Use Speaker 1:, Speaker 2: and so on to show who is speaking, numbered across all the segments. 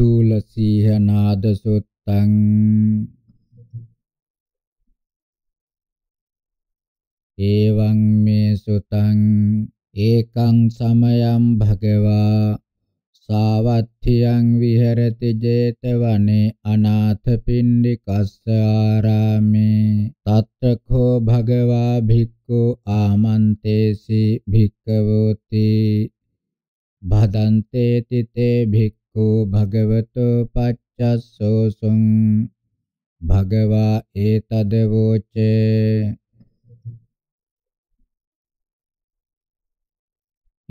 Speaker 1: චූලසීහනාද සුත්තං එවං මේ සුතං ඒකං සමයං භගවා සාවත්ථියං විහෙරති 제තවනේ අනාථ පින්ඩිකස්ස ආරාමේ තත්‍රකෝ භගවා භික්ඛු ආමන්තේසි භික්ඛවෝති භදන්තේ තිතේ භික්ඛ කෝ භගවතෝ පච්චස්සෝසුං භගවා ඒතද වෝචේ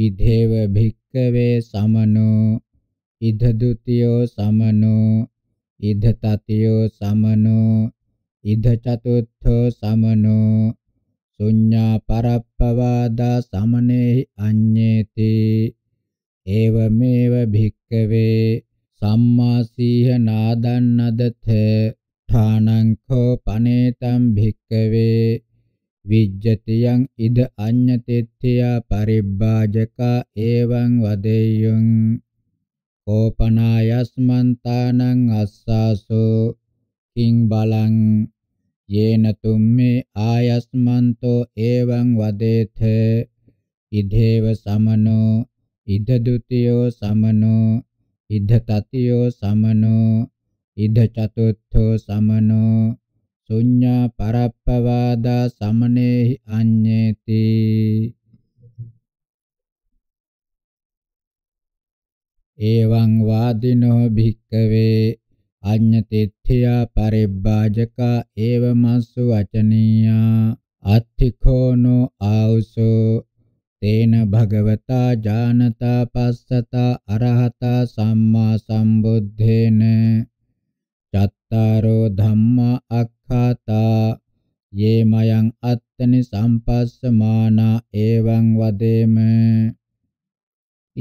Speaker 1: ඉදේව භික්කවේ සමනෝ ඉද ဒ ුතියෝ සමනෝ ඉද තතියෝ සමනෝ ඉද චතුත්ථෝ සමනෝ ශුඤ්ඤා පරප්පවාදා සමනේ අඤ්ඤේති ඒවමේව භික්කවේ සම්මා සීහ නාදන්නදත ඨානං කෝ පනේතං භික්කවේ විජ්ජතියං ඉද අඤ්ඤතෙත්ත්‍යා පරිබ්බාජකා එවං වදෙය්‍යං කෝපනායස්මන්තානං අස්සාසෝ කිං බලං යේන තුම්මේ ආයස්මන්තෝ එවං වදේත ඉදේව සමනෝ ඉද ဒ ුතියෝ සමනෝ ඉද තතියෝ සමනෝ ඉද චතුත්ථෝ සමනෝ ශුඤ්ඤා පරප්පවාදා සමනේහි අඤ්ඤේති එවං වාදිනෝ භික්කවේ අඤ්ඤතිත්ථයා පරිබ්බාජකා ඒවමස්සු වචනීයා අත්ථිඛෝනෝ ආවුසෝ තේන භගවතා ජානතා පස්සතා අරහතා සම්මා සම්බුද්ධේන චත්තාරෝ ධම්මා අක්ඛාතා යේ මයං අත්තනි සම්පස්සමානා එවං වදේම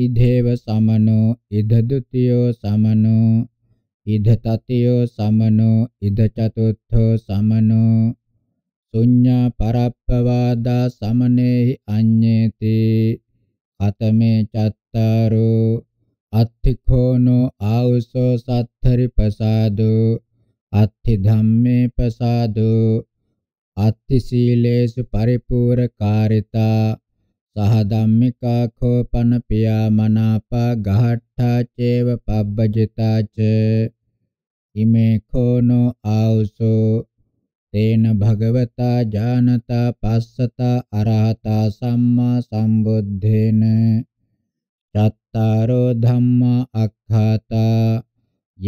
Speaker 1: ඉදේව සමනෝ ඉද ဒ ුතියෝ සමනෝ ඉද තතියෝ සමනෝ ඉද චතුත්ථෝ සමනෝ සුඤ්ඤා පරප්පවාදා සමනේහි අඤ්ඤේති අතමේ චත්තාරෝ අත්ථිඛෝනෝ ආවසෝ සත්තරි පසාදෝ අත්ථි ධම්මේ පසාදෝ අත්ථි සීලේසු පරිපූර්ණකාරිතා සහ ධම්මිකා කෝපන පියා මනාපා ගහට්ඨා චේව පබ්බජිතා ච ඉමේ කෝනෝ ආවසෝ තේන භගවතා ජානතා පස්සතා අරහතා සම්මා සම්බුද්ධේන චත්තාරෝ ධම්මා අක්ඛාතා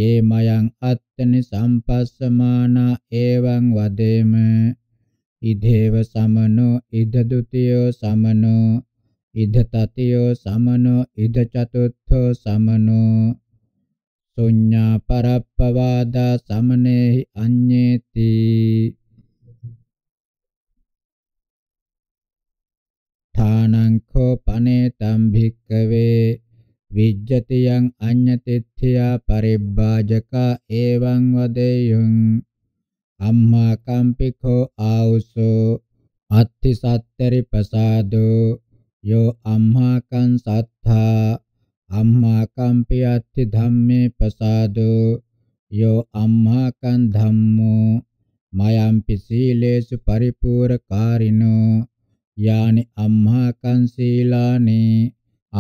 Speaker 1: යේ මයං අත්තනි සම්පස්සමානා එවං වදේම ඉදේව සමනෝ ඉද ဒ ුතියෝ සමනෝ ඉද තතියෝ සමනෝ ඉද චතුත්ථෝ සමනෝ සුඤ්ඤා පරප්පවාදා සමනේහි අඤ්ඤේති ථානං කෝ පනේතම් භික්කවේ විජ්ජති යං අඤ්ඤතිත්ථියා පරිබ්බාජකා එවං වදෙය්‍යං අම්මා කම්පිකෝ ආවුසෝ අත්ථි සත්තරි පසාදෝ යෝ අම්හාකං සත්තා අම්මා කම්පියත්ති ධම්මේ පසාදෝ යෝ අම්මා කං ධම්මෝ මයම්පි සීලේසු පරිපූර්ණකාරිනෝ යානි අම්මා කං සීලානේ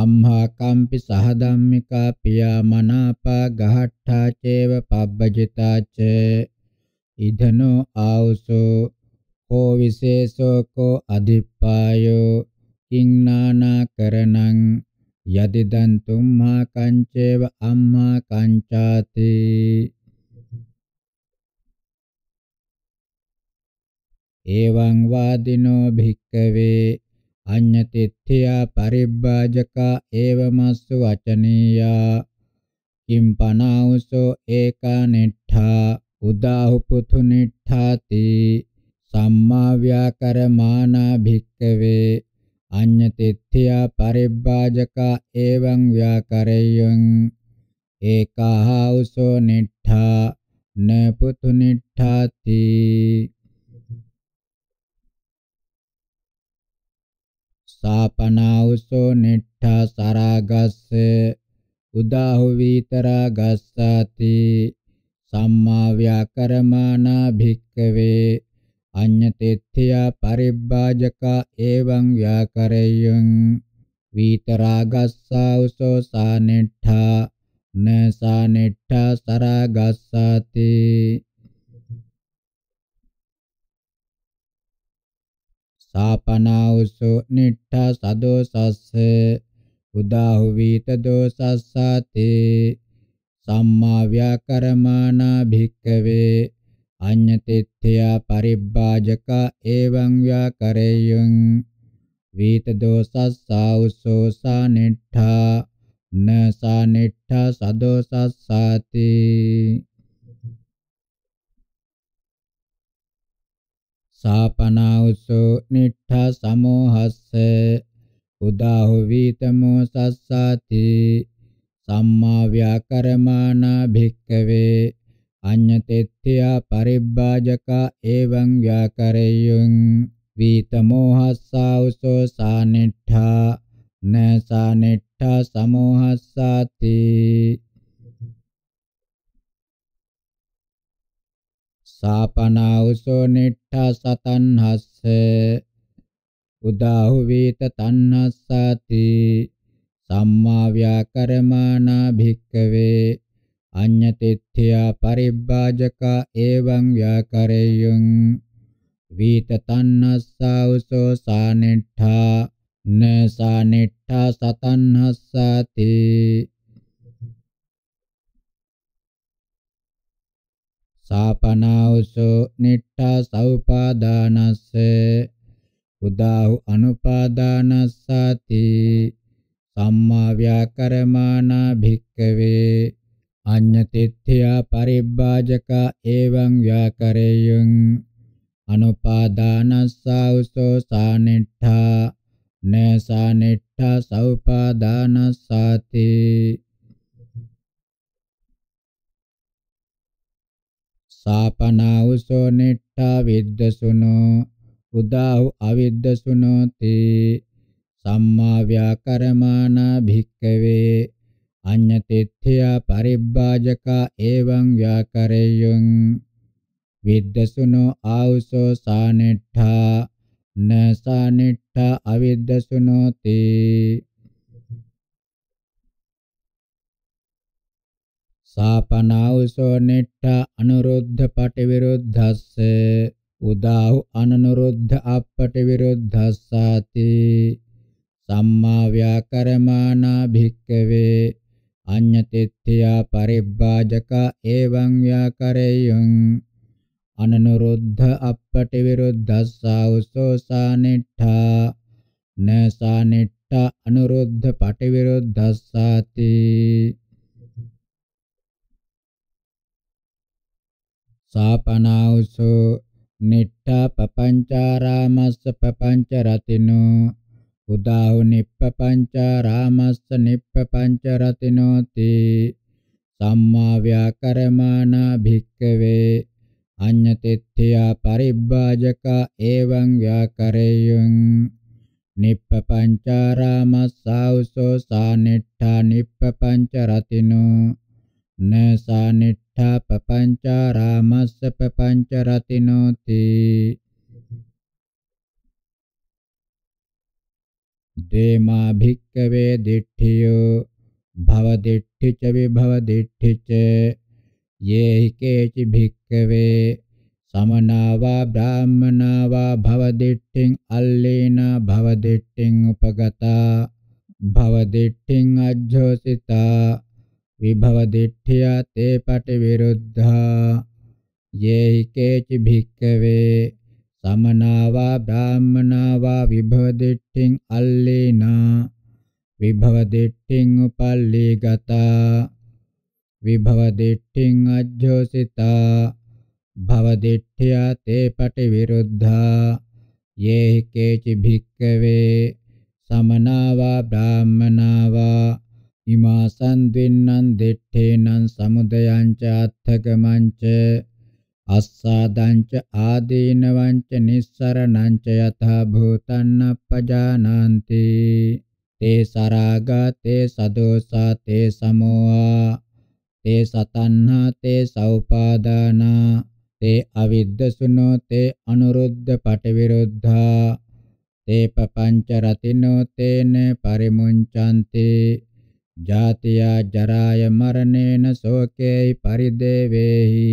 Speaker 1: අම්හා කම්පි සහ ධම්මිකා පියා මනාපා ගහට්ඨා චේව පබ්බජිතා ච ඉදනෝ ආවසෝ කෝ විශේෂෝ කෝ අදිප්පායෝ කිං නානා කරණං යදිදන් තුම්හා කංචේව අම්මා කංචාති එවං වාදිනෝ භික්කවේ අඤ්ඤතිත්‍ත්‍යා පරිබ්බාජකා එවමස්ස වචනීයා කිම් පනාවසෝ ඒකානිට්ඨා උදාහු පුතුනිට්ඨාති සම්මා ව්‍යාකරමානා භික්කවේ අඤ්ඤතිත්ථියා පරිබ්බාජකා එවං ව්‍යාකරෙය්‍යං ඒකාහා උසෝ නිට්ඨා නපුතු නිට්ඨාති සාපනා උසෝ නිට්ඨා සරාගස්ස උදාහු විතරා ගස්සාති සම්මා ව්‍යාකරමානා භික්කවේ අඤ්ඤතෙත්ථයා පරිබ්බාජකා එවං ව්‍යාකරෙය්‍යං විතරාගස්සා උසෝ සානෙට්ඨා නසානෙට්ඨා සරාගස්සාති සාපනාවසෝ නිට්ඨා සදෝසස්ස උදාහු වීත දෝසස්සාති සම්මා ව්‍යාකරමානා භික්කවේ අඤ්ඤතිත්ථයා පරිබ්බාජක එවං ව්‍යාකරේයං වීත දෝසස්සා උසෝසා නිට්ඨා නසා නිට්ඨා සදෝසස්සාති සාපනා උසෝ නිට්ඨා සමෝහස්ස උදාහු වීතමෝ සස්සාති සම්මා ව්‍යාකරමානා භික්කවේ අඤ්ඤතෙත්ත්‍යා පරිබ්බාජකා එවං ව්‍යාකරෙය්‍යං වීතමෝහස්සා උසෝ සානිට්ඨා නසානිට්ඨා සමෝහස්සාති සාපනා උසෝ නිට්ඨා සතන්හස්ස උදාහු වේත තන්නස්සාති සම්මා ව්‍යාකරමානා භික්කවේ අඤ්ඤතිත්‍ත්‍යා පරිබ්බාජකා එවං ව්‍යාකරෙය්‍යං වීතතන්නස්සා උසෝ සානෙට්ඨා නසානෙට්ඨා සතන්හස්සති සාපනාවසෝ නිට්ඨා සෞපාදානස්ස උදාහු අනුපාදානස්සති සම්මා ව්‍යාකරමානා භික්කවේ අඤ්ඤතිත්ථ්‍යා පරිබ්බාජක එවං ව්‍යාකරේයං අනුපාදානස්සෞසෝ සානිට්ඨා නසානිට්ඨා සෞපාදානස්සාති සාපනාවසෝ නිට්ඨා විද්දසුනෝ උදාහු අවිද්දසුනෝති සම්මා ව්‍යාකරමානා භික්කවේ අඤ්ඤතිත්ථ්‍යා පරිබ්බාජකා එවං ව්‍යාකරෙය්‍යං විද්දසුනෝ ආවුසෝ සානෙට්ඨා නසානෙට්ඨා අවිද්දසුනෝ තේ සාපනාවුසෝ නෙට්ඨා අනුරුද්ධ පට විරුද්ධස්ස උදාහු අනනුරුද්ධ අපට විරුද්ධස්සාති සම්මා ව්‍යාකරමානා භික්කවේ අඤ්ඤතිත්‍ත්‍යා පරිබ්බාජකා එවං ව්‍යාකරෙය්‍යං අනනුරුද්ධ අපපටි විරුද්ධස්සා උසෝසානිට්ඨා නසානිට්ඨා අනුරුද්ධ පටි විරුද්ධස්සාති සාපනාවසෝ නිට්ඨා පపంచාරාමස්ස පపంచ රතිනෝ උදාහු නිප්පපංච රාමස්ස නිප්පපංච රතිනෝති සම්මා ව්‍යාකරමානා භික්කවේ අඤ්ඤතිත්ත්‍යා පරිබ්බාජක එවං ව්‍යාකරේයං නිප්පපංච රාමස්සාවසෝ සානිට්ඨා නිප්පපංච රතිනෝ නසානිට්ඨා පපංච රාමස්ස පපංච රතිනෝති දේමා භික්කවේ දිට්ඨියෝ භව දිට්ඨි ච විභව දිට්ඨි ච යේහි කේචි භික්කවේ සමනා වා බ්‍රාහ්මනා වා භව දිට්ඨින් අල්ලේන භව දිට්ඨින් උපගතා භව දිට්ඨින් අජ්ජෝසිතා විභව දිට්ඨියා තේ පටි විරුද්ධා යේහි කේචි භික්කවේ සමනාවා බ්‍රාහ්මනාවා විභවදෙට්ඨින් අල්ලේනා විභවදෙට්ඨින් උපල්ලේ ගතා විභවදෙට්ඨින් අජ්ජෝසිතා භවදෙට්ඨියා තේ පටි විරුද්ධා යේහි කේචි භික්කවේ සමනාවා බ්‍රාහ්මනාවා ඉමාසන් දෙන්නන් දෙට්ඨේනං සමුදයං ච අත්ථගමං ච අස්සාදංච ආදීනවංච නිස්සරණංච යථා භූතන්නප්පජානාන්ති තේ සරාගා තේ සදෝසා තේ සමෝආ තේ සතන්හා තේ සෞපාදානා තේ අවිද්දසුනෝ තේ අනුරුද්ධ පටිවිරුද්ධා තේ පపంచ රතිනෝ තේන පරිමුංචන්ති ජාතියා ජරාය මරණේන සෝකේයි පරිදේවේහි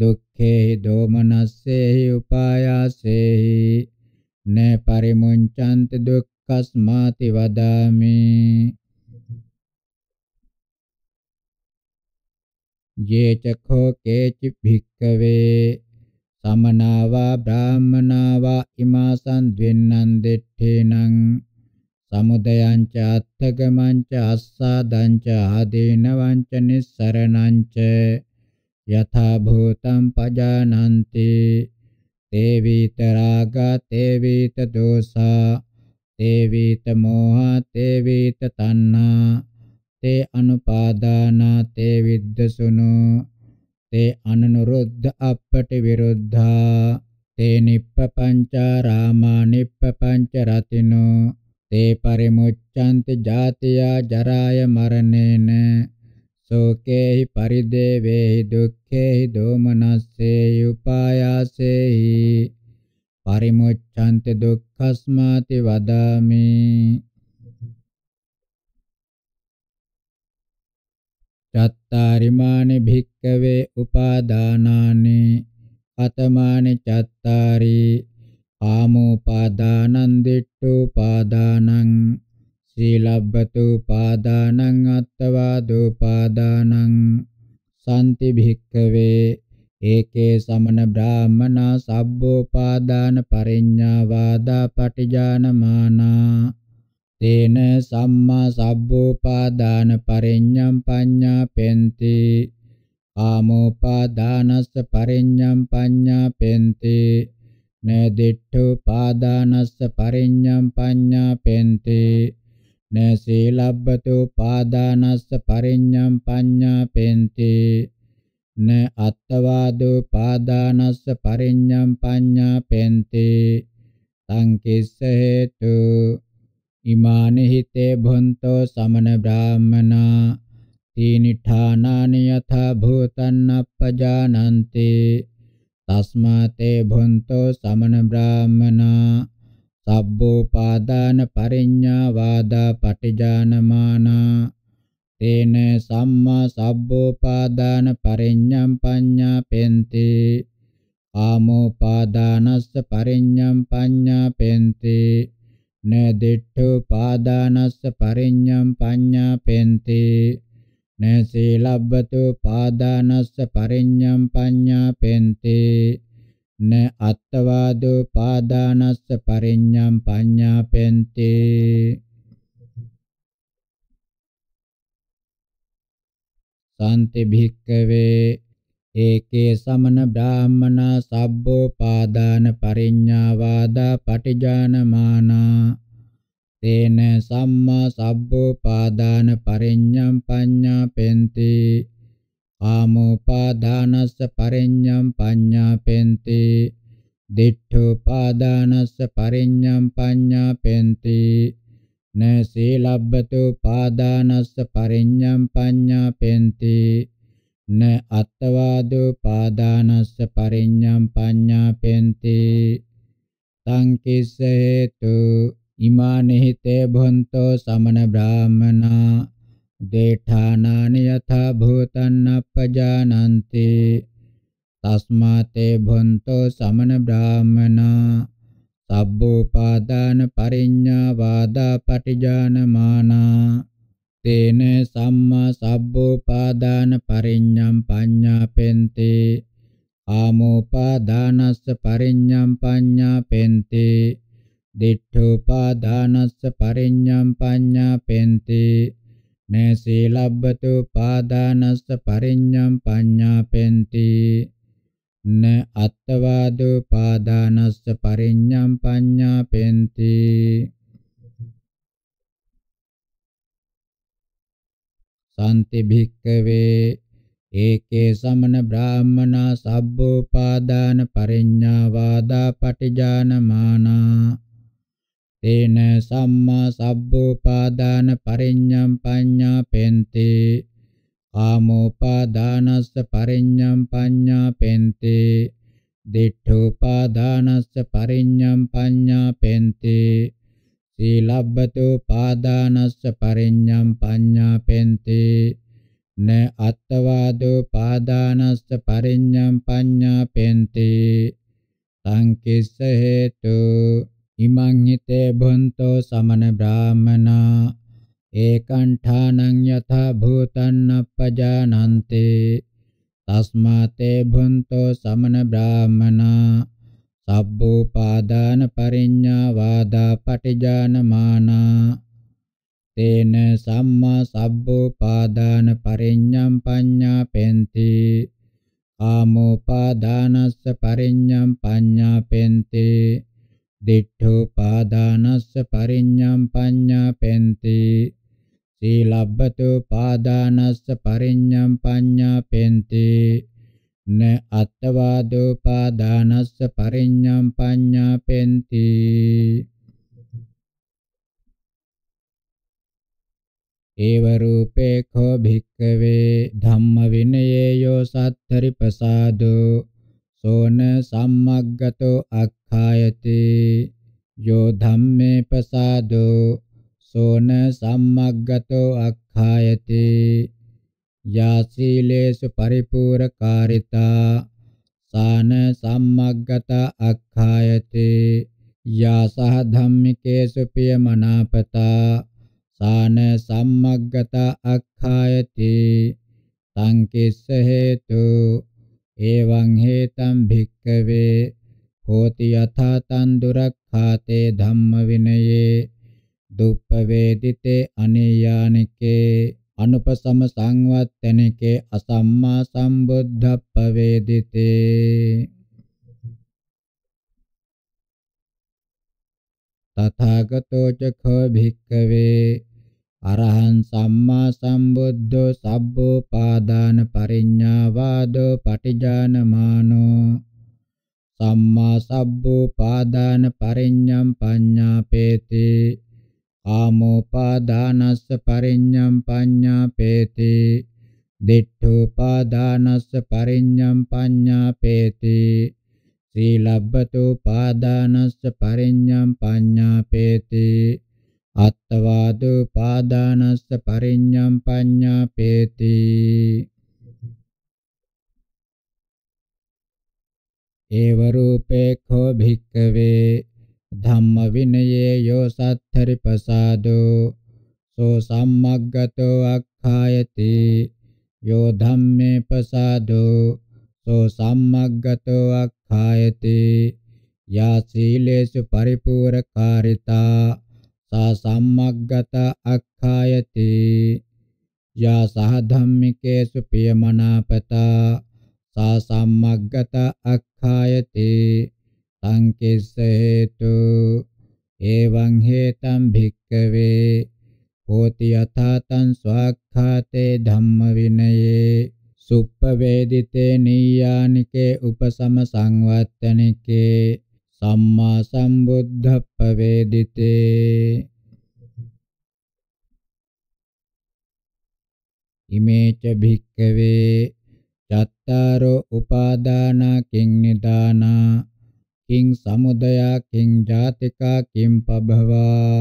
Speaker 1: දුක්ඛේ දෝමනස්සේහි උපායාසේහි න පරිමුංචන්ති දුක්ඛස්මාති වදාමි යේ චඛෝ කේචි භික්ඛවේ සමනාවා බ්‍රාහමනාවා ඉමාසං ද්වෙන්නං දෙට්ඨේනං සමුදයං ච අත්තගමං ච අස්සාදං ච ආදීනවං ච නිස්සරණං ච යථා භූතං පජානන්ති තේ විත රාග තේ විත දෝසා තේ විත මෝහ තේ විත තණ්හා තේ අනුපාදානා තේ විද්දසුනෝ තේ අනනුරුද්ධ අපට විරුද්ධා තේ නිප්පපංචා රාමා නිප්පපංච රතිනෝ තේ පරිමුච්ඡන්ති ජාතියා ජරාය මරණේන සෝකේහි පරිදේවේහි දුක්ඛේහි දෝමනස්සේහි උපායාසේහි පරිමුච්ඡන්ති දුක්ඛස්මාති වදාමි චත්තාරිමානි භික්කවේ උපාදානානි අතමානි චත්තාරි ආමෝපාදානං දිට්ඨෝපාදානං සීලබ්බතු පාදානං අත්තවාදෝ පාදානං සම්ති භික්ඛවේ ඒකේ සමන බ්‍රාහමනා සබ්බෝ පාදාන පරිඤ්ඤා වාදා පටිජානමානා තේන සම්මා සබ්බෝ පාදාන පරිඤ්ඤම් පඤ්ඤා පෙන්ති ආමෝපාදානස්ස පරිඤ්ඤම් පඤ්ඤා පෙන්ති නදිට්ඨෝ පාදානස්ස පරිඤ්ඤම් පඤ්ඤා පෙන්ති න සීලබ්බතු පාදානස්ස පරිඤ්ඤම් පඤ්ඤාපෙන්ති න අත්තවාදෝ පාදානස්ස පරිඤ්ඤම් පඤ්ඤාපෙන්ති තං කිස්ස හේතු ඉමානි හිතේ භොන්තෝ සමන බ්‍රාහමනා තීනිඨානානි යථා භූතං අපජානන්ති තස්මාතේ භොන්තෝ සමන බ්‍රාහමනා සබ්බෝපාදාන පරිඤ්ඤා වාදා පටිජානමානා තේන සම්මා සබ්බෝපාදාන පරිඤ්ඤම් පඤ්ඤා පෙන්ති ආමෝපාදානස්ස පරිඤ්ඤම් පඤ්ඤා පෙන්ති න දිට්ඨෝපාදානස්ස පරිඤ්ඤම් පඤ්ඤා පෙන්ති න සීලබ්බතෝපාදානස්ස පරිඤ්ඤම් පඤ්ඤා පෙන්ති න අත්තවාදෝ පාදානස්ස පරිඤ්ඤම් පඤ්ඤාපෙන්ති සාන්ති භික්කවේ ඒකේ සමන බ්‍රාහ්මනා සබ්බෝ පාදාන පරිඤ්ඤා වාදා පටිජානමානා තේන සම්මා සබ්බෝ පාදාන පරිඤ්ඤම් පඤ්ඤාපෙන්ති ආමෝපාදානස්ස පරිඤ්ඤම් පඤ්ඤාපෙන්ති දිඨෝපාදානස්ස පරිඤ්ඤම් පඤ්ඤාපෙන්ති න සීලබ්බතු පාදානස්ස පරිඤ්ඤම් පඤ්ඤාපෙන්ති න අත්තවාදෝ පාදානස්ස පරිඤ්ඤම් පඤ්ඤාපෙන්ති තං කිස්ස හේතු ඉමානෙහිතේ භොන්තෝ සමන බ්‍රාහමනා දේඨානානි යථා භූතං අපජානන්ති තස්මාතේ භොන්තෝ සමන බ්‍රාහමනා සබ්බෝපාදාන පරිඤ්ඤා වාදා පටිජානමානා තේන සම්මා සබ්බෝපාදාන පරිඤ්ඤම් පඤ්ඤාපෙන්ති ආමෝපාදානස්ස පරිඤ්ඤම් පඤ්ඤාපෙන්ති දිඨෝපාදානස්ස පරිඤ්ඤම් පඤ්ඤාපෙන්ති නෑ සීලබ්බතු පාදානස්ස පරිඤ්ඤම් පඤ්ඤාපෙන්ති න අත්තවාදු පාදානස්ස පරිඤ්ඤම් පඤ්ඤාපෙන්ති සම්ති භික්කවේ ඒකේ සමන බ්‍රාහ්මනා සබ්බෝපාදාන පරිඤ්ඤා වාදා පටිජානමානා තේන සම්මා සබ්බෝපාදාන පරිඤ්ඤම් පඤ්ඤා පෙන්ති කාමෝපාදානස්ස පරිඤ්ඤම් පඤ්ඤා පෙන්ති දිඨෝපාදානස්ස පරිඤ්ඤම් පඤ්ඤා පෙන්ති සීලබ්බතෝ පාදානස්ස පරිඤ්ඤම් පඤ්ඤා පෙන්ති න අත්තවාදෝ පාදානස්ස පරිඤ්ඤම් පඤ්ඤා පෙන්ති සංකිස්ස හේතු ඉමං හිතේ භුන්තෝ සමන බ්‍රාහමනා ඒකණ්ඨානං යථා භූතං අපජානන්ති තස්මාතේ භුන්තෝ සමන බ්‍රාහමනා සබ්බෝපාදාන පරිඤ්ඤා වාදා පටිජානමානා තේන සම්මා සබ්බෝපාදාන පරිඤ්ඤම් පඤ්ඤා පෙන්ති කාමෝපාදානස්ස පරිඤ්ඤම් පඤ්ඤා පෙන්ති දිඨෝපාදානස්ස පරිඤ්ඤම් පඤ්ඤාපෙන්ති සීලබ්බතෝ පාදානස්ස පරිඤ්ඤම් පඤ්ඤාපෙන්ති න අත්තවාදෝ පාදානස්ස පරිඤ්ඤම් පඤ්ඤාපෙන්ති ඒව රූපේ කෝ භික්ඛවේ ධම්ම විනයේයෝ සත්තරි පසාදෝ සෝන සම්මග්ගතෝ අක්ඛායති යෝ ධම්මේ පසාදෝ සෝන සම්මග්ගතෝ අක්ඛායති යා සීලේසු පරිපූර්ණකාරිතා සාන සම්මග්ගත අක්ඛායති යා සහ ධම්මිකේසු පියමනාපතා සාන සම්මග්ගත අක්ඛායති සංකේස හේතු එවං හේතං භික්කවේ හෝති යථා තං දුරක්ඛාතේ ධම්ම විනයේ දුප්පවේදිතේ අනේයානිකේ අනුපසම සංවත්තනකේ අසම්මා සම්බුද්ධප්පවේදිතේ තථාගතෝ ච භික්කවේ අරහං සම්මා සම්බුද්ධෝ සබ්බෝපාදාන පරිඤ්ඤාවාදෝ පටිජානමානෝ සම්මා සබ්බෝපාදාන පරිඤ්ඤම් පඤ්ඤාපේති ආමෝපාදානස්ස පරිඤ්ඤම් පඤ්ඤාපේති දිට්ඨෝපාදානස්ස පරිඤ්ඤම් පඤ්ඤාපේති සීලබ්බතෝපාදානස්ස පරිඤ්ඤම් පඤ්ඤාපේති අත්තවාදු පාදානස්ස පරිඤ්ඤම් පඤ්ඤාපේති ඒව රූපේඛෝ භික්ඛවේ ධම්ම විනයේ යෝ සත්තරි පසාදෝ සෝ සම්මග්ගතෝ අක්ඛායති යෝ ධම්මේ පසාදෝ සෝ සම්මග්ගතෝ අක්ඛායති යා සීලේසු පරිපූර්ණකාරිතා සා සම්මග්ගත අක්ඛායති යා සහ ධම්මිකේසු පියමනාපතා සා සම්මග්ගත අක්ඛායති සංකේස හේතු එවං හේතං භික්කවේ හෝති යථාතං ස්වාක්ඛාතේ ධම්ම විනයේ සුප්පවේදිතේ නීයානිකේ උපසම සංවත්තනිකේ සම්මා සම්බුද්ධප්පවේදිතේ ඉමේච භික්කවේ චත්තාරෝ උපාදානා කිං නිදානා කිං සමුදයා කිං ජාතිකා කිං පබවා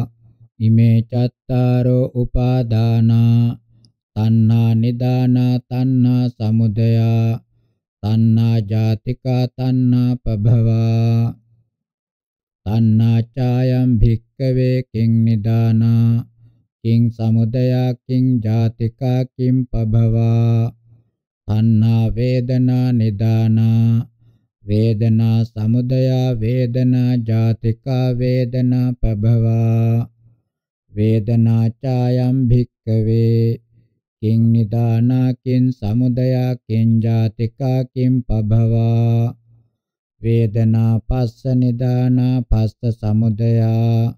Speaker 1: ඉමේ චත්තාරෝ උපාදානා තණ්හා නිදානා තණ්හා සමුදයා තණ්හා ජාතිකා තණ්හා පබවා තණ්හාචායම් භික්කවේ කිං නිදානා කිං සමුදයා කිං ජාතිකා කිං පභවා තණ්හා වේදනා නිදානා වේදනා සමුදයා වේදනා ජාතිකා වේදනා පභවා වේදනා චායම් භික්කවේ කිං නිදානා කිං සමුදයා කිං ජාතිකා කිං පභවා වේදනා පස්ස නිදානා පස්ස සමුදයා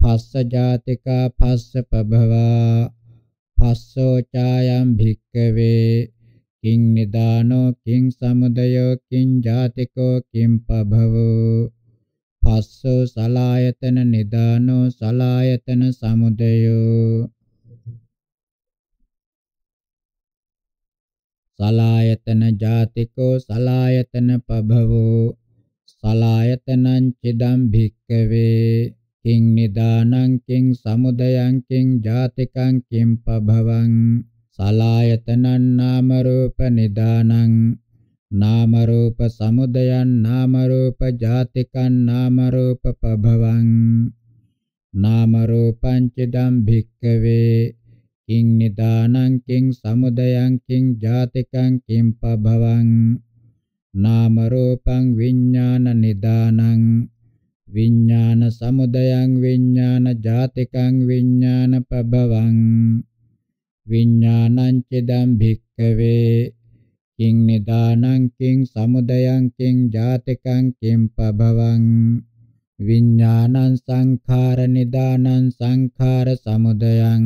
Speaker 1: පස්ස ජාතිකා පස්ස පභවා පස්සෝ ඡායම් භික්කවේ කිං නිදානෝ කිං සමුදයෝ කිං ජාතිකෝ කිං පභවෝ පස්සෝ සලායතන නිදානෝ සලායතන සමුදයෝ සලායතන ජාතිකෝ සලායතන පභවෝ සලායතනං චිදම් භික්කවේ කිං නිදානං කිං සමුදයං කිං ජාතිකං කිං පභවං සලායතනං නාම රූප නිදානං නාම රූප සමුදයං නාම රූප ජාතිකං නාම රූප පභවං නාම රූපං චිදම් භික්කවේ කිං නිදානං කිං සමුදයං කිං ජාතිකං කිං පභවං නාම රූපං විඥාන නිදානං විඥාන සමුදයං විඥාන ජාතිකං විඥාන පභවං විඥානං චිදම් භික්ඛවේ කිං නිදානං කිං සමුදයං කිං ජාතිකං කිං පභවං විඥානං සංඛාර නිදානං සංඛාර සමුදයං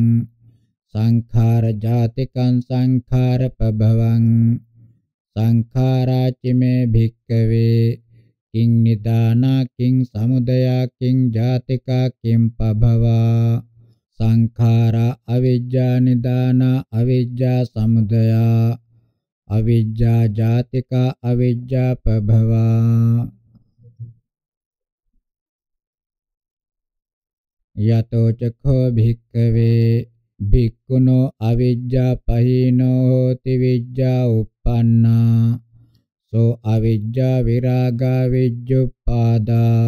Speaker 1: සංඛාර ජාතිකං සංඛාර පබවං සංඛාරාචිමේ භික්කවේ කිං නිදානා කිං සමුදයා කිං ජාතිකා කිං පබවා සංඛාරා අවිජ්ජා නිදානා අවිජ්ජා සමුදයා අවිජ්ජා ජාතිකා අවිජ්ජා පබවා යතෝ චඛෝ භික්කවේ භික්ඛුනෝ අවිජ්ජා පහීනෝ හෝති විජ්ජා uppannā සෝ අවිජ්ජා විරාගා විජ්ජුප්පාදා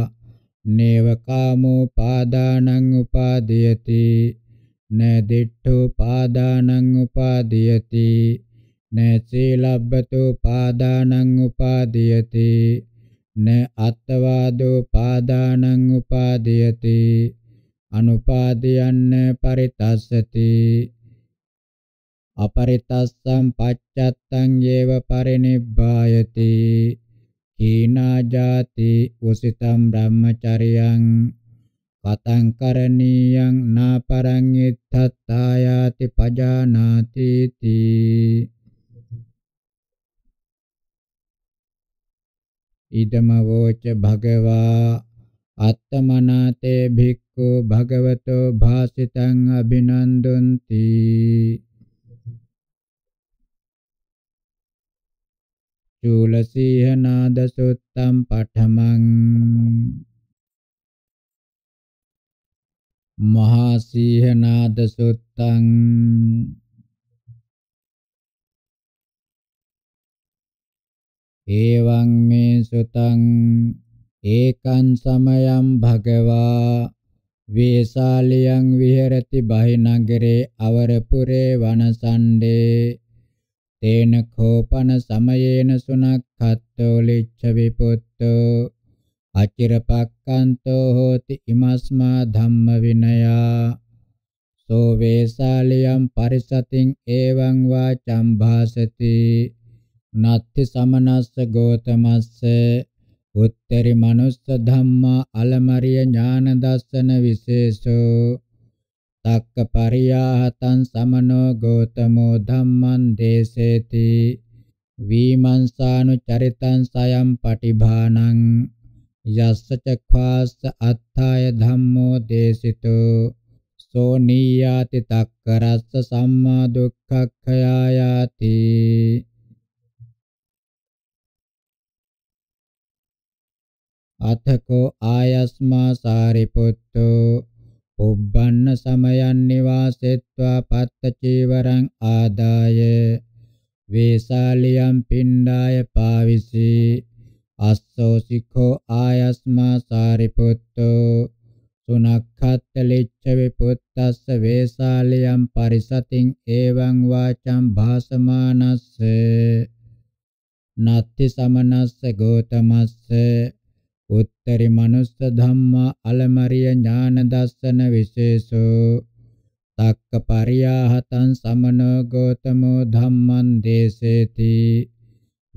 Speaker 1: නේව කාමෝ පාදානං උපාදීයති න දිට්ඨෝ පාදානං උපාදීයති න සීලබ්බතෝ පාදානං උපාදීයති න අත්තවාදෝ පාදානං උපාදීයති අනුපාදයන්න පරිතස්සති අපරිතස්සම් පච්චත්තං යේව පරිනිබ්බායති හීනා ජාති උසිතම් බ්‍රහ්මචරියං කතං කරණීයං නාපරං ඉත්තත්තායාති පජානාති තී ඉදමවෝච භගවා අත්තමනාතේ භික් භික්ඛු භගවතෝ භාසිතං අභිනන්දොන්ති චූලසීහ නාද සුත්තම් පඨමං
Speaker 2: මහා සීහ නාද සුත්තං
Speaker 1: එවං මේ සුතං ඒකං සමයං භගවා වේසාලියං විහෙරති බහිනගරේ අවරපුරේ වනසණ්ඩේ තේන කෝපන සමයේන සුනක්ඛත්තෝ ලිච්ඡ විපුත්තෝ අචිරපක්කන්තෝ හෝති ඉමස්මා ධම්ම විනයා සෝ වේසාලියම් පරිසතින් එවං වාචම් භාසති නත්ති සමනස්ස ගෝතමස්ස උත්තරී මනුස්ස ධම්මා අලමරිය ඥාන දස්සන විශේෂෝ තක්ක පරියාහතං සමනෝ ගෝතමෝ ධම්මං දේසේති විමංසානු චරිතං සයම් පටිභානං යස්ස චක්ඛාස්ස අත්ථය ධම්මෝ දේසිතෝ සෝ නීයාති තක්කරස්ස සම්මා දුක්ඛක්ඛයායාති අතකෝ ආයස්මා සාරිපුත්තු පුබ්බන්න සමයන් නිවාසෙත්වා පත්ත චීවරං ආදාය වේසාලියම් පිණ්ඩාය පාවිසි අස්සෝ සික්ඛෝ ආයස්මා සාරිපුත්තු සුනක්ඛත් ලිච්ඡවේ පුත්තස්ස වේසාලියම් පරිසතින් එවං වාචං භාසමානස්ස නත්ති සමනස්ස ගෝතමස්ස උත්තරි මනුස්ස ධම්මා අලමරිය ඥාන දස්සන විශේෂෝ තක්ක පරියාහතං සමනෝ ගෝතමෝ ධම්මං දේසේති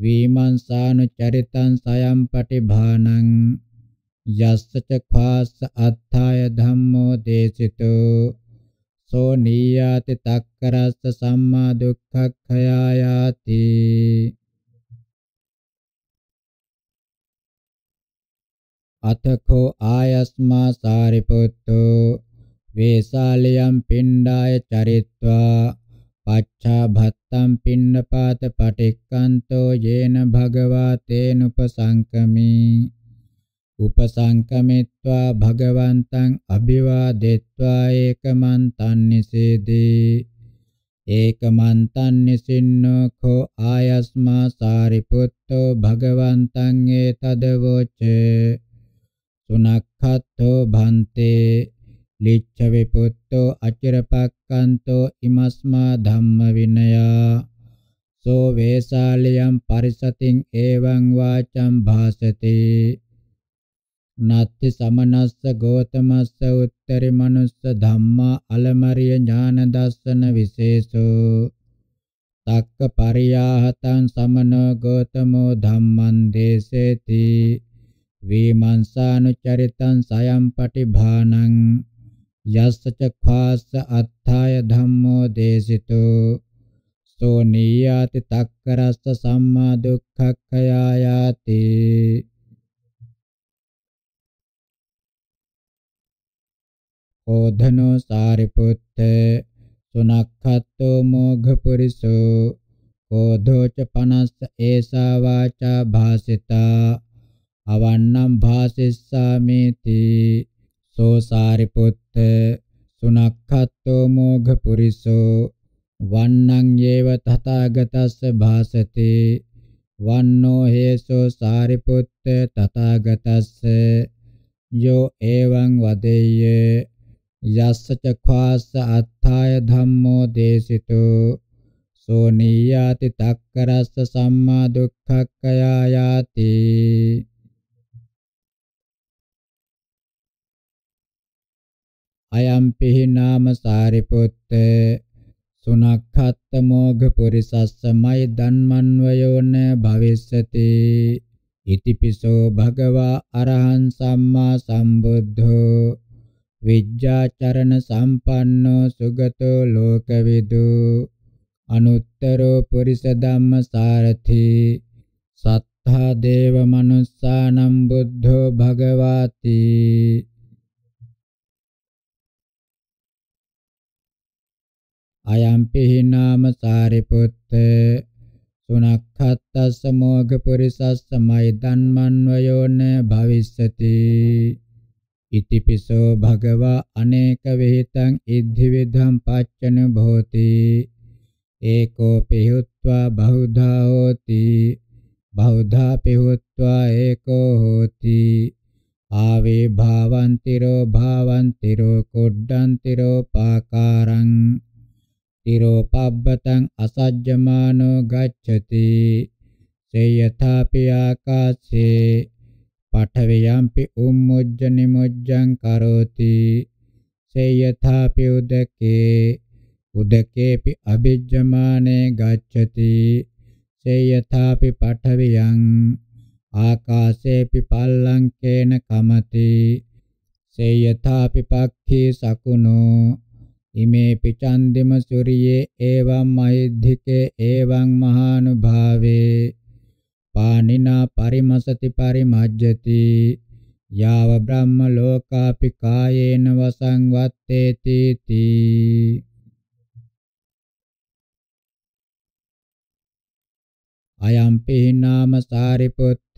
Speaker 1: විමංසානු චරිතං සයම් පටිභානං යස්ස ච ඛාස අත්ථය ධම්මෝ දේසිතෝ සෝ නීයාති තක්කරස්ස සම්මා දුක්ඛක්ඛයායාති අතකෝ ආයස්මා සාරිපුත්තෝ වේසාලියම් පිණ්ඩාය චරිත්වා පච්චා භත්තම් පින්නපාත පටික්කන්තෝ යේන භගවා තේනුපසංකමි උපසංකමිත්වා භගවන්තං අභිවාදෙත්වා ඒකමන්තං නිසේදී ඒකමන්තං නිසින්නෝ කෝ ආයස්මා සාරිපුත්තෝ භගවන්තං ඒතදවෝචේ සුනක්ඛතෝ භන්තේ ලිච්ඡ විපුත්තෝ අචිරපක්කන්තෝ ඉමස්මා ධම්ම විනයා සෝ වේසාලියම් පරිසතින් එවං වාචම් භාසති නත්ති සමනස්ස ගෝතමස්ස උත්තරි මනුස්ස ධම්මා අලමරිය ඥාන දස්සන විශේෂෝ තක්ක පරියාහතං සමනෝ ගෝතමෝ ධම්මං දේසේති වේමංසානුචරිතං සයම් පටිභානං යස්ස චක්ඛාස අත්ථය ධම්මෝ දේසිතෝ සෝ නියාති තක්කරස්ස සම්මා දුක්ඛක්ඛයායාති ඕධනෝ සාරිපුත්ත සුනක්ඛත්තෝ මෝඝපුරිසෝ කෝධෝච පනස්ස ඒසා වාචා භාසිතා අවන්නම් භාසෙස්සාමේති සෝ සාරිපුත්ත සුනක්ඛත්තෝ මෝඝ පුරිසෝ වන්නං යේව තථාගතස්ස භාසති වන්නෝ හේසෝ සාරිපුත්ත තථාගතස්ස යෝ එවං වදෙය්‍ය යස්ස චක්ඛාස අත්ථාය ධම්මෝ දේසිතෝ සෝනියාති තක්කරස්ස සම්මා දුක්ඛක්ඛයා යාති අයම්පිහි නාම සාරිපුත්ත සුනක්ඛත්ත මොඝ පුරිසස්සමයි ධම්මන්වයෝන භවිස්සති ඉතිපිසෝ භගවා අරහං සම්මා සම්බුද්ධෝ විජ්ජාචරණ සම්පන්නෝ සුගතෝ ලෝකවිදු අනුත්තරෝ පුරිස ධම්ම සාරති සත්තා දේව මනුස්සානම් බුද්ධෝ භගවාති අයම්පිහි නාම සාරිපුත්ත සුනක්ඛත්තස්ස මොග පුරිසස් සමයි ධම්මන්වයෝන භවිස්සති ඉතිපිසෝ භගවා අනේක විහිතං ඉද්ධි විධම් පච්චන භෝති ඒකෝ පිහුත්වා බහුධා හෝති බහුධා පිහුත්වා ඒකෝ හෝති ආවේ භාවන්තිරෝ භාවන්තිරෝ කුඩ්ඩන්තිරෝ පාකාරං තිරෝපබ්බතං අසජ්ජමානෝ ගච්ඡති සේයථාපි ආකාශේ පඨවියම්පි උම්මුජ්ජ නිමුජ්ජං කරෝති සේයථාපි උදකේ උදකේපි අබිජ්ජමානේ ගච්ඡති සේයථාපි පඨවියං ආකාශේපි පල්ලංකේන කමති සේයථාපි පක්ඛී සකුණෝ ඉමේ පිචන්දිම සූරියේ එවං මහිද්ධිකේ එවං මහානුභාවේ පානිනා පරිමසති පරිමජ්ජති යාව බ්‍රහ්ම ලෝකාපි කායේන වසංවත්තේති තී අයම්පි නාම සාරිපුත්ත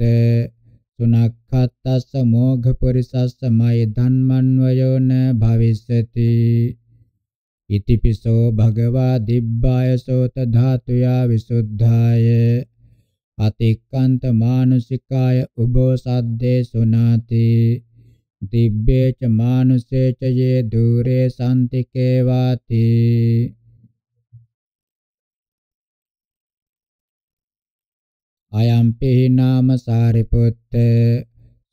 Speaker 1: සුනක්ඛත්තස්ස මෝඝ පුරිසස්ස මයි ධම්මන්වයෝන භවිස්සති ඉතිපිසෝ භගවා දිබ්බාය සෝත ධාතුයා විසුද්ධාය අතික්කන්ත මානුසිකාය උබෝ සද්දේ සුනාති දිබ්බේච මානුසේච යේ දුරේ සම්තිකේ වාති අයම්පි නාම සාරිපුත්ත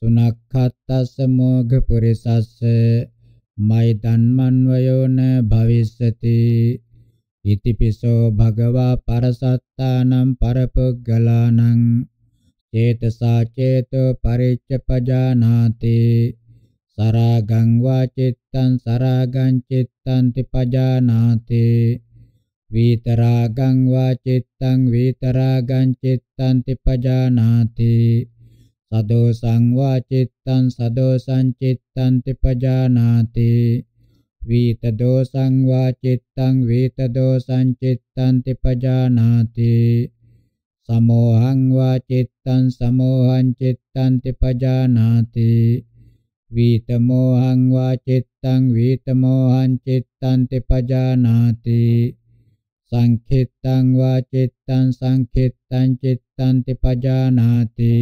Speaker 1: සුනක්ඛත්තස්ස මෝඝ පුරිසස්ස මයි තන්මන්වයෝන භවිස්සති ඉතිපිසෝ භගවා පරසත්තානම් පරපුග්ගලානං චේතසා චේතෝ පරිච්ඡපජානාති සරාගං වාචිත්තං සරාගං චිත්තං තිපජානාති විතරාගං වාචිත්තං විතරාගං චිත්තං තිපජානාති සදෝසං වා චිත්තං සදෝසං චිත්තං තිපජානාති වීත දෝසං වා චිත්තං වීත දෝසං චිත්තං තිපජානාති සමෝහං වා චිත්තං සමෝහං චිත්තං තිපජානාති වීත මෝහං වා චිත්තං වීත මෝහං චිත්තං තිපජානාති සංඛිත්තං වා චිත්තං සංඛිත්තං චිත්තං තිපජානාති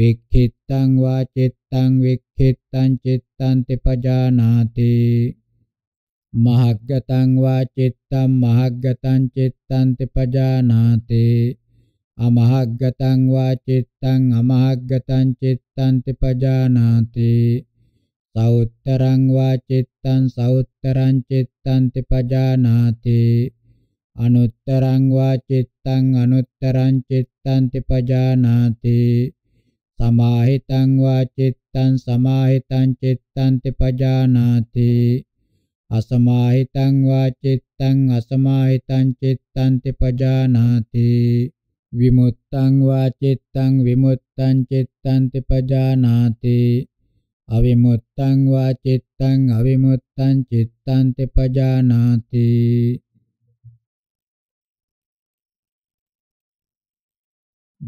Speaker 1: වික්ඛිත්තං වා චිත්තං වික්ඛිත්තං චිත්තං තිපජානාති මහග්ගතං වා චිත්තං මහග්ගතං චිත්තං තිපජානාති අමහග්ගතං වා චිත්තං අමහග්ගතං චිත්තං තිපජානාති සෞත්තරං වා චිත්තං සෞත්තරං චිත්තං තිපජානාති අනුත්තරං වා චිත්තං අනුත්තරං චිත්තං තිපජානාති සමාහිතං වා චිත්තං සමාහිතං චිත්තං තිපජානාති අසමාහිතං වා චිත්තං අසමාහිතං චිත්තං තිපජානාති විමුත්තං වා චිත්තං විමුත්තං චිත්තං තිපජානාති අවිමුත්තං වා චිත්තං අවිමුත්තං චිත්තං තිපජානාති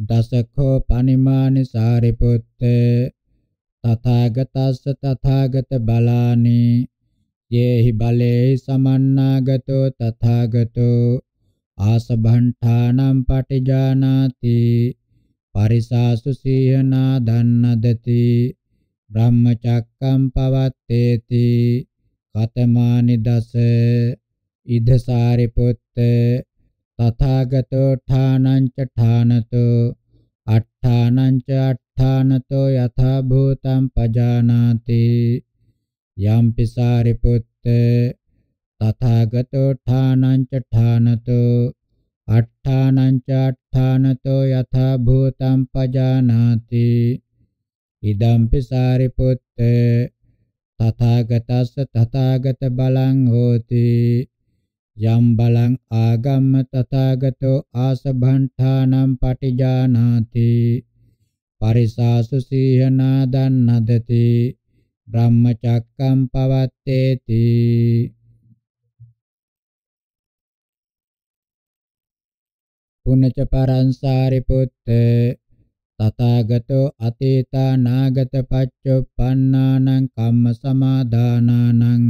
Speaker 1: දසකෝ පනිමානි සාරිපුත්ත තථාගතස්ස තථාගත බලානි යේහි බලේ සමන්නාගතෝ තථාගතෝ ආසභණ්ඨානම් පටිජානාති පරිසාසු සීහනා දන්නදති බ්‍රහ්මචක්කම් පවත්තේති කතමානි දස ඉද සාරිපුත්ත තථාගතෝ ඨානං ච ඨානතෝ අට්ඨානං ච අට්ඨානතෝ යථා භූතං පජානාති යම්පි සාරිපුත්ත තථාගතෝ ඨානං ච ඨානතෝ අට්ඨානං ච අට්ඨානතෝ යථා භූතං පජානාති ඉදම්පි සාරිපුත්ත තථාගතස්ස තථාගත බලං හෝති යම් බලං ආගම්ම තථාගතෝ ආසභණ්ඨානම් පටිජානාති පරිසාසු සීහනා දන්නදති බ්‍රහ්මචක්කම් පවත්තේති පුනච පරං සාරිපුත්ත තථාගතෝ අතීතා නාගත පච්චුප්පන්නානං කම්ම සමාදානානං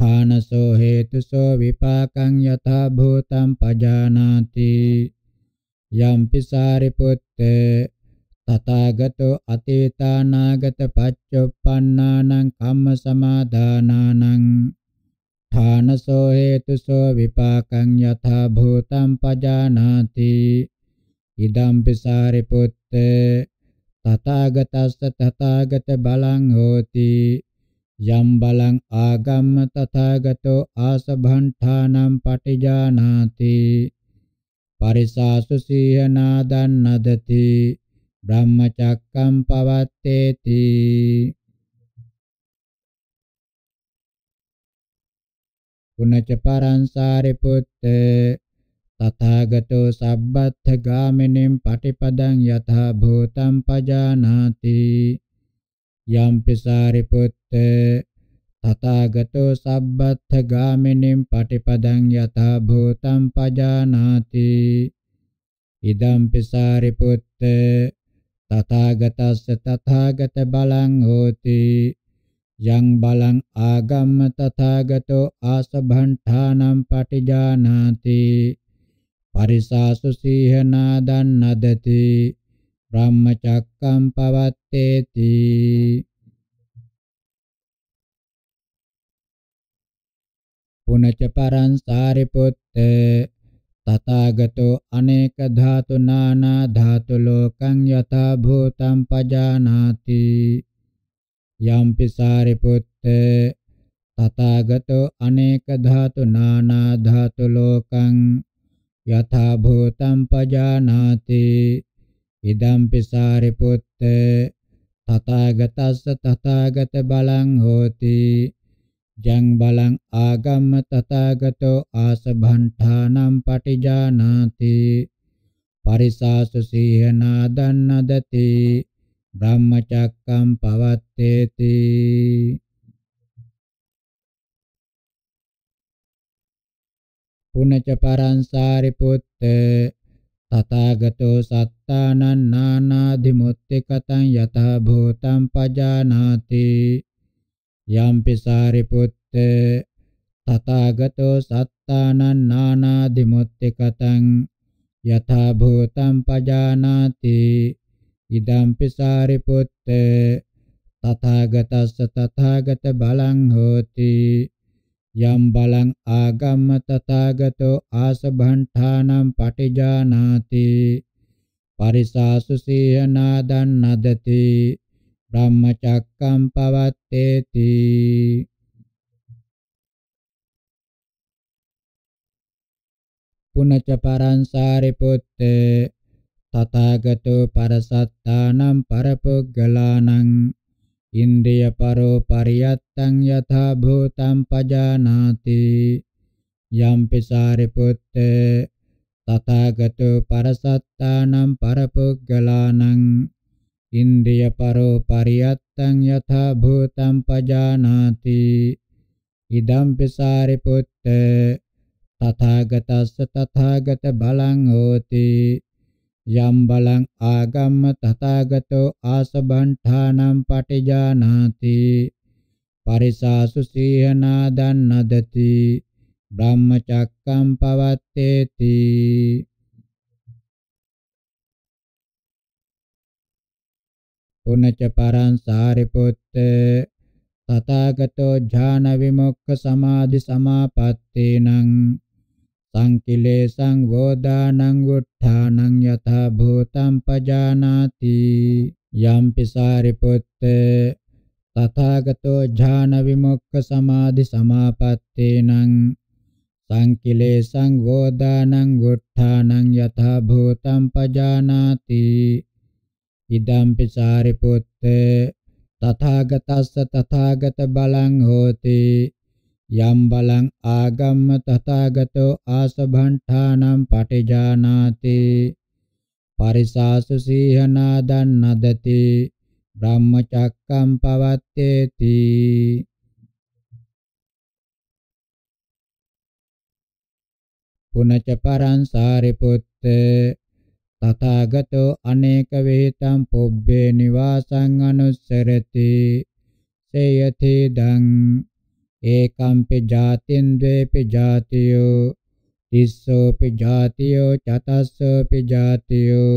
Speaker 1: ථානසෝ හේතුසෝ විපාකං යථා භූතං පජානාති යම්පි සාරිපුත්ත තථාගතෝ අතීතානාගත පච්චුප්පන්නානං කම්ම සමාදානානං ථානසෝ හේතුසෝ විපාකං යථා භූතං පජානාති ඉදම්පි සාරිපුත්ත තථාගතස්ස තථාගත බලං හෝති යම් බලං ආගම්ම තථාගතෝ ආසභණ්ඨානම් පටිජානාති පරිසාසු සීහනා දන්නදති බ්‍රහ්මචක්කම් පවත්තේති පුනච පරං සාරිපුත්ත තථාගතෝ සබ්බත්ථ ගාමිනින් පටිපදං යථා භූතං පජානාති යම්පි සාරිපුත්ත තථාගතෝ සබ්බත්ථ ගාමිනින් පටිපදං යතා භූතං පජානාති ඉදම්පි සාරිපුත්ත තථාගතස්ස තථාගත බලං හෝති යං බලං ආගම්ම තථාගතෝ ආසභණ්ඨානම් පටිජානාති පරිසාසු සීහනාදන් නදති බ්‍රහ්මචක්කම් පවත් තේති පුනච පරං සාරිපුත්ත තථාගතෝ අනේක ධාතු නානා ධාතු ලෝකං යථා භූතං පජානාති යම්පි සාරිපුත්ත තථාගතෝ අනේක ධාතු නානා ධාතු ලෝකං යථා භූතං පජානාති ඉදම්පි සාරිපුත්ත තථාගතස්ස තථාගත බලං හෝති ජං බලං ආගම්ම තථාගතෝ ආසභණ්ඨානම් පටිජානාති පරිසාසු සීහනා දන්නදති බ්‍රහ්මචක්කම් පවත්තේති පුනච පරං සාරිපුත්ත තථාගතෝ සත්තානං නානාදිමුත්තිකතං යතහ භූතං පජානාති යම්පි සාරිපුත්ත තථාගතෝ සත්තානං නානාදිමුත්තිකතං යතහ භූතං පජානාති ඉදම්පි සාරිපුත්ත තථාගතස්ස තථාගත බලං හෝති යම් බලං ආගම්ම තථාගතෝ ආසභණ්ඨානම් පටිජානාති පරිසාසුසීහනා දන්නදති බ්‍රහ්මචක්කම් පවත්තේති පුනච පරං සාරිපුත්තේ තථාගතෝ පරසත්තානම් පරපුග්ගලානං ඉන්ද්‍රිය පරෝ පරියත්තං යථා භූතං පජානාති යම්පි සාරිපුත්ත තථාගතෝ පරසත්තානම් පරපුග්ගලානම් ඉන්ද්‍රිය පරෝ පරියත්තං යථා භූතං පජානාති ඉදම්පි සාරිපුත්ත තථාගතස්ස තථාගත බලං හෝති යම් බලං ආගම්ම තථාගතෝ ආසබණ්ඨානම් පටිජානාති පරිසාසු සීහනා දන්නදති බ්‍රහ්මචක්කම් පවත්තේති පුනච පරං සාරිපුත්ත තථාගතෝ ඥාන විමුක්ඛ සමාධි සමාපත්තේනං ตังกิเลสังโวดานังวุฒานังยถาภูตัมปจานาติยัมปิสาริปุตเตตถาคโตญาณวิมุคคสมาธิสมาปัตตินังสังกิเลสังโวดานังวุฒานังยถาภูตัมปจานาติอิดัมปิสาริปุตเตตถาคตัสสะตถาคตบาลังโหติ Yam balang agama tathagato asabhantanam patijanati parisasu sihana dan nadati brahmacakkam pavatteti Punaca paran sariputta tathagato aneka vihitam pubbe nivasaṃ anusarati seyati dang ඒකම්පි ජාතින් ද්වේපි ජාතියෝ තිස්සෝපි ජාතියෝ චතස්සෝපි ජාතියෝ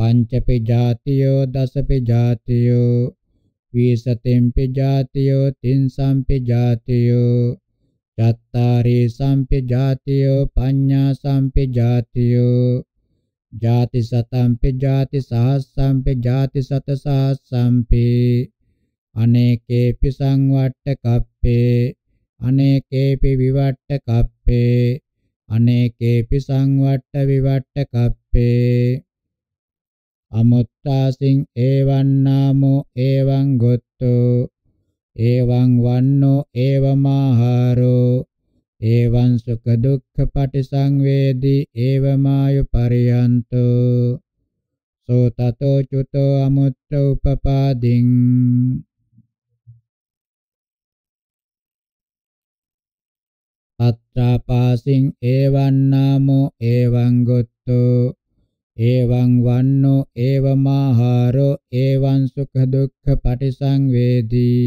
Speaker 1: පංචපි ජාතියෝ දසපි ජාතියෝ විසතෙම්පි ජාතියෝ තින්සම්පි ජාතියෝ චත්තාරී සම්පි ජාතියෝ පඤ්ඤා සම්පි ජාතියෝ ජාති සතම්පි ජාති සහස්සම්පි ජාති සත සහස්සම්පි අනේකේපි සංවට්ඨ කප්පේ අනේකේපි විවට්ඨ කප්පේ අනේකේපි සංවට්ඨ විවට්ඨ කප්පේ අමුත්තාසින් ඒවං නාමෝ ඒවං ගොත්තෝ ඒවං වන්නෝ ඒවමාහාරෝ ඒවං සුඛ දුක්ඛ පටිසංවේදී ඒවමාය පරියන්තෝ සෝ තතෝ චුතෝ අමුත්ත උපපාදින් අත්‍රාපාසින් ඒවං නාමෝ ඒවං ගොත්තෝ ඒවං වන්නෝ ඒවමාහාරෝ ඒවං සුඛ දුක්ඛ පටිසංවේදී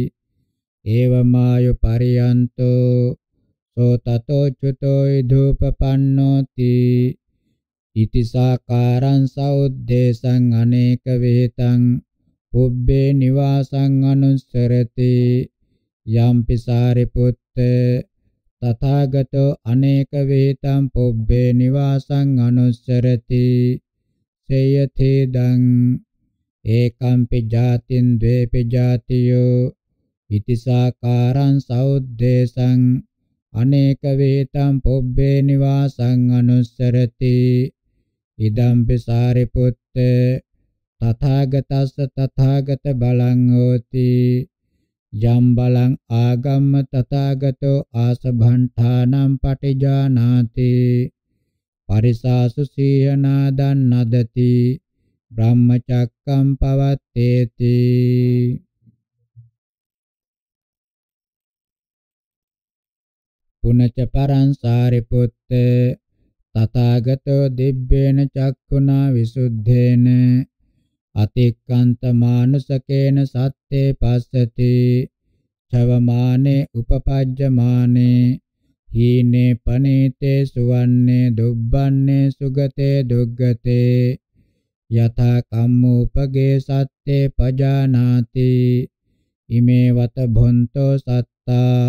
Speaker 1: ඒවමායු පරියන්තෝ සෝ තතෝ චුතෝ ධූපපන්නෝති ඉතිසාකාරං සෞද්දේශං අනේක වේතං පුබ්බේ නිවාසං අනුස්සරති යම්පි සාරිපුත්ත තථාගතෝ අනේක වේතම් පොබ්බේ නිවාසං අනුස්සරති සේයතේ දං ඒකම්පි ජාතින් ද්වේපි ජාතියෝ ඉතිසාකාරං සෞද්දේශං අනේක වේතම් පොබ්බේ නිවාසං අනුස්සරති ඉදම්පි සාරිපුත්ත තථාගතස්ස තථාගත බලං හෝති යම් බලං ආගම්ම තථාගතෝ ආසභණ්ඨානම් පටිජානාති පරිසාසු සීයනා දන්නදති බ්‍රහ්මචක්කම් පවත්තේති පුනච පරං සාරිපුත්ත තථාගතෝ දිබ්බේන චක්ඛුනා විසුද්ධේන අතික්කන්ත මානුසකේන සත්තේ පස්සති චවමානේ උපපජ්ජමානේ හීනේ පනේතේ සුවන්නේ දුබ්බන්නේ සුගතේ දුග්ගතේ යථා කම්මෝපගේ සත්තේ පජානාති ඉමේ වත භොන්තෝ සත්තා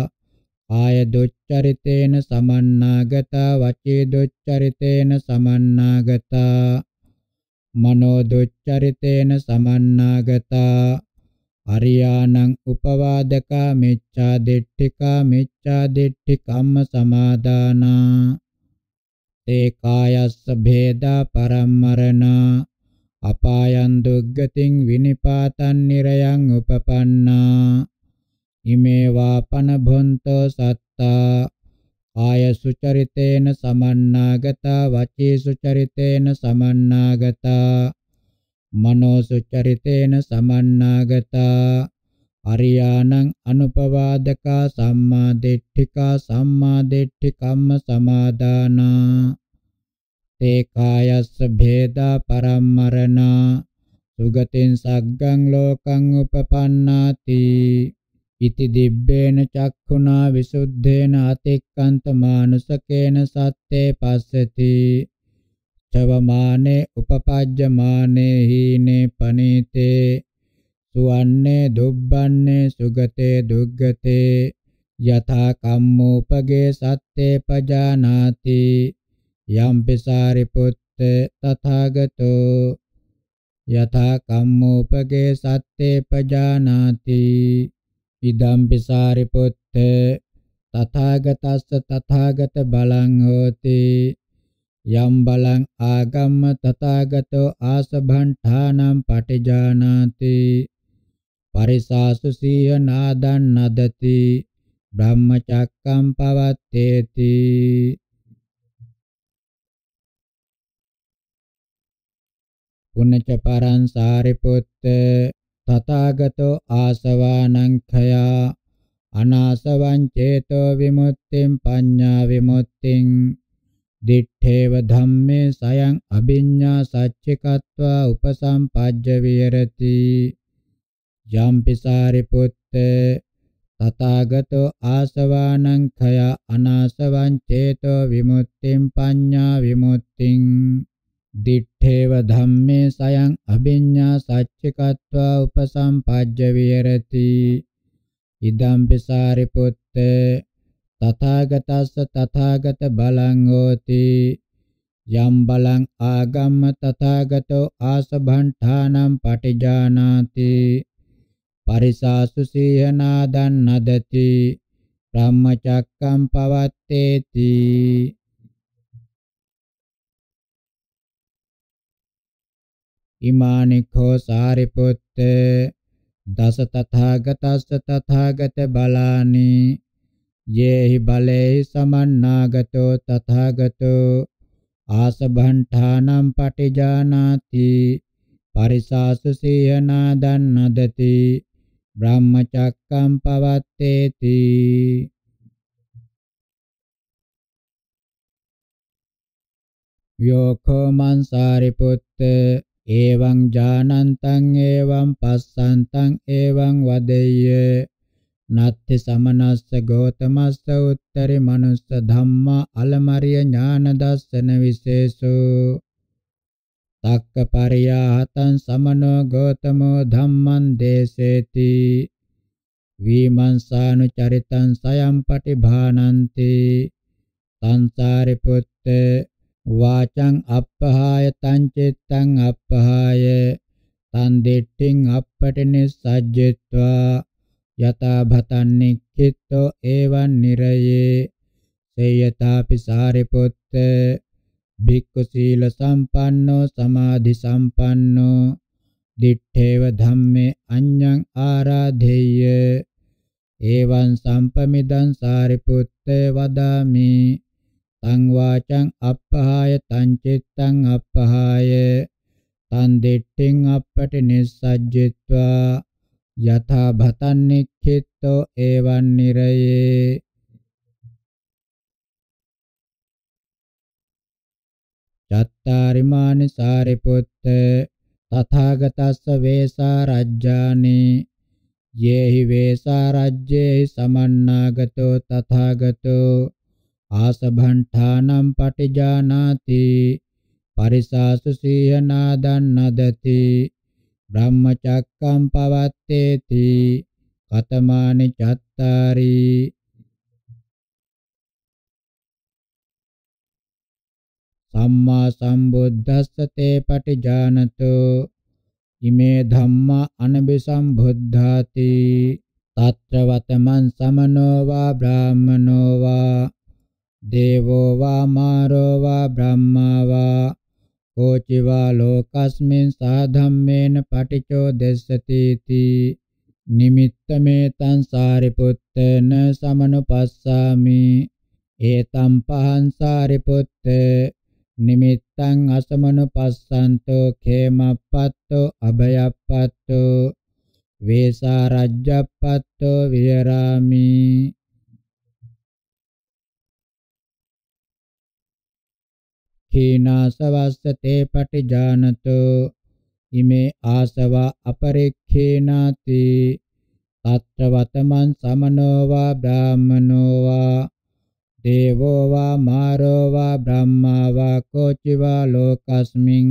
Speaker 1: ආය දුච්චරිතේන සමන්නාගතා වචේ දුච්චරිතේන සමන්නාගතා මනෝ දුච්චරිතේන සමන්නාගතා අරියාණං උපවාදකා මෙච්ඡා දිට්ඨිකා මෙච්ඡා දිට්ඨි කම්ම සමාදානා තේ කායස්ස භේදා පරම්මරණා අපායන් දුග්ගතින් විනිපාතන් නිරයන් උපපන්නා ඉමේ වාපන භොන්තෝ සත්තා ආය සුචරිතේන සමන්නාගතා වචී සුචරිතේන සමන්නාගතා මනෝ සුචරිතේන සමන්නාගතා අරියාණං අනුපවාදකා සම්මා දිට්ඨිකා සම්මා දිට්ඨිකම්ම සමාදානා තේ කායස්ස භේදා පරම්මරණා සුගතින් සග්ගං ලෝකං උපපන්නාති ඉති දිබ්බේන චක්ඛුනා විසුද්ධේන අතික්කන්ත මානුසකේන සත්තේ පස්සති චවමානේ උපපජ්ජමානේ හීනේ පනීතේ සුවන්නේ දුබ්බන්නේ සුගතේ දුග්ගතේ යථා කම්මෝපගේ සත්තේ පජානාති යම්පිසාරි පුත්ත තථාගතෝ යථා කම්මෝපගේ සත්තේ පජානාති ඉදම්පි සාරිපුත්ත තථාගතස්ස තථාගත බලං හෝති යම් බලං ආගම්ම තථාගතෝ ආසභණ්ඨානම් පටිජානාති පරිසාසු සීහ නාදන් නදති බ්‍රහ්මචක්කම් පවත්තේති පුනච පරං සාරිපුත්ත තථාගතෝ ආසවානං khaya අනාසවං චේතෝ විමුක්තිං පඤ්ඤා විමුක්තිං දිත්තේව ධම්මේ සයං අභිඤ්ඤා සච්චිකत्वा උපසම්පජ්ජ විහෙරති යම්පි සාරිපුත්ත තථාගතෝ ආසවානං khaya අනාසවං චේතෝ විමුක්තිං පඤ්ඤා විමුක්තිං දිඨේව ධම්මේ සයං අභිඤ්ඤා සච්චිකत्वा උපසම්පජ්ජ විහෙරති ඉදම් පිසාරිපුත්ත තථාගතස්ස තථාගත බලං හෝති යම් බලං ආගම්ම තථාගතෝ ආසභණ්ඨානම් පටිජානාති පරිසාසු සීහනාදන් නදති බ්‍රහ්මචක්කම් පවත්තේති ඉමානිඛෝ සාරිපුත්ත දස තථාගතස්ස තථාගත බලානි යේහි බලේහි සමන්නාගතෝ තථාගතෝ ආසභණ්ඨානම් පටිජානාති පරිසාසු සීහනා දන්නදති බ්‍රහ්මචක්කම් පවත්තේති යෝඛෝ මන්සාරිපුත්ත එවං ජානන්තං එවං පස්සන්තං එවං වදෙය්‍ය නත්ථි සමනස්ස ගෝතමස්ස උත්තරි මනුස්ස ධම්මා අලමරිය ඥාන දස්සන විශේෂෝ තක්ක පරියාහතං සමනෝ ගෝතමෝ ධම්මං දේසේති විමංසානු චරිතං සයම් පටිභානන්ති සංසාරි පුත්තේ Vācaṁ appahāya taṁ cittaṁ appahāya taṁ diṭṭhiṁ appaṭinisajjitvā yatā bhataṁ nikkhitto evaṁ niraye seyyatapi sāriputta bhikkhu sīla sampanno samādhi sampanno diṭṭheva dhamme aññaṁ ārādheyya evaṁ sampamidaṁ sāriputta vadāmi තං වාචං අප්පහාය තං චිත්තං අප්පහාය තං දෙට්ඨෙන් අප්පටි නිස්සජ්ජිත්වා යථා භතං නික්ඛිතෝ එවං නිරයේ චත්තාරිමානි සාරිපුත්ත තථාගතස්ස වේසා රජ්ජානේ යේහි වේසා රජ්ජේහි සමන්නාගතෝ තථාගතෝ ආසභණ්ඨානම් පටිජානාති පරිසාසු සීහනාදන් නදති බ්‍රහ්මචක්කම් පවත්තේති කතමානි චත්තාරි සම්මා සම්බුද්දස්ස තේ පටිජානතෝ ඉමේ ධම්මා අනබිසම්බුද්ධාති తత్ర වතමන් සමනෝ වා බ්‍රාහමනෝ වා දේවෝ වා මාරෝ වා බ්‍රහ්මා වා කෝචි වා ලෝකස්මින් සාධම්මේන පටිච්චෝ දෙස්සති තී නිමිත්තමේතං සාරිපුත්තන සමනුපස්සාමි ඒතම් පහං සාරිපුත්ත නිමිත්තං අසමනුපස්සන්තෝ ඛේමප්පත්තෝ අභයප්පත්තෝ වේසා රජ්ජප්පත්තෝ විහරාමි හේනාසවස්සතේ පටිජානතෝ ඉමේ ආසව අපරික්ඛේනාති తත්‍රවතමන් සමනෝ වා බ්‍රාහමනෝ වා දේවෝ වා මාරෝ වා බ්‍රහ්මා වා කෝචි වා ලෝකස්මින්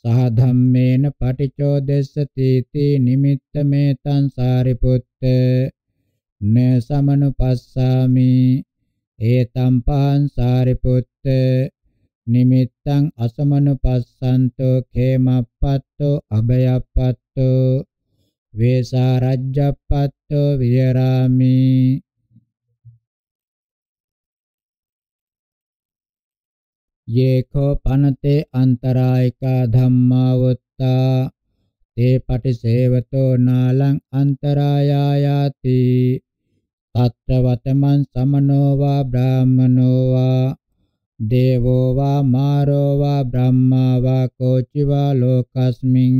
Speaker 1: සහ ධම්මේන පටිච්චෝදෙස්සති තී නිමිත්ත මේතං සාරිපුත්ත න සමනුපස්සාමි ඒතම් පහං සාරිපුත්ත නිමිත්තං අසමනුපස්සන්තෝ ඛේමප්පත්තෝ අබයප්පත්තෝ වේසා රජ්ජප්පත්තෝ විරාමි යේකෝ පනතේ අන්තරායිකා ධම්මාවත්තා තේ පටිසේවතෝ නාලං අන්තරායායාති තත්ත්වතමන් සමනෝවා බ්‍රාහමනෝවා දේවෝ වා මාරෝ වා බ්‍රහ්මා වා කෝචි වා ලෝකස්මින්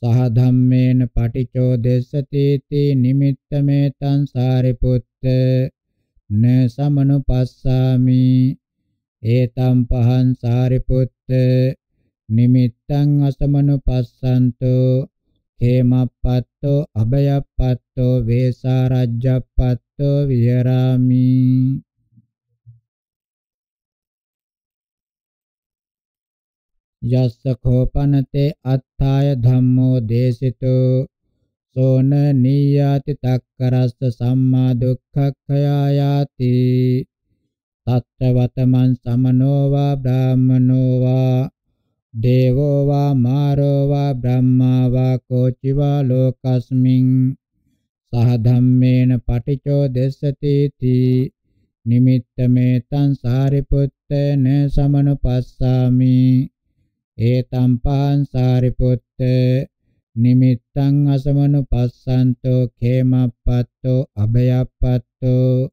Speaker 1: සහ ධම්මේන පටිච්චෝදෙස්සති තී නිමිත්තමෙතං සාරිපුත්ත න සමනුපස්සාමි ඒතම් පහං සාරිපුත්ත නිමිත්තං අසමනුපස්සන්තෝ හේමප්පත්තෝ අබයප්පත්තෝ වේසාරජ්ජප්පත්තෝ විහරාමි යස්ස කෝපනතේ අත්ථාය ධම්මෝ දේසිතෝ සෝන නීයාති තක්කරස්ස සම්මා දුක්ඛක්ඛයායාති තත්ත්වතමන් සමනෝ වා බ්‍රාහමනෝ වා දේවෝ වා මාරෝ වා බ්‍රහ්මා වා කෝචි වා ලෝකස්මින් සහ ධම්මේන පටිච්චෝ දෙස්සති තී නිමිත්තමේ තං සාරිපුත්තේන සමනුපස්සාමි ඒතම් පාන් සාරිපුත්ත නිමිත්තං අසමනුපස්සන්තෝ ඛේමප්පත්තෝ අබයප්පත්තෝ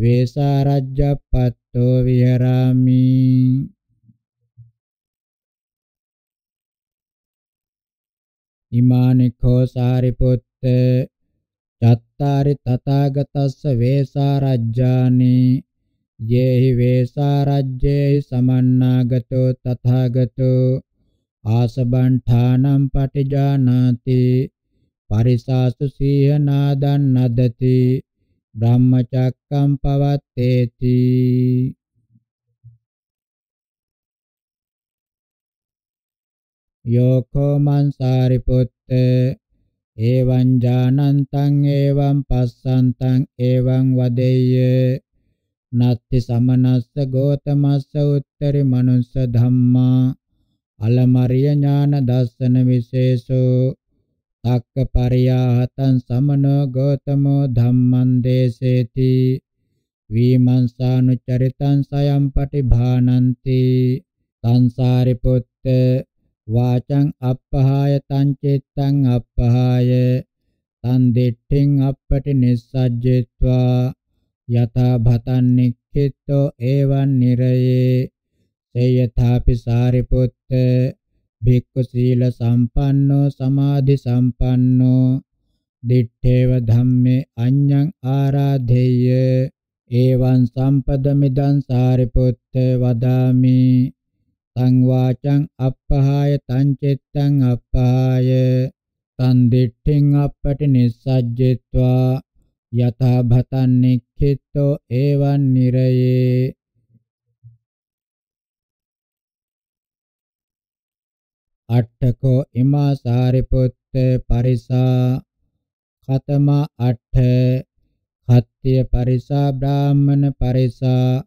Speaker 1: වේසාරජ්ජප්පත්තෝ විහරාමි ඉමානිකෝ සාරිපුත්ත චත්තාරි තථාගතස්ස වේසාරජ්ජානි යේහි වේසා රජ්ජේහි සමන්නාගතෝ තථාගතෝ ආසබණ්ඨානම් පටිජානාති පරිසාසු සීහනාදන් නදති බ්‍රහ්මචක්කම් පවත්තේති යෝකෝ මන්සාරිපුත්ත එවං ජානන්තං එවං පස්සන්තං එවං වදෙය්‍ය නත්ති සමනස්ස ගෝතමස්ස උත්තරි මනුස්ස ධම්මා අලමරිය ඥාන දස්සන විශේෂෝ තක්ක පරියාහතං සමනෝ ගෝතමෝ ධම්මං දේසේති විමංසානුචරිතං සයම් පටිභානಂತಿ සංසාරිපුත්ත වාචං අප්පහාය තං චිත්තං අප්පහාය තන් දිට්ඨින් අපටි නිස්සජ්ජිත්වා යතා භතන් නික්ඛිතෝ එවං නිරයේ සේයථාපි සාරිපුත්ත භික්ඛු සීල සම්පන්නෝ සමාධි සම්පන්නෝ දිත්තේව ධම්මේ අඤ්ඤං ආරාධේය ඒවං සම්පදමිදං සාරිපුත්ත වදාමි තං වාචං අප්පහාය තං චිත්තං අප්පහාය තං දිට්ඨින් අප්පටි නිස්සජ්ජිත්වා යතා භතන් නික්ඛිතෝ එවං නිරයේ අට්ඨකෝ ඉමා සාරිපුත්ත පරිසා කතම අට්ඨ කත්ත්‍ය පරිසා බ්‍රාහ්මණ පරිසා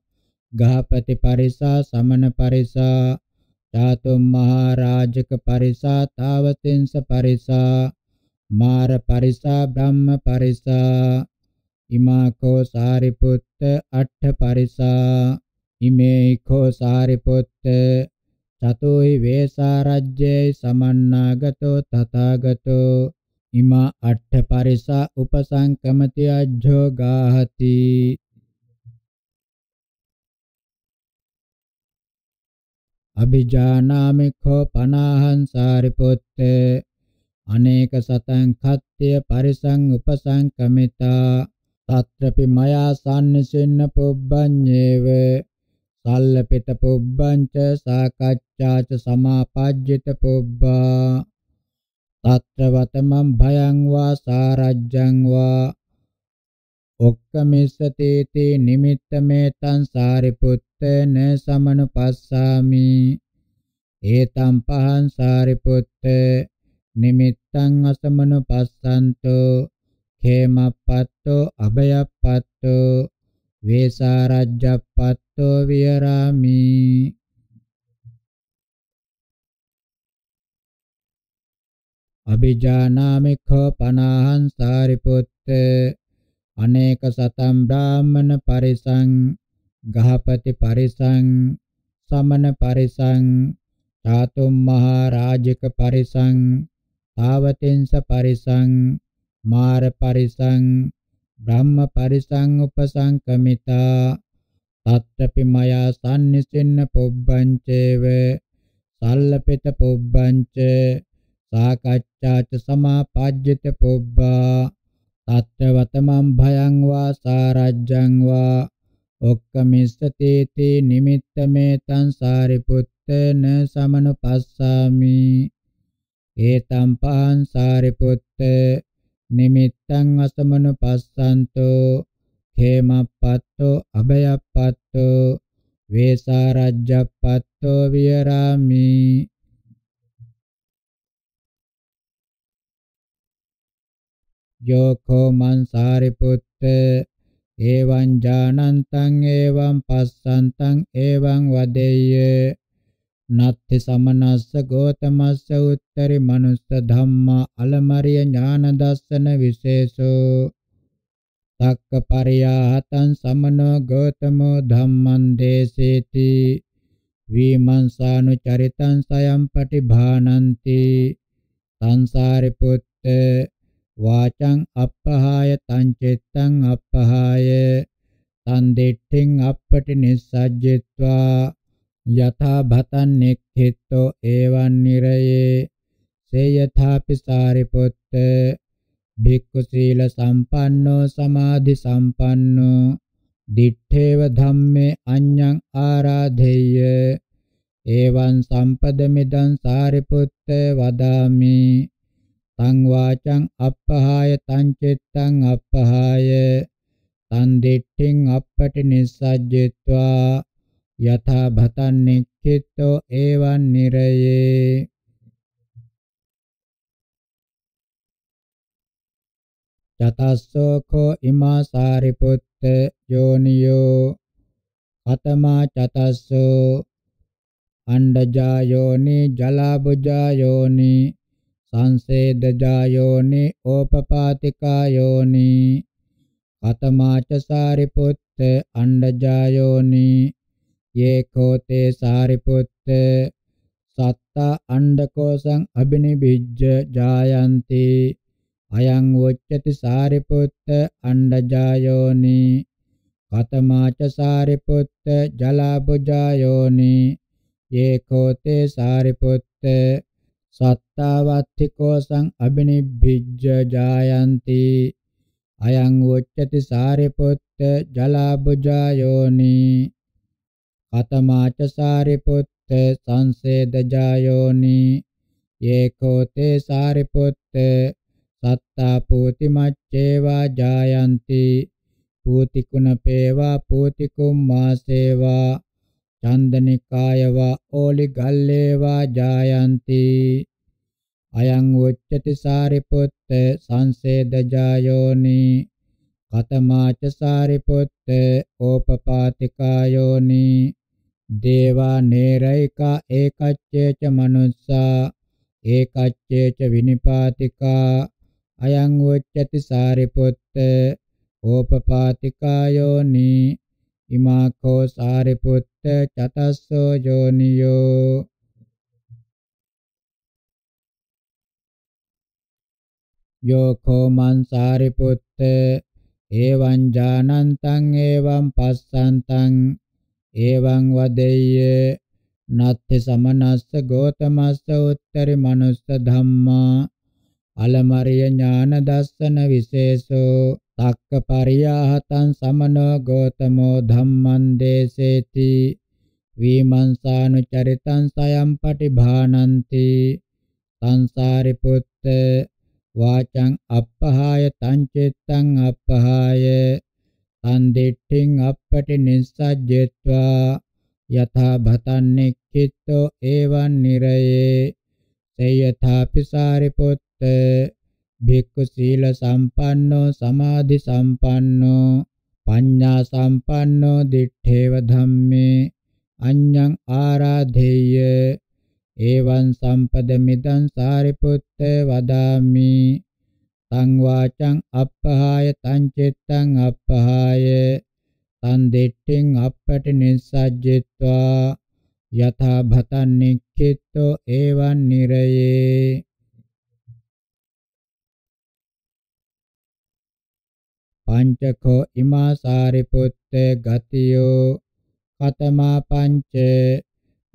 Speaker 1: ගහපති පරිසා සමන පරිසා ධාතුම් මහා රාජක පරිසා තාවතින්ස පරිසා මාර පරිසා බ්‍රහ්ම පරිසා ඉමාකෝ සාරිපුත්ත අට්ඨ පරිසා ඉමේකෝ සාරිපුත්ත චතෝයි වේසා රජ්ජේ සමන්නාගතෝ තථාගතෝ ඉමා අට්ඨ පරිසා උපසංකමති අජ්ජෝ ගාහති අභිජානාමිඛෝ පනාහං සාරිපුත්තේ අනේක සතං කත්ත්‍ය පරිසං උපසංකමිතා తත්‍රපි මයා සම්නිසින්න පුබ්බඤ්ඤේව සල්ලපිත පුබ්බංච සාකච්ඡාච සමාපජ්ජිත පුබ්බා తත්‍ර වතමං භයං වා සාරජ්ජං වා ඔක්කමිස්සතේති නිමිත්තමෙතං සාරිපුත්තේන සමනුපස්සාමි ඒතම් පහං සාරිපුත්තේ නිමිත්තං අසමනුපස්සන්තෝ ඛේමප්පත්තෝ අභයප්පත්තෝ වේසාරජ්ජප්පත්තෝ විහරාමි අභිජානාමිඛෝ පනාහං සාරිපුත්ත අනේක සතම් බ්‍රාහ්මන පරිසං ගහපති පරිසං සමන පරිසං චාතුම් මහා රාජික පරිසං ආවටෙන්ස පරිසං මාර පරිසං බ්‍රහ්ම පරිසං උපසංකමිතා තත්ත්‍පි මයා සම්නිසින්න පොබ්බංචේව සල්ලපිත පොබ්බංච සාකච්ඡාච සමාපජ්ජිත පොබ්බා තත්ත්වතමං භයං වා සාරජ්ජං වා ඔක්කමිස්සති තී නිමිත්ත මේ තං සාරිපුත්තන සමනුපස්සාමි ඒතම් පාන් සාරිපුත්ත නිමිත්තං අසමනුපස්සන්තෝ ඛේමප්පත්තෝ අබයප්පත්තෝ වේසාරජ්ජප්පත්තෝ විරාමි යෝඛෝ මං සාරිපුත්ත එවං ජානන්තං එවං පස්සන්තං එවං වදෙය්‍ය නත්ථි සමනස්ස ගෝතමස්ස උත්තරි මනුස්ස ධම්මා අලමරිය ඥාන දස්සන විශේෂෝ තක්කපරියාතං සමනෝ ගෝතමෝ ධම්මං දේසේති විමංසානු චරිතං සයම් පටිභානಂತಿ සංසාරිපුත්ත වාචං අප්පහාය තං චිත්තං අප්පහාය තන් දෙට්ඨින් අප්පටි නිස්සජ්ජිත්වා යථා භතන් නෙක්ඛිතෝ ඒවං නිරයේ සේයථාපි සාරිපුත්ත භික්ඛු සීල සම්පන්නෝ සමාධි සම්පන්නෝ දිත්තේව ධම්මේ අඤ්ඤං ආරාධෙය්‍ය එවං සම්පදමිදං සාරිපුත්ත වදාමි තං වාචං අප්පහාය තං චිත්තං අප්පහාය තං දිට්ඨින් අපටි නිස්සජ්ජිත්වා යථා භතන් නික්ඛිතෝ එවං නිරයේ චතස්සෝඛෝ ඉමා සාරිපුත්ත යෝනියෝ අතමා චතස්සෝ අණ්ඩජා යෝනි ජලාබුජා යෝනි සංසේදජා යෝනි ඕපපාතිකා යෝනි අතමා ච සාරිපුත්ත අණ්ඩජා යෝනි යේකෝතේ සාරිපුත්ත සත්තා අණ්ඩකෝසං අබිනිබිජ්ජ ජායන්ති අයං වොච්චති සාරිපුත්ත අණ්ඩජායෝනි කතමාච සාරිපුත්ත ජලාබුජායෝනි යේකෝතේ සාරිපුත්ත සත්තාවත්තිකෝසං අබිනිබ්බිජ්ජ ජායන්ති අයං වොච්චති සාරිපුත්ත ජලාබුජායෝනි කතමාච සාරිපුත්ත සංසේදජායෝනි ඒකෝ තේ සාරිපුත්ත සත්තා පූති මච්චේවා ජායන්ති පූති කුණපේවා පූති කුම්මාසේවා චන්දනිකායවා ඕලි ගල්ලේවා ජායන්ති අයං උච්චති සාරිපුත්ත සංසේදජායෝනි කතමාච සාරිපුත්ත ඕපපාතිකායෝනි දේවා නේරයිකා ඒකච්චේච මනුස්සා ඒකච්චේච විනිපාතිකා අයං උච්චති සාරිපුත්ත ඕපපාතිකායෝනි ඉමාකෝ සාරිපුත්ත චතස්සෝ ජෝනියෝ යෝකෝ මං සාරිපුත්ත එවං ජානන්තං එවං පස්සන්තං එවං වදෙය්‍ය නත්ථ සමනස්ස ගෝතමස්ස උත්තරි මනුස්ස ධම්මා අලමරිය ඥාන දස්සන විශේෂෝ තක්ක පරියාහතං සමනෝ ගෝතමෝ ධම්මං දේසේති විමංසානු චරිතං සයම් පටිභානಂತಿ සංසාරි පුත්ත වාචං අප්පහාය තං චිත්තං අප්පහාය සම්දෙට්ඨින් අපපටි නිස්සජ්ජෙත්වා යථා භතන්නෙක්ඛිතෝ එවං නිරයේ සේයථාපි සාරිපුත්ත භික්ඛු සීල සම්පන්නෝ සමාධි සම්පන්නෝ පඤ්ඤා සම්පන්නෝ දිඨේව ධම්මේ අඤ්ඤං ආරාධේය එවං සම්පද මිදං සාරිපුත්ත වදාමි තං වාචං අප්පහාය තං චෙත්තං අප්පහාය තං දෙට්ඨින් අප්පටි නිස්සජ්ජිත්වා යථා භතං නික්ඛිතෝ එවං නිරයේ පංචකෝ ඉමා සාරිපුත්තේ ගතියෝ කතමා පංච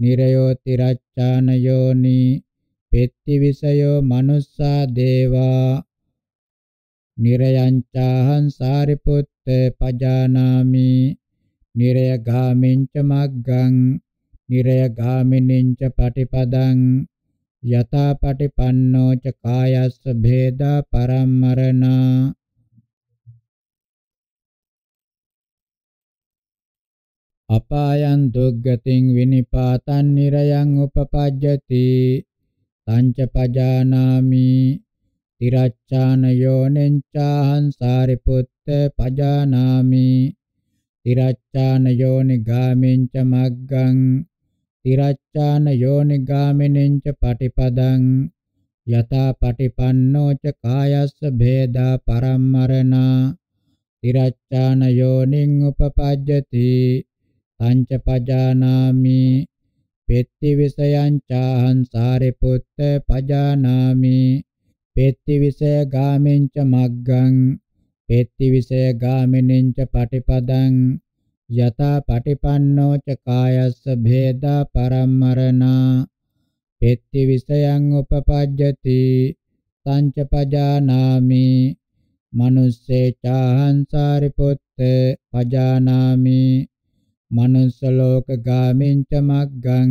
Speaker 1: නිරයෝ තිරච්ඡාන යෝනි පෙත්ති විසයෝ මනුස්සා දේවා නිරයංචාහං සාරිපුත්ත පජානාමි නිරය ගාමින්ච මග්ගං නිරය ගාමිනින්ච පටිපදං යතා පටිපන්නෝ ච කායස්ස භේදා පරම්මරණා අපායන් දුග්ගතින් විනිපාතන් නිරයන් උපපජ්ජති තංච පජානාමි තිරච්ඡාන යෝනෙන්චාහං සාරිපුත්ත පජානාමි තිරච්ඡාන යෝනි ගාමෙන්ච මග්ගං තිරච්ඡාන යෝනි ගාමිනෙන්ච පටිපදං යතා පටිපන්නෝ ච කායස්ස භේදා පරම්මරණා තිරච්ඡාන යෝනින් උපපජ්ජති තංච පජානාමි පෙත්ති විසයං චාහං සාරිපුත්ත පජානාමි පෙත්තිවිසය ගාමෙන්ච මග්ගං පෙත්තිවිසය ගාමිනෙන්ච පටිපදං යතා පටිපන්නෝ ච කායස්ස භේදා පරම්මරණා පෙත්තිවිසයං උපපජ්ජති සංච පජානාමි මනුස්සේ චාහං සාරිපුත්ත පජානාමි මනුස්ස ලෝක ගාමින්ච මග්ගං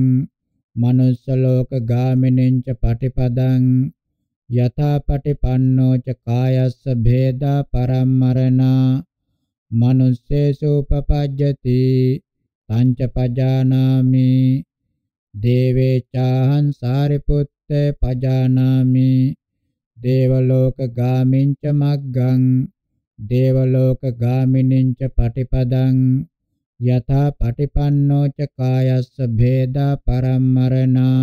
Speaker 1: මනුස්ස ලෝක ගාමිනෙන්ච පටිපදං යථාපටිපන්නෝ ච කායස්ස භේදා පරම්මරණා මනුස්සේසු උපපජ්ජති තංච පජානාමි දේවේචාහං සාරිපුත්තේ පජානාමි දේවලෝක ගාමින්ච මග්ගං දේවලෝක ගාමිනින්ච පටිපදං යථා පටිපන්නෝ ච කායස්ස භේදා පරම්මරණා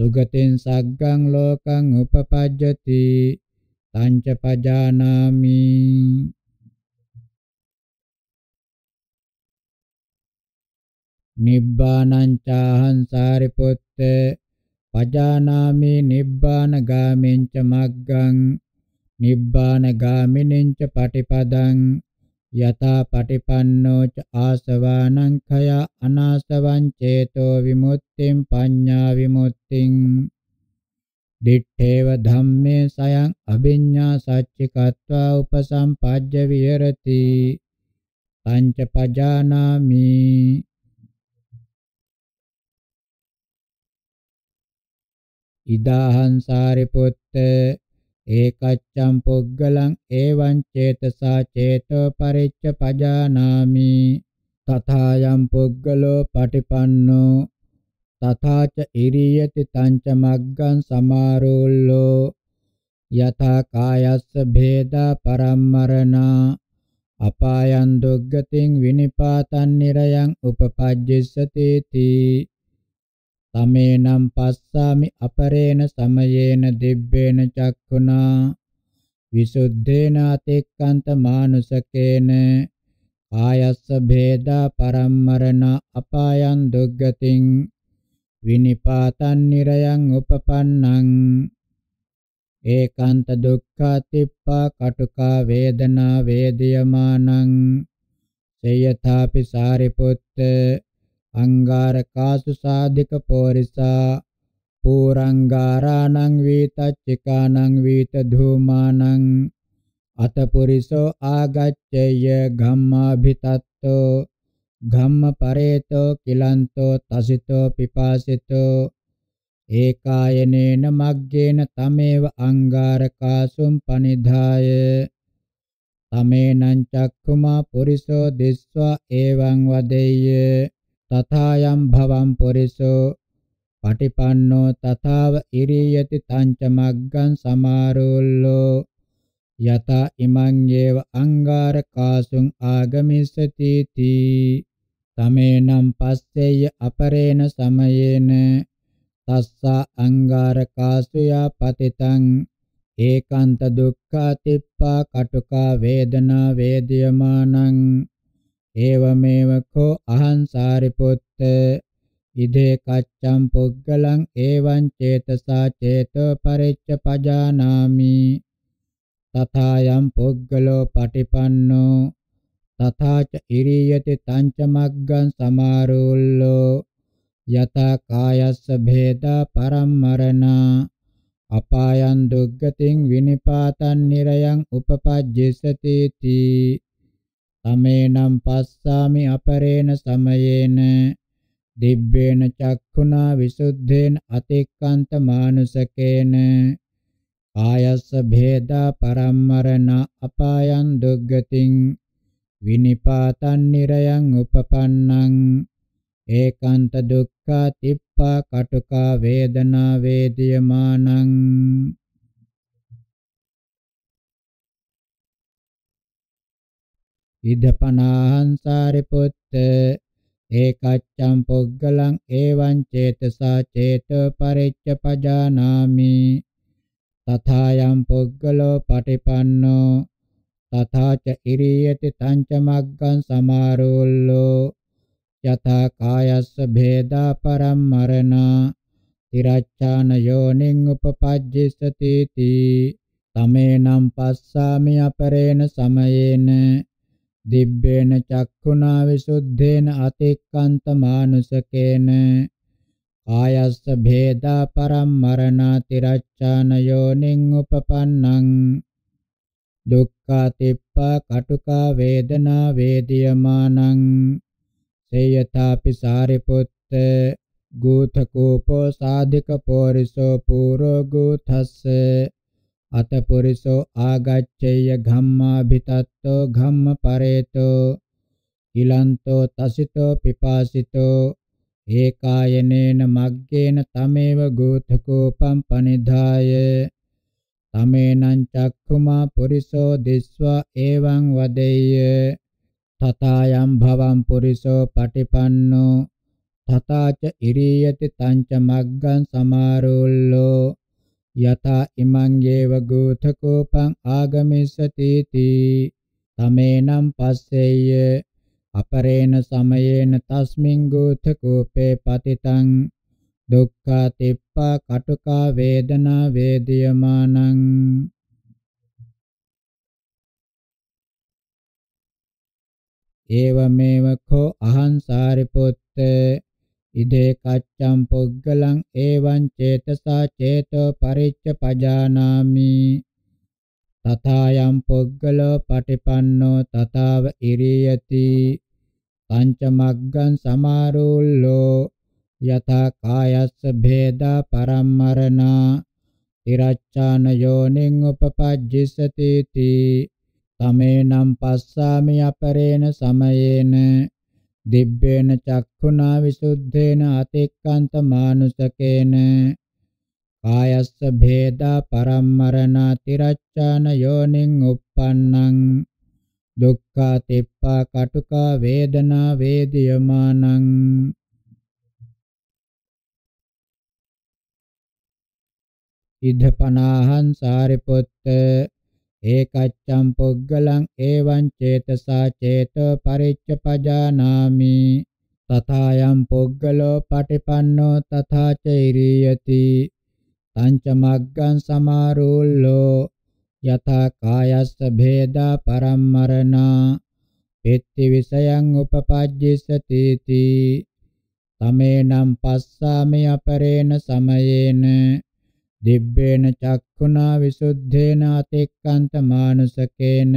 Speaker 1: සුගතින් සග්ගං ලෝකං උපපජ්ජති තංච පජානාමි නිබ්බානං චාහං සාරිපුත්ත පජානාමි නිබ්බාන ගාමෙන් ච මග්ගං නිබ්බාන ගාමිනෙන් ච පටිපදං යතා පටිපන්නෝ ච ආසවානං khය අනාසවං චේතෝ විමුක්තිං පඤ්ඤා විමුක්තිං දිත්තේව ධම්මේ සයං අභිඤ්ඤා සච්චිකत्वा උපසම්පජ්ජ විහෙරති පංච පජානාමි ඉදාහං සාරිපුත්ත ඒකච්ඡම් පුග්ගලං එවං චේතසා චේතෝ පරිච්ඡ පජානාමි තථායම් පුග්ගලෝ පටිපන්නෝ තථාච ඉරියති තංච මග්ගං සමාරෝල්ලෝ යථා කායස්ස භේදා පරම්මරණා අපායන් දුග්ගතින් විනිපාතන් නිරයන් උපපජ්ජසති තී තමේනම් පස්සාමි අපරේණ සමයේන දිබ්බේන චක්ඛුනා විසුද්ධේන අතික්කන්ත මානුසකේන ආයස්ස භේදා පරම්මරණ අපායන් දුග්ගතින් විනිපාතන් නිරයන් උපපන්නං ඒකාන්ත දුක්ඛා තිප්පා කටුකා වේදනා වේදයමානං සේයථාපි සාරිපුත්ත අංගාරකාසු සාධික පෝරිසා පුරංගාරාණං වීතච්චිකානං වීත ධූමානං අතපුරිසෝ ආගච්ඡය ගම්මාභිතත්තෝ ගම්මපරේතෝ කිලන්තෝ තසිතෝ පිපාසිතෝ ඒකායනේන මග්ගේන තමේව අංගාරකාසුම් පනිධාය තමේනං චක්ඛුමා පුරිසෝ දිස්වා එවං වදෙය්‍ය තථායම් භවං පොරිසෝ පටිපන්නෝ තථාව ඉරියති තංච මග්ගං සමාරෝල්ලෝ යත ඉමං යේව අංගාරකාසුං ආගමිස්සති තී තමේනම් පස්සෙය අපරේන සමයේන තස්සා අංගාරකාසුයා පතිතං ඒකාන්ත දුක්ඛා තිප්පා කටුකා වේදනා වේදයමානං ඒවමේව කෝ අහං සාරිපුත්ත ඉදේ කච්ඡම් පුග්ගලං ඒවං චේතසා චේතෝ පරිච්ඡ පජානාමි තථායම් පුග්ගලෝ පටිපන්නෝ තථාච ඉරියති තංච මග්ගං සමාරෝල්ලෝ යතා කායස්ස භේදා පරම්මරණා අපායන් දුග්ගතින් විනිපාතන් නිරයන් උපපජ්ජසති තී තමේනම් පස්සාමි අපරේණ සමයේන දිබ්බේන චක්ඛුනා විසුද්ධේන අතික්කන්ත මානුසකේන කායස්ස භේදා පරම්මරණ අපායන් දුග්ගතින් විනිපාතං නිරයන් උපපන්නං ඒකාන්ත දුක්ඛා තිප්පා කටුකා වේදනා වේදියමානං ඉදපනාහං සාරිපුත්ත ඒකච්ඡම් පොග්ගලං ඒවං චේතසා චේතෝ පරිච්ඡ පජානාමි තථායම් පොග්ගලෝ පටිපන්නෝ තථාච ඉරියති තංච මග්ගං සමාරෝල්ලෝ යතා කායස්ස භේදා පරම්මරණ තිරච්ඡාන යෝනින් උපපජ්ජිසති තී තමේනම් පස්සාමි අපරේණ සමයේන දිබ්බේන චක්ඛුනා විසුද්ධේන අතික්කන්ත මානුසකේන ආයස්ස භේදා පරම්මරණා තිරච්ඡාන යෝනින් උපපන්නං දුක්ඛා තිප්පා කටුකා වේදනා වේදියමානං සේයතාපි සාරිපුත්ත ගෝතකෝපෝ සාධික පෝරිසෝ පූරෝ ගෝතස්ස අත පුරිසෝ ආගච්ඡේය ඝම්මාභිතත්තෝ ඝම්මපරේතෝ ඊලන්තෝ තසිතෝ පිපාසිතෝ ඒකායනේන මග්ගේන තමේව ගෝතකෝ පම්පනිධාය තමේනං චක්ඛුමා පුරිසෝ දිස්වා එවං වදෙය්‍ය තථායම් භවං පුරිසෝ පටිපන්නෝ තථාච ඉරියති තංච මග්ගං සමාරෝල්ලෝ යතා ඉමං යේව ගෝතකෝපං ආගමිස්සති තී තමේනම් පස්සෙය්‍ය අපරේණ සමයේන තස්මින් ගෝතකෝපේ පතිතං දුක්ඛා තිප්පා කටුකා වේදනා වේදියමානං ඒවමේව කෝ අහං සාරිපුත්තේ ඉදේ කච්ඡම් පුග්ගලං එවං චේතසා චේතෝ පරිච්ඡ පජානාමි තථායම් පුග්ගලෝ පටිපන්නෝ තතාව ඉරියති පංච මග්ගං සමාරුල්ලෝ යතා කායස්ස භේදා පරම්මරණා තිරච්ඡාන යෝනින් උපපජ්ජිසති තී තමේනම් පස්සාමි අපරේන සමයේන දිබ්බේන චක්ඛුනා විසුද්ධේන අතික්කන්ත මානුසකේන කායස්ස භේදා පරම්මරණා තිරච්ඡාන යෝනින් uppannං දුක්ඛා තිප්පා කටුකා වේදනා වේදියමානං ඉද්ධපනාහං සාරිපුත්ත ඒකච්ඡම් පුග්ගලං එවං චේතසා චේතෝ පරිච්ඡපජානාමි තථායම් පුග්ගලෝ පටිපන්නෝ තථා චෛරියති තංච මග්ගං සමාරුල්ලෝ යථා කායස්ස භේදා පරම්මරණා පෙත්ති විසයන් උපපජ්ජිසති තමේනම් පස්සාමි අපරේණ සමයේන දිබ්බේන චක්ඛුනා විසුද්ධේන අතික්කන්ත මානුසකේන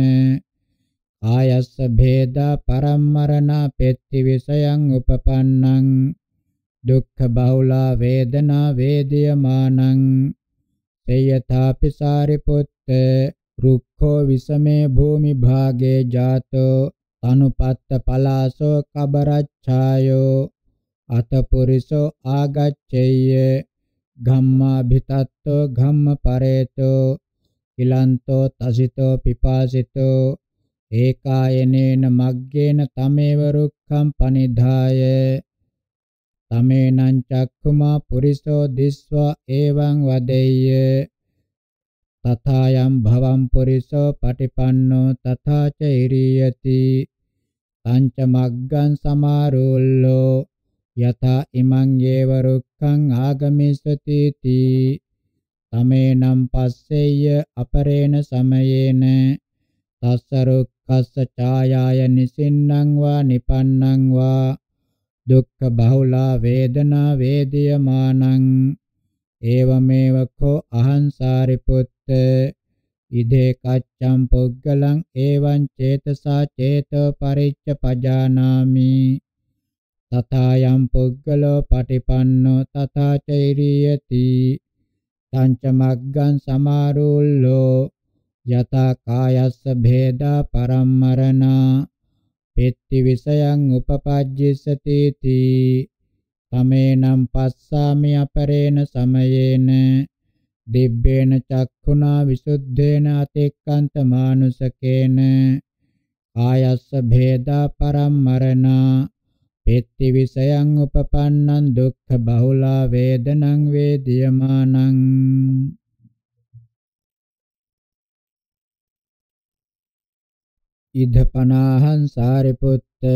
Speaker 1: ආයස්ස භේදා පරම්මරණා පෙත්ති විසයන් උපපන්නං දුක්ඛ බහුලා වේදනා වේදයමානං සේයථාපි සාරිපුත්ත රුක්ඛෝ විසමේ භූමි භාගේ ජාතෝ තනුපත්ත පලාසෝ කබරච්ඡායෝ අතපුරිසෝ ආගච්ඡේය ධම්මා භිතත්ව ඝම්ම පරේතෝ කිලන්තෝ තසිතෝ පිපාසිතෝ ඒකායනේන මග්ගේන තමේව රුක්ඛම් පනිධාය තමේනං චක්ඛුමා පුරිසෝ දිස්වා එවං වදෙය්‍ය තථායම් භවං පුරිසෝ පටිපන්නෝ තථා ච ඉරියති පංච මග්ගං සමාරුල්ලෝ යතා ඉමං යේව රුක් සුඛං ආගමිස්සති තමේනම් පස්සෙය අපරේණ සමයේන තස්සරුක්කස්ස ඡායාය නිසින්නම් වා නිපන්නම් වා දුක්ඛ බහුලා වේදනා වේදියමානං ඒවමේව කෝ අහං සාරිපුත්ත ඉදේ කච්ඡම් පුග්ගලං එවං චේතසා චේතෝ පරිච්ඡ පජානාමි තථායම් පුද්ගලෝ පටිපන්නෝ තථාචෛරියති තංච මග්ගං සමාරුල්ලෝ යතා කායස්ස භේදා පරම්මරණා පෙත්ති විසයන් උපපජ්ජිසතිති තමේනම් පස්සාමි අපරේණ සමයේන දිබ්බේන චක්ඛුනා විසුද්ධේන අතික්කන්ත මානුසකේන ආයස්ස භේදා පරම්මරණා පෙtti විසයං උපපන්නං දුක්ඛ බහුලා වේදනං වේදියමානං ඉද්ධපනාහං සාරිපුත්ත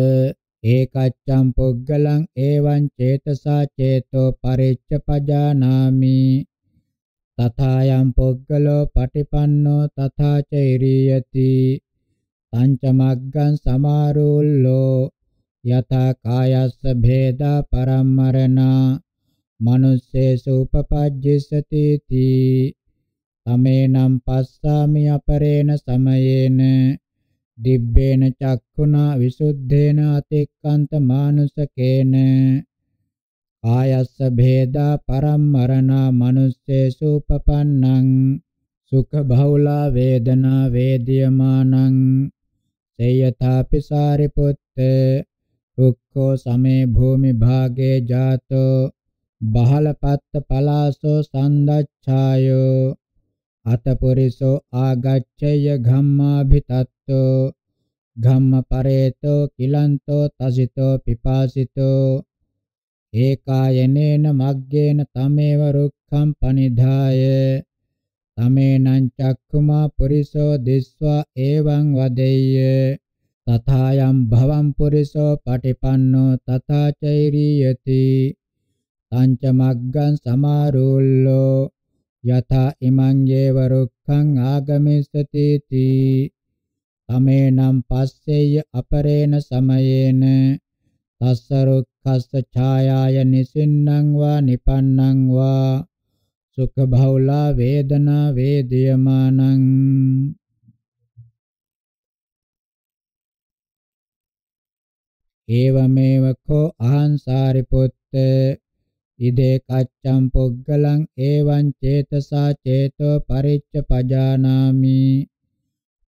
Speaker 1: ඒකච්ඡම් පුග්ගලං ඒවං චේතසා චේතෝ පරිච්ඡ පජානාමි තථායම් පුග්ගලෝ පටිපන්නෝ තථාච ඉරියති පංච මග්ගං සමාරුල්ලෝ යතා කායස්ස භේදා පරම්මරණා මනුස්සේසු උපපජ්ජසති තී තමේනම් පස්සාමි අපරේණ සමයේන දිබ්බේන චක්ඛුනා විසුද්ධේන අතික්කන්ත මානුසකේන ආයස්ස භේදා පරම්මරණා මනුස්සේසු පපන්නං සුඛ බහුලා වේදනා වේදියමානං සේයථාපි සාරිපුත්ත රුක්ඛෝ සමේ භූමි භාගේ ජාතෝ බහලපත්ත පලාසෝ සන්දච්ඡායෝ අතපුරිසෝ ආගච්ඡය ඝම්මාභිතත්තෝ ඝම්මපරේතෝ කිලන්තෝ තසිතෝ පිපාසිතෝ ඒකායනේන මග්ගේන තමේව රුක්ඛම් පනිධාය තමේනං චක්ඛුමා පුරිසෝ දිස්වා එවං වදෙය්‍ය තථායම් භවම් පුරිසෝ පටිපන්නෝ තථා චෛරියති තංච මග්ගං සමාරුල්ලෝ යථා ඉමං යේව රුක්ඛං ආගමිස්සති තී තමේනම් පස්සෙය අපරේණ සමයේන තස්ස රුක්ඛස්ස ඡායාය නිසින්නං වා නිපන්නං වා සුඛ බහුලා වේදනා වේදයමානං ඒවමේව කෝ අහං සාරිපුත්ත ඉදේ කච්ඡම් පුග්ගලං ඒවං චේතසා චේතෝ පරිච්ඡ පජානාමි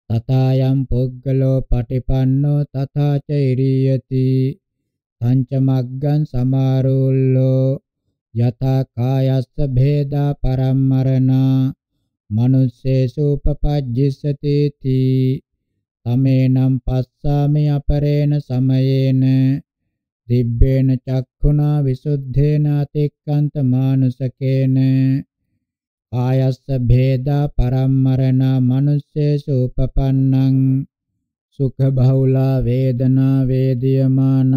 Speaker 1: තථායම් පුග්ගලෝ පටිපන්නෝ තථා ච ඉරියති පංච මග්ගං සමාරුල්ලෝ යතා කායස්ස භේදා පරම්මරණා මනුස්සේසු උපපජ්ජිස්සති තී තමේනම් පස්සාමි අපරේණ සමයේන දිබ්බේන චක්ඛුනා විසුද්ධේන අතික්කන්ත මානුසකේන ආයස්ස භේදා පරම්මරණ මනුස්සේසු උපපන්නං සුඛ බහුලා වේදනා වේදියමානං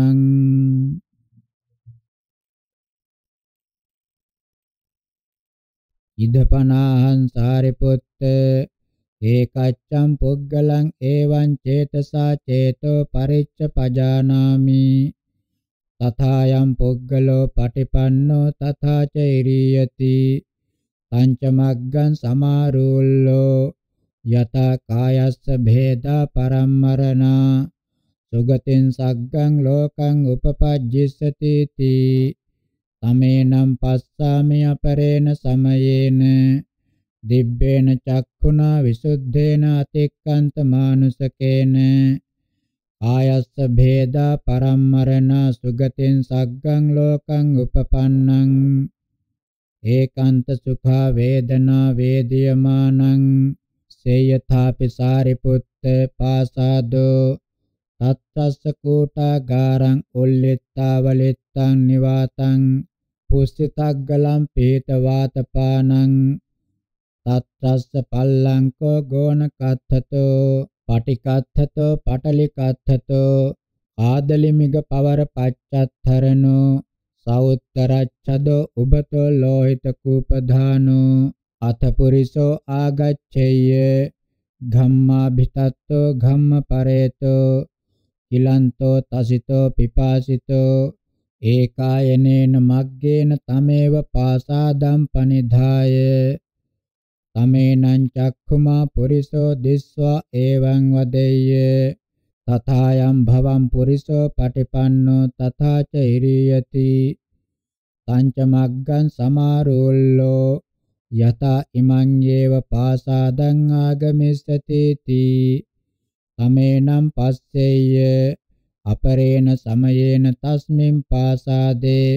Speaker 1: ඉදපනාහං සාරිපුත්ත ඒකච්ඡම් පුග්ගලං ඒවං චේතසා චේතෝ පරිච්ඡ පජානාමි තථායම් පුග්ගලෝ පටිපන්නෝ තථා චෛරියති පංච මග්ගං සමාරූල්ලෝ යත කායස්ස භේදා පරම්මරණා සුගතින් සග්ගං ලෝකං උපපජ්ජිස්සති තී තමේනම් පස්සාමි අපරේන සමයේන දිබ්බේන චක්ඛුනා විසුද්ධේන අතික්කන්ත මානුසකේන ආයස්ස භේදා පරම්මරණ සුගතින් සග්ගං ලෝකං උපපන්නං ඒකාන්ත සුඛා වේදනා වේදියමානං සේයථාපි සාරිපුත්ත පාසාදෝ තත්තස්ස කෝටාගාරං උල්ලිත්තා වලිත්තං නිවාතං පුස්සිතග්ගලම් පීත වාතපානං තත්ත්‍රස්ස පල්ලංකෝ ගෝණ කත්තතෝ පටිකත්තතෝ පටලිකත්තතෝ ආදලිමිග පවර පච්චත්තරනෝ සෞත්තරච්ඡදෝ උබතෝ ලෝහිත කූපධානෝ අතපුරිසෝ ආගච්ඡේය ධම්මාභිතත්තෝ ධම්මපරේතෝ කිලන්තෝ තසිතෝ පිපාසිතෝ ඒකායනේන මග්ගේන තමේව පාසාදම් පනිධාය තමේනං චක්ඛුමා පුරිසෝ දිස්වා එවං වදෙය්‍ය තථායම් භවං පුරිසෝ පටිපන්නෝ තථාච ඉරියති තංච මග්ගං සමාරෝල්ලෝ යත ඉමං යේව පාසාදං ආගමිස්සති තී තමේනම් පස්සෙය්‍ය අපරේණ සමයේන තස්මින් පාසාදේ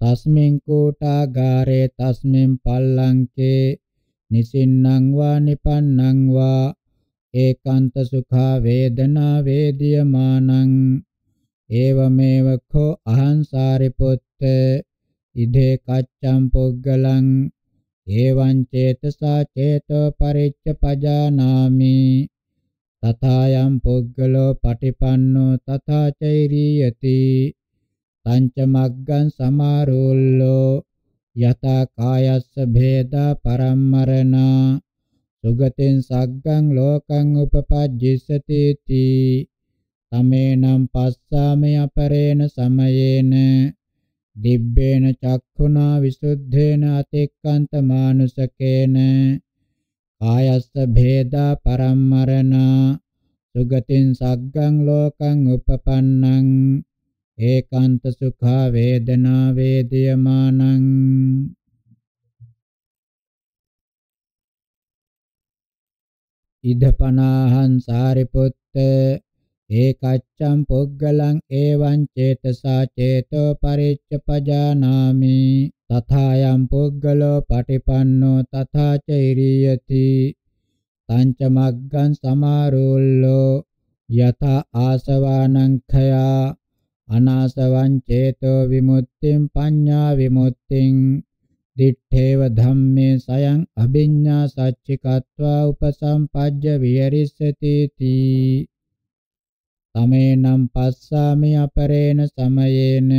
Speaker 1: තස්මින් කෝටාගාරේ තස්මින් පල්ලංකේ නිසින්නම් වා නිපන්නං වා ඒකාන්ත සුඛා වේදනා වේදියමානං ඒවමේව කෝ අහං සාරිපුත්ත ඉදේ කච්ඡම් පුග්ගලං ඒවං චේතසා චේතෝ පරිච්ඡ පජානාමි තථායම් පුග්ගලෝ පටිපන්නෝ තථා චෛරියති තංච මග්ගං සමාරෝල්ලෝ යතා කායස්ස භේදා පරම්මරණා සුගතෙන් සග්ගං ලෝකං උපපජ්ජිසති තී තමේනම් පස්සාමේ අපරේණ සමයේන දිබ්බේන චක්ඛුනා විසුද්ධේන අතික්කන්ත මානුසකේන කායස්ස භේදා පරම්මරණා සුගතින් සග්ගං ලෝකං උපපන්නං ඒකාන්ත සුඛා වේදනා වේදයමානං ඉදපනාහං සාරිපුත්ත ඒකච්ඡම් පුග්ගලං ඒවං චේතසා චේතෝ පරිච්ඡපජානාමි තථායම් පුග්ගලෝ පටිපන්නෝ තථා චෛරියති තංච මග්ගං සමාරුල්ලෝ යත ආසවානං khya අනාසවං චේතෝ විමුක්තිං පඤ්ඤා විමුක්තිං දිත්තේව ධම්මේ සයං අභිඤ්ඤා සච්චිකत्वा උපසම්පජ්ජ විහෙරිස්සති තී තමේනම් පස්සාමි අපරේණ සමයේන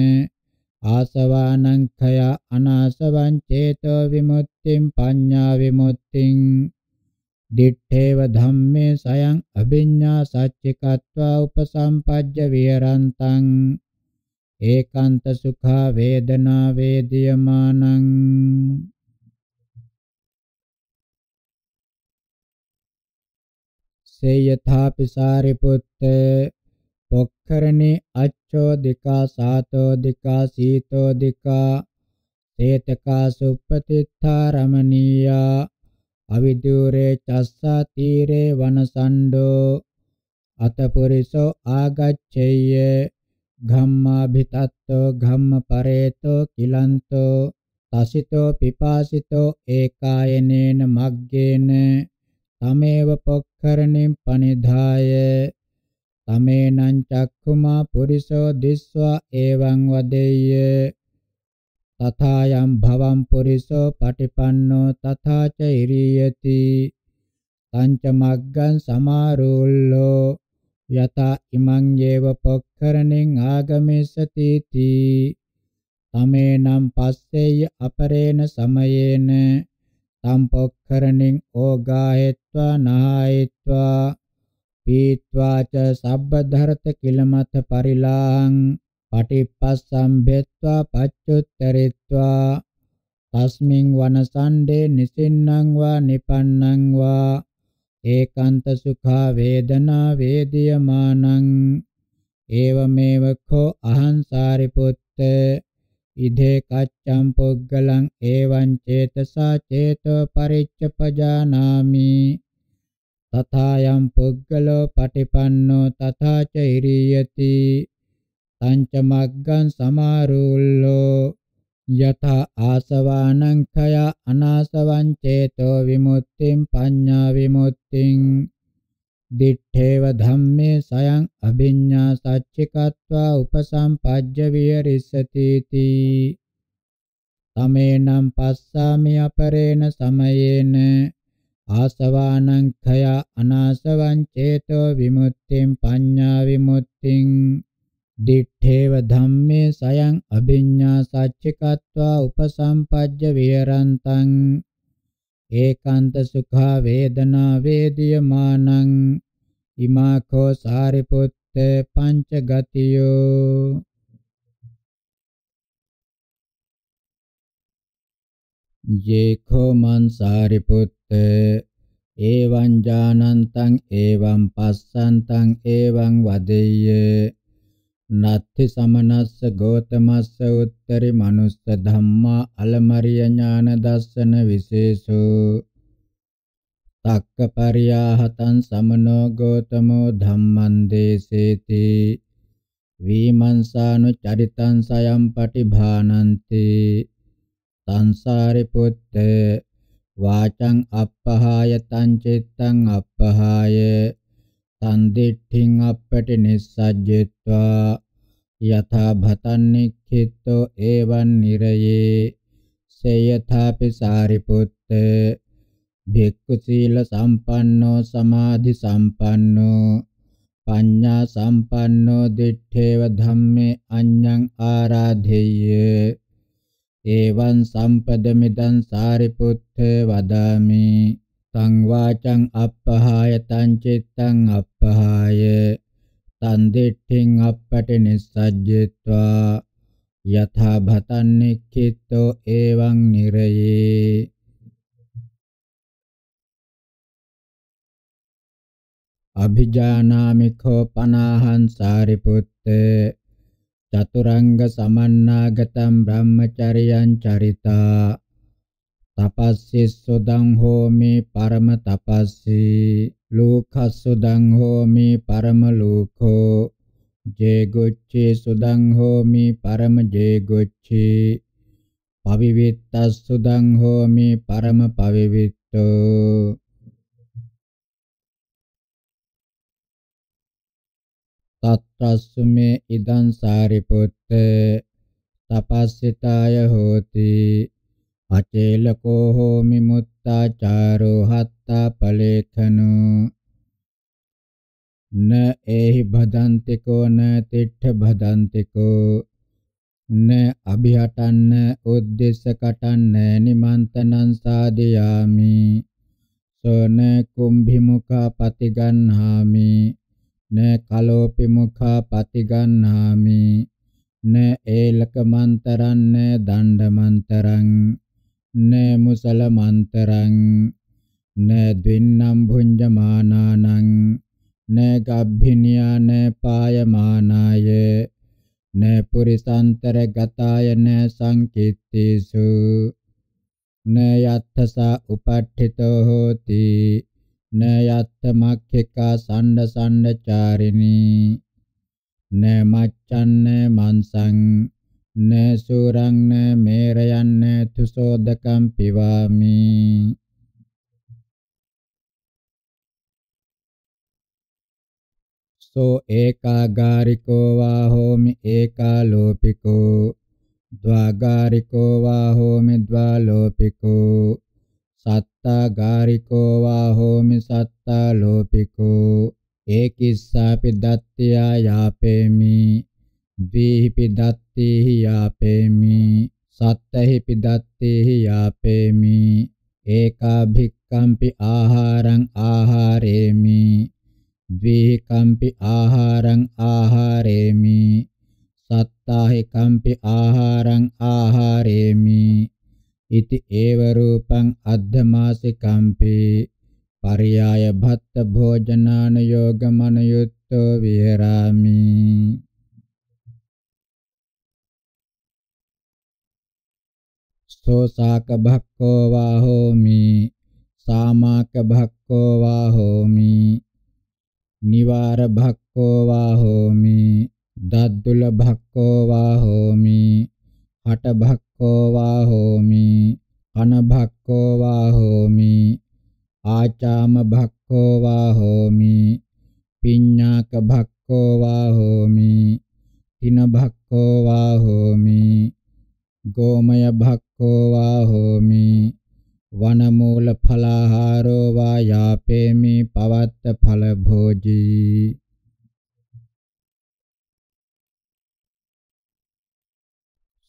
Speaker 1: ආසවානං khaya අනාසවං චේතෝ විමුක්තිං පඤ්ඤා විමුක්තිං දිත්තේව ධම්මේ සයං අභිඤ්ඤා සච්චිකत्वा උපසම්පජ්ජ විහරන්තං ඒකාන්ත සුඛා වේදනා වේදියමානං සේයථාපි සාරිපුත්ත පොක්කරණේ අච්ඡෝදිකා සාතෝදිකා සීතෝදිකා තේතකා සුප්පතිත්තා රමණීයා අවිදූරේ චස්සා තීරේ වනසණ්ඩෝ අතපුරිසෝ ආගච්ඡේය ඝම්මාභිතත්තෝ ඝම්මපරේතෝ කිලන්තෝ තසිතෝ පිපාසිතෝ ඒකායනේන මග්ගේන තමේව පොක්කරණින් පනිධාය තමේනං චක්ඛුමා පුරිසෝ දිස්වා එවං වදෙය්‍ය තථායම් භවම් පුරිසෝ පටිපන්නෝ තථාච ඉරියති තංච මග්ගං සමාරුල්ලෝ යත ඉමං යේව පොක්කරණෙන් ආගමිසති තී තමේනම් පස්සේය අපරේන සමයේන තම් පොක්කරණෙන් ඕගාහෙත්වා නාහෙත්වා පීත්වාච සබ්බ ධරත කිලමත පරිලාං පටිපස්සම්භෙත්වා පච්චුත්තරිත්වා තස්මින් වනසණ්ඩේ නිසින්නම් වා නිපන්නං වා ඒකාන්ත සුඛා වේදනා වේදියමානං ඒවමේව කෝ අහං සාරිපුත්ත ඉදේ කච්ඡම් පුග්ගලං ඒවං චේතසා චේතෝ පරිච්ඡපජානාමි තථායම් පුග්ගලෝ පටිපන්නෝ තථාච හිරියති තංච මග්ගං සමාරුල්ලෝ යථා ආසවානං khaya අනාසවං චේතෝ විමුක්තිං පඤ්ඤා විමුක්තිං දිත්තේව ධම්මේ සයං අභිඤ්ඤා සච්චිකत्वा උපසම්පජ්ජ විහෙරිස්සති තී තමේනම් පස්සාමි අපරේණ සමයේන ආසවානං khaya අනාසවං චේතෝ විමුක්තිං පඤ්ඤා විමුක්තිං දිඨේව ධම්මේ සයං අභිඤ්ඤා සච්චිකत्वा උපසම්පජ්ජ විහරන්තං ඒකාන්ත සුඛා වේදනා වේදියමානං ඉමාකෝ සාරිපුත්ත පංච ගතියෝ යේඛෝ මන් සාරිපුත්ත එවං ජානන්තං එවං පස්සන්තං එවං වදෙය්‍ය නත්ති සමනස්ස ගෝතමස්ස උත්තරි මනුස්ස ධම්මා අලමරිය ඥාන දස්සන විශේෂෝ තක්ක පරියාහතං සමනෝ ගෝතමෝ ධම්මං දේසේති විමංසානු චරිතං සයම් පටිභානන්ති සංසාරි පුත්තේ වාචං අප්පහාය තං චිත්තං අප්පහාය තන්දිට්ඨින් අපටි නිස්සජ්ජිත්වා යථා භතන් නික්ඛිතෝ එවං නිරයේ සේයථාපි සාරිපුත්ත භික්ඛු සීල සම්පන්නෝ සමාධි සම්පන්නෝ පඤ්ඤා සම්පන්නෝ දිත්තේව ධම්මේ අඤ්ඤං ආරාධෙය්‍ය එවං සම්පදමිදං සාරිපුත්ත වදාමි තං වාචං අප්පහාය තං චිත්තං අප්පහාය තං දිට්ඨින් අපපටි නිස්සජ්ජිත්වා යථා භතං නික්ඛිතෝ එවං නිරයේ
Speaker 3: අභිජානාමිකෝ
Speaker 1: පනාහං සාරිපුත්තේ චතුරංග සමන්නාගතම් බ්‍රහ්මචරියං චරිතා තපස්සේ සුදං හෝමි පරම තපස්සී ලෝකස්සුදං හෝමි පරම ලෝකෝ ජේගොච්චේ සුදං හෝමි පරම ජේගොච්චේ පවිවිත්තස්සුදං හෝමි පරම පවිවිත්තෝ තත්ත්‍රස්සුමේ ඉදං සාරිපුත්ත තපස්සිතාය හෝති අචේලකෝ හෝමි මුත්තාචාරෝ හත්තා පලේඛනෝ න ඒහි භදන්තිකෝ න තිට්ඨ භදන්තිකෝ න අභිහටන්න උද්දේශකටන්න නිමන්තනං සාදයාමි සෝන කුම්භි මුඛා පතිගන්හාමි න කලෝපි මුඛා පතිගන්හාමි න ඒලක මන්තරන්න දණ්ඩ මන්තරං න මුසල මන්තරං න ද්වින්නම් භුඤ්ජමානානං න ගබ්භිනියා න පායමානාය න පුරිසාන්තර ගතාය න සංකිට්ඨේසු න යත්තසා උපට්ඨිතෝ හෝති න යත්ත මක්ඛිකා සණ්ඩ සණ්ඩචාරිනී න මච්ඡන්න මන්සං න සූරං න මේරයන් න තුසෝදකම් පිවාමි සෝ ඒකාගාරිකෝ වා හෝමි ඒකාලෝපිකෝ ද්වාගාරිකෝ වා හෝමි ද්වාලෝපිකෝ සත්තාගාරිකෝ වා හෝමි සත්තාලෝපිකෝ ඒකිස්සාපි දත්ත්‍යා යාපේමි වේහිපි දත්තේහි යාපේමි සත්තහිපි දත්තේහි යාපේමි ඒකා භික්කම්පි ආහාරං ආහාරේමි ද්විකම්පි ආහාරං ආහාරේමි සත්තාහි කම්පි ආහාරං ආහාරේමි ඉති ඒව රූපං අද්ධමාසිකම්පි පරියාය භත්ත භෝජනාන යෝගමන යුත්තෝ විහෙරාමි සෝසාක භක්ඛෝ වා හෝමි සාමාක භක්ඛෝ වා හෝමි නිවාර භක්ඛෝ වා හෝමි දද්දුල භක්ඛෝ වා හෝමි හට භක්ඛෝ වා හෝමි අන භක්ඛෝ වා හෝමි ආචාම භක්ඛෝ වා හෝමි පිඤ්ඤාක භක්ඛෝ වා හෝමි තින භක්ඛෝ වා හෝමි ගෝමය භක්ඛෝ වා හෝමි වනමූල ඵලාහාරෝ වා යාපේමි පවත්ත ඵල භෝජී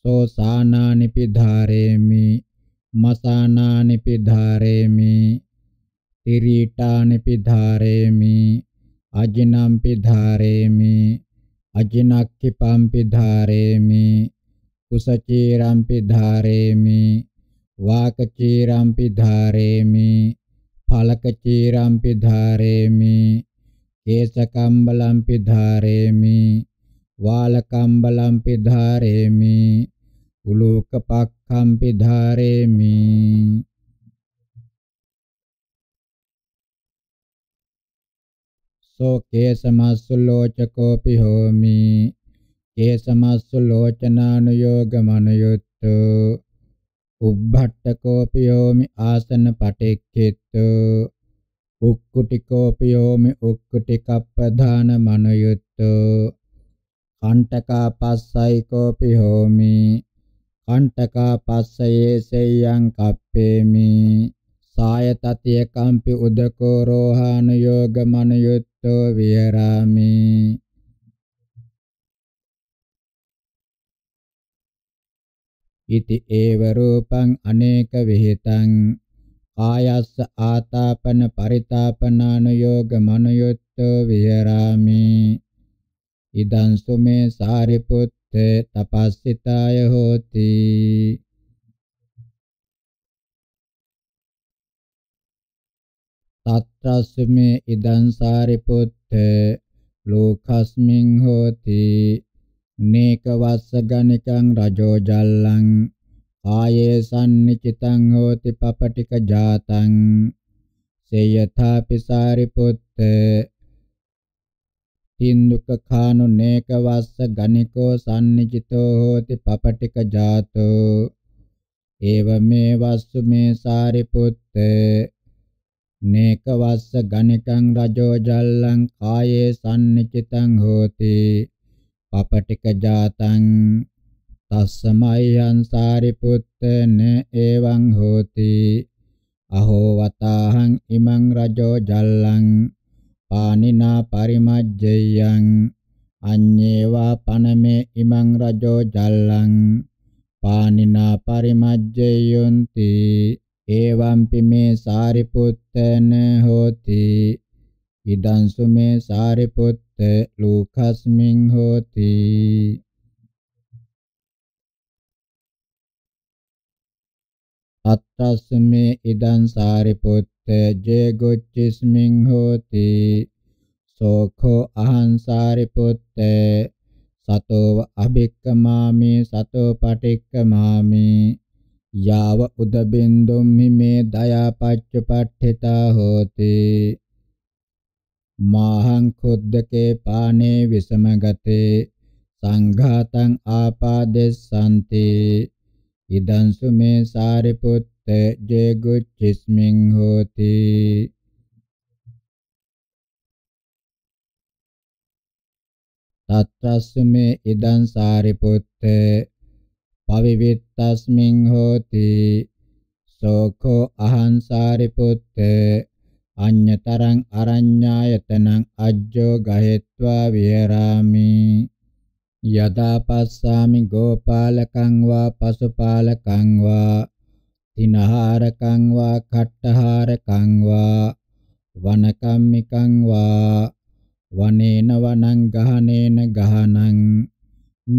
Speaker 1: සෝ සානානි පිධාරේමි මසානානි පිධාරේමි තිරීටානි පිධාරේමි අජිනම් පිධාරේමි අජිනක්ඛිපම් පිධාරේමි කුසචීරම්පි ධාරේමි වාකචීරම්පි ධාරේමි ඵලකචීරම්පි ධාරේමි කේශකම්බලම්පි ධාරේමි වාලකම්බලම්පි ධාරේමි උලෝකපක්ඛම්පි ධාරේමි සෝකේ සමස්සුලෝචකෝපි හෝමි ඒ සමස්සු ලෝචනානුയോഗ මනයුත්තු උබ්බට්ඨකෝපියෝමි ආසන පටික්ඛිත්තු උක්කුටිකෝපියෝමි උක්කුටිකප්පදාන මනයුත්තු කණ්ඨකාපස්සයි කෝපියෝමි කණ්ඨකාපස්සයේ සෙයං කප්පේමි සායතතිය කම්පි උදකෝ රෝහානුയോഗ මනයුත්තු විහරාමි ඉති ඒව රූපං අනේක විහෙතං කායස්ස ආතාපන පරිතාපනානුയോഗ මනුයොත්තෝ විහරාමි ඉදං සුමේ සාරිපුත්ත තපස්සිතාය හෝති තත්‍රස්මේ ඉදං සාරිපුත්ත ලෝකස්මින් හෝති නේක වස්සගණිකං රජෝ ජල්ලං ආයේ සම්නිචිතං හෝති පපටික ජාතං සේයථාපි සාරිපුත්ත තින්දුක කානු නේක වස්ස ගණිකෝ සම්නිචිතෝ හෝති පපටික ජාතෝ ඒව මේ වස්සු මේ සාරිපුත්ත නේක වස්ස ගණිකං රජෝ ජල්ලං කායේ සම්නිචිතං හෝති අපටික ජාතං තස්සමයං සාරිපුත්තන එවං හෝති අහෝ වතාහං ඉමං රජෝ ජල්ලං පානිනා පරිමජ්ජයං අඤ්ඤේවා පනමේ ඉමං රජෝ ජල්ලං පානිනා පරිමජ්ජයොන්ති එවම්පි මේ සාරිපුත්තන හෝති ඉදං සුමේ සාරිපුත් ලෝකස්මින් හෝති අත්තස්මේ ඉදං සාරිපුත්ත ජේගොච්චිස්මින් හෝති සෝඛෝ අහං සාරිපුත්ත සතෝව අභික්කමාමි සතෝ පටික්කමාමි යාව උදබින්දුම් හිමේ දයාපච්ච පට්ඨිතා හෝති මාහං කුද්දකේ පානේ විසමගතේ සංඝාතං ආපාදෙස්සන්ති ඉදං සුමේ සාරිපුත්ත ජේගුච්ඡිස්මින් හෝති තත්ත්‍ස්සුමේ ඉදං සාරිපුත්ත පවිවිත්තස්මින් හෝති සෝඛෝ අහං සාරිපුත්ත අඤ්ඤතරං අරඤ්ඤායතනං අජ්ජෝ ගහෙත්වා විහෙරාමි යදා පස්සාමි ගෝපාලකං වා පසුපාලකං වා තිනහාරකං වා කට්ටහාරකං වා වනකම්මිකං වා වනේන වනං ගහනේන ගහනං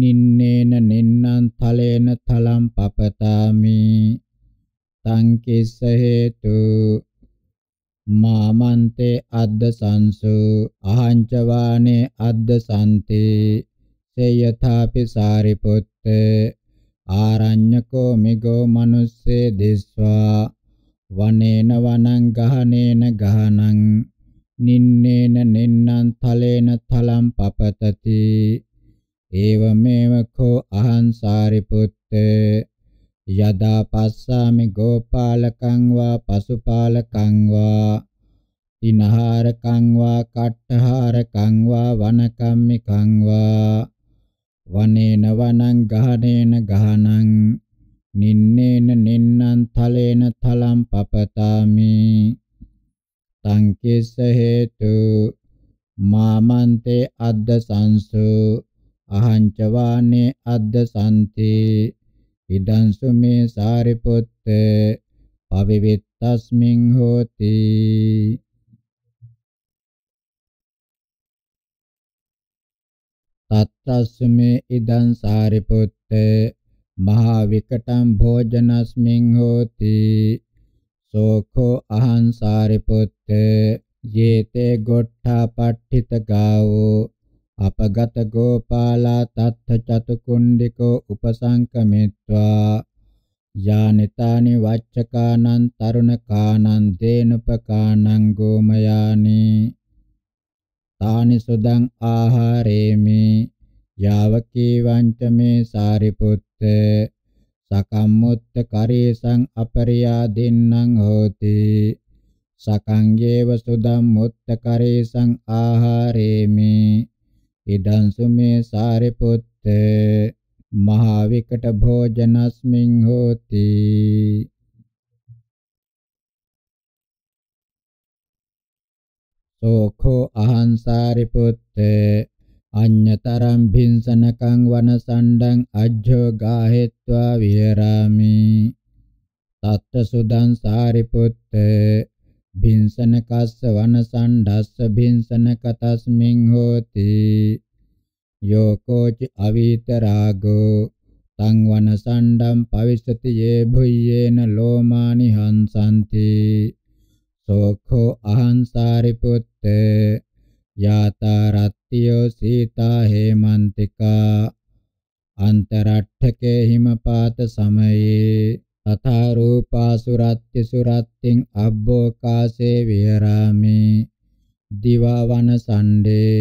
Speaker 1: නින්නේන නින්නං තලේන තලම් පපතාමි තං කිස්ස හේතු මාමන්තේ අද්ද සංසු අහංච වානේ අද්ද සම්ති සේයථාපි සාරිපුත්ත ආරඤ්‍යකෝ මිගෝ මනුස්සේ දිස්වා වනේන වනං ගහනේන ගහනං නින්නේන නින්නං තලේන තලම් පපතති ඒවමේව කෝ අහං සාරිපුත්තේ යදා පස්සාමි ගෝපාලකං වා පසුපාලකං වා තිනහාරකං වා කට්ඨහාරකං වා වනකම්මිකං වා වනේන වනං ගහනේන ගහනං නින්නේන නින්නං තලේන තලම් පපතාමි තං කිස්ස හේතු මාමන්තේ අද්ද සංසු අහං ච වානේ අද්ද සම්තේ ඉදං සුමේ සාරිපුත්ත පවිවිත්තස්මින් හෝති තත්තස්මේ ඉදං සාරිපුත්ත මහා විකටං භෝජනස්මින් හෝති සෝඛෝ අහං සාරිපුත්ත යේතේ ගොට්ඨා පට්ඨිත ගාවෝ අපගත ගෝපාලා තත්ථ චතුකුණ්ඩිකෝ උපසංකමිත්වා යානිතානි වච්චකානං තරුණකානං දේනුපකානං ගෝමයානි තානි සුදං ආහාරේමි යාවකී වංචමේ සාරිපුත්ත සකම්මුත්ත කරේසං අපරියා දින්නම් හෝති සකං යේව සුදම් මුත්ත කරේසං ආහාරේමි ඉදං සුමේ සාරිපුත්ත මහා විකට භෝජනස්මින් හෝති සෝඛෝ අහං සාරිපුත්ත අඤ්ඤතරම් භින්සනකං වනසණ්ඩං අජ්ජෝ ගාහෙත්වා විහෙරාමි තත්ත සුදං සාරිපුත්ත භින්සන කස්ස වනසණ්ඩස්ස භින්සන කතස්මින් හෝති යෝකෝච අවීත රාගෝ තං වනසණ්ඩම් පවිස්සති යේ භුයේන ලෝමානි හංසanti සෝඛෝ අහං සාරිපුත්තේ යාතරත්තියෝ සීතා හේමන්තිකා අන්තරට්ඨකේ හිමපාත සමයේ අථා රූපා සුරත්ති සුරත්තින් අබ්බෝකාසේ විහරාමි දිවා වන සණ්ඩේ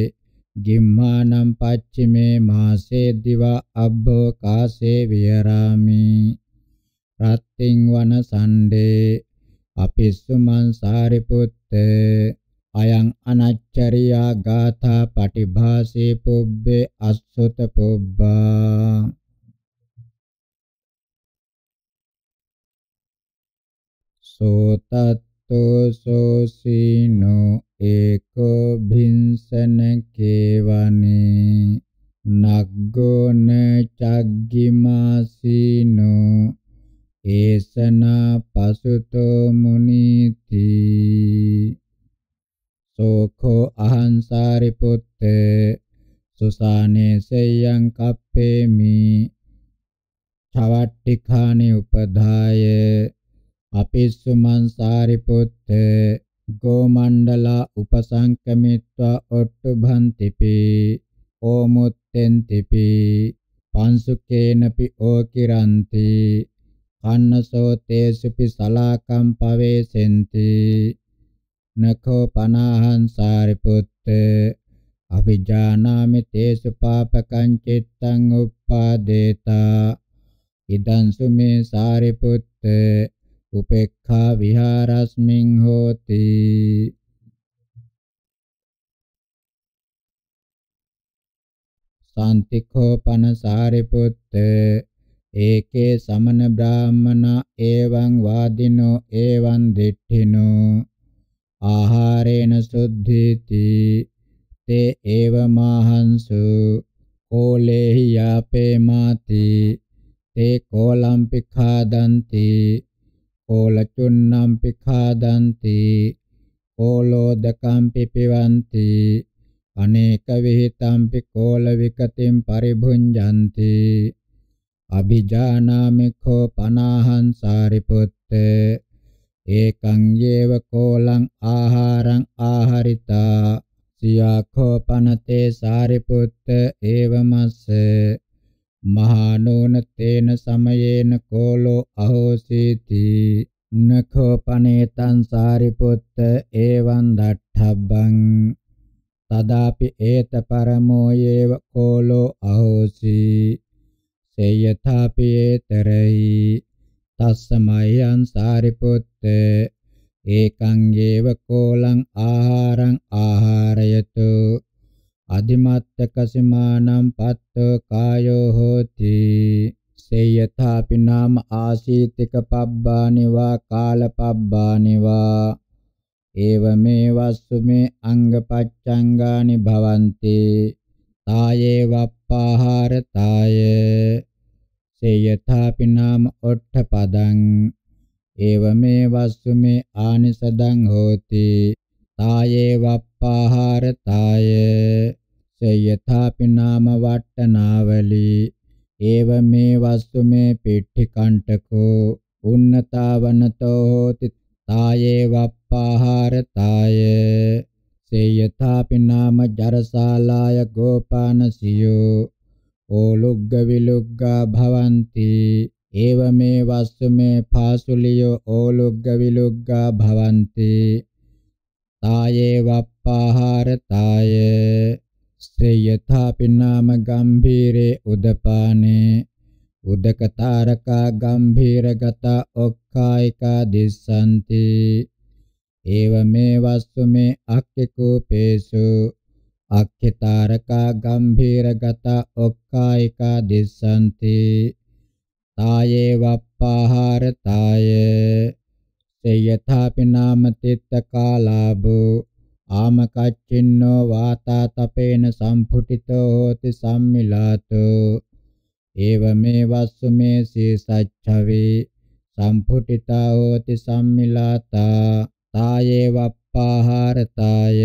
Speaker 1: ගිම්මානම් පච්චිමේ මාසේ දිවා අබ්බෝකාසේ විහරාමි රත්තින් වන සණ්ඩේ අපිස්සුමන් සාරිපුත්ත අයං අනච්චරියා ගාථා පටිභාසේ පුබ්බේ අස්සුත පුබ්බා
Speaker 3: සෝතත්තෝ
Speaker 1: සෝසීනෝ ඒකෝ භින්සන කේවනේ නග්ගෝන චග්ගිමාසීනෝ ඒසනා පසුතෝ මුනිති සෝඛෝ අහං සාරිපුත්ත සුසානේ සේයං කප්පේමි චවට්ටිඛානේ උපදාය අපිස්සුමන් සාරිපුත්ත ගෝමණ්ඩලා උපසංකමිත්වා ඔට්ටු භන්තිපි ඕමුත්තෙන්තිපි පංසුකේනපි ඕකිරන්ති කන්නසෝතේසුපි සලාකම් පවේසෙන්ති නඛෝ පනාහං සාරිපුත්ත අවිජානාමි තේසු පාපකං චිත්තං උප්පාදේතා ඉදං සුමේ සාරිපුත්ත උපේක්ඛා විහාරස්මින් හෝති සාන්තිකෝපන සාරිපුත්ත ඒකේ සමන බ්‍රාහ්මන එවං වාදිනෝ එවං දිට්ඨිනෝ ආහාරේන සුද්ධීති තේ ඒව මාහංසු කෝලේහි යාපේ මාති තේ කෝලම්පි ඛාදන්ති කෝලචුන්නම්පි ඛාදන්ති කෝලෝදකම්පි පිවන්ති අනේක විහිතම්පි කෝල විකතින් පරිභුඤ්ජಂತಿ අභිජානාමිඛෝ පනාහං සාරිපුත්ත ඒකං යේව කෝලං ආහාරං ආහරිතා සියාඛෝ පනතේ සාරිපුත්ත ඒවමස්ස මහානෝන තේන සමයේන කෝලෝ අහෝසීති නඛෝ පනේතං සාරිපුත්ත එවං දට්ඨබ්බං තදාපි ඒත පරමෝ යේව කෝලෝ අහෝසි සේයථාපි ඒතරයි තස්සමයං සාරිපුත්ත ඒකං ගේව කෝලං ආහාරං ආහාරයතු අධිමත්ත කසිමානම් පත්ත කායෝ හෝති සේයථාපි නාම ආශීතික පබ්බානිවා කාල පබ්බානිවා ඒවමේ වස්සුමේ අංග පච්චංගානි භවන්ති තායේ වප්පාහාර තාය සේයථාපි නාම ඔට්ඨ පදං ඒවමේ වස්සුමේ ආනිසදං හෝති තායේ වප්පාහාරතාය සයථාපි නාම වට්ටනාවලි ඒව මේ වස්තු මේ පිට්ඨි කණ්ඨකෝ උන්නතාවනතෝ හෝති තායේ වප්පාහාරතාය සයථාපි නාම ජරසාලාය ගෝපානසියෝ ඕලුග්ග විලුග්ගා භවಂತಿ ඒව මේ වස්තු මේ පාසුලියෝ ඕලුග්ග විලුග්ගා භවಂತಿ තායේ වප්පාහාරතාය ශ්‍රේයථා පින්නාම ගම්භීරේ උදපානේ උදකතරකා ගම්භීරගත ඔක්ඛායිකා දිස්සanti ඒවමේ වස්තු මේ අක්කූපේසු අක්ඛිතාරකා ගම්භීරගත ඔක්ඛායිකා දිස්සanti තායේ වප්පාහාරතාය සේ යථාපි නාම තිත්ත කාලාභෝ ආමකච්චින්නෝ වාතා තපේන සම්පුටිතෝ හෝති සම්මිලාතෝ ඒවමේ වස්සු මේ සීසච්ඡවේ සම්පුටිතා හෝති සම්මිලාතා තායේ
Speaker 2: වප්පාහාරතාය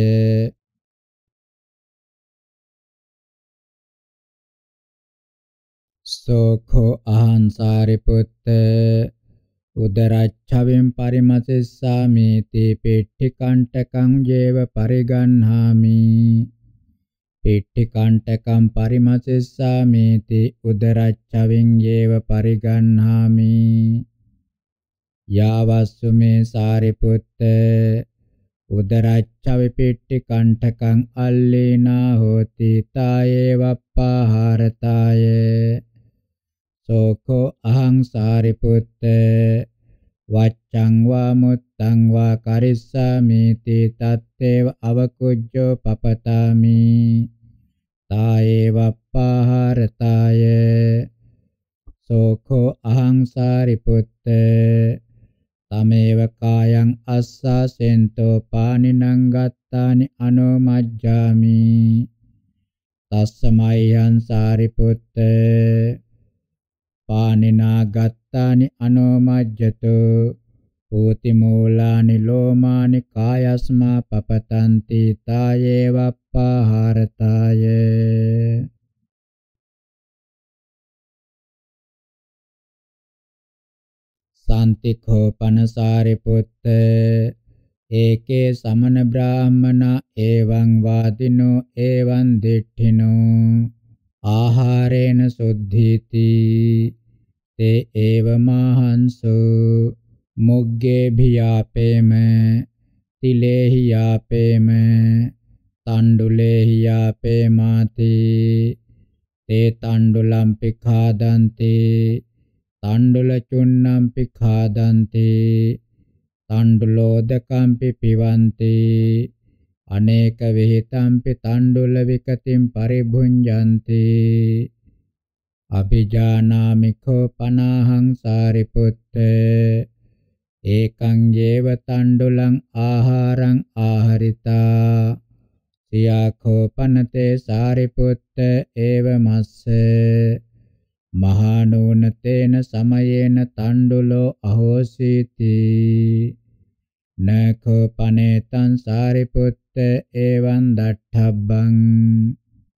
Speaker 2: සෝඛෝ අහං
Speaker 1: සාරිපුත්තේ උදරච්ඡවෙන් පරිමසෙස්සාමි තේ පෙට්ටි කණ්ඨකං ජේව පරිගන්හාමි පෙට්ටි කණ්ඨකං පරිමසෙස්සාමි තේ උදරච්ඡවෙන් ජේව පරිගන්හාමි යාවස්සු මේ සාරිපුත්ත උදරච්ඡවෙ පෙට්ටි කණ්ඨකං අල්ලේනා හෝති තායේ වප්පාහාරතායේ සෝකෝ අහං සාරිපුත්ත වච්ඡං වා මුත්තං වා කරිස්සාමි තී තත්තේව අවකුජ්ජෝ පපතාමි තායේවප්පාහරතාය සෝකෝ අහං සාරිපුත්ත තමේව කායං අස්සසෙන්තෝ පානිනං ගත්තානි අනෝමජ්ජාමි තස්සමයියං සාරිපුත්ත පානිනා ගත්තානි අනෝමජ්ජතු පූති මූලානි ලෝමානි කායස්මා පපතන්ති තායේවප්පහාරතාය
Speaker 2: සාන්තිඛෝ පනසාරි පුත්ත
Speaker 1: ඒකේ සමන බ්‍රාහ්මනා එවං වාදිනෝ එවං දිට්ඨිනෝ ආහාරේන සුද්ධීති තේ ඒව මහන්සෝ මොග්ගේ භියාපේම තිලේහි යාපේම තණ්ඩුලේහි යාපේමාති තේ තණ්ඩුලම් පිඛාදන්ති තණ්ඩුල චුන්නම් පිඛාදන්ති තණ්ඩුලෝදකම් පිපිවන්ති අනේක විහිතම්පි තණ්ඩුල විකතින් පරිභුඤ්ජಂತಿ අභිජානාමිකෝ පනාහං සාරිපුත්ත ඒකං ජේව තණ්ඩුලං ආහාරං ආහරිතා සියාඛෝ පනතේ සාරිපුත්ත ඒව මස්ස මහානෝනතේන සමයේන තණ්ඩුලෝ අහෝසීති නකෝපනේතං සාරිපුත්ත එවං දට්ඨබ්බං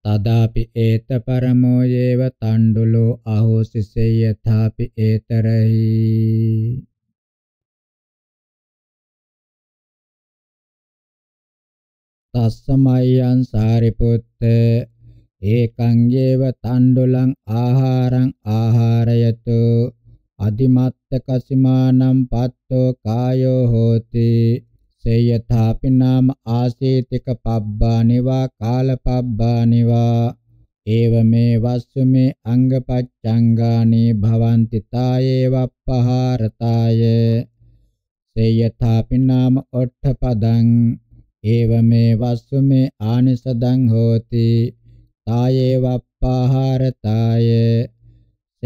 Speaker 1: තදාපි ඒත පරමෝ යේව තණ්ඩුලෝ අහෝසිසේ යථාපි
Speaker 2: ඒතරහි තස්සමයං සාරිපුත්ත
Speaker 1: ඒකං යේව තණ්ඩුලං ආහාරං ආහාරයතෝ අදිමත්ත කසිමානම් පත්තෝ කායෝ හෝති සේයථාපි නාම ආසීතික පබ්බානිවා කාලපබ්බානිවා ඒවමේ වස්සුමේ අංගපච්ඡංගානි භවන්ති තායේවප්පහාරතාය සේයථාපි නාම ඔට්ඨපදං ඒවමේ වස්සුමේ ආනිසදං හෝති තායේවප්පහාරතාය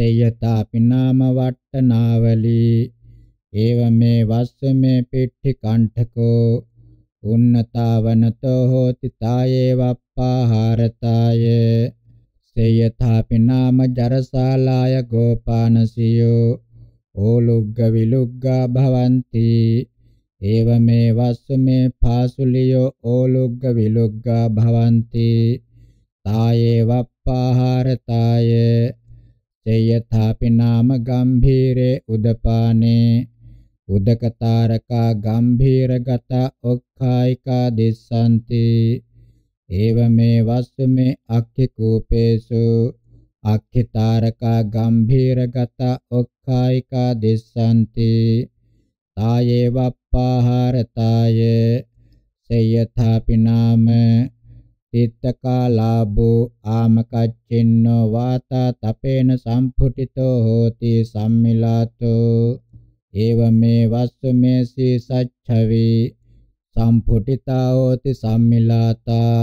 Speaker 1: තේයතාපි නාම වට්ටනාවලි ඒවමේ වස්සමේ පිට්ඨි කණ්ඨකෝ උන්නතාවනතෝ හෝති තායේ වප්පාහාරතාය සේයථාපි නාම ජරසාලාය ගෝපානසියෝ ඕලුග්ග විලුග්ගා භවಂತಿ ඒවමේ වස්සමේ පාසුලියෝ ඕලුග්ග විලුග්ගා භවಂತಿ තායේ වප්පාහාරතාය කුසලස්සේ යථාපි නාම ගම්භීරේ උදපානේ උදකතාරකා ගම්භීරගත ඔක්ඛායිකා දිස්සanti ඒවමේ වස්සුමේ අක්ඛිකූපේසු අක්ඛිතාරකා ගම්භීරගත ඔක්ඛායිකා දිස්සanti තායේවප්පාහාරතාය සේයථාපි නාම තිත්තකාලාභෝ ආමකච්චින්නෝ වාතා තපේන සම්පුටිතෝ හෝති සම්මිලාතෝ ඒවමේ වස්සමේසි සච්ඡවි සම්පුටිතා හෝති සම්මිලාතා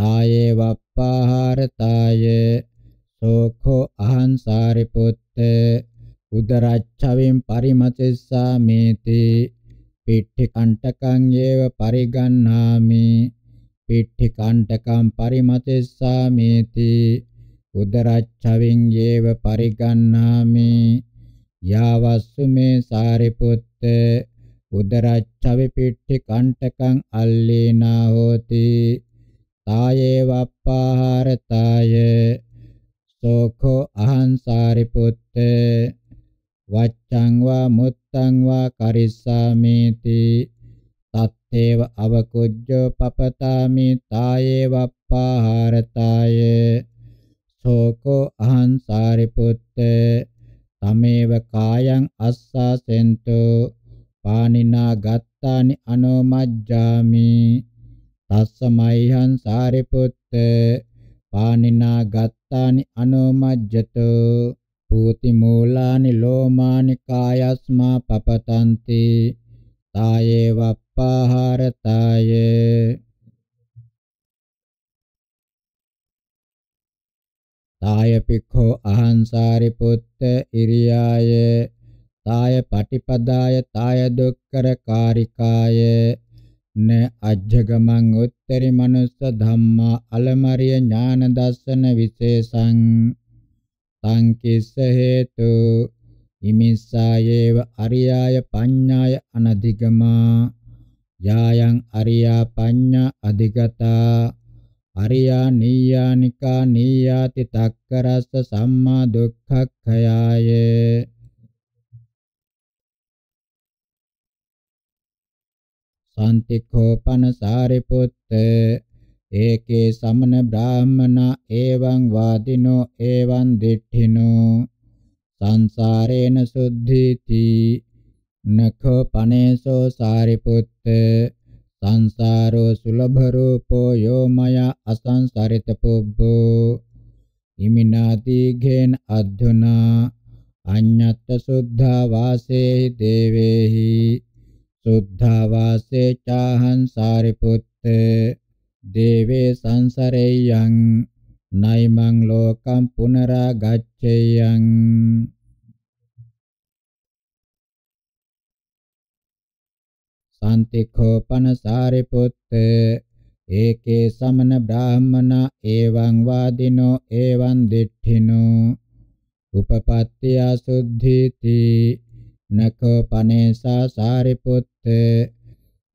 Speaker 1: තායේ වප්පාහාරතාය සෝඛෝ අහං සාරිපුත්ත උදරච්ඡවින් පරිමතිස්සාමේති පිට්ඨි කණ්ඨකං ඒව පරිගන්නාමි පිට්ඨිකාණ්ඨකම් පරිමතෙස්සාමේති උදරච්ඡවින් යේව පරිගන්නාමි යාවස්සු මේ සාරිපුත්ත උදරච්ඡවි පිට්ඨිකාණ්ඨකං අල්ලේනා හෝති තායේවප්පාහාරතාය සෝඛෝ අහං සාරිපුත්ත වච්ඡං වා මුත්තං වා කරිස්සාමේති තේව අවකුජ්ජෝ පපතාමි තායේ වප්පාහාරතාය සෝකෝ අහං සාරිපුත්ත තමේව කායං අස්සසෙන්තෝ පානිනා ගත්තානි අනෝමජ්ජාමි තස්සමයිහං සාරිපුත්ත පානිනා ගත්තානි අනෝමජ්ජතෝ පූති මූලානි ලෝමානි කායස්මා පපතන්ති තායේව අපහරතාය තාය පික්ඛෝ අහං සාරිපුත්ත ඉරියාය තාය පටිපදාය තාය දුක්කරකාරිකාය න අජ්ජගමං උත්තරි මනුස්ස ධම්මා අලමරිය ඥාන දර්ශන විශේෂං තං කිස්ස හේතු ඉමිස්සායේව අරියාය පඤ්ඤාය අනධිගමා යායන් අරියා පඤ්ඤා අධිගතා අරියා නීයානිකා නීයාති තක්කරස්ස සම්මා දුක්ඛක්ඛයාය සාන්තිකෝපන සාරිපුත්ත ඒකේ සමන බ්‍රාහ්මනා එවං වාදිනෝ එවං දිඨිනෝ සංසාරේන සුද්ධීති නඛෝ පනේසෝ සාරිපුත්ත සංසාරෝ සුලභ රූපෝ යෝ මය අසංසරිත පුබ්බෝ ඉමිනාති ඝේන අද්ධුනා අඤ්ඤත්ත සුද්ධා වාසේහි දේවේහි සුද්ධා වාසේ චාහං සාරිපුත්ත දේවේ සංසරේයං නයිමං ලෝකම් පුනරාගච්ඡේයං පන්තිඛෝපන සාරිපුත්ත ඒකේ සමන බ්‍රාහ්මනා එවං වාදිනෝ එවං දිඨිනෝ උපපත්ති අසුද්ධීති නකෝ පනේසා සාරිපුත්ත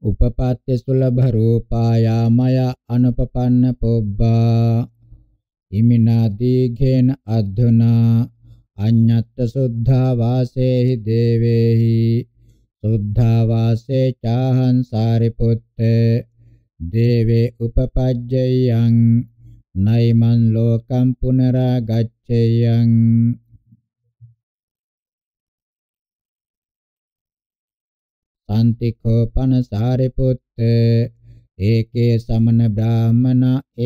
Speaker 1: උපපත්ති සුලභ රූපායා මය අනුපපන්න පොබ්බා ඉමිනා දීඝේන අද්ධුනා අඤ්ඤත්ත සුද්ධා වාසේහි දේවේහි සුද්ධාවාසේ චාහං සාරිපුත්ත දේවේ උපපජ්ජයං නයිමන් ලෝකම් පුනරාගච්ඡයං සම්තිකෝපන සාරිපුත්ත ඒකේ සමන බ්‍රාහමන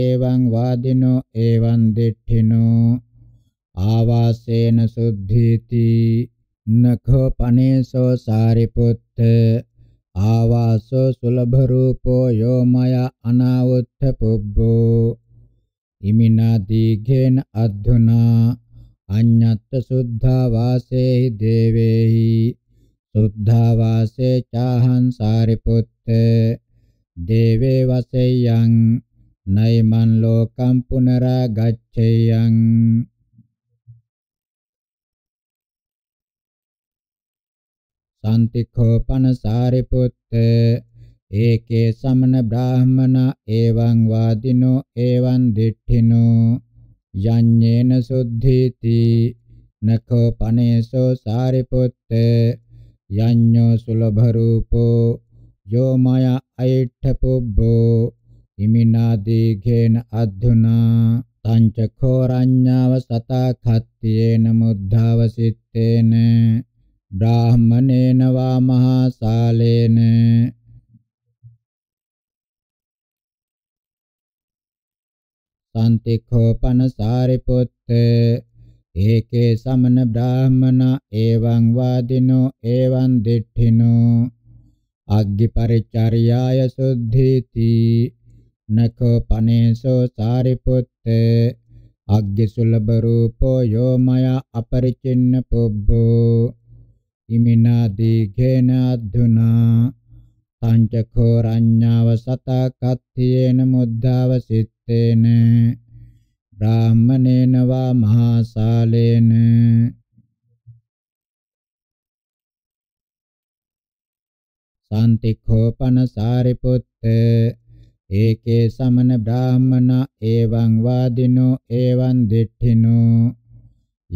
Speaker 1: එවං වාදිනෝ එවං දිඨිනෝ ආවාසේන සුද්ධීති නඛෝ පනේසෝ සාරිපුත්ත ආවාසෝ සුලභ රූපෝ යෝ මය අනාවුත්ථ පුබ්බෝ ඉමිනා දීඝේන අද්ධුනා අඤ්ඤත්ත සුද්ධා වාසේහි දේවේහි සුද්ධා වාසේ චාහං සාරිපුත්ත දේවේ වසෙයං නයිමන් ලෝකම් පුනරා ගච්ඡේයං සම්තික්ඛෝපන සාරිපුත්ත ඒකේ සමන බ්‍රාහමනා එවං වාදිනෝ එවං දිඨිනෝ යඤ්ඤේන සුද්ධීති නඛෝ පනේසෝ සාරිපුත්ත යඤ්ඤෝ සුලභ රූපෝ යෝ මය අයිඨපොබ්බෝ ඉමිනා දීඝේන අද්ධුනා තංච khoranyāva satā khattiyena muddhāva sittena බ්‍රාහමණේන වා මහාසාලේන සම්තික්ඛෝපන සාරිපුත්ත ඒකේ සමන බ්‍රාහමන එවං වාදිනෝ එවං දිඨිනෝ අග්ගි පරිචර්යාය සුද්ධීති නඛෝ පනේසෝ සාරිපුත්ත අග්ගි සුලබ රූපෝ යෝ මයා අපරිචින්න පුබ්බෝ ඉමිනා දීඝේන අද්දුනා තංචඛෝ රඤ්ඤාව සතකත්ථේන මුද්ධාව සිත්තේන බ්‍රාහමණේන වා මහාසාලේන සාන්තිඛෝපන සාරිපුත්ත ඒකේ සමන බ්‍රාහමන එවං වාදිනෝ එවං දිට්ඨිනෝ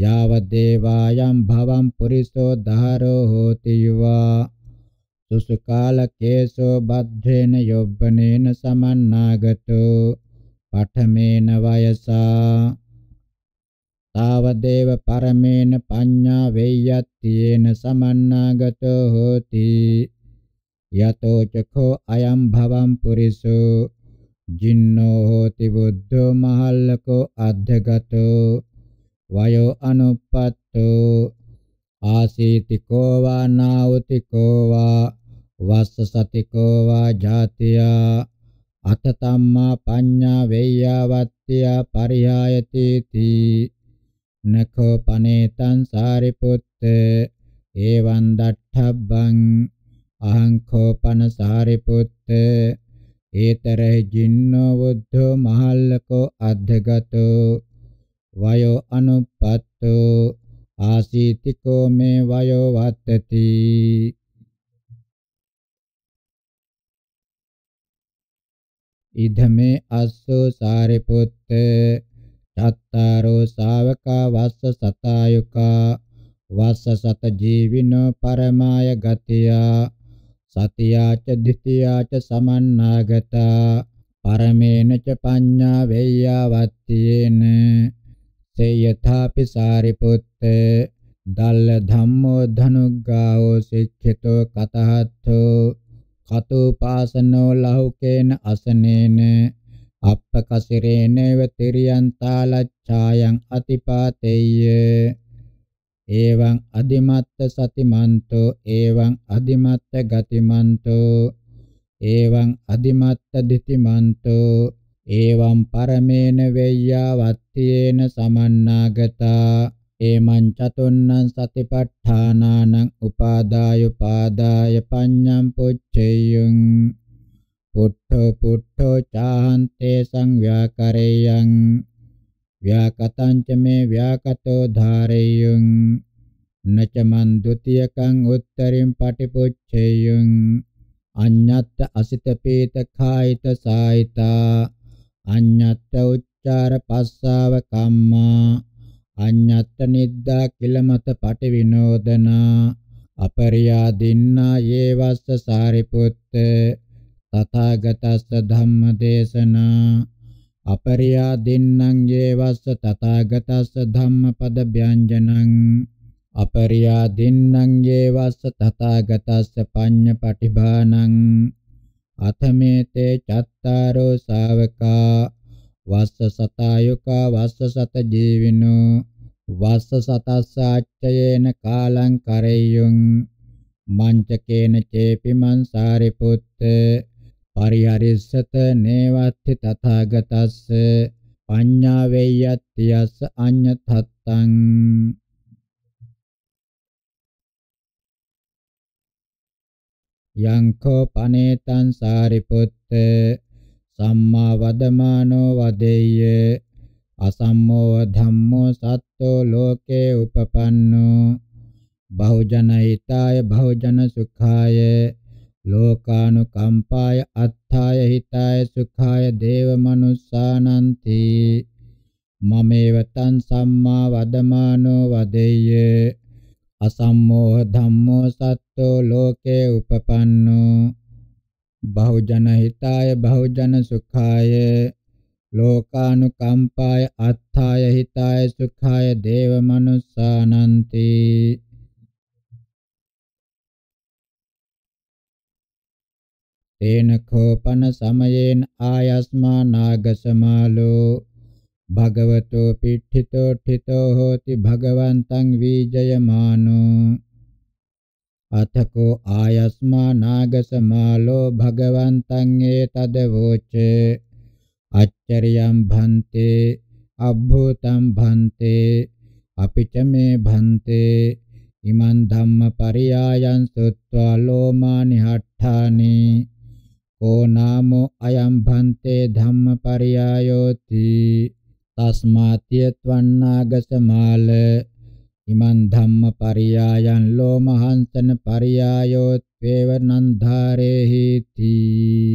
Speaker 1: यावदेवायं भवं पुरुषो धारो होति युवा සුසුකාලකේසෝ බද්ධේන යොබ්බනේන සමන්නාගතෝ පඨමේන වයසා තාවදේව පරමේන පඤ්ඤා වේයත්තේන සමන්නාගතෝ හෝති යතෝ චඛෝ අයම් භවං පුරිසෝ ජින්නෝ හෝති බුද්ධෝ මහල්ලකෝ අද්ධගතෝ වයෝ අනුපත්තෝ ආසීතිකෝ වා නාවතිකෝ වා වස්සසතිකෝ වා ජාතියා අත තම්මා පඤ්ඤා වේයවත්ත්‍ය පරිහායති තී නඛෝ පනේතං සාරිපුත්ත ඒවං දට්ඨබ්බං අහං කෝපන සාරිපුත්ත ඒතරේ ජින්නෝ බුද්ධෝ මහල්ලකෝ අධගතෝ වයෝ අනුපත්තෝ ආසීතිකෝ මේ වයෝ වත්තති ඉදමේ අස්සෝ සාරිපුත්ත චත්තාරෝ ශාවකා වස්ස සතායුකා වස්ස සත ජීවිනෝ පරමාය ගතියා සතියාච දිට්ඨියාච සමන්නාගතා පරමේන ච පඤ්ඤා වේයවත්තේන සේයථාපි සාරිපුත්ත දල්ල ධම්මෝ ධනුග්ගාෝ සික්ඛිතෝ කතහත්තෝ කතෝපාසනෝ ලෞකේන අසනේන අප්පකසිරේනව තිරියන්තා ලච්ඡායන් අතිපාතේය එවං අදිමත්ත සතිමන්තෝ එවං අදිමත්ත ගතිමන්තෝ එවං අදිමත්ත දිතිමන්තෝ එවං පරමේන වෙය්‍යා වත්තේන සමන්නාගතා ඒමං චතුන්නං සතිපට්ඨානානං උපාදාය පාදාය පඤ්ඤං පුච්චේයං පුට්ඨෝ පුට්ඨෝ චාහන්තේ සංව්‍යාකරේයං ව්‍යාකතං ච මේ ව්‍යාකතෝ ධාරේයං නච මන් ဒ ුතියකං උත්තරින් පටිපුච්චේයං අඤ්ඤත් අසිත පීත කායිත සායිතා අඤ්ඤත්ත උච්චාර පස්සාව කම්මා අඤ්ඤත්ත නිද්දා කිලමත පටි විනෝදනා අපරියා දින්නා යේවස්ස සාරිපුත්ත තථාගතස්ස ධම්මදේශනා අපරියා දින්නම් යේවස්ස තථාගතස්ස ධම්මපද ව්‍යංජනං අපරියා දින්නම් යේවස්ස තථාගතස්ස පඤ්ඤ පටිභානං අතමේතේ චත්තාරෝ ශාවකා වස්ස සතායුකා වස්ස සත ජීවිනෝ වස්ස සතස්සාච්චයේන කාලං කරෙය්‍යුං මංචකේන චේපි මං සාරිපුත්ත පරිහරිස්සත නේවත්ති තථාගතස්ස පඤ්ඤා වේයත්‍යස්ස අඤ්ඤතත්තං යංකෝ පනේතං සාරිපුත්ත සම්මා වදමානෝ වදෙය්‍ය අසම්මෝ ධම්මෝ සත්තෝ ලෝකේ උපපන්නෝ බහුජන හිතාය බහුජන සුඛාය ලෝකානුකම්පාය අත්ථාය හිතාය සුඛාය දේව මනුස්සානන්ති මමේව තං සම්මා වදමානෝ වදෙය්‍ය අසම්මෝහ ධම්මෝ සත්ත්වෝ ලෝකේ උපපන්නෝ බහුජන හිතාය බහුජන සුඛාය ලෝකානුකම්පාය අත්ථාය හිතාය සුඛාය දේව මනුස්සානන්ති තේන කෝපන සමයෙන් ආයස්මා නාග සමාලෝ භගවතෝ පිට්ඨිතෝ ඨිතෝ හෝති භගවන්තං වීජයමානෝ අතකෝ ආයස්මා නාගසමාලෝ භගවන්තං ඒතදවෝචේ අච්චරියම් භන්තේ අබ්බෝතම් භන්තේ අපිච මේ භන්තේ ඉමන් ධම්ම පරියායන් සුත්වා ලෝමානිහට්ඨානි කෝ නාමෝ අයම් භන්තේ ධම්ම පරියායෝති තස්මාතියත්වන්නාගසමාල ඉමන් ධම්ම පරියායන් ලෝ මහන්සන පරියායෝත් වේව නන්ධාරේහි තී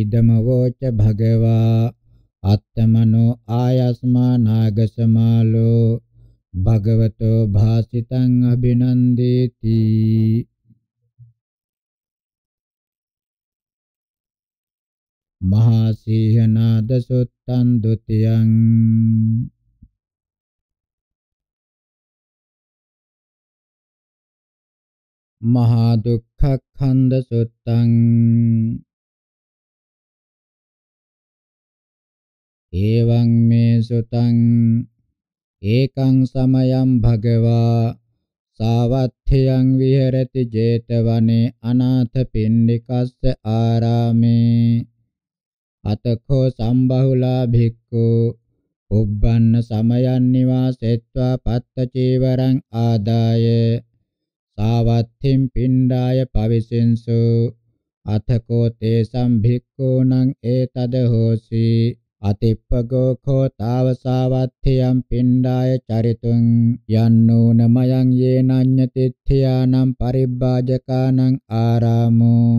Speaker 1: ඉදම වෝච භගවා අත්තමනෝ ආයස්මා නාගසමාලෝ භගවතෝ භාසිතං අභිනන්දේති
Speaker 2: මහා සීහනාද සුත්තං ဒ ුතියං මහා දුක්ඛඛණ්ඩ සුත්තං එවං මේ සුතං
Speaker 1: ඒකං සමයං භගවා සාවත්ථයන් විහෙරති 제තවනේ අනාථ පින්ඩිකස්ස ආරාමේ අතකෝ සම්බහුලා භික්ඛු උබ්බන්න සමයන් නිවාසෙත්වා පත්ත චීවරං ආදාය සාවත්ථින් පිණ්ඩාය පවිසින්සු අතකෝ තේ සම්භික්ඛූණං ඒතද හෝසි අතිප්පගෝ කෝ තාවසාවත්ථියම් පිණ්ඩාය චරිතුං යන්නෝන මයං යේනඤ්ඤ තිත්ථයානම් පරිබ්බාජකානං ආරාමෝ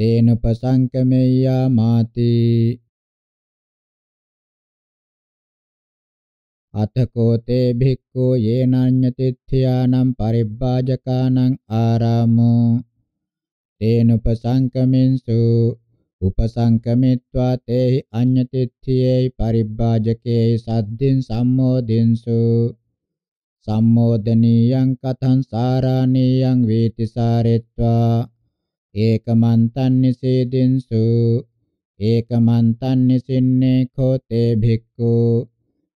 Speaker 1: තේනුපසංකමෙය්‍යාමාති අතකෝ තේ භික්ඛු යේනඤ්ඤතිත්‍යානම් පරිබ්බාජකානම් ආරාමෝ තේනුපසංකමින්සු උපසංකමිත්වා තේහි අඤ්ඤතිත්‍යෙයි පරිබ්බාජකේයි සද්දින් සම්මෝදින්සු සම්මෝදනීයං කතං සාරාණීයං වේති සාරෙත්වා ඒකමන්තන් නිසීදින්සු ඒකමන්තන් නිසින්නේ කෝතේ භික්ඛු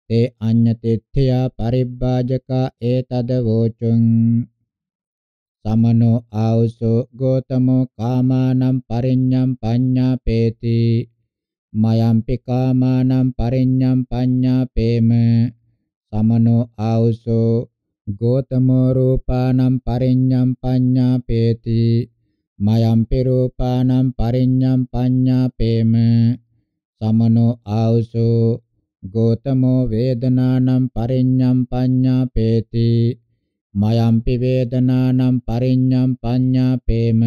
Speaker 1: තේ අඤ්ඤතිත්‍ත්‍යා පරිබ්බාජකා ඒතද වෝචුං සමනෝ ආවසෝ ගෝතමෝ කාමානම් පරිඤ්ඤම් පඤ්ඤාපේති මයම්පි කාමානම් පරිඤ්ඤම් පඤ්ඤාපේම සමනෝ ආවසෝ ගෝතමෝ රූපානම් පරිඤ්ඤම් පඤ්ඤාපේති මයම්පි රූපානම් පරිඤ්ඤම් පඤ්ඤාපේම සමනෝ ආවසෝ ගෝතමෝ වේදනානම් පරිඤ්ඤම් පඤ්ඤාපේති මයම්පි වේදනානම් පරිඤ්ඤම් පඤ්ඤාපේම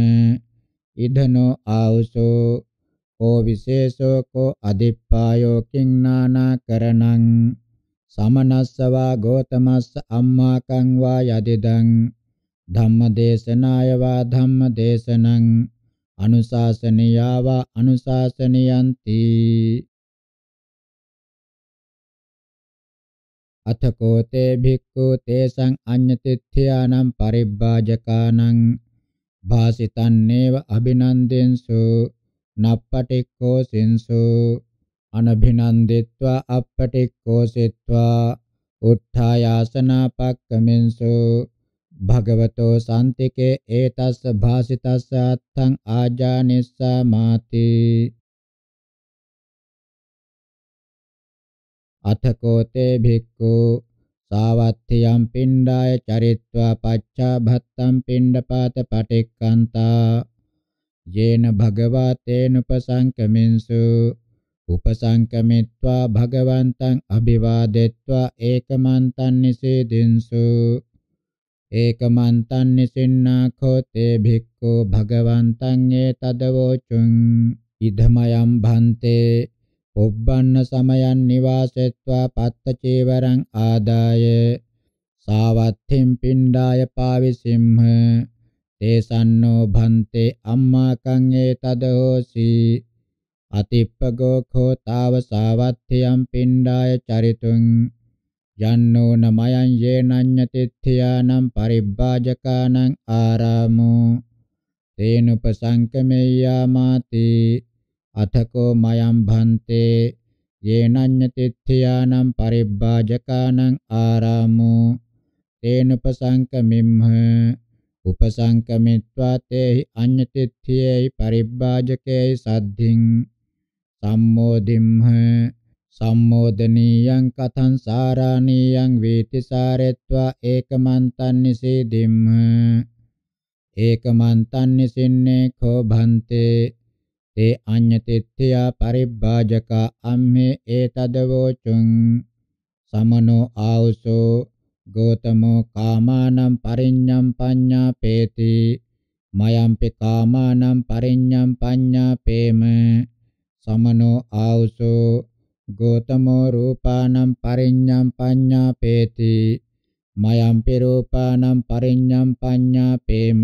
Speaker 1: ඉදනෝ ආවසෝ කෝ විශේෂෝ කෝ අදිප්පායෝ කිංනානා කරණං සමනස්සවා ගෝතමස්ස අම්මාකං වා යදිදං ධම්මදේශනාය වා ධම්මදේශනං අනුශාසනීයාව
Speaker 3: අනුශාසනියන්ති
Speaker 1: අතකෝ තේ භික්ඛු තේසං අඤ්ඤතිත්‍යානම් පරිබ්බාජකානං භාසිතන්නේව අභිනන්දෙන්සු නප්පටික්ඛෝ සින්සු අනභිනන්දිත්වා අප්පටික්ඛෝ සිත්වා උත්ථායාසනා පක්කමින්සු භගවතෝ සන්තිකේ ඒතස්ස භාසිතස්ස අත්තං ආජානිස්සා මාති
Speaker 3: අතකෝතේ භික්ඛු
Speaker 1: සාවත්ථියම් පිණ්ඩාය චරිත්වා පච්චා භත්තම් පිණ්ඩපාත පටික්කන්තා යේන භගවා තේනුපසංකමින්සු උපසංකමිත්වා භගවන්තං අභිවාදෙත්වා ඒකමන්තං නිසේදින්සු ඒකමන්තන් නිසින්නාඛෝ තේ භික්ඛු භගවන්තං ඒතදවෝචුං ඉදමයම් භන්තේ ඔබ්බන්න සමයන් නිවාසෙත්වා පත්ත චේවරං ආදාය සාවත්ථෙන් පිණ්ඩාය පාවිසිම්හ තේසන්නෝ භන්තේ අම්මා කං ඒතදෝසි අතිප්පගෝ ඛෝ තාව සාවත්ථයම් පිණ්ඩාය චරිතුං යන්නෝ නමයන් යේනඤ්ඤ තිත්ථයානම් පරිබ්බාජකානං ආරාමෝ තේනුපසංකමෙය්‍යාමාති අතකෝ මයම් භන්තේ යේනඤ්ඤ තිත්ථයානම් පරිබ්බාජකානං ආරාමෝ තේනුපසංකමිම්හ උපසංකමිත්වා තේහි අඤ්ඤ තිත්ථයේයි පරිබ්බාජකේයි සද්ධින් සම්මෝදිම්හ සම්මෝදනීයං කතං සාරාණීයං වේති සාරෙත්වා ඒකමන්තං නිසීදිම්ම ඒකමන්තං නිසින්නේ කෝ භන්තේ තේ අඤ්ඤතිත්‍ත්‍යා පරිබ්බාජකා අම්මේ ඒතදවෝචුං සමනෝ ආවසෝ ගෝතමෝ කාමානම් පරිඤ්ඤම් පඤ්ඤා පේති මයම්පි කාමානම් පරිඤ්ඤම් පඤ්ඤා පේම සමනෝ ආවසෝ ගෝතමෝ රූපානම් පරිඤ්ඤම් පඤ්ඤාපේති මයම්පි රූපානම් පරිඤ්ඤම් පඤ්ඤාපේම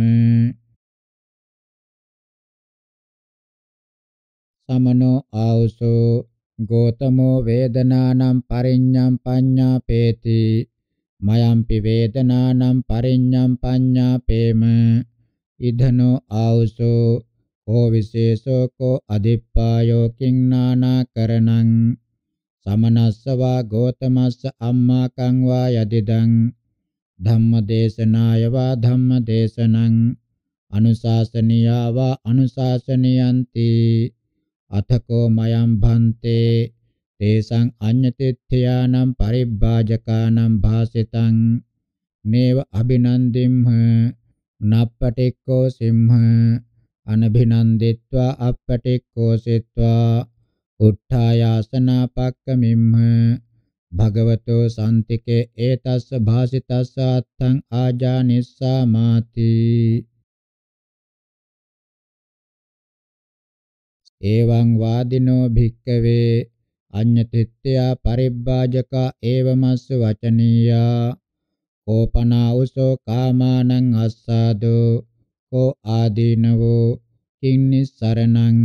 Speaker 1: සමනෝ ආවසෝ ගෝතමෝ වේදනානම් පරිඤ්ඤම් පඤ්ඤාපේති මයම්පි වේදනානම් පරිඤ්ඤම් පඤ්ඤාපේම ඉදනෝ ආවසෝ කෝ විශේෂෝ කෝ අදිප්පායෝ කිං නානා කරණං සමනස්සවා ගෝතමස්ස අම්මාකං වා යදිදං ධම්මදේශනාය වා ධම්මදේශනං අනුශාසනියා වා අනුශාසනියන්ති අතකෝ මයම් භන්තේ තේසං අඤ්ඤතිත්‍යානම් පරිබ්බාජකානම් භාසිතං මේව අභිනන්දිම්හ නප්පටික්කෝ සිම්හ අනභිනන්දිත්වා අපටික්කෝ සිත්වා උට්ඨායාසනාපක්කමිම්හ භගවතෝ සම්තිකේ ඒතස්ස භාසිතස්ස අත්තං ආජානිස්සාමාති එවං වාදිනෝ භික්කවේ අඤ්ඤතිත්‍යා පරිබ්බාජකා ඒවමස්ස වචනීයා කෝපනා උසෝ කාමානං අස්සාදෝ කෝ ආදීනවෝ කින්නි සරණං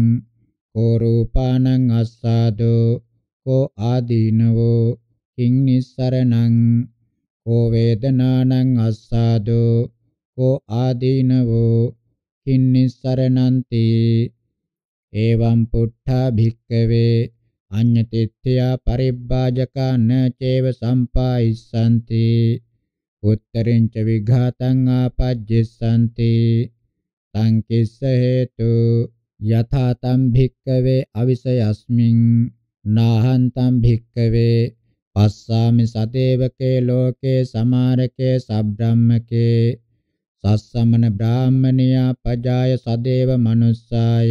Speaker 1: කෝ රූපානං අස්සාදෝ කෝ ආදීනවෝ කිං නිස්සරණං කෝ වේදනානං අස්සාදෝ කෝ ආදීනවෝ කිං නිස්සරණන්ති එවං පුට්ඨා භික්කවේ අඤ්ඤතිත්‍ත්‍යා පරිබ්බාජකා නචේව සම්පායිස්සanti උත්තරින් ච විඝාතං ආපජ්ජස්සanti සංකිස්ස හේතු යථා තම් භික්කවේ අවිසයස්මින් නාහං තම් භික්කවේ පස්සාමි සතේවකේ ලෝකේ සමාරකේ සබ්‍රාහ්මකේ සස්සමන බ්‍රාහ්මනියා පජාය සදේව මනුස්සාය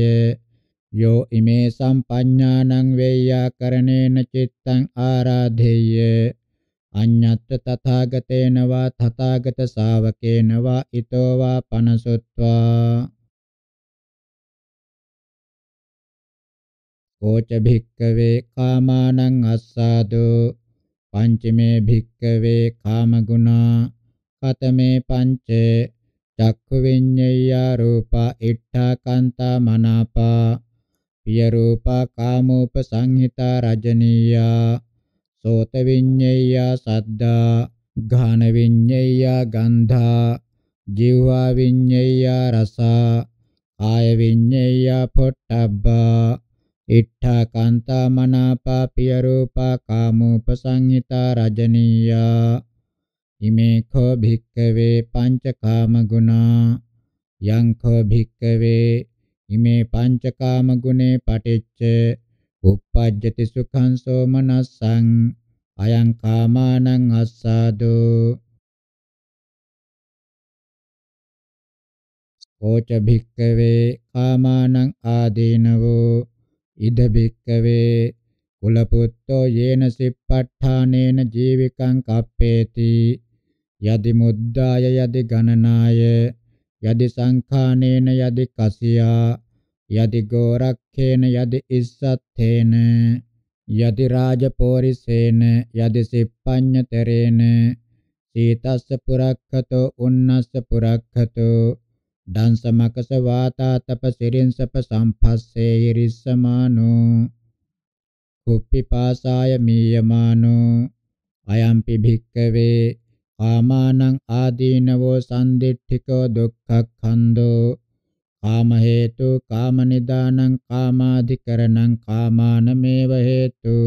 Speaker 1: යෝ ඉමේ සම්පඤ්ඤාණං වේයාකරණේන චිත්තං ආරාධේය අඤ්ඤත්ත තථාගතේන වා තථාගත ශාවකේන වා ඊතෝ වා
Speaker 3: පනසොත්වා
Speaker 1: කෝච භික්කවේ කාමානං අස්සාදු පංචමේ භික්කවේ කාමගුණා කතමේ පංච චක්ඛු විඤ්ඤයා රූපා ඉට්ඨා කාන්තා මනාපා පිය රූපා කාමෝපසංහිතා රජනීයා සෝත විඤ්ඤයා සද්දා ඝාන විඤ්ඤයා ගන්ධා ජීවා විඤ්ඤයා රසා ආය විඤ්ඤයා පොට්ටබ්බා ඉට්ඨා කාන්තා මනාපා පිය රූපා කාමෝපසංහිතා රජනීයා ඉමේ කෝ භික්කවේ පංචකාම ගුණා යං කෝ භික්කවේ ඉමේ පංචකාම ගුණේ පටිච්ච උප්පජ්ජති සුඛං සෝමනස්සං අයං කාමානං
Speaker 2: අස්සාදෝ ඕච භික්කවේ කාමානං ආදීනවෝ
Speaker 1: ඉද බික්කවේ කුලපුත්තෝ යේන සිප්පට්ඨානේන ජීවිකං කප්පේති යදි මුද්දාය යදි ගණනාය යදි සංඛානේන යදි කසියා යදි ගෝරක්ඛේන යදි ඉස්සත්තේන යදි රාජපෝරිසේන යදි සිප්පඤ්ඤතරේන සීතස්ස පුරක්ඛතෝ උන්නස්ස පුරක්ඛතෝ දංස මකස වාතා තප සිරින් සප සම්පස්සේ ඉරිස්සමානෝ කුප්පිපාසාය මීයමානෝ අයම්පි භික්කවේ කාමානං ආදීනවෝ සම්දිට්ඨිකෝ දුක්ඛක්ඛන්தோ කාම හේතු කාම නිදානං කාමාධිකරණං කාමානමේව හේතු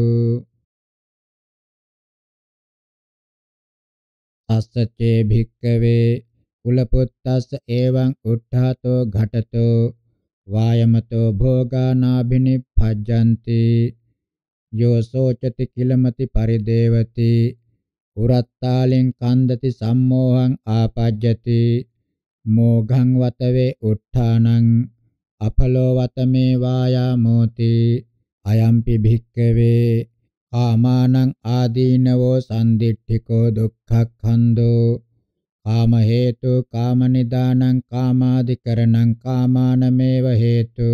Speaker 1: අස්සච්චේ භික්කවේ කුලපුත්තස්ස එවං උට්ඨාතෝ ඝටතෝ වායමතෝ භෝගානාභිනිප්පජ්ජಂತಿ යෝ සෝචති කිලමති පරිදේවති උරත්තාලෙන් කන්දති සම්මෝහං ආපජ්ජති මෝඝං වතවේ උට්ඨානං අපලෝ වතමේ වායාමෝති අයම්පි භික්කවේ ආමානං ආදීනවෝ සම්දිට්ඨිකෝ දුක්ඛක්ඛන්தோ කාම හේතු කාම නිදානං කාමාදිකරණං කාමානමේව හේතු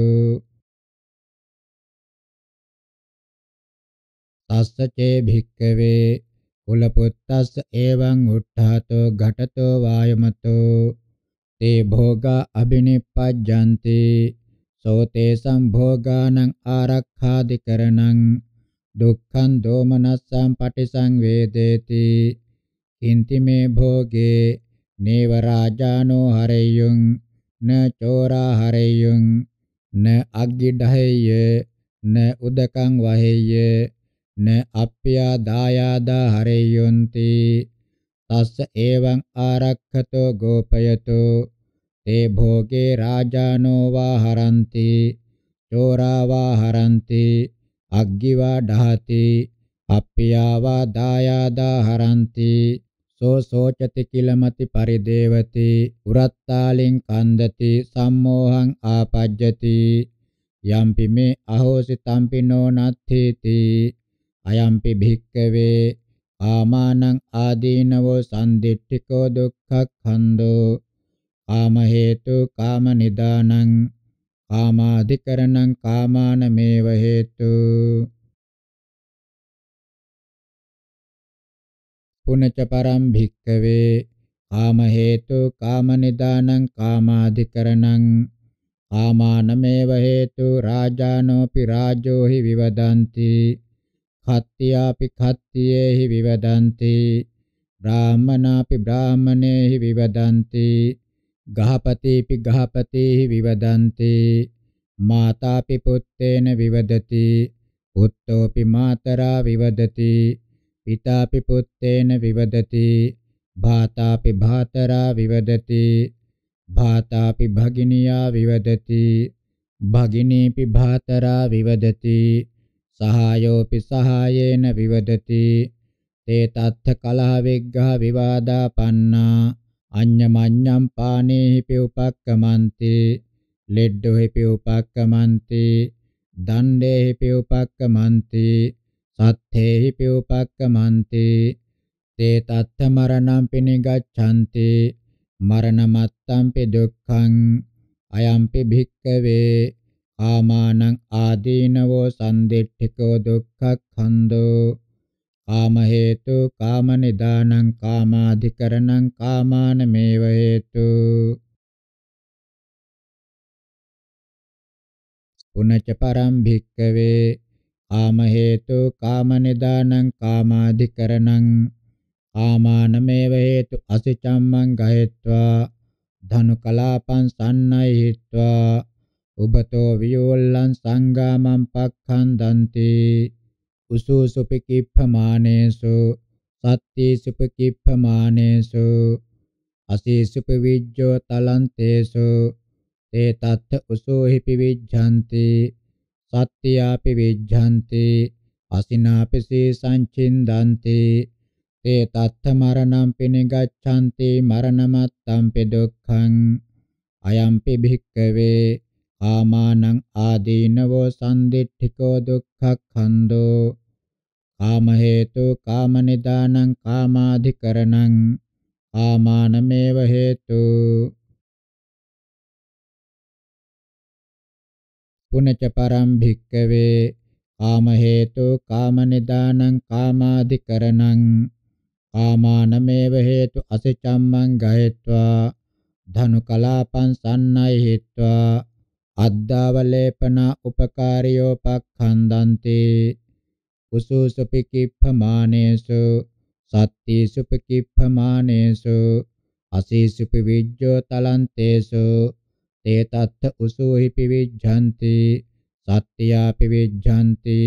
Speaker 3: තස්සචේ භික්කවේ කුල
Speaker 1: පුත්තස්ස එවං උට්ඨාතෝ ඝටතෝ වායමතෝ තේ භෝගා අබිනිප්පජ්ජන්ති සෝතේ සම්භෝගානං ආරක්ඛාදිකරණං දුක්ඛං දෝමනස්සං පටිසංවේදේති ඉන්තිමේ භෝගේ නේව රාජානෝ හරේයුං න චෝරා හරේයුං න අග්ගිඩහේය න උදකං වහේය න අප්පියා දායාදා හරේයොන්ති තස්ස එවං ආරක්ඛතෝ ගෝපයතෝ තේ භෝගේ රාජානෝ වා හරಂತಿ චෝරා වා හරಂತಿ අග්ගිවා ඩහති අප්පියා වා දායාදා හරಂತಿ සෝ සෝචති කිලමති පරිදේවති උරත්තාලින් කන්දති සම්මෝහං ආපජ්ජති යම්පි මේ අහෝසි තම්පි නොනත්ථේති අයම්පි භික්කවේ ආමානං ආදීනවෝ සම්දිට්ඨිකෝ දුක්ඛක්ඛන්தோ කාම හේතු කාම නිදානං කාමාධිකරණං කාමානමේව හේතු පුනච පරම් භික්කවේ කාම හේතු කාම නිදානං කාමාදිකරණං ආමානමේව හේතු රාජානෝපි රාජෝහි විවදಂತಿ khත්තියාපි khත්තියේහි විවදಂತಿ බ්‍රාහමනාපි බ්‍රාහමනේහි විවදಂತಿ ගහපතිපි ගහපතේහි විවදಂತಿ මාතාපි පුත්තේන විවදති පුත්තෝපි මාතරා විවදති පිතාපි පුත්තේන විවදති භාතාපි භාතරා විවදති භාතාපි භගිනියා විවදති භගිනීපි භාතරා විවදති සහායෝපි සහායේන විවදති තේ තත්ථ කලහ විග්ඝා විවාදා පන්නා අඤ්ඤමඤ්ඤම් පානේහි පිඋපක්කමන්ති ලෙඩ්ඩෝහි පිඋපක්කමන්ති දණ්ඩේහි පිඋපක්කමන්ති තත්තේහි පිඋපක්කමන්ති තේ තත්ත මරණං පිනිගච්ඡanti මරණමත්තම්පි දුක්ඛං අයම්පි භික්ඛවේ කාමානං ආදීනවෝ සම්දිට්ඨිකෝ දුක්ඛක්ඛන්தோ කාම හේතු කාම නිදානං කාමාධිකරණං කාමානමේව හේතු
Speaker 3: පුනච්ච පරම් භික්කවේ
Speaker 1: කාම හේතු කාම නිදානං කාමාධිකරණං කාමානමේව හේතු අසිචම්මං ගහෙත්වා ධනුකලාපං සන්නයිහිත්වා උබතෝ වියෝල්ලං සංගාමං පක්ඛන්දන්ති උසු සුපිකිප්පමානේසු සත්ති සුපිකිප්පමානේසු අසීසුපවිජ්ජෝ තලන්තේසු තේ තත්ත උසෝහි පිවිජ්ජන්ති සත්‍යාපි විජ්ජන්තේ අසිනාපි සේසං චින්දන්තේ තේ තත්ත මරණං පිනිගච්ඡන්තේ මරණමත්තං පිදුක්ඛං අයම්පි භික්කවේ කාමානං ආදීනවෝ සම්දිට්ඨිකෝ දුක්ඛක්ඛන්தோ කාම හේතු කාම නිදානං කාමාධිකරණං කාමානමේව හේතු
Speaker 3: පුනච පරම් භික්කවේ
Speaker 1: කාම හේතු කාම නිදානං කාමාදිකරණං කාමානමේව හේතු අසචම්මං ගහෙත්වා ධනු කලාපං සන්නයි හිත්වා අද්දාවලේපන උපකාරියෝ පක්ඛන්දන්ති උසුසුපිකිප්පමානේසු සත්තිසුපිකිප්පමානේසු අසීසුපි විජ්ජෝ තලන්තේසු තේ තත්ත උසෝහි පිවිජ්ජන්ති සත්‍ත්‍යා පිවිජ්ජන්ති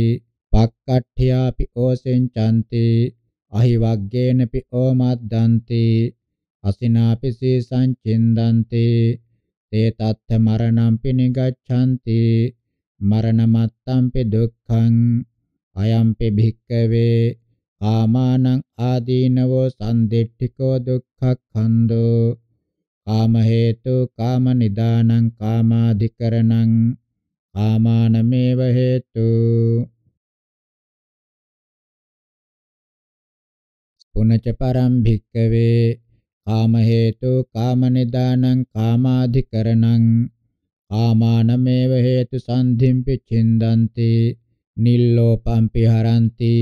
Speaker 1: පක්කට්ඨයාපි ඕසෙන්චන්ති අහිවග්ගේනපි ඕමද්දන්ති අසිනාපි සීසං චින්දන්ති තේ තත්ත මරණම්පි නිගච්ඡන්ති මරණමත්තම්පි දුක්ඛං අයම්පි භික්කවේ කාමානං ආදීනවෝ සම්දිට්ඨිකෝ දුක්ඛක්ඛන්தோ කාම හේතු කාම නිදානං කාමාධිකරණං කාමානමේව හේතු පුනච පරම් භික්කවේ කාම හේතු කාම නිදානං කාමාධිකරණං කාමානමේව හේතු සම්ධිම්පි චින්දන්ති නිල්ලෝපම්පි හරಂತಿ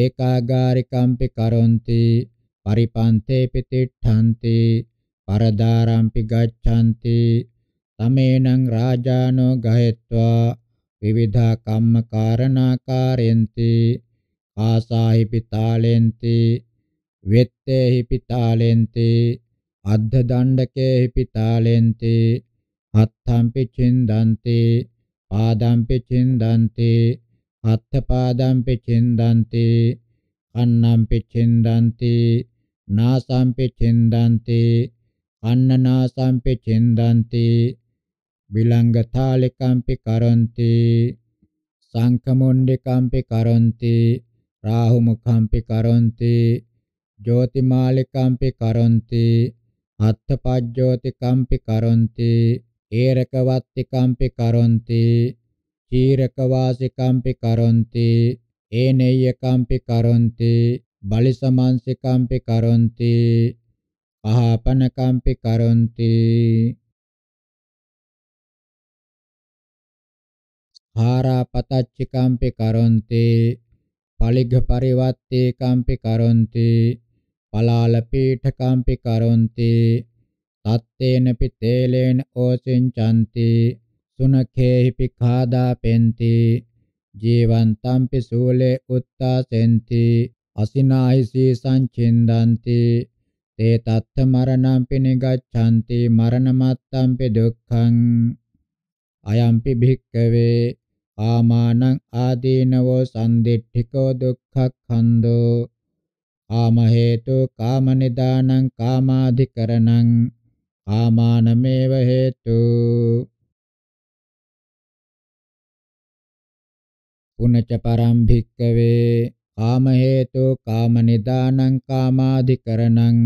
Speaker 1: ඒකාගාරිකම්පි කරොන්ති පරිපන්තේ පිතිට්ඨන්ති පරදාරම්පි ගච්ඡanti තමේනං රාජානෝ ගහෙත්වා විවිධා කම්ම කාරණාකාරෙන්ති ආසාහි පිතාලෙන්ති වෙත්තේහි පිතාලෙන්ති අද්ධ දණ්ඩකේහි පිතාලෙන්ති අත්තම්පි චින්දන්ති පාදම්පි චින්දන්ති අත්ථ පාදම්පි චින්දන්ති කන්නම්පි චින්දන්ති නාසම්පි චින්දන්ති අන්නනාසම්පි චින්දන්ති විලංගතාලිකම්පි කරොන්ති සංඛමුණ්ඩිකම්පි කරොන්ති රාහුමුඛම්පි කරොන්ති ජෝතිමාලිකම්පි කරොන්ති අත්තපජ්ජෝතිකම්පි කරොන්ති ඒරකවත්තිකම්පි කරොන්ති චීරකවාසිකම්පි කරොන්ති ඒනෙය්‍යකම්පි කරොන්ති බලිසමන්සිකම්පි කරොන්ති ආහපන කම්පි කරොන්ති
Speaker 3: ආරා පතච්ච
Speaker 1: කම්පි කරොන්ති පලිග්ග පරිවත්තේ කම්පි කරොන්ති පලාල පීඨ කම්පි කරොන්ති තත්තේන පිතේලේන ඕසින්චන්ති සුනඛේහි පිඛාදා පෙන්ති ජීවන්තම්පි සූලේ උත්තාසෙන්ති අසිනාහිසී සංචින්දන්ති තේ තත්ත මරණං පිනිගච්ඡanti මරණමත්තම්පි දුක්ඛං අයම්පි භික්ඛවේ ආමානං ආදීනවෝ සම්දිට්ඨිකෝ දුක්ඛක්ඛන්தோ ආම හේතු කාම නිදානං කාමාධිකරණං ආමානමේව හේතු පුනච පරම් භික්කවේ කාම හේතු කාම නිදානං කාමාධිකරණං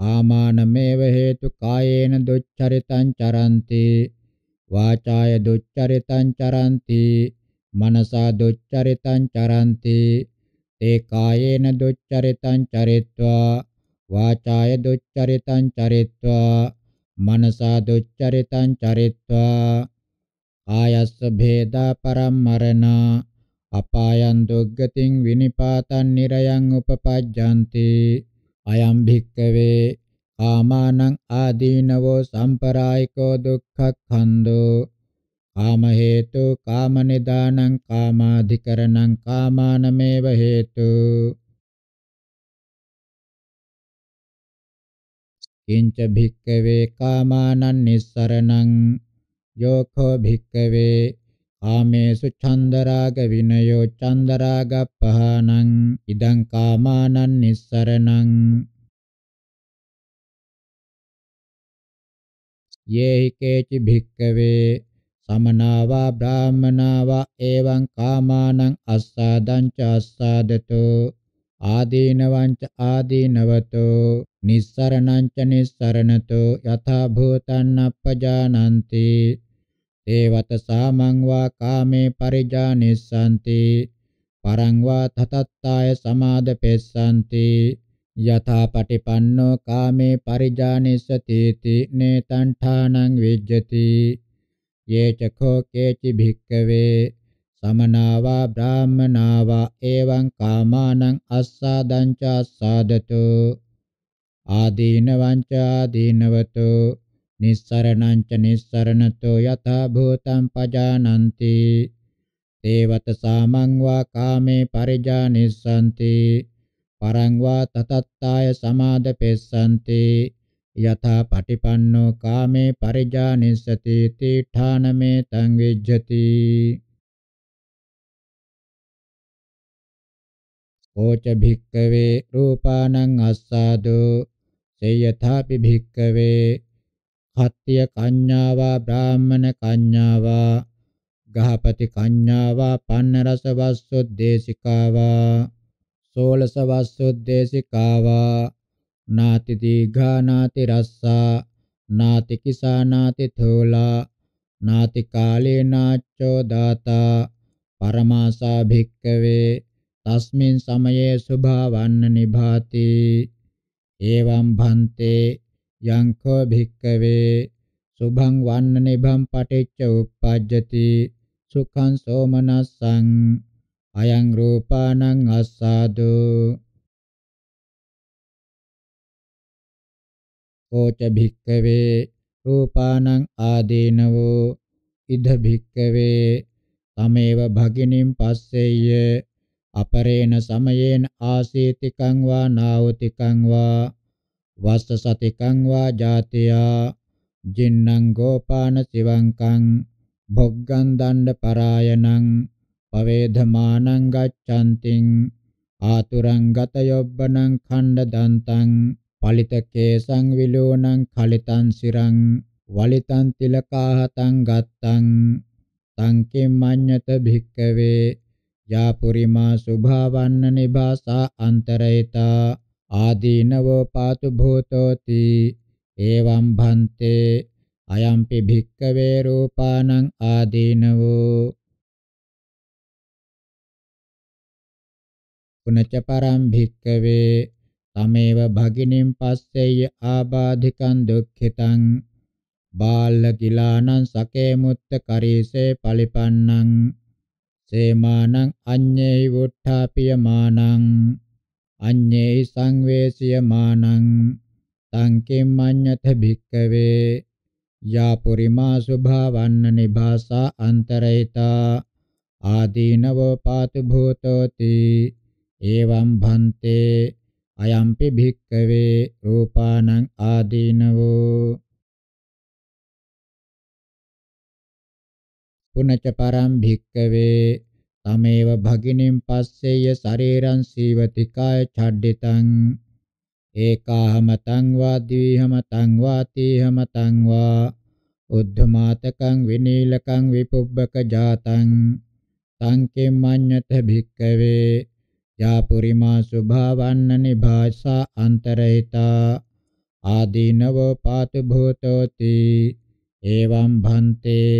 Speaker 1: කාමානමේව හේතු කායේන දුච්චරිතං චරಂತಿ වාචාය දුච්චරිතං චරಂತಿ මනසා දුච්චරිතං චරಂತಿ තේ කායේන දුච්චරිතං චරිत्वा වාචාය දුච්චරිතං චරිत्वा මනසා දුච්චරිතං චරිत्वा ආයස්ස භේදා පරම්මරණා අපායන් දුග්ගතින් විනිපාතන් නිරයන් උපපජ්ජanti අයම් භික්කවේ කාමානං ආදීනවෝ සම්පරායිකෝ දුක්ඛක්ඛන්‍தோ කාම හේතු කාම නිදානං කාමාධිකරණං කාමානමේව හේතු කිංච භික්කවේ කාමානං නිස්සරණං යෝඛෝ භික්කවේ ආමේසු චන්දරාග විනයෝ චන්දරාගප්පහානං ඉදං කාමානං නිස්සරණං යේහි කේචි භික්කවේ සමනාවා බ්‍රාහමනාවා එවං කාමානං අස්සාදං ච අස්සාදතෝ ආදීනවං ච ආදීනවතෝ නිස්සරණං ච නිස්සරණතෝ යථා භූතං අපජානන්ති ඒවත සාමං වා කාමේ පරිජානිස්සanti පරං වා තතත්තාය සමාදපෙස්සanti යථා පටිපන්නෝ කාමේ පරිජානිස්සතිති නේතං ඨානං විජ්ජති යේචඛෝ කේචි භික්කවේ සමනාවා බ්‍රාහමනාවා එවං කාමානං අස්සාදං ච අස්සාදතෝ ආදීනවං ච ආදීනවතෝ නිස්සරණං ච නිස්සරණතෝ යථා භූතං පජානಂತಿ තේවත සාමං වා කාමේ පරිජානිස්සanti පරං වා තතත්තාය සමාදපෙස්සanti යථා පටිපන්නෝ කාමේ පරිජානිස්සති තීඨානමේ තං විජ්ජති
Speaker 3: ඕච භික්කවේ රූපානං
Speaker 1: අස්සාදෝ සේයථාපි භික්කවේ හත්තිය කඤ්ඤාවා බ්‍රාහ්මණ කඤ්ඤාවා ගහපති කඤ්ඤාවා පන්නරස වස්සුද්දේශිකාවා සෝලස වස්සුද්දේශිකාවා නාති දීඝා නාති රස්සා නාති කිසා නාති තෝලා නාති කාලේ නාච්චෝ දාතා පරමාසා භික්කවේ තස්මින් සමයේ සුභා වන්න නිභාති එවම් භන්තේ යංකෝ භික්කවේ සුභං වන්න නිභං පටිච්ච උප්පජ්ජති සුඛං සෝමනස්සං
Speaker 2: අයං රූපානං අස්සාදු කෝච භික්කවේ රූපානං
Speaker 1: ආදීනවෝ ඉද භික්කවේ තමේව භගිනින් පස්සෙය්‍ය අපරේණ සමයේන ආසීතිකං වා නාවතිකං වා වස්ස සතිකං වා ජාතියා ජින්නං ගෝපාන සිවංකං භොග්ගං දණ්ඩ පරායනං පවේධමානං ගච්ඡන්තිං ආතුරං ගත යොබ්බනං ඛණ්ඩ දන්තං පලිත කේසං විලෝණං කලිතං සිරං වලිතං තිලකාහතං ගත්තං තං කිම්මඤ්ඤත භික්කවේ යාපුරිමා සුභාවන්න නිභාසා අන්තරේතා ආදීනවෝ පාතු භූතෝති එවං භන්තේ අයම්පි භික්කවේ රූපානං ආදීනවෝ
Speaker 3: පුනච පරම් භික්කවේ තමේව
Speaker 1: භගිනින් පස්සෙය ආබාධිකං දුක්ඛිතං බාල කිලානං සකේ මුත්ත කරීසේ පලිපන්නං සේමානං අඤ්ඤේ වුට්ඨාපියමානං අඤ්ඤේ සංවේසියමානං සංකේම් අඤ්ඤත භික්කවේ යා පුරිමා ස්වභාවන්න නිභාසා අන්තරේතා ආදීනව පාතු භූතෝති එවං භන්තේ අයම්පි භික්කවේ රූපානං ආදීනවෝ පුනච පරම් භික්කවේ තමේව භගිනින් පස්සෙය ශරීරං සීවති කාය ඡඩ්ඩිතං ඒකාහමතං වා ද්විහමතං වා තීහමතං වා උද්ධමාතකං විනීලකං විපුබ්බක ජාතං තං කිම්මඤ්ඤත භික්ඛවේ යාපුරිමා සුභාවන්න නිභාසා අන්තරහිතා ආදීනව පාතු භූතෝති
Speaker 2: එවං භන්තේ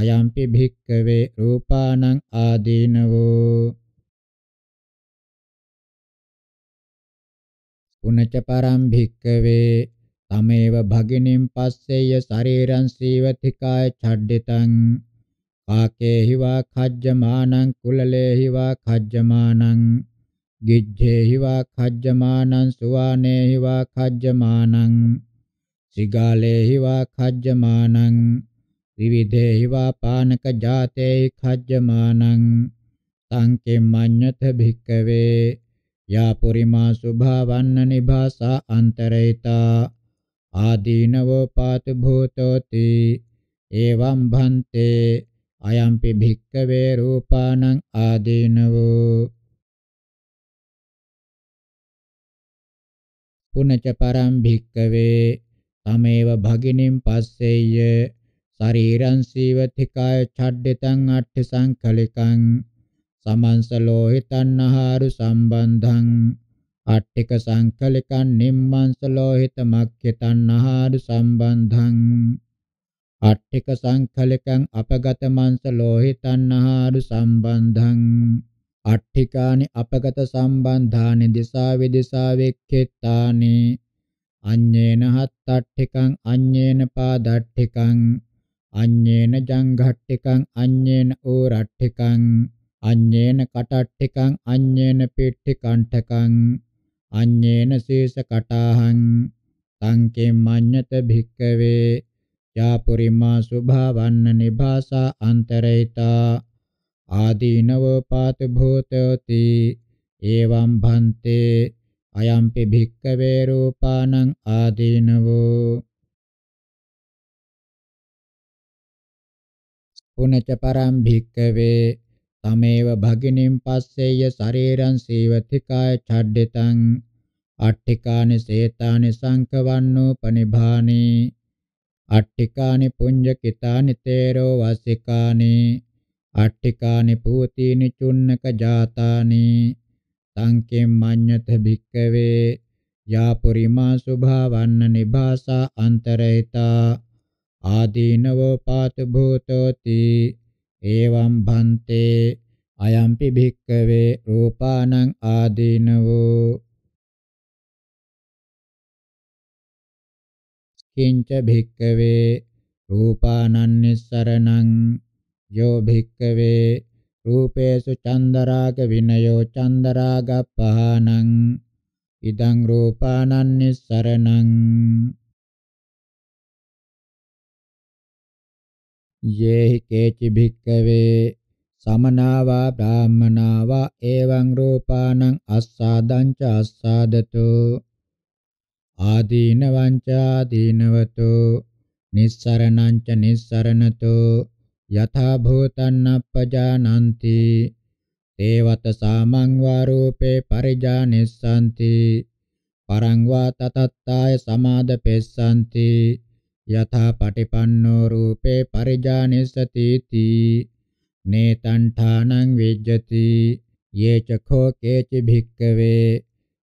Speaker 2: අයම්පි භික්කවේ රූපානං ආදීනවෝ
Speaker 1: පුනච පරම් භික්කවේ තමේව භගිනින් පස්සෙය ශරීරං සීවති කාය ඡඩ්ඩිතං කාකේහි වා khajjamanan කුලලේහි වා khajjamanan ගිජ්ජේහි වා khajjamanan සුවානේහි වා khajjamanan සිගාලේහි වා khajjamanan විවිධේවා පානක ජාතේ khajjamanan tanke manyatha bhikkave ya purima subhavanna nibhasa antareta ආදීනවෝ පාතු භූතෝති එවම් භන්තේ අයම්පි භික්කවේ රූපානං
Speaker 3: ආදීනවෝ
Speaker 1: පුනච පරම් භික්කවේ තමේව භගිනින් පස්සෙය්‍ය ශරීරං සීවතිකාය ඡඩ්ඩිතං අට්ඨ සංකලිකං සමන්සලෝ හිතන්නහාරු සම්බන්ධං අට්ඨික සංකලිකං නිම්මන්සලෝ හිත මක්ඛිතන්නහාරු සම්බන්ධං අට්ඨික සංකලිකං අපගත මන්සලෝ හිතන්නහාරු සම්බන්ධං අට්ඨිකානි අපගත සම්බන්ධානි දිසා විදිසා වෙක්ඛිතානි අඤ්ඤේන හත් අට්ඨිකං අඤ්ඤේන පාදට්ඨිකං අඤ්ඤේන ජංඝට්ඨිකං අඤ්ඤේන ඕරට්ඨිකං අඤ්ඤේන කටට්ඨිකං අඤ්ඤේන පිට්ඨිකණ්ඨකං අඤ්ඤේන සීසකටාහං තං කෙම්මඤ්ඤත භික්කවේ යාපුරිමා සුභවන්න නිභාසා අන්තරේතා ආදීනවෝ පාත භූතෝති එවං භන්තේ අයම්පි භික්කවේ රූපානං ආදීනවෝ පුනච පරම් භික්කවේ තමේව භගිනින් පස්සෙය ශරීරං සීවති කාය ඡඩ්ඩිතං අට්ඨිකානි සේතානි සංකවන්නෝ පනිභානි අට්ඨිකානි පුඤ්ඤ කිතානි තේරෝ වාසිකානි අට්ඨිකානි පූතිනි චුන්නක ජාතානි සංකෙම් මඤ්ඤත භික්කවේ යාපරිමා සුභාවන්න නිභාසා අන්තරේතා ආදීනවෝ පාතු භූතෝති එවං භන්තේ
Speaker 2: අයම්පි භික්කවේ රූපානං ආදීනවෝ කිංච භික්කවේ
Speaker 1: රූපානං නිස්සරණං යෝ භික්කවේ රූපේසු චන්දරාග විනයෝ චන්දරාග පහනං ඉදං
Speaker 3: රූපානං නිස්සරණං
Speaker 1: යේහි කේචි භික්කවේ සමනාවා බ්‍රාහමනාවා එවං රූපානං අස්සාදං ච අස්සාදතු ආදීනවං ච ආදීනවතු නිස්සරණං ච නිස්සරණතු යථා භූතං අපජානಂತಿ තේවත සාමං වා රූපේ පරිජානිස්සanti පරං වා තතත්තාය සමාදපෙස්සanti යථා පටිපන්නෝ රූපේ පරිජානිස්සති තී නේතණ්ඨානං විජ්ජති යේච කෝ කේච භික්කවේ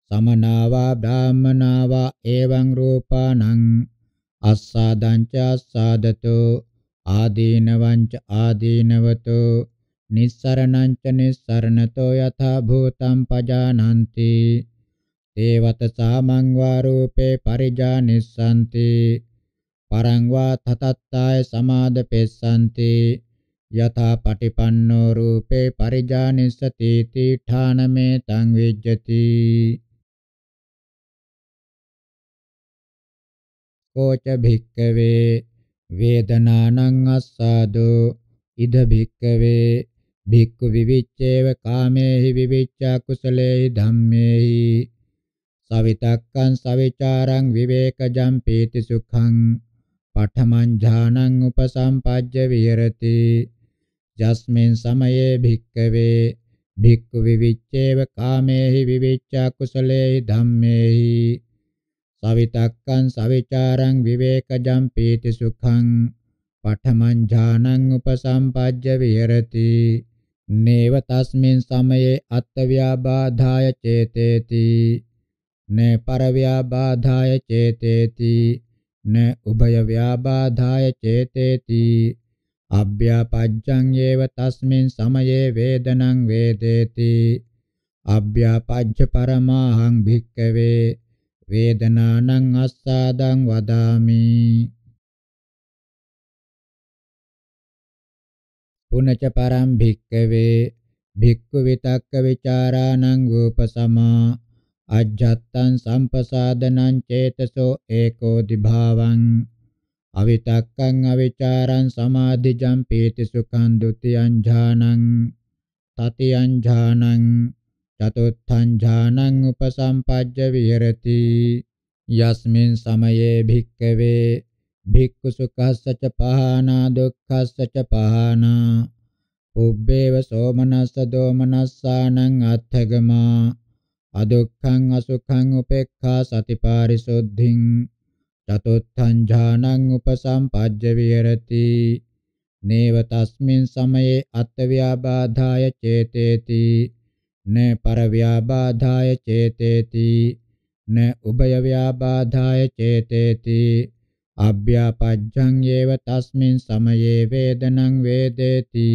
Speaker 1: සමනාවා බ්‍රාහමනාවා එවං රූපානං අස්සාදං ච අස්සාදතෝ ආදීනවං ච ආදීනවතෝ නිස්සරණං ච නිස්සරණතෝ යථා භූතං පජානಂತಿ තේවත සාමං වා රූපේ පරිජානිස්සanti පරංවා තතත්තාය සමාදපෙස්සන්ති යථා පටිපන්නෝ රූපේ පරිජානිස්සති තීඨානමේ තං විජ්ජති
Speaker 3: කෝච භික්කවේ
Speaker 1: වේදනානං අස්සාදෝ ඉද භික්කවේ භික්ඛු විවිච්ඡේව කාමේහි විවිච්ඡා කුසලේහි ධම්මේහි සවිතක්කං සවිචාරං විවේකජං පීති සුඛං පඨමං ඥානං උපසම්පජ්ජ විහෙරති යස්මින් සමයේ භික්කවේ භික්ඛු විවිච්ඡේව කාමේහි විවිච්ඡා කුසලේහි ධම්මේහි සවිතක්කං සවිචාරං විවේකජම් පීති සුඛං පඨමං ඥානං උපසම්පජ්ජ විහෙරති නේව තස්මින් සමයේ අත්ත්‍ව්‍යාබාධාය චේතේති නේ පරව්‍යාබාධාය චේතේති න උභය ව්‍යාබාධාය චේතේති අබ්භ්‍යාපජ්ජං ඒව තස්මින් සමයේ වේදනං වේදේති අබ්භ්‍යාපජ්ජ පරමාහං භික්කවේ වේදනානං අස්සාදං වදාමි පුනච පරම් භික්කවේ භික්ඛු විතක්ක ਵਿਚාරාණං උපසමා අජ්ජත්තං සම්පසාදනං චේතසෝ ඒකෝ දිභාවං අවිතක්කං අවිචාරං සමාධිජං පීති සුඛං ဒ ුතියං ඥානං තතියං ඥානං චතුත්ථං ඥානං උපසම්පජ්ජ විහෙරති යස්මින් සමයේ භික්කවේ භික්ඛු සුඛස්ස ච පහනා දුක්ඛස්ස ච පහනා උබ්බේව සෝමනස්ස දෝමනස්සානං අත්ථගමා අදුක්ඛං අසුඛං උපේක්ඛා සතිපාරිසුද්ධින් චතුත්ථං ඥානං උපසම්පජ්ජ විහෙරති නේව තස්මින් සමයේ අත්ත්‍ව්‍යාබාධාය චේතේති න පරව්‍යාබාධාය චේතේති න උභයව්‍යාබාධාය චේතේති අභ්‍යාපජ්ජං ඒව තස්මින් සමයේ වේදනං වේදේති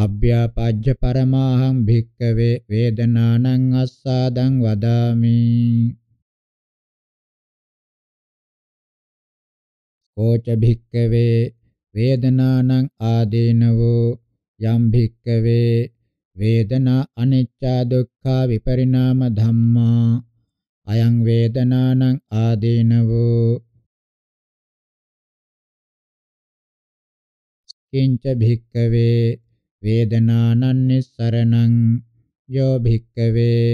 Speaker 1: අභ්‍යාපජ්ජ පරමාහං භික්කවේ වේදනානං අස්සාදං වදාමි
Speaker 3: කෝච භික්කවේ
Speaker 1: වේදනානං ආදීනවෝ යම් භික්කවේ වේදනා අනිච්චා දුක්ඛා විපරිණාම ධම්මා අයං වේදනානං ආදීනවෝ කිංච භික්කවේ වේදනානං නිස්සරණං යෝ භික්කවේ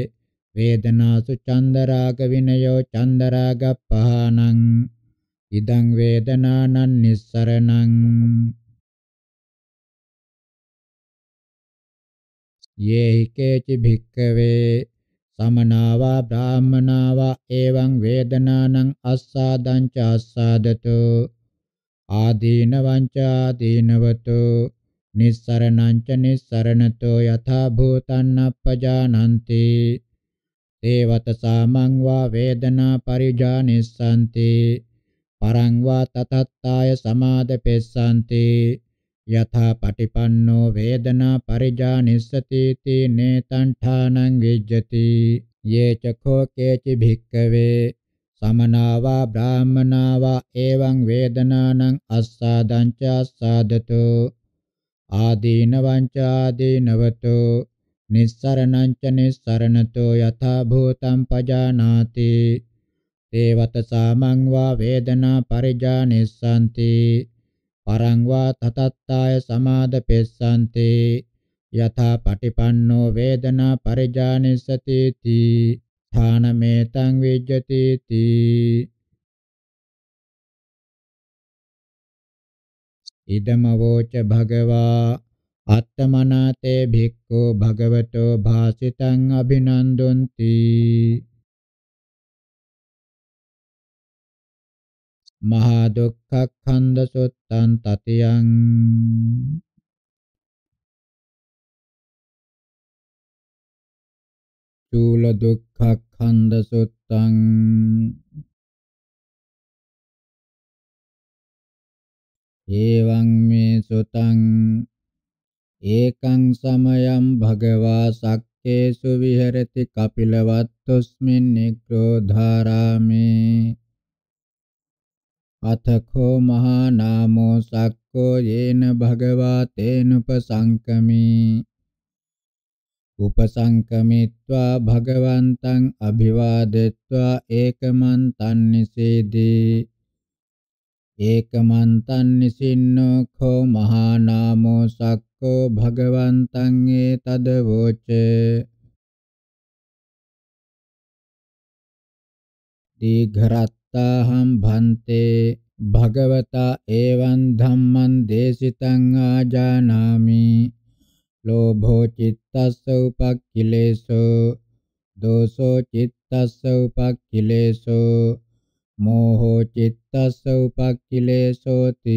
Speaker 1: වේදනාසු චන්දරාග විනයෝ චන්දරාගප්පහානං ඉදං වේදනානං නිස්සරණං යේහි කේචි භික්කවේ සමනාවා බ්‍රාහමනාවා එවං වේදනානං අස්සාදං ච අස්සාදතෝ ආදීනවං ච ආදීනවතෝ නිස්සරණංච නිස්සරණතෝ යථා භූතං අපජානಂತಿ තේවත සාමං වා වේදනා පරිජානිස්සanti පරං වා තතත්තාය සමාදපෙස්සanti යථා පටිපන්නෝ වේදනා පරිජානිස්සති තීනේ තණ්ඨානං විජ්ජති යේ චඛෝ කේචි භික්කවේ සමනාවා බ්‍රාහමනාවා එවං වේදනානං අස්සාදං ච අස්සාදතෝ ආදීනවං ච ආදීනවතෝ නිස්සරණං ච නිස්සරණතෝ යථා භූතං පජානාති තේවත සාමං වා වේදනා පරිජානිස්සanti පරං වා තතත්තාය සමාදපෙස්සanti යථා පටිපන්නෝ වේදනා පරිජානිස්සති තී ධානමේතං විජ්ජති
Speaker 3: තී
Speaker 1: ඉදමවෝච භගවා අත්තමනාතේ භික්ඛෝ භගවතෝ භාසිතං අභිනන්දොන්ති
Speaker 2: මහා දුක්ඛඛන්ධ සුත්තං තතියං චූල දුක්ඛඛන්ධ සුත්තං ඒවං මේ සුතං ඒකං සමයං
Speaker 1: භගවා සක්කේසු විහෙරති කපිලවත්තුස්මින් නිග්‍රෝධාරාමේ අතඛෝ මහා නාමෝ සක්කෝ යේන භගවා තේනුපසංකමී උපසංකමිත්වා භගවන්තං අභිවාදෙත්වා ඒකමන් තන්නිසේදී ඒකමන්තං නිසින්නෝ කෝ මහා නාමෝ සක්කෝ භගවන්තං ඒතද
Speaker 2: වෝච දීඝරත්තාහම් භන්තේ භගවතා එවං
Speaker 1: ධම්මං දේශිතං ආජානාමි ලෝභෝ චිත්තස්ස උපක්ඛිලේසෝ දෝසෝ චිත්තස්ස උපක්ඛිලේසෝ මෝහෝ චිත්තස්ස උපක්ඛිලේසෝති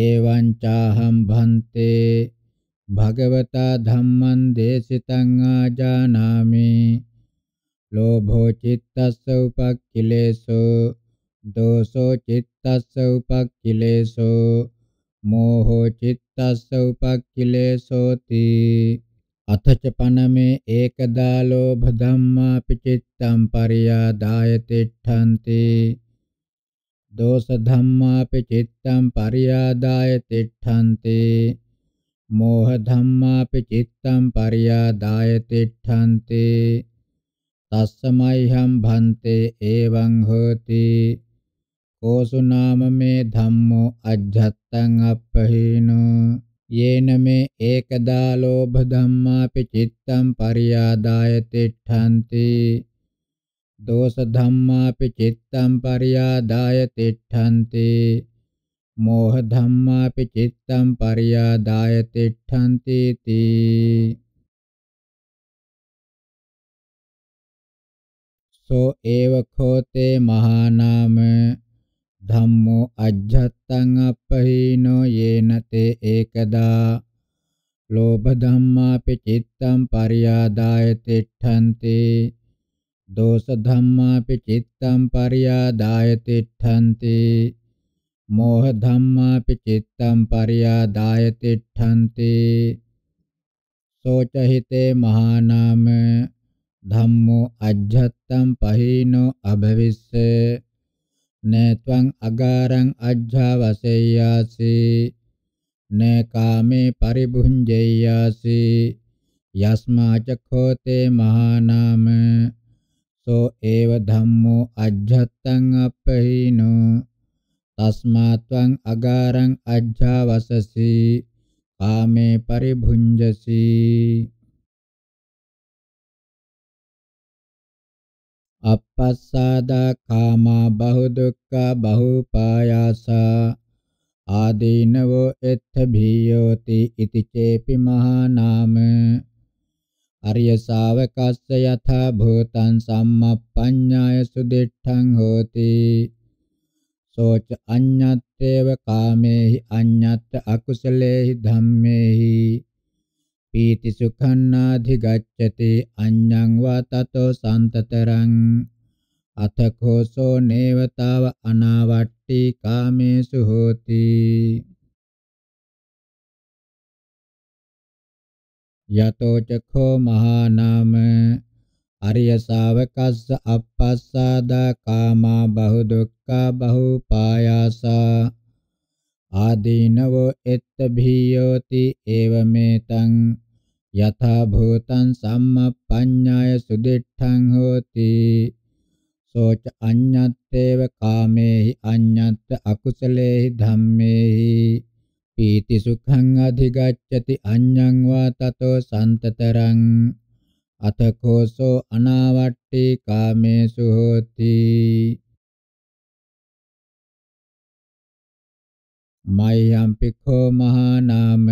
Speaker 1: එවං චාහම් භන්තේ භගවතා ධම්මං දේශිතං ආජානාමි ලෝභෝ චිත්තස්ස උපක්ඛිලේසෝ දෝසෝ චිත්තස්ස උපක්ඛිලේසෝ මෝහෝ චිත්තස්ස උපක්ඛිලේසෝති අතච පනමේ ඒකදා ලෝභ ධම්මා පිචිත්තම් පරියාදාය තිට්ඨන්ති දෝෂ ධම්මා පිචිත්තම් පරියාදාය තිට්ඨන්ති මෝහ ධම්මා පිචිත්තම් පරියාදාය තිට්ඨන්ති තස්සමයිහම් භන්තේ එවං හෝති කෝසු නාම මේ ධම්මෝ අජ්ජත්තං අපහීනෝ යේන මේ ඒකදා ලෝභ ධම්මාපි චිත්තම් පරියාදාය තිට්ඨන්ති දෝෂ ධම්මාපි චිත්තම් පරියාදාය තිට්ඨන්ති මෝහ ධම්මාපි චිත්තම් පරියාදාය තිට්ඨන්ති තී
Speaker 2: සෝ ඒව කෝතේ මහානාම ධම්මෝ අජ්ජත්තං
Speaker 1: අපහීනෝ යේනතේ ඒකදා ලෝභ ධම්මාපි චිත්තං පරියාදාය තිට්ඨන්ති දෝෂ ධම්මාපි චිත්තං පරියාදාය තිට්ඨන්ති මෝහ ධම්මාපි චිත්තං පරියාදාය තිට්ඨන්ති සෝචහිතේ මහානාම ධම්මෝ අජ්ජත්තං පහීනෝ අභවිස්සේ නේත්වං අගාරං අජ්ජාවසෙය්‍යාසි නේ කාමේ පරිභුංජෙය්‍යාසි යස්මා චක්ඛෝතේ මහානාම සෝ ඒව ධම්මෝ අජ්ජත්තං අපහීනෝ තස්මාත්වං අගාරං අජ්ජාවසසි කාමේ පරිභුංජසී අපස්සාදා කාමා බහු දුක්ඛ බහු පායාසා ආදීනවෝ එත්ථ භීයෝති ඉති චේපි මහා නාම අරිය ශාවකස්ස යථා භූතං සම්මප්පඤ්ඤාය සුදිඨං හෝති සෝච අඤ්ඤත්තේව කාමේහි අඤ්ඤත්ත අකුසලේහි ධම්මේහි පීති සුඛන්නාධි ගච්ඡති අඤ්ඤං වා තතෝ සම්තතරං අතකෝසෝ නේවතාව අනාවට්ටි කාමේසු හෝති යතෝ චක්ඛෝ මහා නාම අරිය ශාවකස්ස අපස්සාදා කාමා බහු දුක්ඛා බහු පායාසා ආදීනවෝ එත්ත භීයෝති ඒවමෙතං යථා භූතං සම්මප්පඤ්ඤාය සුදිඨං හෝති සෝච අඤ්ඤත්තේව කාමේහි අඤ්ඤත්ත අකුසලේහි ධම්මේහි පීති සුඛං අධිගච්ඡති අඤ්ඤං වා තතෝ සන්තතරං අතකෝසෝ අනාවට්ටි කාමේසු
Speaker 2: හෝති මයම්පිඛෝ මහා නාම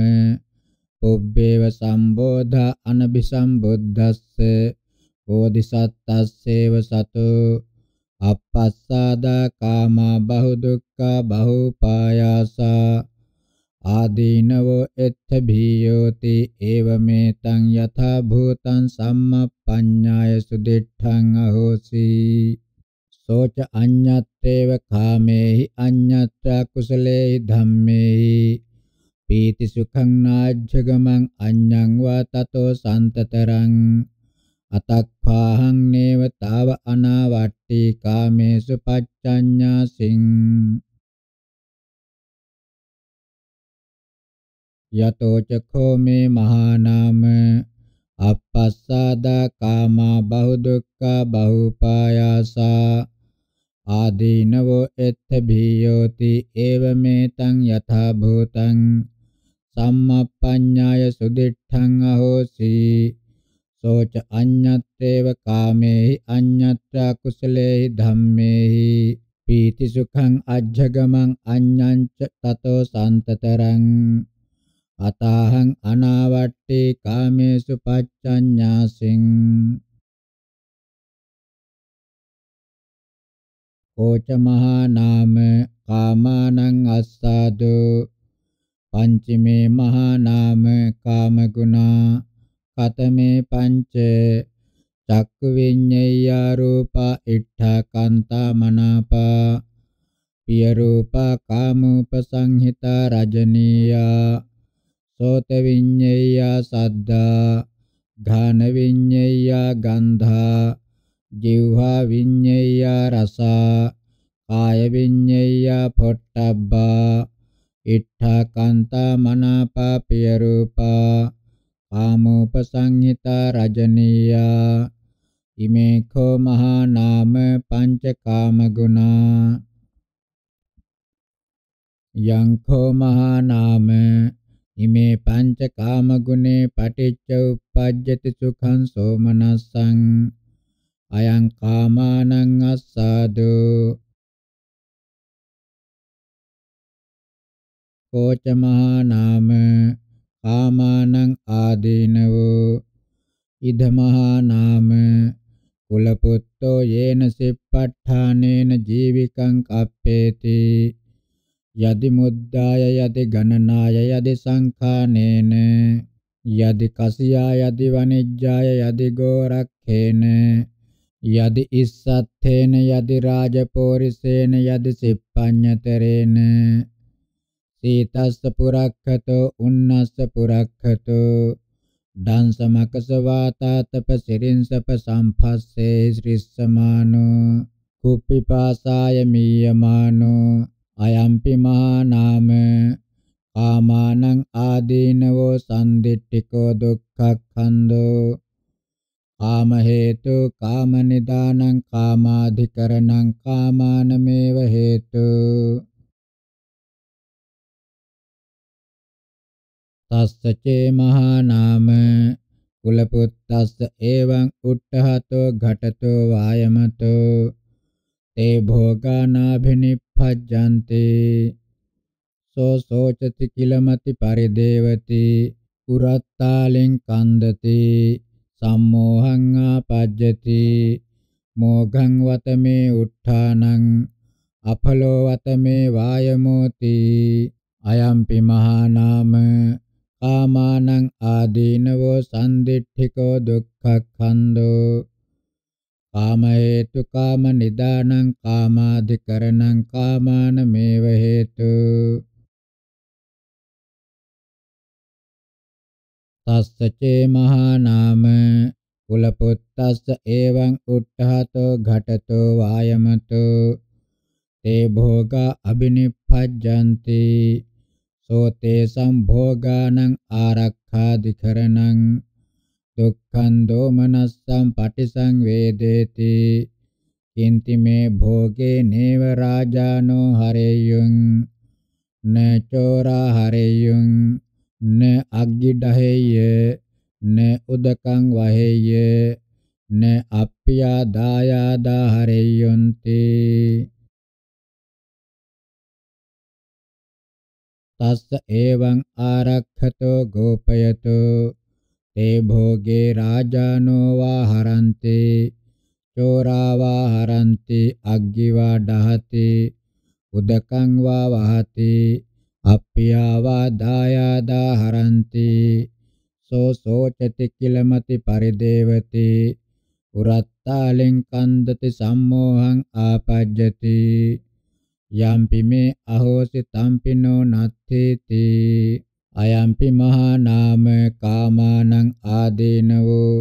Speaker 2: පුබ්බේව සම්බෝධ
Speaker 1: අනබිසම්බුද්දස්ස බෝධිසත්තස්සේව සතෝ අපස්සාදා කාමා බහු දුක්ඛා බහු පායාසා ආදීනවෝ එත්ථ භීයෝති ඒවමෙතං යථා භූතං සම්මප්පඤ්ඤාය සුදිඨං අහෝසී සෝච අඤ්ඤත්තේව කාමේහි අඤ්ඤත්තා කුසලේහි ධම්මේහි පීති සුඛං නාජ්ජගමං අඤ්ඤං වා තතෝ සන්තතරං අතක්ඛාහං නේව තාව අනාවට්ටි කාමේසු පච්චඤ්ඤාසින් යතෝ චඛෝ මේ මහානාම අපස්සාදා කාමා බහු දුක්ඛා බහු පායාසා ආදීනවෝ එත්තභීයෝති ඒවමෙතං යථා භූතං සම්මප්පඤ්ඤාය සුදිඨං අහෝසි සෝච අඤ්ඤත්තේව කාමේහි අඤ්ඤත්තා කුසලේහි ධම්මේහි පීති සුඛං අජ්ජගමං අඤ්ඤං ච තතෝ සන්තතරං අතාහං අනාවට්ටේ කාමේසු
Speaker 3: පච්චඤ්ඤාසින්
Speaker 1: කෝච මහා නාම කාමානං අස්සාදු පංචමේ මහා නාම කාම ගුණා කතමේ පංච චක්කු විඤ්ඤය රූප ඉට්ඨා කාන්තා මනාපා පිය රූප කාමූපසංහිත රජනීයා සෝත විඤ්ඤය සද්දා ඝාන විඤ්ඤය ගන්ධා ජීවහා විඤ්ඤේයා රසා කාය විඤ්ඤේයා පොට්ටබ්බා ඉට්ඨා කාන්තා මනාපාපිය රූපා කාමෝපසංහිතා රජනීයා ඉමේ කෝ මහා නාම පංචකාම ගුණා යං කෝ මහා නාම ඉමේ පංචකාම ගුණේ පටිච්ච උප්පජ්ජති සුඛං සෝමනස්සං අයං කාමානං
Speaker 3: අස්සාදු
Speaker 1: කෝච මහා නාම කාමානං ආදීනවෝ ඉද මහා නාම කුලපුත්තෝ යේන සිප්පට්ඨානේන ජීවිකං කප්පේති යදි මුද්දාය යදි ගණනාය යදි සංඛානේන යදි කසියා යදි වනිජ්ජාය යදි ගෝරක්ඛේන යදි ඉස්සත්තේන යදි රාජපෝරිසේන යදි සිප්පඤ්ඤතරේන සීතස්ස පුරක්ඛතෝ උන්නස්ස පුරක්ඛතෝ ඩංස මකස වාතාතප සිරින්සප සම්පස්සේ ශ්‍රිස්සමානෝ කුප්පිපාසාය මීයමානෝ අයම්පි මහා නාම ආමානං ආදීනවෝ සම්දිට්ඨිකෝ දුක්ඛක්ඛන්தோ කාම හේතු කාම නිදානං
Speaker 2: කාමාධිකරණං කාමානමේව හේතු තස්සචේ මහා නාම
Speaker 1: කුලපුත්තස්ස එවං උට්ඨහතෝ ඝටතෝ වායමතෝ තේ භෝගානාභිනිප්පජ්ජන්ති සෝ සෝචති කිලමති පරිදේවති පුරත්තාලෙන් කන්දතේ සම්මෝහං ආපජ්ජති මෝඝං වතමේ උත්ථානං අපලෝ වතමේ වායමෝති අයම්පි මහානාම කාමානං ආදීනවෝ සම්දිට්ඨිකෝ දුක්ඛඛන්‍தோ කාම හේතු කාම නිදානං කාමාධිකරණං කාමාන මේව හේතු
Speaker 3: තස්ස චේ
Speaker 1: මහා නාම කුලපුත්තස්ස එවං උට්ඨහතෝ ඝටතෝ වායමතෝ තේ භෝගා අබිනිප්පජ්ජಂತಿ සෝතේ සම්භෝගානං ආරක්ඛාදිකරණං දුක්ඛං දෝමනස්සං පටිසංවේදේති කින්ති මේ භෝගේ නේව රාජානෝ හරේයුං නචෝරා හරේයුං न අග්ගිඩහේය න උදකං වහේය න අප්පියාදායාදාහරේයොන්ති තස්ස එවං ආරක්ඛතෝ ගෝපයතෝ තේ භෝගේ රාජානෝ වාහරන්ති චෝරා වාහරන්ති අග්ගිවා ඩහති උදකං වා වහති අප්පියාවාදායාදා හරಂತಿ සෝ සෝචති කිලමති පරිදේවති උරත්තාලෙන් කන්දති සම්මෝහං ආපජ්ජති යම්පි මේ අහෝසි තම්පිනෝ නත්තේති අයම්පි මහා නාම කාමානං ආදීනවෝ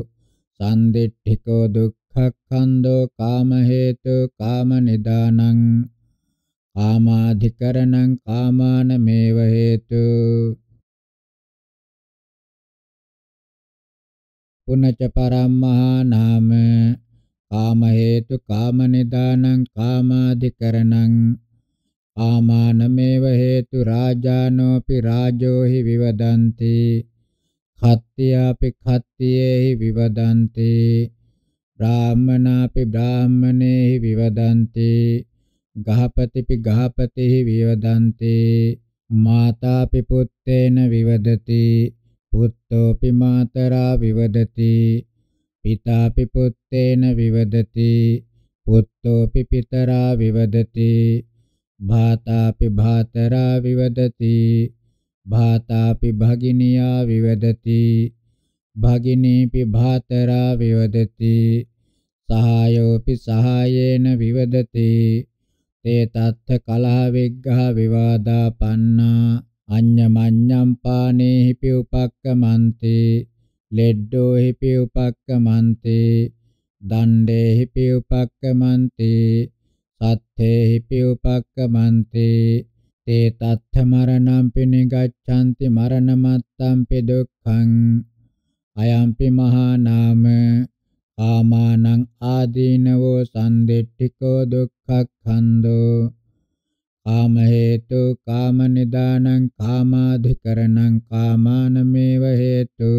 Speaker 1: සන්දිට්ඨිකෝ දුක්ඛක්ඛන්தோ කාම හේතු කාම නිදානං කාමාධිකරණං කාමානමේව හේතු පුනච පරම්මහා නාම කාම හේතු කාම නිදානං කාමාධිකරණං ආමානමේව හේතු රාජානෝපි රාජෝහි විවදಂತಿ කත්ත්‍යාපි කත්තේහි විවදಂತಿ බ්‍රාහ්මනාපි බ්‍රාහ්මනේහි විවදಂತಿ ගහපතිපි ගහපතේ විවදන්තේ මාතාපි පුත්තේන විවදති පුත්තෝපි මාතරා විවදති පිතාපි පුත්තේන විවදති පුත්තෝපි පිතරා විවදති භාතාපි භාතරා විවදති භාතාපි භගිනියා විවදති භගිනීපි භාතරා විවදති සහායෝපි සහායේන විවදති තේ තත්ථ කලහ විග්ඝහ විවාදා පන්නා අඤ්ඤමඤ්ඤම් පානේ හිපි උපක්කමන්තේ ලෙඩ්ඩෝ හිපි උපක්කමන්තේ දණ්ඩේ හිපි උපක්කමන්තේ සත්ථේ හිපි උපක්කමන්තේ තේ තත්ථ මරණම් පිනිගච්ඡanti මරණමත්තම් පි දුක්ඛං අයම්පි මහා නාම කාමානං ආදීනවෝ සම්දෙට්ඨිකෝ දුක්ඛක්ඛන්‍தோ කාම හේතු කාම නිදානං කාමාධිකරණං කාමානමේව හේතු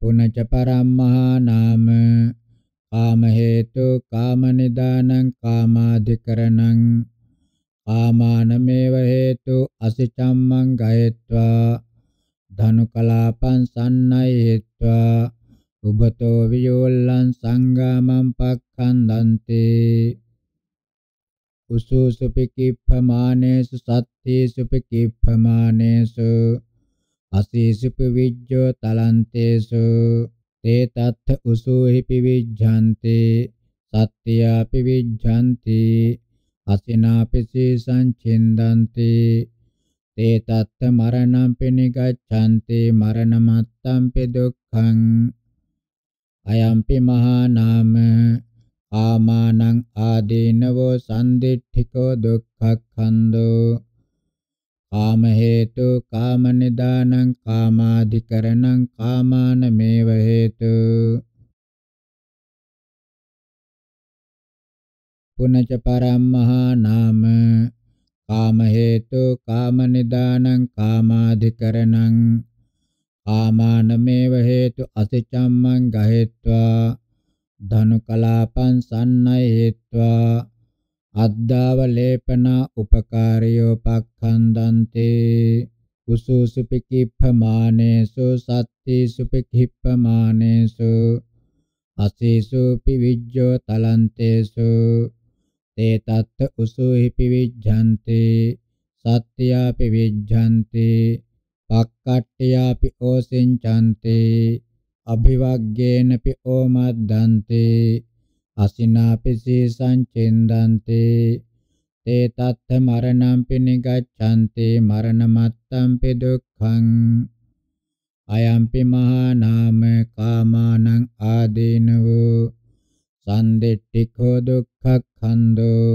Speaker 3: පුනච පරම්මහා
Speaker 1: නාම කාම හේතු කාම නිදානං කාමාධිකරණං කාමානමේව හේතු අසිචම්මං ගයත්වා ධනු කලාපං සන්නයේත්වා උබතෝ වියෝල්ලං සංගාමං පක්ඛන්දන්තේ උසු සුපිකිප්පමානේසු සත්ති සුපිකිප්පමානේසු අසීසුපි විජ්ජෝ තලන්තේසු තේ තත්ථ උසුහි පිවිජ්ජන්ති සත්‍යාපි විජ්ජන්ති අසිනාපි සී සංචින්දන්ති තේ තත්ත මරණම් පිනිගච්ඡන්ති මරණමත්තම්පි දුක්ඛං අයම්පි මහා නාම ආමානං ආදීනවෝ සම්දිට්ඨිකෝ දුක්ඛක්ඛන්தோ කාම හේතු කාම නිදානං කාමාධිකරණං කාමානමේව හේතු
Speaker 3: පුනච පරම්මහා
Speaker 1: නාම කාම හේතු කාම නිදානං කාමාධිකරණං ආමානමේව හේතු අසචම්මං ගහෙත්වා ධනුකලාපං සන්නය හේත්වා අද්දාව ලේපනා උපකාරයෝ පක්ඛන්දන්තේ කුසු සුපිකිප්පමානේසු සත්ති සුපිකිප්පමානේසු අසීසු පිවිජ්ජෝ තලන්තේසු තේ තත් උසුහි පිවිජ්ජන්ති සත්‍යාපි විජ්ජන්ති පක්කට්ඨයාපි ඕසින්චන්ති අභිවග්ගේනපි ඕමද්දන්ති අසිනාපි සීසං චින්දන්ති තේ තත්ත මරණම්පි නිගච්ඡන්ති මරණමත්තම්පි දුක්ඛං අයම්පි මහා නාම කාමානං ආදීනවෝ සම්දිට්ඨිකෝ දුක්ඛක්ඛන්‍தோ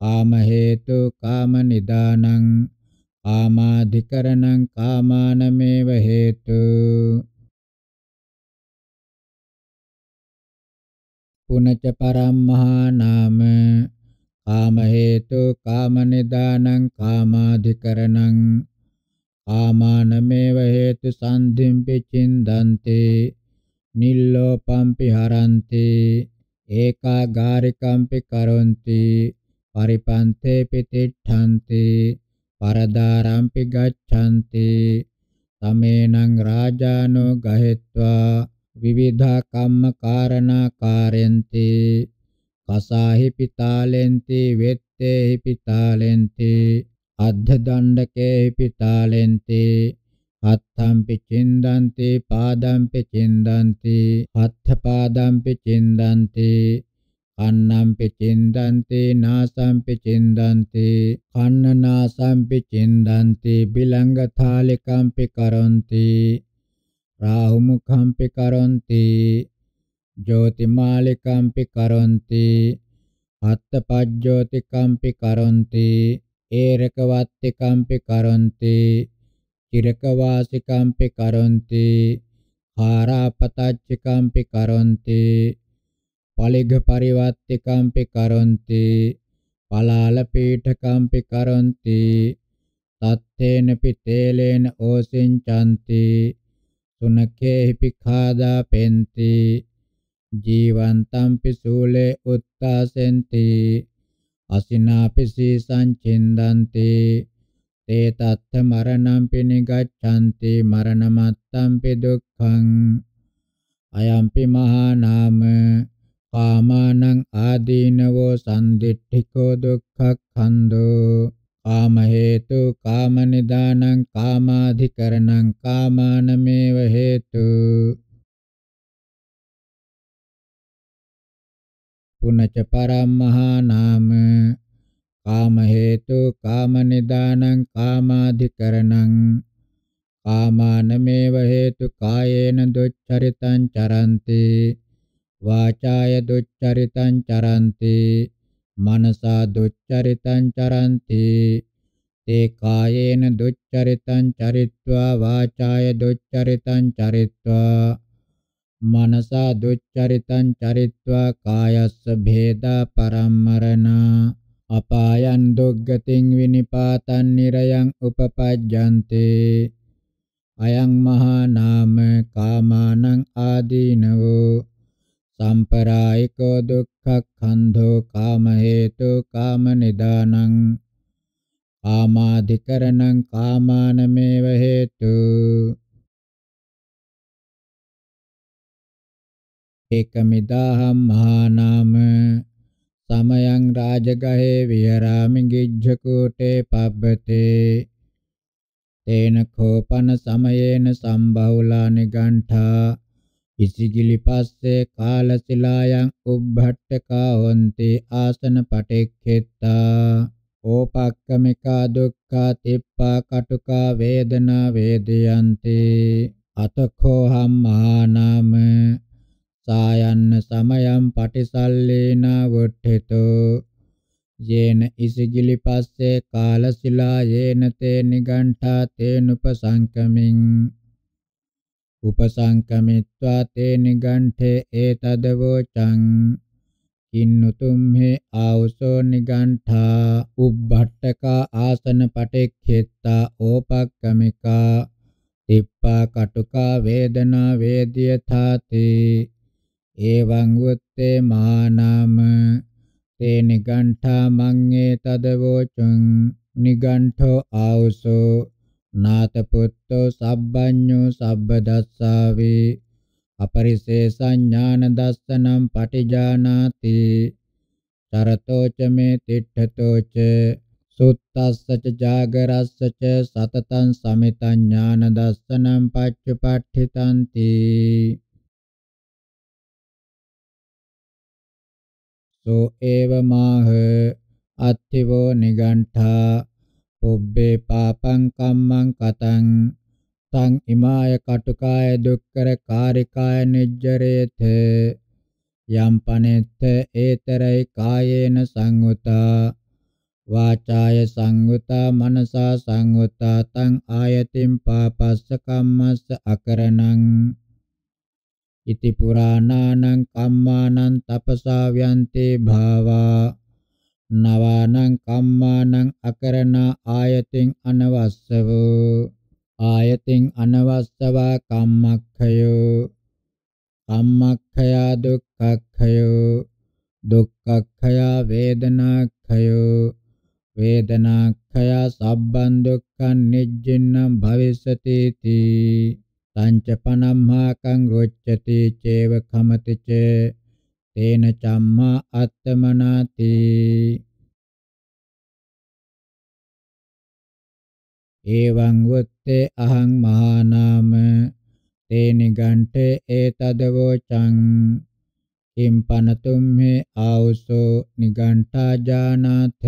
Speaker 1: කාම හේතු කාම නිදානං කාමාධිකරණං කාමානමේව හේතු පුනච පරම්මහා නාම කාම හේතු කාම නිදානං කාමාධිකරණං කාමානමේව හේතු සම්ධිම්පි චින්දන්තේ නිල්ලෝපම්පි හරන්තේ ඒකාගාරිකම්පි කරොන්ති පරිපන්තේ පිතිට්ඨන්ති පරදාරම්පි ගච්ඡanti තමේනං රාජානෝ ගහෙත්වා විවිධා කම්ම කාරණා කාරෙන්ති කසාහි පිතාලෙන්ති වෙත්තේහි පිතාලෙන්ති අද්ධ දණ්ඩකේහි පිතාලෙන්ති අත්තම්පි චින්දන්ති පාදම්පි චින්දන්ති අත්ථපාදම්පි චින්දන්ති කන්නම්පි චින්දන්ති නාසම්පි චින්දන්ති කන්නනාසම්පි චින්දන්ති බිලංගථාලිකම්පි කරොන්ති රාහුමුඛම්පි කරොන්ති ජෝතිමාලිකම්පි කරොන්ති අත්තපජ්ජෝතිකම්පි කරොන්ති ඒරකවත්තිකම්පි කරොන්ති චිරකවාසිකම්පි කරොන්ති හාරාපතච්චිකම්පි කරොන්ති පලිග පරිවත්තිකම්පි කරොන්ති පලාල පීඨකම්පි කරොන්ති තත්තේන පිතේලේන ඕසින්චන්ති සුනකේහි පිඛාදා පෙන්ති ජීවන්තම්පි සූලේ උත්තාසෙන්ති අසිනාපි සී සංචින්දන්ති තේ තත්ත මරණං පිනිගච්ඡanti මරණමත්තම්පි දුක්ඛං අයම්පි මහා නාම කාමානං ආදීනවෝ සම්දිට්ඨිකෝ දුක්ඛක්ඛන්தோ කාම හේතු කාම නිදානං කාමාධිකරණං කාමානමේව හේතු පුනච පරම් මහා නාම කාම හේතු කාම නිදානං කාමාධිකරණං කාමානමේව හේතු කායේන දුච්චරිතං චරන්ති වාචාය දුච්චරිතං චරන්ති මනසා දුච්චරිතං චරන්ති තේ කායේන දුච්චරිතං චරිත්වා වාචාය දුච්චරිතං චරිත්වා මනසා දුච්චරිතං චරිත්වා කායස්ස භේදා පරම්මරණා අපායන් දුග්ගතින් විනිපාතන් නිරයන් උපපජ්ජන්තේ අයං මහා නාම කාමානං ආදීනවෝ සම්පරායිකෝ දුක්ඛක්ඛන්ධෝ කාම හේතු කාම නිදානං ආමාදිකරණං කාමානමේව හේතු ඒකමිදාහම් මහා නාම රාජගහේ විහරාමි ගිජ්ජකූටේ පබ්බතේ තේන කෝපන සමයේන සම්බහුලා නිගණ්ඨා ඉසිගිලි පස්සේ කාලසිලායන් උබ්බට්ඨකා හොන්ති ආසන පටෙක්ඛෙත්තා ඕපක්කමිකා දුක්ඛා තිප්පා කටුකා වේදනා වේදයන්ති අතකෝ හම්මානම සායන්න සමයම් පටිසල්ලේන වට්ඨිතෝ යේන ඉසිගිලි පස්සේ කාලසිලා යේන තේ නිගණ්ඨා තේනුපසංකමින් උපසංකමිත්වා තේ නිගණ්ඨේ ඒතදවෝචං කින්නුතුම්හි ආවසෝ නිගණ්ඨා උබ්බට්ඨකා ආසන පටෙක්ඛෙත්තා ඕපක්කමිකා තිප්පා කටුකා වේදනා වේදිය තාති එවං උත්තේ මානම ते निगण्ठा मङ्गे तदवोचुं निगण्ठो आउसो नाथपुत्तो සබ්බඤ්ඤෝ සබ්බදස්සාවි अपरिशेषज्ञान दर्शनं පටිජානාති චරතෝ ච මේ තිට්ඨතෝ ච සුත්තස්ස ච జాగරස්ස ච සතතං සමිතං ඥාන දර්ශනම් පච්චපට්ඨිතಂತಿ
Speaker 3: සෝ ඒවමාහ
Speaker 1: අත්ථිවෝ නිගණ්ඨා පුබ්බේ පාපං කම්මං කතං තං ඉමාය කටුකාය දුක්කර කාරිකාය නිජ්ජරේත යම් පනෙත්ත ඒතරයි කායේන සංගුතා වාචාය සංගුතා මනසා සංගුතා තං ආයතින් පාපස්ස කම්මස්ස අකරණං ඉති පුරාණානං කම්මානං තපසා ව්‍යන්තේ භාවා නවානං කම්මානං අකරණා ආයතින් අනවස්සවෝ ආයතින් අනවස්සවා කම්මක්ඛයෝ කම්මක්ඛයා දුක්ඛක්ඛයෝ දුක්ඛක්ඛයා වේදනාක්ඛයෝ වේදනාක්ඛයා සබ්බන් දුක්ඛං නිජ්ජින්නම් භවිස්සති තී තංච පනම්හාකං රොච්චති චේව කමති ච තේන චම්මා අත්තමනාති
Speaker 3: එවං වත්තේ
Speaker 1: අහං මහානාම තේනි ගණ්ඨේ ඒතදවෝචං කිම් පනතුම් හේ ආවසෝ නිගණ්ඨා ජානාත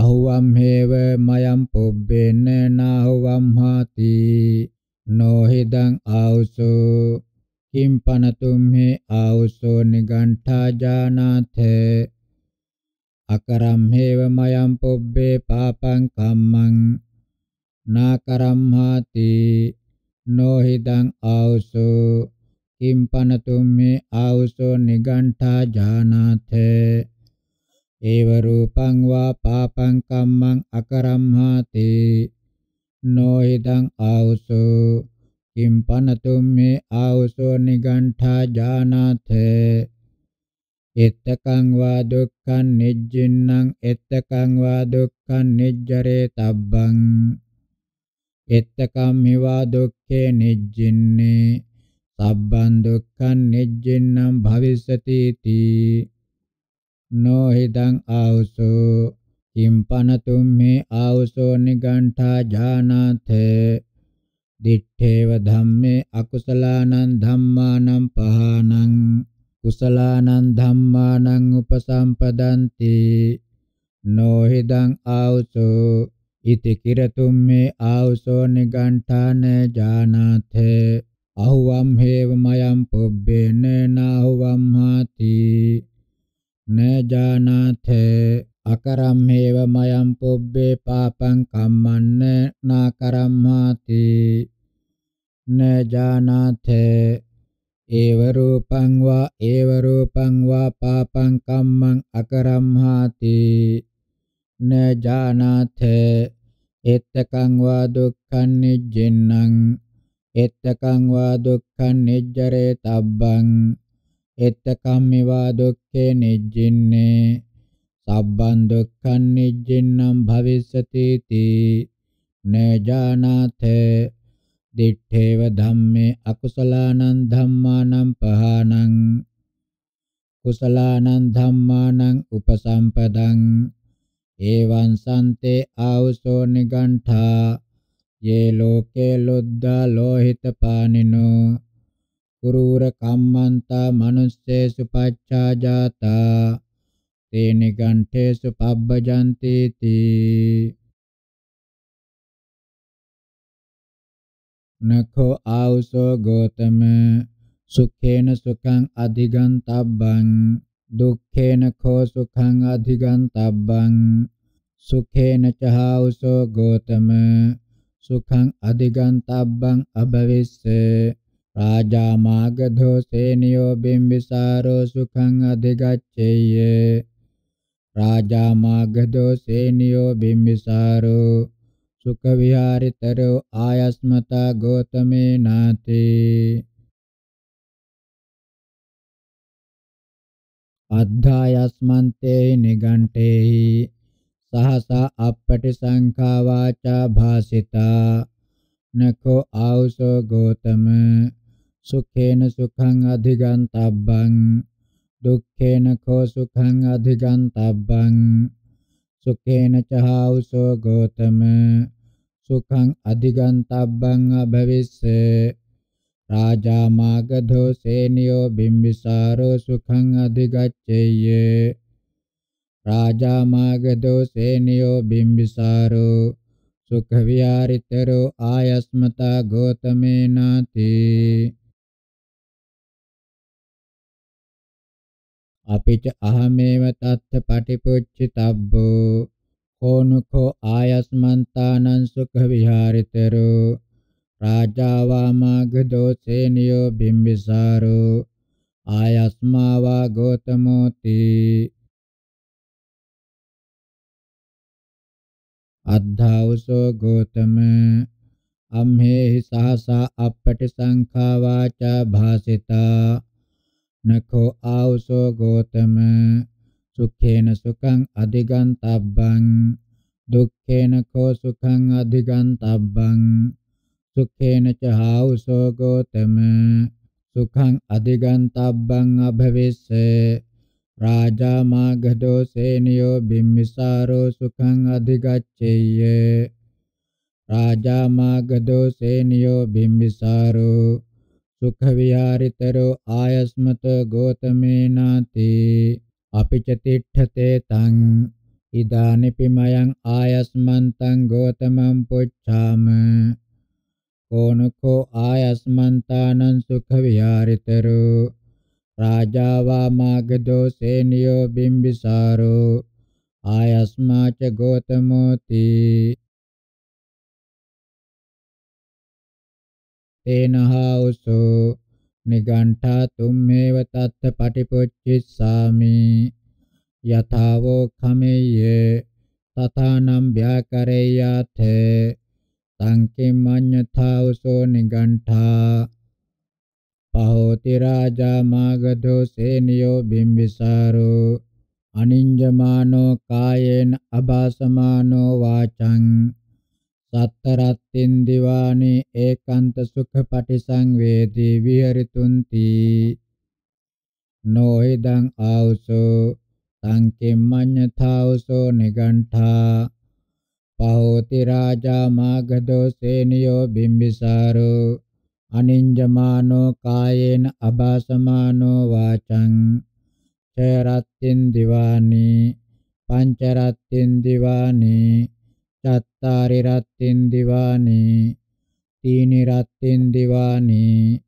Speaker 1: අහුවම් හේව මයම් පොබ්බේන නාහුවම් හාති නොහෙදං ආවුසෝ කිම්පනතුම්හි ආවුසෝ නිගණ්ඨා ජානාථ අකරම්හෙව මයම් පොබ්බේ පාපං කම්මං නාකරම්හාති නොහෙදං ආවුසෝ කිම්පනතුම්හි ආවුසෝ නිගණ්ඨා ජානාථ ඒව රූපං වා පාපං කම්මං අකරම්හාති नो इदं आहुषु किं पनतुं मे आहुषो निगण्ठा जानाथे එත්තකං වා දුක්ඛං නිජ්ජින්නම් එත්තකං වා දුක්ඛං නිජ්ජරේ තබ්බං එත්තකම් මෙවා දුක්ඛේ නිජ්ජින්නේ සබ්බං දුක්ඛං නිජ්ජින්නම් භවිස්සති තී නොහිදං ආවසෝ කිම්පනතුම් මේ ආවසෝ නිගණ්ඨා ඥානාතේ දිත්තේව ධම්මේ අකුසලානං ධම්මානං පහානං කුසලානං ධම්මානං උපසම්පදන්ති නොහිදං ආවසෝ ඉති කිරතුම් මේ ආවසෝ නිගණ්ඨාන ඥානාතේ අහුවම් හේව මයම් පුබ්බේන නාහුවම් හාති න ජානාථ අකරම්මේව මයං පුබ්බේ පාපං කම්මන්න නාකරම්මාති න ජානාථ ඒව රූපං වා ඒව රූපං වා පාපං කම්මං අකරම්හාති න ජානාථ එත්තකං වා දුක්ඛං නිජ්ජෙන්නං එත්තකං වා දුක්ඛං නිජ්ජරේ තබ්බං එත්තකම්මේවා දුක්ඛේ නිජ්ජින්නේ සබ්බන් දුක්ඛං නිජ්ජින්නම් භවිස්සති තී නජානාථ දිත්තේව ධම්මේ අකුසලානං ධම්මානං පහානං කුසලානං ධම්මානං උපසම්පදං ඒවං සන්තේ ආවසෝ නිගණ්ඨා යේ ලෝකේ ලොද්දා ලෝහිත පානිනෝ ගුරුර කම්මන්තා මනුස්සේසු පච්චා ජාතා තේන ගණ්ඨේසු පබ්බජන්ති
Speaker 3: තී
Speaker 1: නඛෝ ආවසෝ ගෝතම සුඛේන සුඛං අධිගන්තබ්බං දුක්ඛේන කෝ සුඛං අධිගන්තබ්බං සුඛේන චහවසෝ ගෝතම සුඛං අධිගන්තබ්බං අභවිස්ස රාජා මාගධෝ සේනියෝ බිම්බිසාරෝ සුඛං අධිගච්ඡේය රාජා මාගධෝ සේනියෝ බිම්බිසාරෝ සුඛ විහාරිතරෝ ආයස්මතා ගෝතමේ නාති අද්ධායස්මන්තේ නිගණ්ඨේහි සහසා අපපටි සංඛා වාචා භාසිතා නකෝ ආවුසෝ ගෝතම සුඛේන සුඛං අධිගන්තබ්බං දුක්ඛේන කෝ සුඛං අධිගන්තබ්බං සුඛේන චහෞසෝ ගෝතම සුඛං අධිගන්තබ්බං අභවිස්සේ රාජා මාගධෝ සේනියෝ බිම්බිසාරෝ සුඛං අධිගච්ඡේය රාජා මාගධෝ සේනියෝ බිම්බිසාරෝ සුඛ විහාරිතරෝ ආයස්මතා
Speaker 3: ගෝතමේනාති
Speaker 1: අපිච අහමේව තත්ත පටිපුච්චිතබ්බෝ කෝනුකෝ ආයස්මන්තානං සුඛ විහාරිතරෝ රාජාවා මාගදෝසේනියෝ බිම්බිසාරෝ ආයස්මාවා ගෝතමෝති අද්ධාවසෝ ගෝතම අම්හෙහි සහසා අපපටි සංඛා වාචා භාසිතා නකෝ ආවසෝ ගෝතම සුඛේන සුඛං අධිගන්තබ්බං දුක්ඛේන කෝ සුඛං අධිගන්තබ්බං සුඛේන ච ආවසෝ ගෝතම සුඛං අධිගන්තබ්බං අභවිස්සේ රාජා මාගධෝ සේනියෝ බිම්බිසාරෝ සුඛං අධිගච්ඡේය රාජා මාගධෝ සේනියෝ බිම්බිසාරෝ සුඛ විහාරිතරෝ ආයස්මතෝ ගෝතමේනාති අපිච තිට්ඨතේ තං ඉදානිපි මයං ආයස්මන්තං ගෝතමං පුච්ඡාම කෝනකෝ ආයස්මන්තානං සුඛ විහාරිතරෝ රාජාවා මාගදෝ සේනියෝ බිම්බිසාරෝ ආයස්මාච
Speaker 3: ගෝතමෝති
Speaker 1: තේනහෝසෝ නිගණ්ඨා තුම්මේව තත්ත පටිපොච්චිස්සාමි යථාවෝ ඛමෙය්‍ය තථානම් ව්‍යාකරේයාත සංකෙම්මඤ්ඤතාවසෝ නිගණ්ඨා පහෝති රාජා මාගධෝ සේනියෝ බිම්බිසාරෝ අනිඤ්ජමානෝ කායේන අභාසමානෝ වාචං සත්තරත්තින් දිවානේ ඒකාන්ත සුඛ පටිසංවේදී විහරිතුන්ති නොහිදං ආවසෝ සංකෙම්මඤ්ඤතාවසෝ නිගණ්ඨා පහෝති රාජා මාගදෝ සේනියෝ බිම්බිසාරෝ අනින්ජමානෝ කායේන අභාසමානෝ වාචං චරත්තින් දිවානි පංචරත්තින් දිවානි චත්තාරි රත්ත්‍ෙන් දිවානේ තීනි රත්ත්‍ෙන් දිවානේ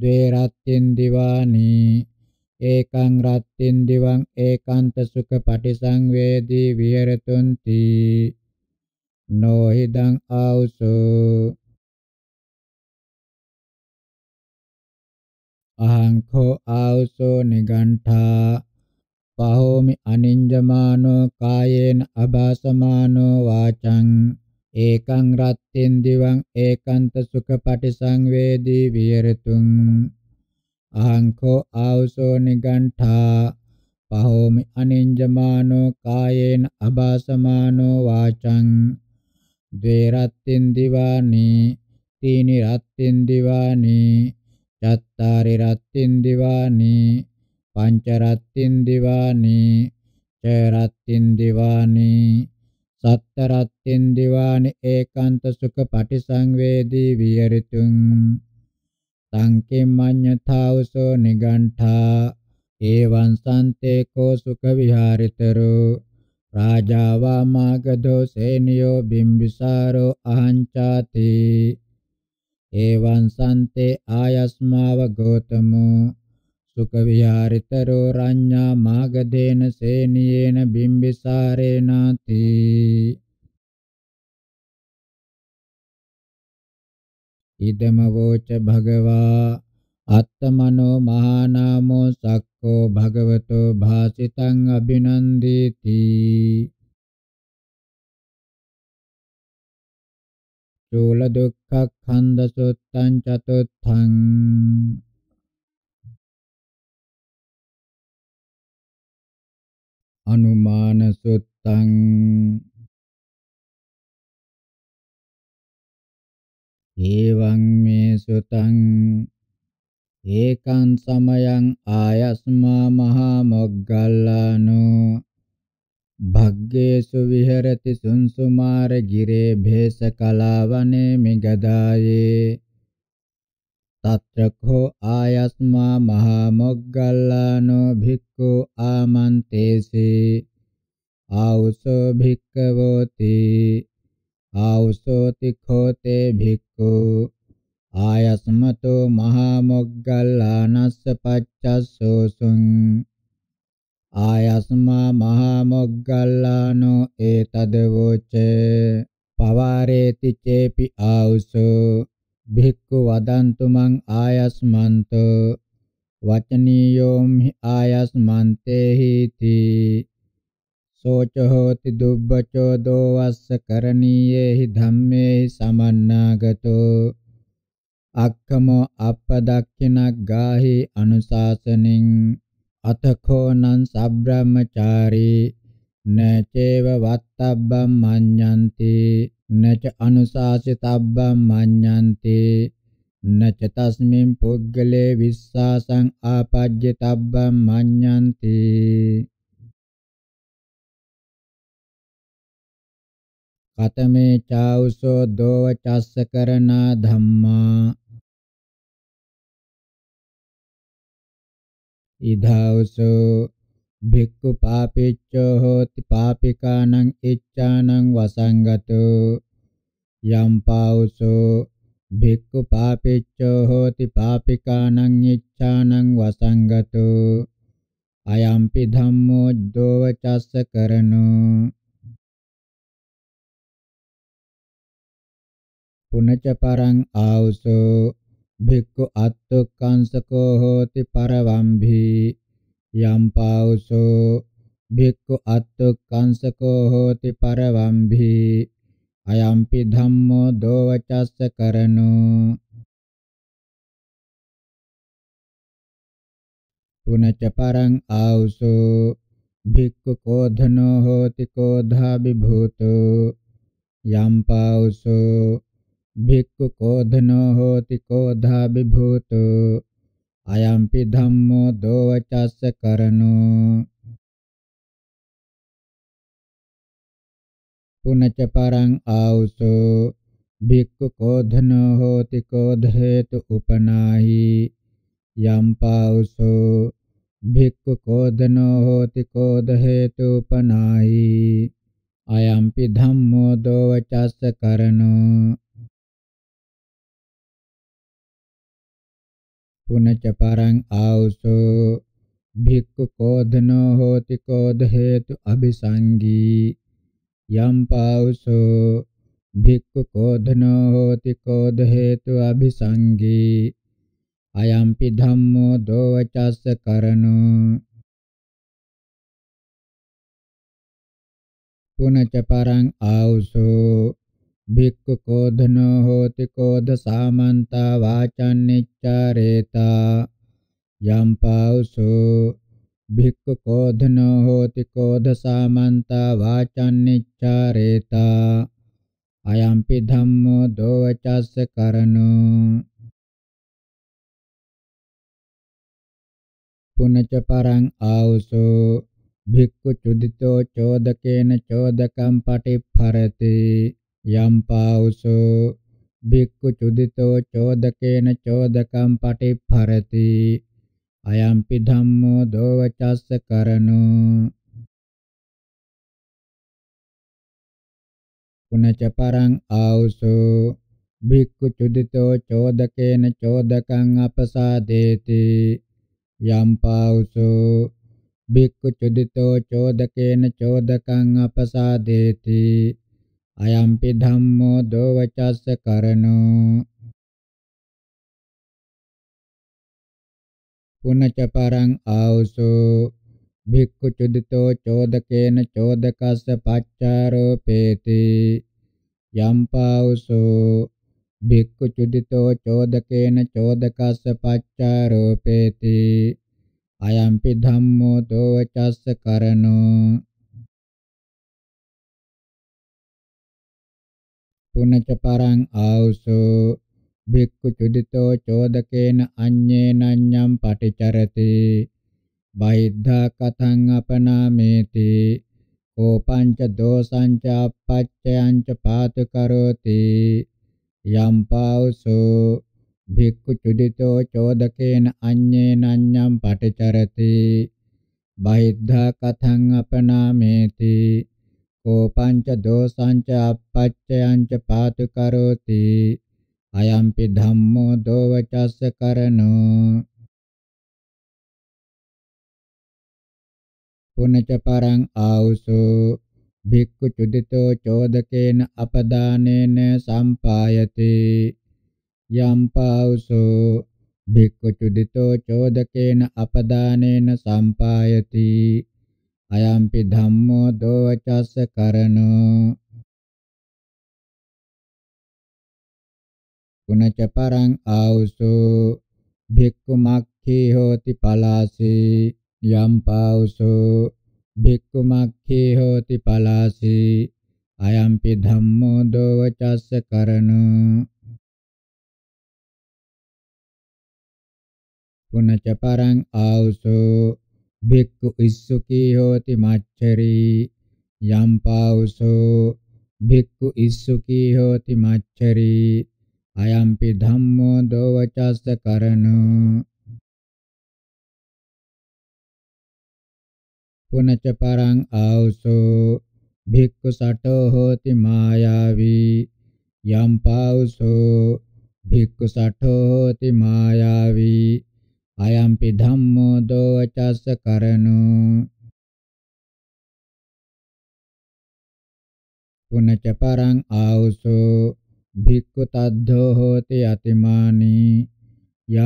Speaker 1: ද්වේ රත්ත්‍ෙන් දිවානේ ඒකං රත්ත්‍ෙන් දිවං ඒකාන්ත සුඛ පටිසංවේදී විහෙරතුන්ති
Speaker 2: නොහිදං ආවුසෝ අහං කෝ ආවුසෝ
Speaker 1: නිගණ්ඨා පහෝමි අනින්ජමානෝ කායේන අභාසමානෝ වාචං ඒකං රත්තෙන් දිවං ඒකාන්ත සුඛ පටිසංවේදී විහෙරතුං අහංකෝ ආවසෝ නිගණ්ඨා පහෝමි අනින්ජමානෝ කායේන අභාසමානෝ වාචං ද්වේ රත්තෙන් දිවානි තීනි රත්තෙන් දිවානි චත්තාරි රත්තෙන් දිවානි පංචරත්තින් දිවානි චරත්තින් දිවානි සත්තරත්තින් දිවානි ඒකාන්ත සුඛ පටිසංවේදී විහෙරිතුං සංකේමඤ්ඤතාවසෝ නිගණ්ඨා ඒවං සන්තේ කෝ සුඛ විහාරිතරෝ රාජාවා මාගධෝ සේනියෝ බිම්බිසාරෝ අහංචාති ඒවං සන්තේ ආයස්මාව ගෝතමෝ සුඛ විහාරිතරෝ රඤ්ඤා මාගදේන සේනියේන බිම්බිසාරේනාති ඉදම වෝච භගවා අත්තමනෝ මහානාමෝ සක්කෝ භගවතෝ භාසිතං අභිනන්දේති
Speaker 2: චූල දුක්ඛ ඛණ්ඩ සුත්තං චතුත්ථං අනුමාන සුත්තං ඒවං මේ සුතං ඒකං සමයං
Speaker 1: ආයස්මා මහා මොග්ගල්ලානෝ භග්ගේසු විහෙරති සුන්සුමාර ගිරේ භේස කලාවනේ මිගදායේ తత్రఖో ఆయస్మా మహామొగ్గల్లానో భిక్కు ఆమంతేసి ఆవుసో భిక్కవోతి ఆవుసోతి ఖోతే భిక్కు ఆయస్మతో మహామొగ్గల్లానస్ పచ్చసోసుం ఆయస్మా మహామొగ్గల్లానో ఏతదవోచే పవారేతి చేపి ఆవుసో භික්ඛු වදන්තු මං ආයස්මන්තෝ වචනීයෝම් හි ආයස්මන්තේ හිති සෝච හෝති දුබ්බචෝ දෝවස්ස කරණීයේහි ධම්මේහි සමන්නාගතෝ අක්ඛමෝ අපදක්ඛිනක් ගාහි අනුශාසනින් අතකෝ නං සබ්‍රාහ්මචාරී නචේව වත්තබ්බම් මඤ්ඤන්ති නච අනුශාසිතබ්බං මඤ්ඤන්ති නච තස්මින් පුද්ගලේ විස්සාසං ආපජ්ජතබ්බං
Speaker 3: මඤ්ඤන්ති
Speaker 2: කතමේ චෞසෝ දෝව චස්ස කරනා ධම්මා ඉධාවසෝ භික්ඛු පාපෙච්චෝ හෝති පාපිකානං
Speaker 1: ඉච්ඡානං වසංගතෝ යම් පාවුසෝ භික්ඛු පාපෙච්චෝ හෝති පාපිකානං ඉච්ඡානං වසංගතෝ අයම්පි ධම්මෝ ද්දෝව චස්ස කරණෝ
Speaker 3: පුනච පරං
Speaker 1: ආවුසෝ භික්ඛු අත්තුක්කංසකෝ හෝති පරවම්භී යම් පාවුසෝ භික්ඛු අත්තුක්කංසකෝ හෝති පරවම්භි අයම්පි ධම්මෝ දෝවචස්ස කරණෝ
Speaker 2: පුනච පරං ආවුසෝ භික්ඛු කෝධනෝ හෝති කෝධා
Speaker 1: විභූතෝ යම් පාවුසෝ භික්ඛු කෝධනෝ හෝති කෝධා විභූතෝ අයම්පි ධම්මෝ දෝවචස්ස
Speaker 3: කරණෝ
Speaker 1: පුනච පරං ආවුසෝ භික්ඛු කෝධනෝ හෝති කෝධේතු උපනාහි යම්පාවුසෝ භික්ඛු කෝධනෝ හෝති කෝධේතු උපනාහි අයම්පි ධම්මෝ දෝවචස්ස කරණෝ
Speaker 3: පුනච පරං ආවුසෝ
Speaker 1: භික්ඛු කෝධනෝ හෝති කෝධ හේතු අபிසංගී යම් පාවුසෝ භික්ඛු කෝධනෝ හෝති කෝධ හේතු අபிසංගී අයම්පි ධම්මෝ දෝවචස්ස කරණෝ පුනච පරං ආවුසෝ භික්ඛු කෝධනෝ හෝති කෝධ සාමන්තා වාචන්නිච්චාරේතා යම් පාවසෝ භික්ඛු කෝධනෝ හෝති කෝධ සාමන්තා වාචන්නිච්චාරේතා අයම්පි ධම්මෝ දෝවචස්ස කරණෝ
Speaker 2: පුනච පරං ආවසෝ භික්ඛු චුදිතෝ චෝදකේන චෝදකම්
Speaker 1: පටිප්පරති යම් පාවුසෝ භික්ඛු චුදිතෝ චෝදකේන චෝදකම් පටිපරති අයම්පි ධම්මෝ
Speaker 3: දෝවචස්ස කරණෝ
Speaker 1: පුනච පරං ආවුසෝ භික්ඛු චුදිතෝ චෝදකේන චෝදකං අපසාදේති යම් පාවුසෝ භික්ඛු චුදිතෝ චෝදකේන චෝදකං අපසාදේති අයම්පි ධම්මෝ දෝවචස්ස කරණෝ
Speaker 3: පුනච පරං
Speaker 1: ආවසෝ භික්ඛු චුදිතෝ චෝදකේන චෝදකස්ස පච්චාරෝපේති යම්පාවසෝ භික්ඛු චුදිතෝ චෝදකේන චෝදකස්ස පච්චාරෝපේති අයම්පි
Speaker 2: ධම්මෝ දෝවචස්ස කරණෝ පුනච පරං ආවුසෝ
Speaker 1: භික්ඛු චුදිතෝ චෝදකේන අඤ්ඤේන ඤම් පටිචරති බහිද්ධා කතං අපනාමේති කෝපංච දෝසංච අපච්චයංච පාතු කරෝති යම් පාවුසෝ භික්ඛු චුදිතෝ චෝදකේන අඤ්ඤේන ඤම් පටිචරති බහිද්ධා කතං අපනාමේති කෝපංච දෝසංච අපච්චයංච පාතු කරෝති අයම්පි
Speaker 3: ධම්මෝ දෝවචස්ස කරණෝ
Speaker 1: පුනච පරං ආවුසෝ භික්ඛු චුදිතෝ චෝදකේන අපදානේන සම්පායති යම් පාවුසෝ භික්ඛු චුදිතෝ චෝදකේන අපදානේන සම්පායති අයම්පි ධම්මෝ දෝචස්ස කරණෝ පුනච පරං ආවුසෝ භික්ඛු මක්ඛී හෝති පලාසී යම් පාවුසෝ භික්ඛු මක්ඛී හෝති පලාසී
Speaker 2: අයම්පි ධම්මෝ දෝචස්ස කරණෝ පුනච පරං ආවුසෝ
Speaker 1: භික්ඛු ඉස්සුකී හෝති මච්චරී යම්පාවුසෝ භික්ඛු ඉස්සුකී හෝති මච්චරී අයම්පි
Speaker 3: ධම්මෝ දෝවචස්ස කරණෝ
Speaker 1: පුනච පරං ආවුසෝ භික්ඛු සටෝ හෝති මායාවී යම්පාවුසෝ භික්ඛු සටෝ හෝති මායාවී අයම්පි ධම්මෝ දෝචස්ස
Speaker 3: කරණෝ
Speaker 1: පුනච පරං ආවුසෝ භික්ඛු තද්ධෝ හෝති අතිමානී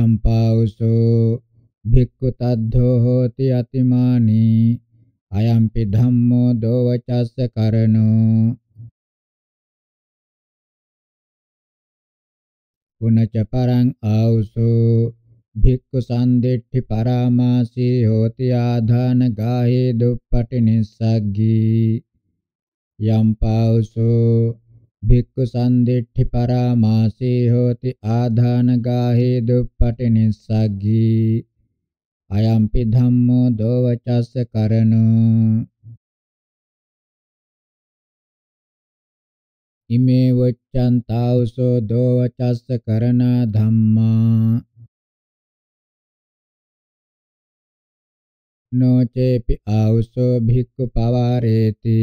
Speaker 1: යම් පාවුසෝ භික්ඛු තද්ධෝ හෝති
Speaker 2: අතිමානී අයම්පි ධම්මෝ දෝවචස්ස කරණෝ පුනච
Speaker 1: පරං ආවුසෝ භික්ඛු සම්දෙට්ඨි පරාමාසී හෝති ආධාන ගාහේ දුප්පටි නිස්සග්ගී යම් පාවසෝ භික්ඛු සම්දෙට්ඨි පරාමාසී හෝති ආධාන ගාහේ දුප්පටි නිස්සග්ගී අයම්පි ධම්මෝ
Speaker 3: දෝවචස්ස කරණෝ
Speaker 2: ඉමේ වච්ඡන්තාවසෝ දෝවචස්ස කරණා ධම්මා
Speaker 1: නෝ චේපි ආවුසෝ භික්ඛු පවාරේති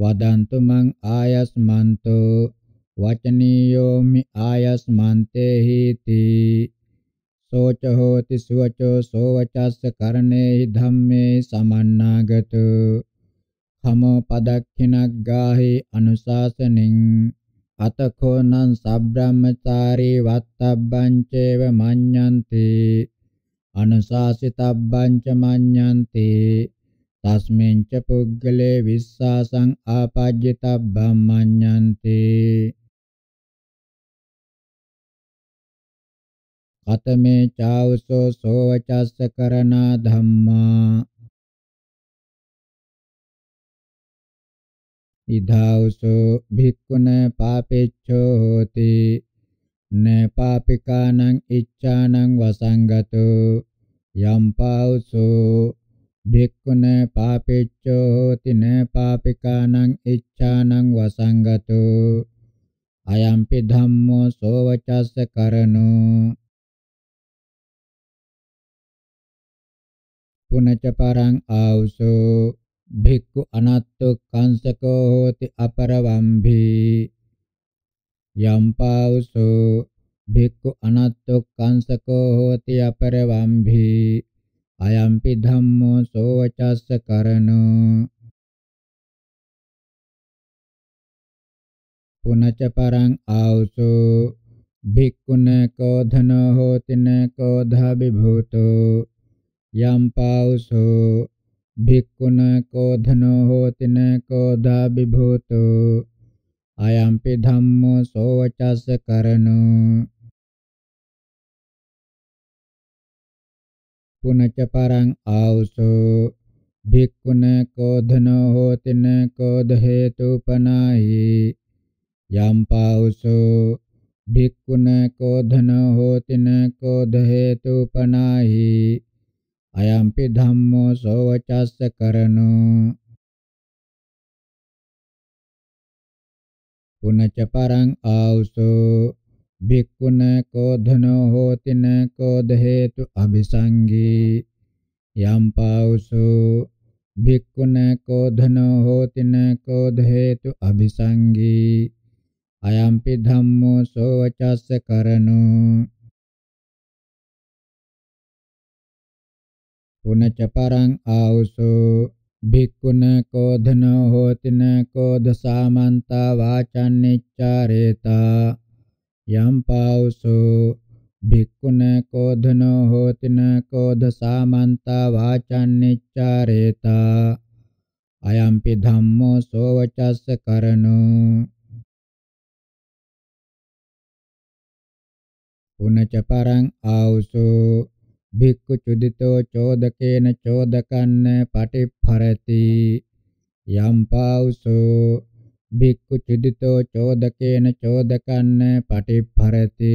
Speaker 1: වදන්තු මං ආයස්මන්තෝ වචනීයෝ මි ආයස්මන්තේ හීති සෝච හෝති සුවචෝ සෝවචස්ස කරණේහි ධම්මේ සමන්නාගතු හමෝ පදක්ඛිනක් ගාහි අනුශාසනින් අතකෝ නං සබ්‍රාහ්මචාරී වත්තබ්බං චේව මඤ්ඤන්ති අනුශාසිතබ්බං ච මඤ්ඤන්ති තස්මෙන් ච පුද්ගලේ විස්සාසං
Speaker 3: ආපජ්ජිතබ්බං මඤ්ඤන්ති
Speaker 2: අතමේ චාවසෝ සෝවචස්ස කරනා ධම්මා ඉදාවසෝ භික්ඛුන පාපෙච්ඡෝ හෝති
Speaker 1: නපාපිකානං ඉච්ඡානං වසංගතෝ යම් පාවසෝ භික්ඛුන පාපෙච්චෝ හෝති නපාපිකානං ඉච්ඡානං
Speaker 2: වසංගතෝ අයම්පි ධම්මෝ සෝවචස්ස කරණෝ
Speaker 1: පුනච පරං ආවසෝ භික්ඛු අනත්තු කංසකෝ හෝති අපරවම්භී යම් පාවසෝ භික්ඛු අනත්තෝ කංසකෝ හෝති අපරවම්භි අයම්පි ධම්මෝ සෝවචස්ස කරණෝ පුනච පරං ආවසෝ භික්ඛුන කෝධනෝ හෝතින කෝධා විභූතෝ යම් පාවසෝ භික්ඛුන කෝධනෝ හෝතින කෝධා විභූතෝ අයම්පි ධම්මෝ සෝවචස්ස කරණෝ
Speaker 3: පුනච්ච පරං
Speaker 1: ආවුසෝ භික්ඛුන කෝධනෝ හෝතින කෝධ හේතුපනාහි යම්පාවුසෝ භික්ඛුන කෝධනෝ හෝතින කෝධ හේතුපනාහි අයම්පි
Speaker 3: ධම්මෝ සෝවචස්ස කරණෝ
Speaker 1: पुनच परं आउसो भिक्खुन कोधनो होति न कोध हेतु अभिसंगी यं पाउसो भिक्खुन कोधनो होति न कोध हेतु अभिसंगी अयंपि धम्मो सोवचस्स करनो पुनच परं आउसो භික්ඛුන කෝධන හෝතින කෝධ සාමන්තා වාචන්නිච්චාරේතා යම් පාවසෝ භික්ඛුන කෝධන හෝතින කෝධ සාමන්තා වාචන්නිච්චාරේතා අයම්පි ධම්මෝ සෝවචස්ස
Speaker 3: කරණෝ
Speaker 1: පුනච පරං ආවසෝ භික්ඛු චුදිතෝ චෝදකේන චෝදකන්න පටිප්පරති යම් පාවුසෝ භික්ඛු චුදිතෝ චෝදකේන චෝදකන්න පටිප්පරති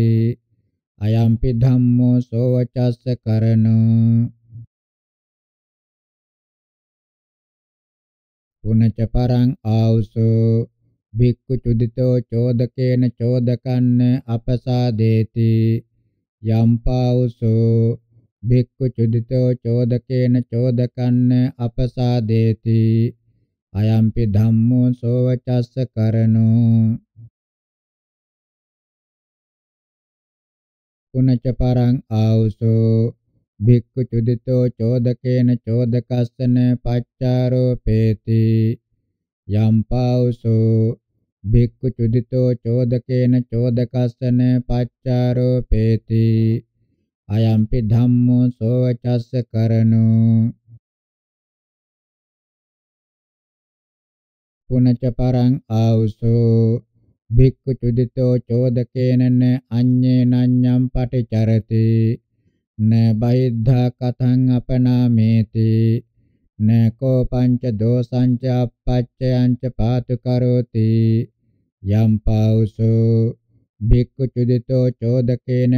Speaker 1: අයම්පි ධම්මෝ සෝවචස්ස කරණෝ
Speaker 3: පුනච පරං ආවුසෝ
Speaker 1: භික්ඛු චුදිතෝ චෝදකේන චෝදකන්න අපසාදේති යම් පාවුසෝ භික්ඛු චුදිතෝ චෝදකේන චෝදකන්න අපසාදේති අයම්පි ධම්මෝ සෝවචස්ස
Speaker 3: කරණෝ
Speaker 1: පුනච පරං ආවුසෝ භික්ඛු චුදිතෝ චෝදකේන චෝදකස්සන පච්චාරෝපේති යම්පාවුසෝ භික්ඛු චුදිතෝ චෝදකේන චෝදකස්සන පච්චාරෝපේති අයම්පි ධම්මෝ සෝචස්ස කරණෝ
Speaker 3: පුනච පරං
Speaker 1: ආවුසෝ භික්ඛු චුදිතෝ චෝදකේනන අඤ්ඤේ නඤ්ඤම් පටිචරති න බහිද්ධා කතං අපනාමේති න කෝපංච දෝසංච අපච්චයංච පාතු කරෝති යම් පාවුසෝ භික්ඛු චුදිතෝ චෝදකේනන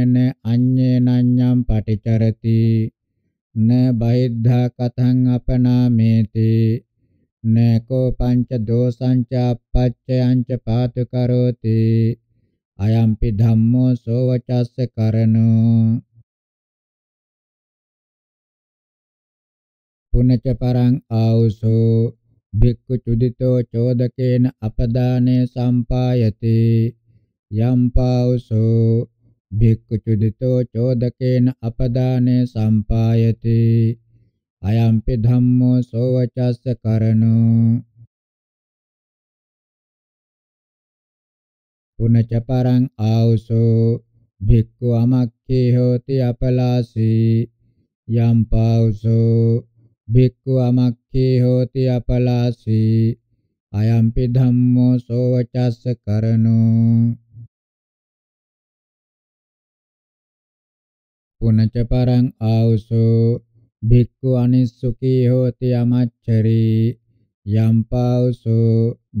Speaker 1: අඤ්ඤේනඤ්ඤම් පටිචරති න බහිද්ධා කතං අපනාමේති නකෝ පංච දෝසංච අපච්චයංච පාතු කරෝති අයම්පි ධම්මෝ සෝවචස්ස
Speaker 3: කරණෝ
Speaker 1: පුනච පරං ආවුසෝ භික්ඛු චුදිතෝ චෝදකේන අපදානේ සම්පායතේ යම් පාවසෝ භික්ඛු චුදිතෝ චෝදකේන අපදානේ සම්පායති අයම්පි ධම්මෝ සෝවචස්ස කරණෝ
Speaker 3: පුනච පරං ආවසෝ භික්ඛු
Speaker 1: අමක්ඛේ හෝති අපලාසී යම් පාවසෝ භික්ඛු අමක්ඛේ හෝති අපලාසී අයම්පි
Speaker 3: ධම්මෝ සෝවචස්ස කරණෝ
Speaker 1: පුනච පරං ආවුසෝ භික්ඛු අනිස්සුකී හෝති යමච්චරි යම්පාවුසෝ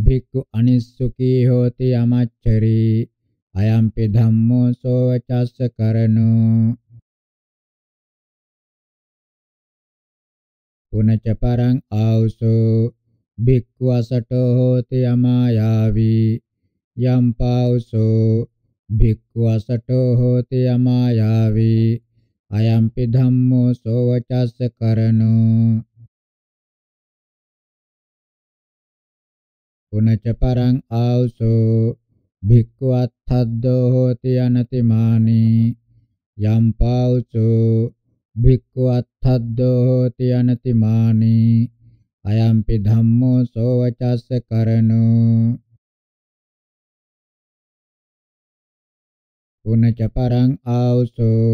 Speaker 1: භික්ඛු අනිස්සුකී හෝති යමච්චරි අයම්පි ධම්මෝ සෝවචස්ස
Speaker 3: කරණෝ
Speaker 1: පුනච පරං ආවුසෝ භික්ඛු අසටෝ හෝති යමායාවි යම්පාවුසෝ භික්ඛු අසටෝ හෝති යමායාවි අයම්පි ධම්මෝ සෝවචස්ස කරණෝ පුනච පරං ආවසෝ භික්ඛු අත්ථද්දෝ හෝති අනතිමානී යම් පාවසෝ භික්ඛු අත්ථද්දෝ හෝති අනතිමානී අයම්පි ධම්මෝ සෝවචස්ස කරණෝ
Speaker 3: පුනච පරං
Speaker 1: ආවසෝ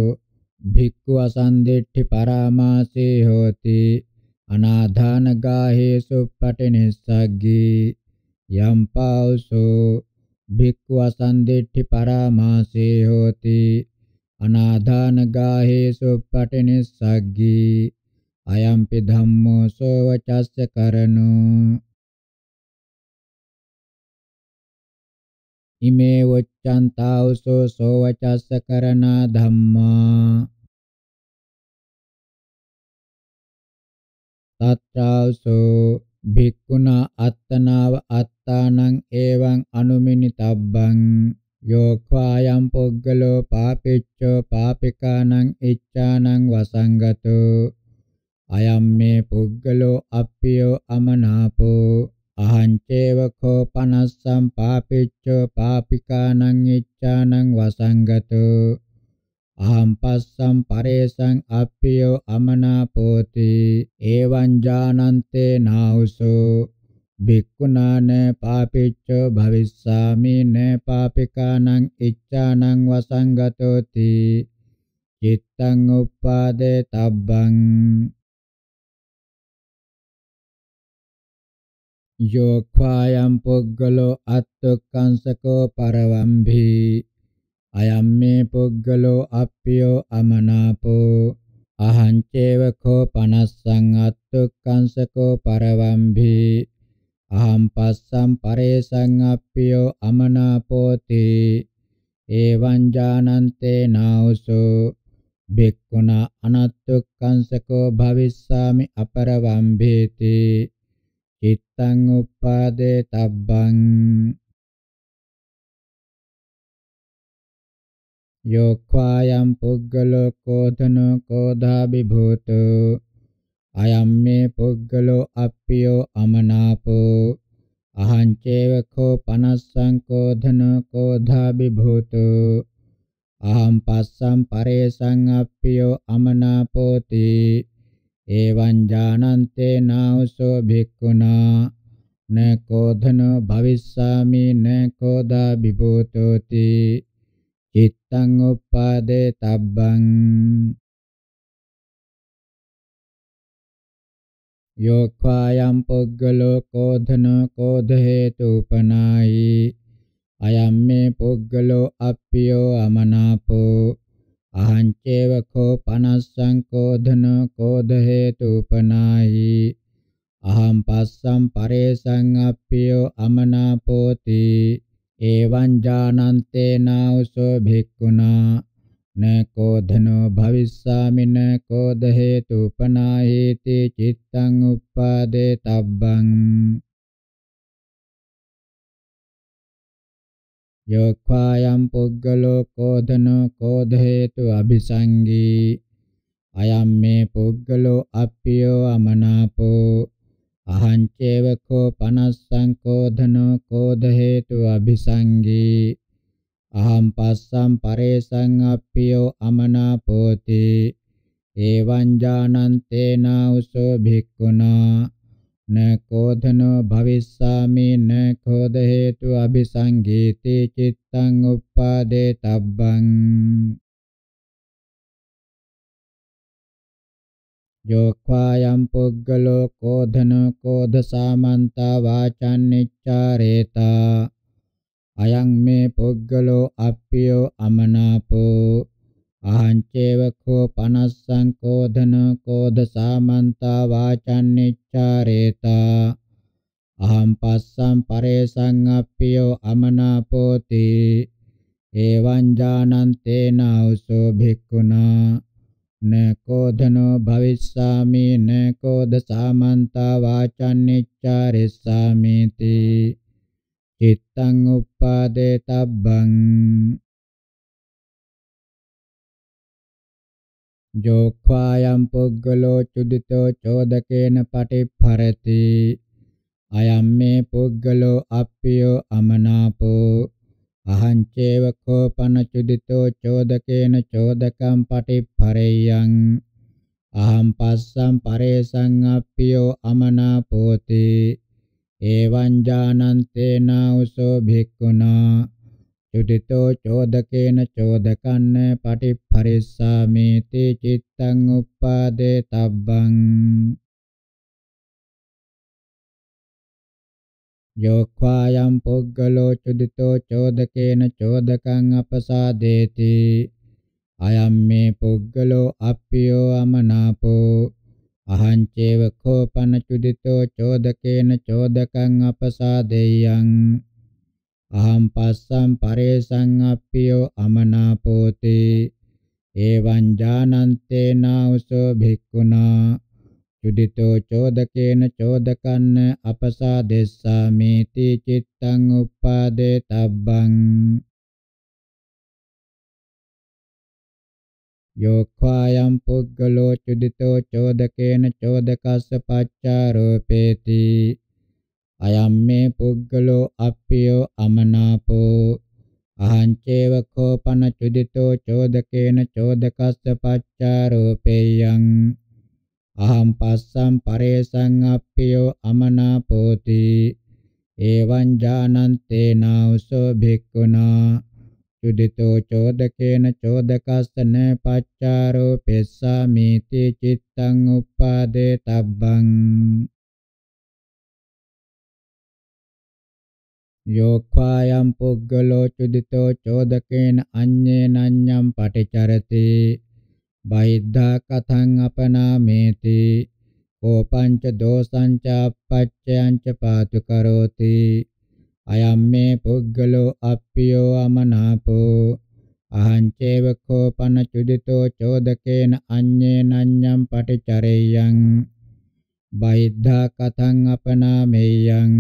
Speaker 1: භික්ඛු අසන්දිට්ඨි පරාමාසේ හෝති අනාධාන ගාහේසු පටිනිස්සග්ගී යම්පාවසෝ භික්ඛු අසන්දිට්ඨි පරාමාසේ හෝති අනාධාන ගාහේසු පටිනිස්සග්ගී අයම්පි ධම්මෝ සෝවචස්ස කරණෝ
Speaker 2: ඉමේ වච්ඡන්තාවසෝ සෝවචස්ස කරණා ධම්මා
Speaker 1: తత్రాసో භික්ඛුනා අත්තනාව අත්තානං එවං අනුමිනිතබ්බං යෝඛායම් පුග්ගලෝ පාපෙච්චෝ පාපිකානං ඉච්ඡානං වසංගතෝ අයම් මේ පුග්ගලෝ අප්පියෝ අමනාපෝ අහං චේව කෝපනස්සම් පාපෙච්චෝ පාපිකානං ඉච්ඡානං වසංගතෝ අහං පස්සම් පරේසං අප්පියෝ අමනාපෝති එවං ජානන්තේ නාඋසෝ භික්ඛුනාන පාපිච්චෝ භවිස්සාමි න පාපිකානං ඉච්ඡානං වසංගතෝති
Speaker 2: චිත්තං උප්පාදේ තබ්බං යෝඛායම් පුග්ගලෝ
Speaker 1: අත්ත්වකංසකෝ පරවම්භි අයම් මේ පුද්ගලෝ අප්පියෝ අමනාපෝ අහං චේවකෝ පනස්සං අත්තුක්කංසකෝ පරවම්භි අහං පස්සම් පරේසං අප්පියෝ අමනාපෝති එවං ජානන්තේ නාවසෝ බෙක්කුණා අනත්තුක්කංසකෝ භවිස්සාමි
Speaker 2: අපරවම්භේති චිත්තං උප්පාදේ තබ්බං යෝක්ඛායම් පුද්ගලෝ කෝධනෝ කෝධා විභූතෝ
Speaker 1: අයම් මේ පුද්ගලෝ අප්පියෝ අමනාපෝ අහං චේව කෝ පනස්සං කෝධනෝ කෝධා විභූතෝ අහං පස්සම් පරේසං අප්පියෝ අමනාපෝති එවං ජානන්තේ නාඋසෝ භික්ඛුනා නකෝධනෝ භවිස්සාමි නකෝදා විභූතෝති තං උප්පාදේ තබ්බං යෝක්ඛායම් පුද්ගලෝ කෝධන කෝධ හේතුපනායි අයම් මේ පුද්ගලෝ අප්පියෝ අමනාපෝ අහං චේව කෝ පනස්සං කෝධන කෝධ හේතුපනායි අහං පස්සම් පරේසං අප්පියෝ අමනාපෝති එවං ජානන්තේනා උසෝ භික්ඛුනා නකෝ ධනෝ භවිස්සාමි නකෝ දහේතු පනාහේති
Speaker 2: චිත්තං uppādē tabbang යෝක්ඛායම් පුද්ගලෝ කෝධනෝ
Speaker 1: කෝධේතු අபிසංගී අයම් මේ පුද්ගලෝ අප්පියෝ අමනාපෝ අහංචේව කෝ පනස්සංකෝධනෝ කෝධ හේතු අபிසංගී අහම් පස්සම් පරේසං අප්පියෝ අමනාපෝති එවං ජානන්තේ නාඋසෝ භික්ඛුනා නකෝධනෝ භවිස්සාමි නකෝධ හේතු අபிසංගීති චිත්තං උප්පාදේ තබ්බං
Speaker 3: යෝක්වායම්
Speaker 1: පුග්ගලෝ කෝධන කෝධ සාමන්තා වාචන්නිච්චාරේතා අයං මේ පුග්ගලෝ අප්පියෝ අමනාපෝ අහංචේව කෝ පනස්සං කෝධන කෝධ සාමන්තා වාචන්නිච්චාරේතා අහං පස්සම් පරේසං අප්පියෝ අමනාපෝති එවං ජානන්තේන උසෝ භික්ඛුනා न कोधनो भविष्यामि न कोधसामन्ता वाचन्निच्चारिष्यामि ति चित्तං උප්පාදේතබ්බං ජෝක්ඛායම් පුග්ගලෝ චුදිතෝ චෝදකේන පටිප්පරති අයම් මේ පුග්ගලෝ අප්පියෝ අමනාපෝ අහංචේව කෝපන චුදිතෝ චෝදකේන චෝදකම් පටිපරෙයං අහං පස්සම් පරේසං අප්පියෝ අමනාපෝති එවං ජානන්තේ නාඋසෝ භික්ඛුනා චුදිතෝ චෝදකේන චෝදකන්න පටිපරිස්සාමේති චිත්තං උප්පාදේ තබ්බං
Speaker 3: යෝක්ඛායම්
Speaker 1: පුග්ගලෝ චුදිතෝ චෝදකේන චෝදකං අපසාදේති අයම් මේ පුග්ගලෝ අප්පියෝ අමනාපෝ අහං චේව කෝපන චුදිතෝ චෝදකේන චෝදකං අපසාදේයං අහං පස්සම් පරේසං අප්පියෝ අමනාපෝති එවං ජානන්තේ නාඋසෝ භික්ඛුනා යුදිතෝ චෝදකේන චෝදකන්න අපසාදෙස්සාමේති චිත්තං
Speaker 3: උප්පාදේ තබ්බං
Speaker 1: යෝක්ඛායම් පුද්ගලෝ චුදිතෝ චෝදකේන චෝදකස්ස පච්චාරෝපේති අයම් මේ පුද්ගලෝ අප්පියෝ අමනාපෝ අහං චේව කෝපන චුදිතෝ චෝදකේන චෝදකස්ස පච්චාරෝපේයං අහම් පස්සම් පරේසං අප්පියෝ අමනාපෝති එවං ජානන්තේ නාවසෝ භික්ඛුනා චුදිතෝ චෝදකේන චෝදකස්සන පච්චාරෝ පෙස්සාමීති චිත්තං උප්පාදේ
Speaker 3: තබ්බං
Speaker 1: යෝක්ඛායම් පුග්ගලෝ චුදිතෝ චෝදකේන අඤ්ඤේනඤ්ඤම් පටිචරති බයිද්ධා කතං අපනාමේති කෝපංච දෝසංච අපච්චයංච පාතු කරෝති අයම්මේ පුද්ගලෝ අප්පියෝ අමනාපෝ අහං චේව කෝපන චුදිතෝ චෝදකේන අඤ්ඤේන අඤ්ඤම් පටිචරෙය්‍යං බයිද්ධා කතං අපනාමෙය්‍යං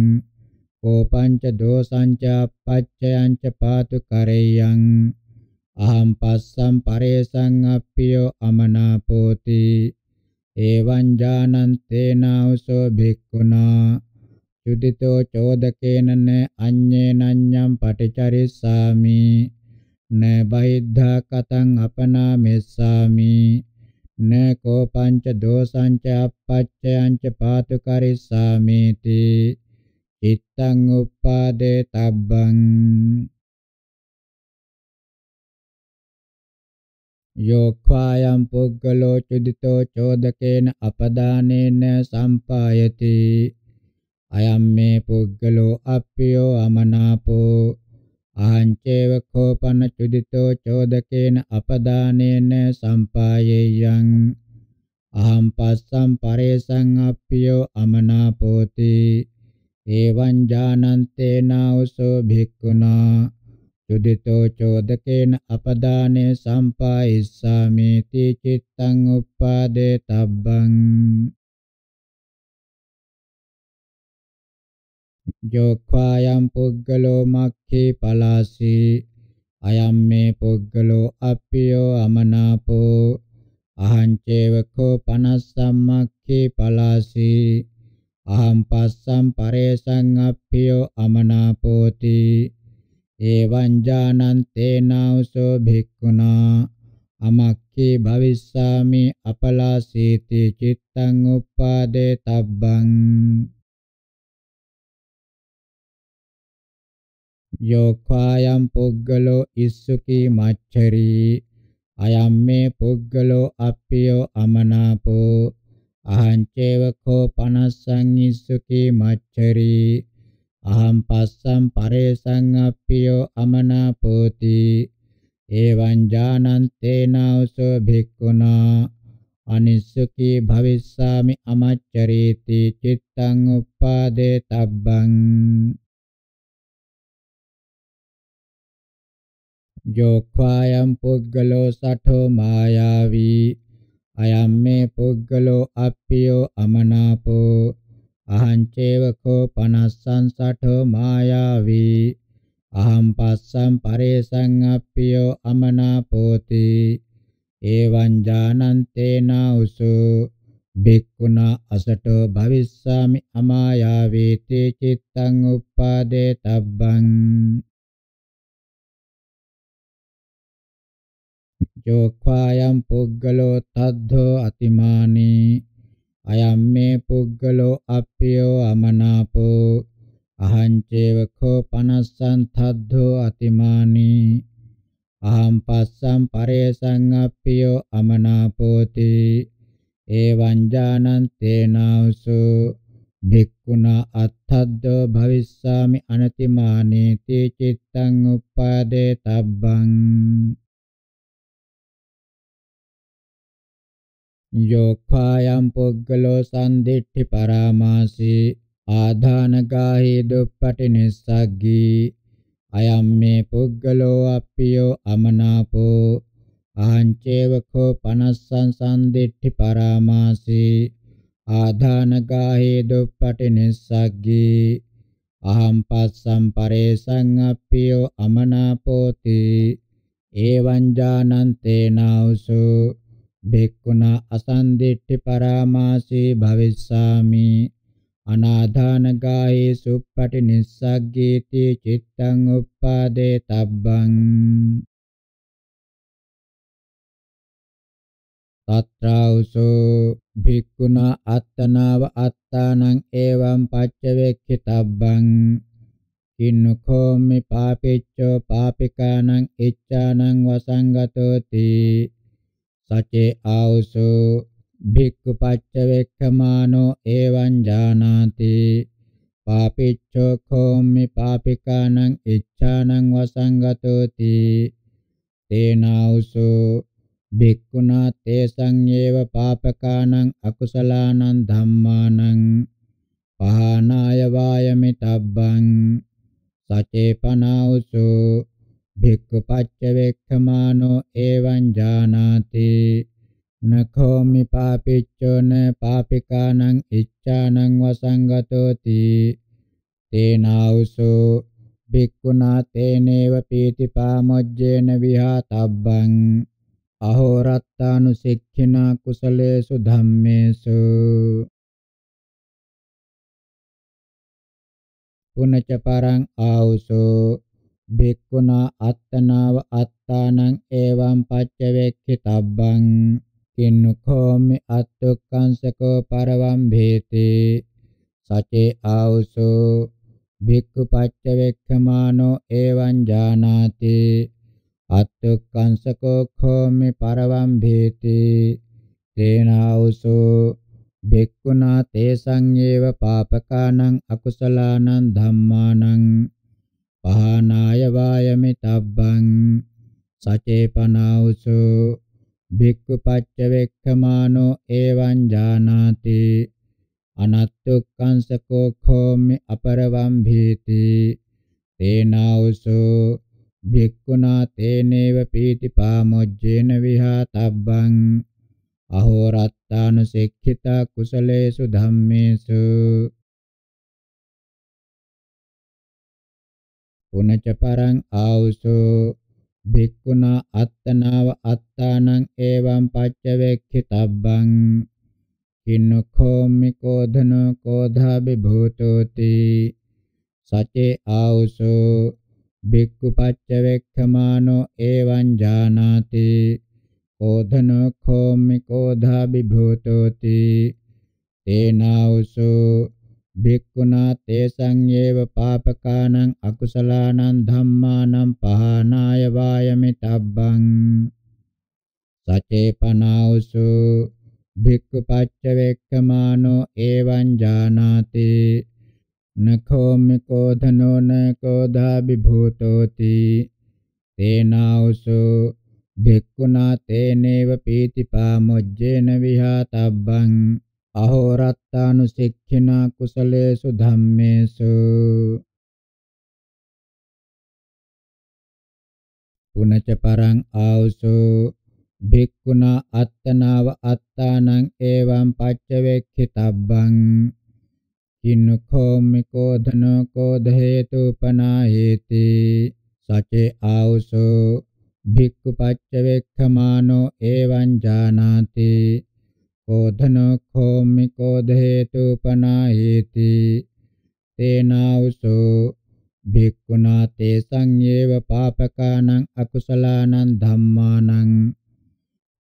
Speaker 1: කෝපංච දෝසංච අපච්චයංච පාතු කරෙය්‍යං අහම් පස්සම් පරේසං අප්පියෝ අමනාපෝති එවං ඥානන්තේනවසෝ භික්ඛුනා චුදිතෝ චෝදකේන න අඤ්ඤේන අඤ්ඤම් පටිචරිස්සාමි න බහිද්ධා කතං අපනාමෙස්සාමි න කෝපංච දෝසංච අපච්චයංච පාතු කරිස්සාමේති චිත්තං උප්පාදේ
Speaker 3: තබ්බං
Speaker 1: යෝක්ඛායම් පුග්ගලෝ චුදිතෝ චෝදකේන අපදානේන සම්පායති අයම් මේ පුග්ගලෝ අප්පියෝ අමනාපෝ අහං චේව කෝපන චුදිතෝ චෝදකේන අපදානේන සම්පායේයං අහං පස්සම් පරේසං අප්පියෝ අමනාපෝති එවං ජානන්තේ නාවසෝ භික්ඛුනා සුදිතෝ චෝදකේන අපදානේ සම්පායිස්සාමේති චිත්තං උප්පාදේ තබ්බං
Speaker 3: යෝක්ඛායම් පුද්ගලෝ
Speaker 1: මක්ඛේ පලාසී අයම් මේ පුද්ගලෝ අප්පියෝ අමනාපෝ අහං චේවකෝ පනස්සම්මක්ඛේ පලාසී අහං පස්සම් පරේසං අප්පියෝ අමනාපෝති එවං ජානන්තේනවසෝ භික්ඛුනා අමක්ඛේ භවිස්සාමි අපලාසීති චිත්තං උප්පාදේ
Speaker 3: තබ්බං
Speaker 1: යෝඛායම් පුග්ගලෝ ඉස්සුකි මච්චරි අයම් මේ පුග්ගලෝ අප්පියෝ අමනාපෝ අහං චේව කෝ පනස්සං ඉස්සුකි මච්චරි අහම් පස්සම් පරේසං අප්පියෝ අමනාපෝති එවං ඥානන්තේනවසෝ භික්ඛුනා අනිස්සුකී භවිස්සාමි අමච්චරීති චිත්තං උප්පාදේ තබ්බං
Speaker 3: යෝක්ඛායම් පුද්ගලෝ
Speaker 1: සඨෝ මායාවී අයම් මේ පුද්ගලෝ අප්පියෝ අමනාපෝ අහං චේවකෝ පනස්සංසඨෝ මායාවී අහං පස්සම් පරේසං අප්පියෝ අමනාපෝති එවං ජානන්තේ නාඋසු බික්කුණා අසටෝ භවිස්සාමි අමායාවේති චිත්තං උප්පාදේ තබ්බං
Speaker 2: යෝක්ඛායම් පුග්ගලෝ තද්ධෝ අතිමානී අයම් මේ
Speaker 1: පුද්ගලෝ අප්පියෝ අමනාපෝ අහං චේවකෝ පනස්සං තද්ධෝ අතිමානී අහං පස්සම් පරේසං අප්පියෝ අමනාපෝති එවං ජානන්තේනවසු භික්ඛුනා අත්තද්දෝ භවිස්සාමි අනතිමානේති චිත්තං උප්පාදේ තබ්බං යෝක්ඛායම් පුග්ගලෝ සම්දිට්ඨි පරාමාසී ආධානගාහි දුප්පටි නිස්සග්ගී අයම් මේ පුග්ගලෝ අප්පියෝ අමනාපෝ ආංචේව කෝ පනස්සං සම්දිට්ඨි පරාමාසී ආධානගාහි දුප්පටි නිස්සග්ගී අහම් පස්සම් පරේසං අප්පියෝ අමනාපෝති එවං ජානන්තේ නාවසෝ භික්ඛුනා අසන්දිට්ඨි පරාමාසේ භවිස්සාමි අනාධානගායේ සුප්පටි නිස්සග්ගීති චිත්තං උප්පාදේ තබ්බං තත්‍රාවසෝ භික්ඛුනා අත්තනාව අත්තානං එවං පච්චවෙක්ඛි තබ්බං කින්නකෝමි පාපිච්චෝ පාපිකානං ඉච්ඡානං වසංගතෝති සචේ ආවසෝ භික්ඛු පච්ච වෙක්ඛමානෝ එවං ජානාති පාපිච්ඡෝ කෝම්මි පාපිකානං ඉච්ඡානං වසංගතෝති තේනාවසෝ භික්ඛුනා තේසං ඒව පාපකානං අකුසලානං ධම්මානං පහනාය වායමිතබ්බං සචේපනාවසෝ භික්ඛු පච්ච වේක්ඛමානෝ එවං ජානාති නඛෝමි පාපිච්චෝන පාපිකානං ඉච්ඡානං වසංගතෝති තේනාවසෝ භික්ඛුනා තේනේව පීති පාමොජ්ජේන විහාතබ්බං අහෝරත්තානුසික්ඛිනා කුසලේසු ධම්මේසු
Speaker 3: පුනච පරං ආවසෝ
Speaker 1: භික්ඛුනා අත්තනාව අත්තානං එවං පච්චවේක්ඛිතබ්බං කින්නුඛෝමි අත්තුක්ඛංසකෝ පරවම් භේති සචේ ආවුසෝ භික්ඛු පච්චවේක්ඛමානෝ එවං ජානාති අත්තුක්ඛංසකෝ khōmi පරවම් භේති තේනාවුසෝ භික්ඛුනා තේසං ඒව පාපකානං අකුසලානං ධම්මානං පහනාය වායමිතබ්බං සචේපනාවසු භික්ඛු පච්ච වෙක්ඛමානෝ එවං ජානාති අනත්තුක්කංසකෝ khommi අපරවම් භීති තේනාවසු භික්ඛුනා තේනේව පීති පාමොජ්ජේන විහාතබ්බං අහෝරත්තානුසෙක්ඛිතා කුසලේසු
Speaker 3: ධම්මේසු
Speaker 1: පුනච පරං ආවුසෝ භික්ඛුනා අත්තනාව අත්තානං එවං පච්චවේක්ඛිතබ්බං කිනුඛෝමි කෝධනෝ කෝධා විභූතෝති සචේ ආවුසෝ භික්ඛු පච්චවේක්ඛමානෝ එවං ජානාති කෝධනෝ කෝමි කෝධා විභූතෝති තේනාවුසෝ භික්ඛුනා තේසං ඒව පාපකානං අකුසලානං ධම්මානං පහනාය වායමිතබ්බං සචේපනාවසු භික්ඛු පච්ච වේක්ඛමානෝ එවං ජානාති නඛෝමි කෝධනෝ නකෝධා විභූතෝති තේනාවසු භික්ඛුනා තේනේව පීතිපාමොජ්ජේන විහාතබ්බං අහෝරත්තානුසෙක්ඛිනා කුසලේසු ධම්මේසු
Speaker 3: පුනච පරං ආවසෝ
Speaker 1: භික්ඛුනා අත්තනාව අත්තානං එවං පච්චවේක්ඛිතබ්බං කින්නකෝ මිකෝධනෝ කෝධේතුපනායේති සචේ ආවසෝ භික්ඛු පච්චවේක්ඛමානෝ එවං ජානාති ඕධනක්ඛෝමිකෝ දේතුපනාහේති තේනෞසෝ භික්ඛුනා තේසං ඒව පාපකානං අකුසලානං ධම්මානං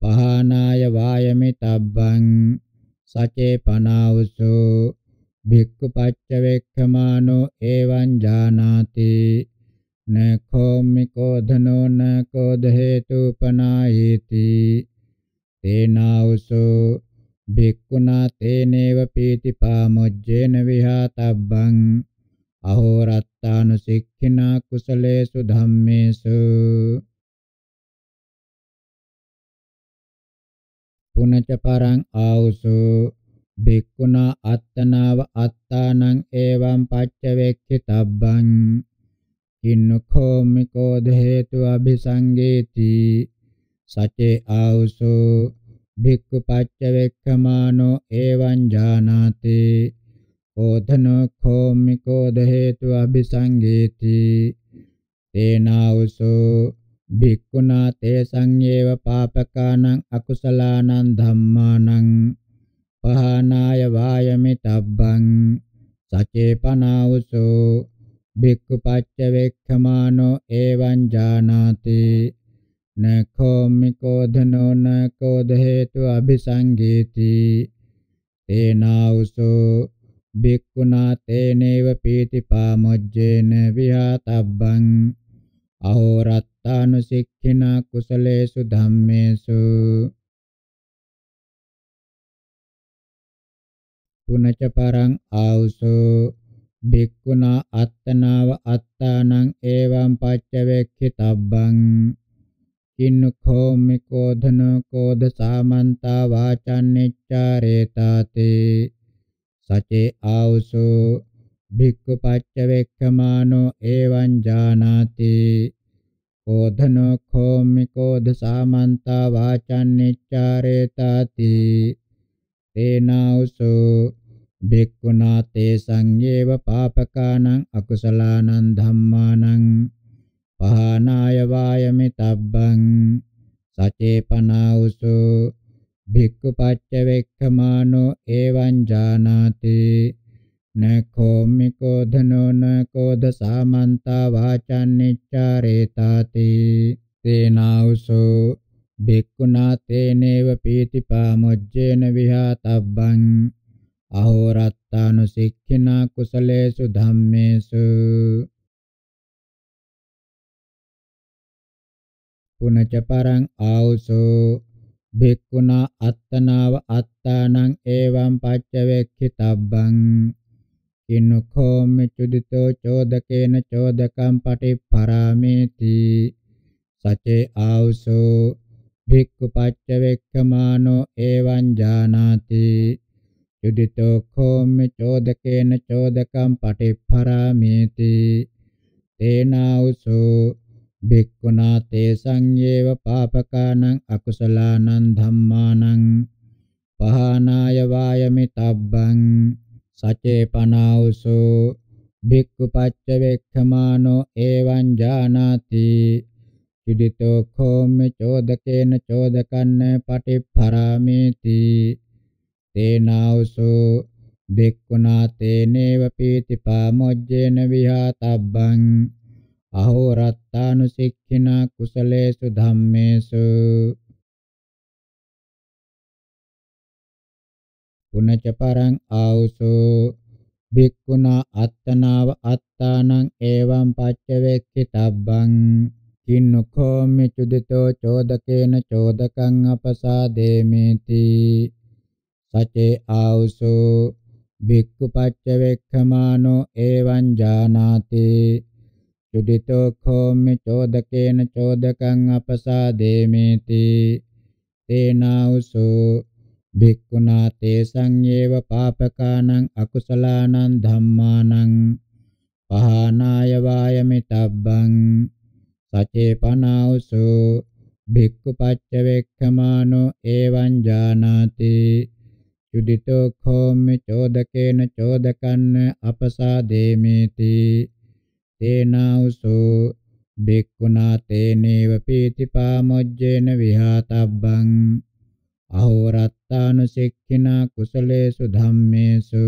Speaker 1: පහනාය වායමිතබ්බං සචේපනාවසෝ භික්ඛු පච්චවේක්ඛමානෝ එවං ජානාති නඛෝමිකෝ ධනෝ නකෝ දහේතුපනායේති තේනවසෝ භික්ඛුනා තේනේව පීති පාමොජ්ජේන විහාතබ්බං අහෝරත්තානුසික්ඛිනා
Speaker 3: කුසලේසු ධම්මේසු
Speaker 1: පුනච පරං ආවුසු භික්ඛුනා අත්තනාව අත්තානං එවං පච්චවෙක්ඛිතබ්බං කින්නකෝ මිකෝ දේතු අபிසංගේති සචේ ආවුසු භික්ඛු පච්චවෙක්ඛමානෝ එවං ජානාති ඕධනෝ කෝමිකෝ දහේතු අபிසංගේති තේනාවසෝ භික්ඛුනා තේ සංයේව පාපකානං අකුසලානං ධම්මානං පහනාය වායමිතබ්බං සචේපනාවසෝ භික්ඛු පච්ච වේක්ඛමානෝ එවං ජානාති न खोमिकोधनो न कोधहेतु अभिसङ्गीति तेनाउसो භික්ඛුනා තේනේව පීතිපාමොජ්ජේන විහාතබ්බං අහෝරත්තානුසික්ඛිනා කුසලේසු ධම්මේසු
Speaker 2: පුනච පරං ආවුසෝ භික්ඛුනා අත්තනාව අත්තානං
Speaker 1: එවං පච්චවෙක්ඛිතබ්බං කිනුඛෝ මිකෝධනෝ කෝධ සාමන්තා වාචන්නේච්චාරේතාතේ සචේ ආවසෝ භික්ඛු පච්ච වේක්ඛමානෝ එවං ජානාති කෝධනෝ කෝමි කෝධ සාමන්තා වාචන්නේච්චාරේතාති තේනෞසෝ භික්ඛුනා තේ සංයේව පාපකානං අකුසලානං ධම්මානං පහනාය වායමිතබ්බං සචේපනාවුසු භික්ඛු පච්ච වෙක්ඛමානෝ එවං ජානාති නඛෝමි කෝධනෝ නකෝධ සාමන්තා වාචන්නිච්චාරේතාති තේනාවුසු භික්ඛුනා තේනේව පීතිපාමොජ්ජේන විහාතබ්බං අහෝරත්තානුසික්ඛිනා කුසලේසු ධම්මේසු
Speaker 3: පුනච පරං ආවුසෝ
Speaker 1: භික්ඛුනා අත්තනාව අත්තානං එවං පච්චවේක්ඛිතබ්බං කිනුඛෝ මෙචුදිතෝ චෝදකේන චෝදකම් පටිපරාමේති සචේ ආවුසෝ භික්ඛු පච්චවේක්ඛමානෝ එවං ජානාති යුදිතෝ කෝම්මි චෝදකේන චෝදකම් පටිපරාමේති තේනාවුසෝ භික්ඛුනා තේසං යේව පාපකානං අකුසලානං ධම්මානං පහනාය වායමිතබ්බං සචේපනාවසෝ භික්ඛු පච්ච වේක්ඛමානෝ එවං ජානාති චුදිතෝ කෝමෙ චෝදකේන චෝදකන්න පටිපරාමේති තේනාවසෝ භික්ඛුනා තේනේව පීති පාමොජ්ජේන විහාතබ්බං අහෝරත්තානුසික්ඛිනා කුසලේසු ධම්මේසු
Speaker 3: පුනච පරං
Speaker 1: ආවුසෝ භික්ඛුනා අත්තනාව අත්තානං එවං පච්චවෙක්ඛි තබ්බං කින්නකෝ මෙචුදිතෝ චෝදකේන චෝදකං අපසාදේමේති සචේ ආවුසෝ භික්ඛු පච්චවෙක්ඛමානෝ එවං ජානාති චුදිතෝ කෝමි චෝදකේන චෝදකං අපසාදේමේති තේනාඋසෝ භික්ඛුනා තේසං ඒව පාපකානං අකුසලානං ධම්මානං පහනාය වායමිතබ්බං සචේපනාඋසෝ භික්ඛු පච්චවේක්ඛමානෝ එවං ජානාති චුදිතෝ කෝමි චෝදකේන චෝදකං අපසාදේමේති තේනාවසෝ බික්ඛුනා තේනේව පීති පාමොජ්ජේන විහාතබ්බං
Speaker 2: අහෝරත්තානුසික්ඛිනා කුසලේසු ධම්මේසු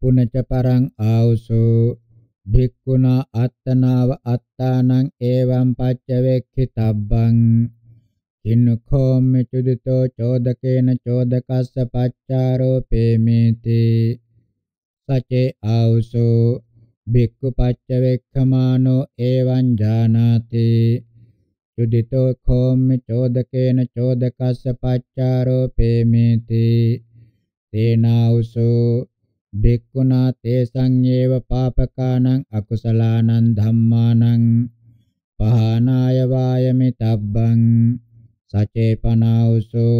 Speaker 2: පුනච
Speaker 1: පරං ආවසෝ භික්ඛුනා අත්තනාව අත්තානං එවං පච්චවෙක්ඛිතබ්බං කින්නඛෝ මෙචුදිතෝ චෝදකේන චෝදකස්ස පච්චාරෝපේ මේති සචේ ආවුසෝ භික්ඛු පච්ච වෙක්ඛමානෝ එවං ජානාති චුදිතෝ khom චෝදකේන චෝදකස්ස පච්චාරෝපේ මේති තේනාවුසෝ භික්ඛුනා තේසං ඒව පාපකානං අකුසලානං ධම්මානං පහනාය වායමි තබ්බං සචේපනාවසෝ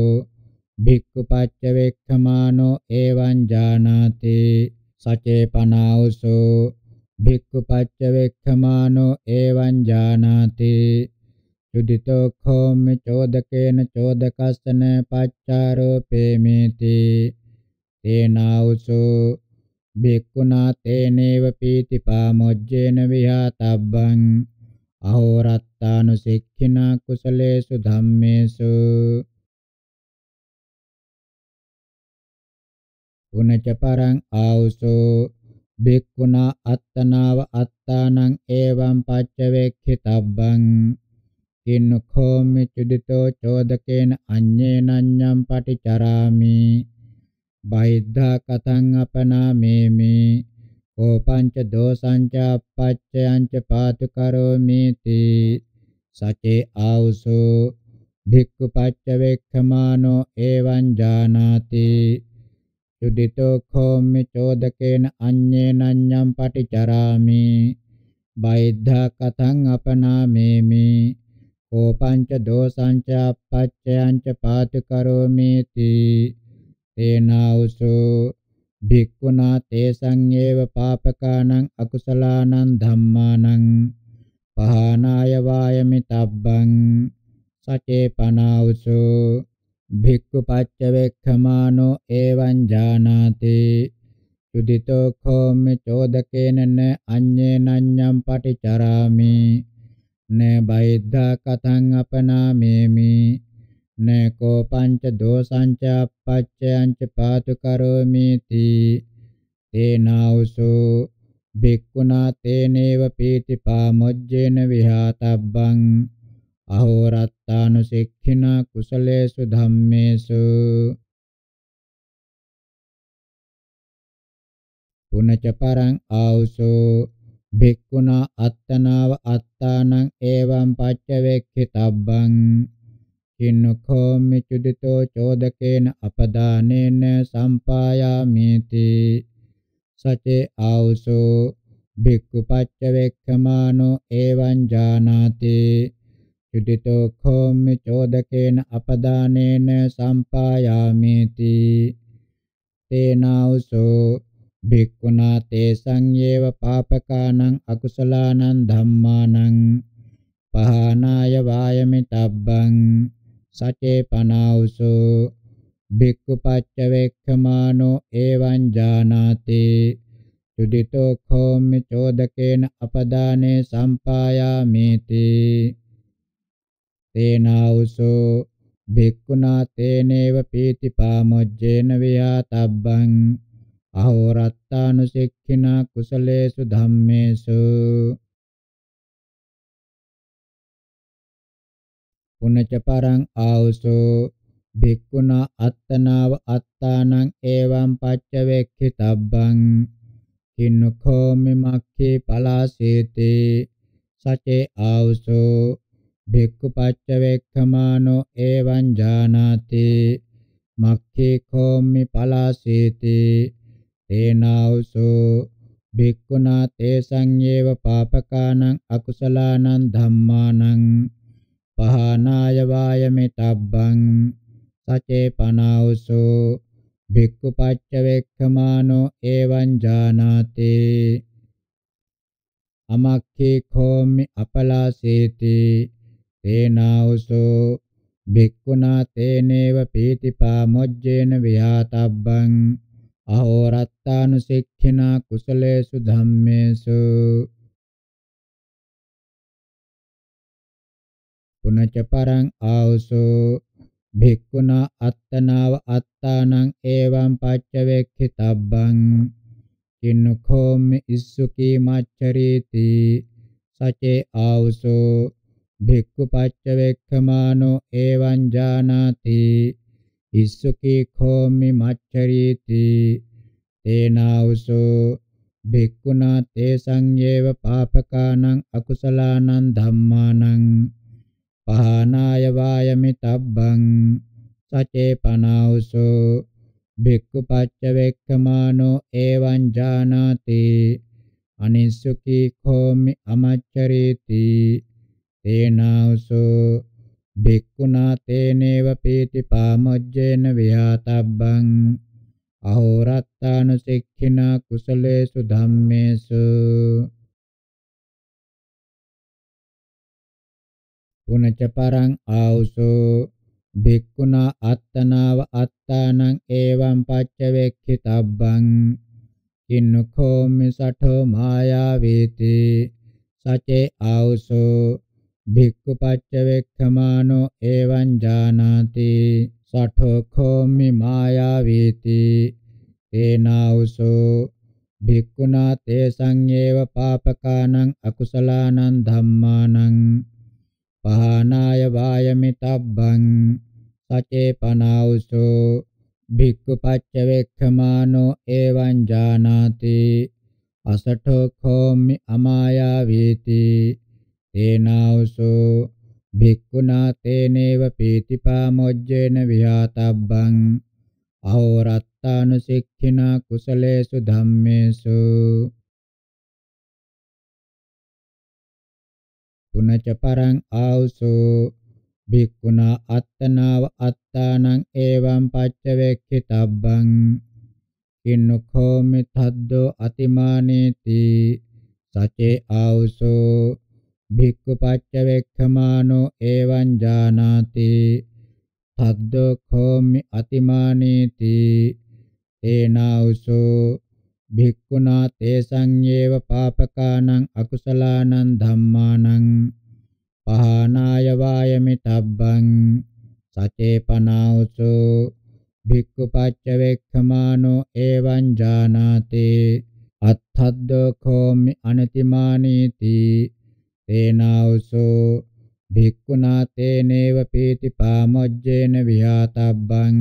Speaker 1: භික්ඛු පච්ච වේක්ඛමානෝ එවං ජානාති සචේපනාවසෝ භික්ඛු පච්ච වේක්ඛමානෝ එවං ජානාති සුදිතෝ ඛෝමි චෝදකේන චෝදකස්සන පච්චාරෝපේමේති තේනාවසෝ භික්ඛුනා තේනේව පීති පාමොජ්ජේන විහාතබ්බං අහෝරත්තානුසෙක්ඛිනා කුසලේසු ධම්මේසු
Speaker 3: පුනච පරං ආවුසෝ
Speaker 1: බික්ඛුනා අත්තනාව අත්තානං එවං පච්චවේක්ඛිතබ්බං කින්නඛෝ මෙචුදිතෝ චෝදකේන අඤ්ඤේනඤ්ඤම් පටිචරාමි බයිද්ධා කතං අපනාමේමි ඕපංච දෝසංච අපච්චයංච පාතු කරෝමේති සචේ ආවුසෝ භික්ඛු පච්ච වේක්ඛමානෝ එවං ජානාති යුදිතෝ කෝමි චෝදකේන අඤ්ඤේන අඤ්ඤම් පටිචරාමි බයිද්ධා කතං අපනාමේමි ඕපංච දෝසංච අපච්චයංච පාතු කරෝමේති තේනාවුසෝ භික්ඛුනා තේසං ඒව පාපකානං අකුසලානං ධම්මානං පහනාය වායමිතබ්බං සචේපනාවසු භික්ඛු පච්චවේක්ඛමානෝ එවං ජානාති සුදිතෝ කෝමි චෝදකේන න අඤ්ඤේනඤ්ඤම් පටිචරාමි න බයිද්ධා කතං අපනාමේමි न कोपञ्च दोषाञ्च अपच्चयञ्च पातु करोमीति तेनाउसो භික්ඛුනා තේනේව පීති පාමොජ්ජේන විහාතබ්බං අහෝරත්තානුසෙක්ඛිනා කුසලේසු ධම්මේසු පුනච පරං ආවුසෝ භික්ඛුනා අත්තනාව අත්තානං එවං පච්චවෙක්ඛිතබ්බං කින්නකෝ මිචුදිතෝ චෝදකේන අපදානේන සම්පායාමේති සචේ ආවසෝ භික්ඛු පච්ච වේක්ඛමානෝ එවං ජානාති චුදිතෝ කෝ මිචෝදකේන අපදානේන සම්පායාමේති තේනාවසෝ භික්ඛුනා තේසං යේව පාපකානං අකුසලානං ධම්මානං පහනාය වායමි තබ්බං සචේපනාවසු භික්ඛු පච්ච වේක්ඛමානෝ එවං ජානාති චුදිතෝ ඛෝමි චෝදකේන අපදානේ සම්පායාමේති තේනාවසු භික්ඛුනා තේනේව පීති පාමොජ්ජේන වියාතබ්බං අහෝරත්තානුසික්ඛිනා කුසලේසු ධම්මේසු පුනච පරං ආවසෝ භික්ඛුනා අත්තනාව අත්තානං එවං පච්ච වේක්ඛිතබ්බං කිනුඛෝ මෙමක්ඛේ පලාසේතේ සචේ ආවසෝ භික්ඛු පච්ච වේක්ඛමානෝ එවං ජානාති මක්ඛේ කෝමි පලාසේති තේනාවසෝ භික්ඛුනා තේසං ඒව පාපකානං අකුසලානං ධම්මානං පහනාය වායමිතබ්බං සචේපනාවසෝ භික්ඛු පච්ච වේක්ඛමානෝ එවං ජානාති අමක්ඛේ khommi අපලාසේති තේනාවසෝ භික්ඛුනා තේනේව පීතිපාමොජ්ජේන විහාතබ්බං අහෝරත්තානුසික්ඛිනා
Speaker 3: කුසලේසු ධම්මේසු
Speaker 1: පුනච පරං ආවසෝ භික්ඛුනා අත්තනාව අත්තානං එවං පච්ච වෙක්ඛිතබ්බං කිනුඛෝම ඉස්සුකී මච්චරීති සචේ ආවසෝ භික්ඛු පච්ච වෙක්ඛමානෝ එවං ජානාති ඉස්සුකී khommi මච්චරීති තේනාවසෝ භික්ඛුනා තේසං යේව පාපකානං අකුසලානං ධම්මානං පහනාය වායමිතබ්බං සචේපනාවසෝ භික්ඛු පච්ච වේක්ඛමානෝ එවං ජානාති අනිසුකී කෝමි අමච්චරීති තේනාවසෝ භික්ඛුනා තේනේව පීති පාමොජ්ජේන විහාතබ්බං අහෝරත්තානුසික්ඛිනා කුසලේසු
Speaker 3: ධම්මේසු
Speaker 1: උනච පරං ආවුසෝ භික්ඛුනා අත්තනාව අත්තානං එවං පච්ච වෙක්ඛිතබ්බං කින්නඛෝ මිසඨෝ මායාවේති සචේ ආවුසෝ භික්ඛු පච්ච වෙක්ඛමානෝ එවං ජානාති සඨෝ khommi මායාවේති තේනාවුසෝ භික්ඛුනා තේසං ඒව පාපකානං අකුසලානං ධම්මානං පහනාය වායමිතබ්බං සචේපනාවසෝ භික්ඛු පච්ච වේක්ඛමානෝ එවං ජානාති අසඨෝ කෝමි අමායා වේති තේනාවසෝ භික්ඛුනා තේනේව පීතිපාමොජ්ජේන විහාතබ්බං අහෝරත්තානුසික්ඛිනා කුසලේසු ධම්මේසු පුනච පරං ආවුසෝ භික්ඛුනා අත්තනාව අත්තානං එවං පච්චවේක්ඛිතබ්බං කින්නඛෝ මිතද්දෝ අතිමානේති සචේ ආවුසෝ භික්ඛු පච්චවේක්ඛමානෝ එවං ජානාති තද්දෝ කෝමි අතිමානේති තේනාවුසෝ භික්ඛුනා තේසං යේව පාපකානං අකුසලානං ධම්මානං පහනාය වායමිතබ්බං සචේපනාවසු භික්ඛු පච්ච වේක්ඛමානෝ එවං ජානාති අත්ථද්දෝ කෝමි අනතිමානීති තේනාවසු භික්ඛුනා තේනේව පීති පාමොජ්ජේන විහාතබ්බං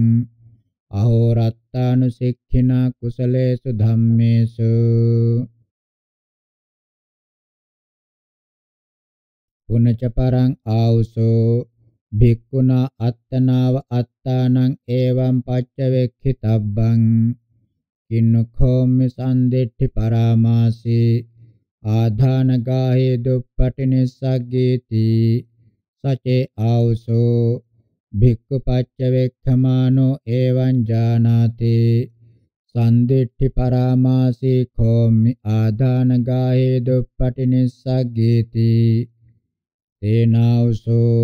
Speaker 1: අහෝ රත්තානුසික්ඛිනා කුසලේසු ධම්මේසු පුනච පරං ආවුසෝ භික්ඛුනා අත්තනාව අත්තානං එවං පච්චවෙක්ඛිතබ්බං කින්නඛෝමි සම්දෙට්ඨි පරාමාසි ආධානගාහේ දුප්පටි නිස්සග්ගේති සචේ ආවුසෝ භික්ඛු පච්චවෙක්ඛමානෝ එවං ජානාති සම්දිට්ඨි පරාමාසී කෝමි ආදාන ගායේ දුප්පටි නිස්සග්ගීති තේනෞසෝ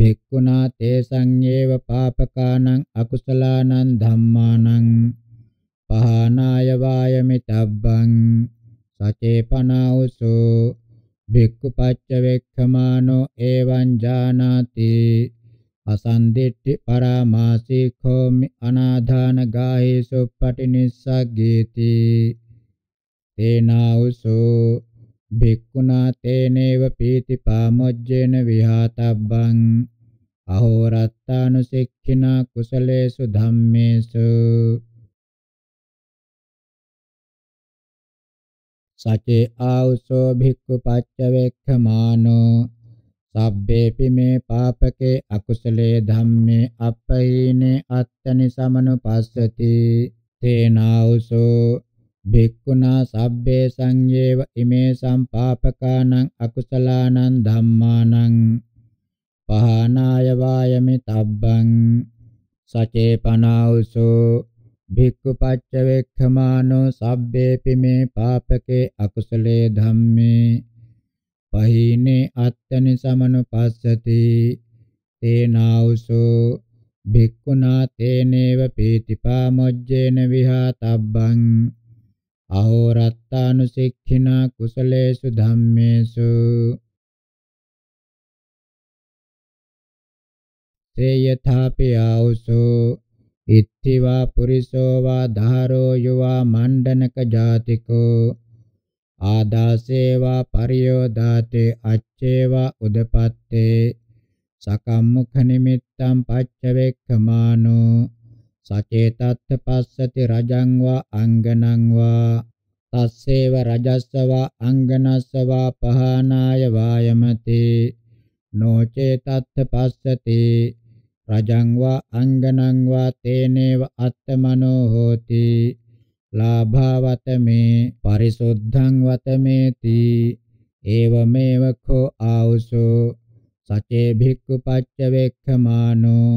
Speaker 1: භික්ඛුනා තේ සංයේව පාපකානං අකුසලානං ධම්මානං පහනාය වායමිතබ්බං සචේපනෞසෝ භික්ඛු පච්චවෙක්ඛමානෝ එවං ජානාති අසන්දිට්ඨි පරාමාසීඛෝමි අනාධාන ගායේසු පටිනිස්සග්ගේති තේනාවසෝ භික්ඛුනා තේනේව පීති පාමොජ්ජේන විහාතබ්බං අහෝරත්තානුසෙක්ඛිනා කුසලේසු
Speaker 2: ධම්මේසු සචේ ආවසෝ භික්ඛු පච්චවේක්ඛමානෝ
Speaker 1: සබ්බේපි මේ පාපකේ අකුසලේ ධම්මේ අපයිනේ අත්තනි සමනුපස්සති තේනාවසෝ භික්ඛුනා සබ්බේ සංයේව ඉමේ සම්පාපකානං අකුසලානං ධම්මානං පහනාය වායමි තබ්බං සචේපනාවසෝ භික්ඛු පච්චවේක්ඛමානෝ සබ්බේපි මේ පාපකේ අකුසලේ ධම්මේ පහිනේ අත්තනි සමනුපස්සති තේනාවසෝ භික්ඛුනා තේනේව පීතිපාමොජ්ජේන විහාතබ්බං අහෝරත්තානුසික්ඛිනා කුසලේසු ධම්මේසු
Speaker 3: තේයථාපි ආවසෝ
Speaker 1: ඉත්තිවා පුරිසෝ වා ධාරෝ යවා මණ්ඩනක ජාතිකෝ ආදාසේවා පරියෝදාතේ අච්චේවා උදපත්තේ සකම්මුඛ නිමිත්තං පච්චවෙක්ඛමානෝ සචේතත්ථ පස්සති රජං වා අංගනං වා තස්සේව රජස්සවා අංගනස්සවා පහනාය වායමති නොචේතත්ථ පස්සති රජං වා අංගනං වා තේනේව අත්තමනෝ හෝති ලාභවතමේ පරිසුද්ධං වතමේති ඒවමේව කෝ ආවුසෝ සචේ භික්ඛු පච්ච වේක්ඛමානෝ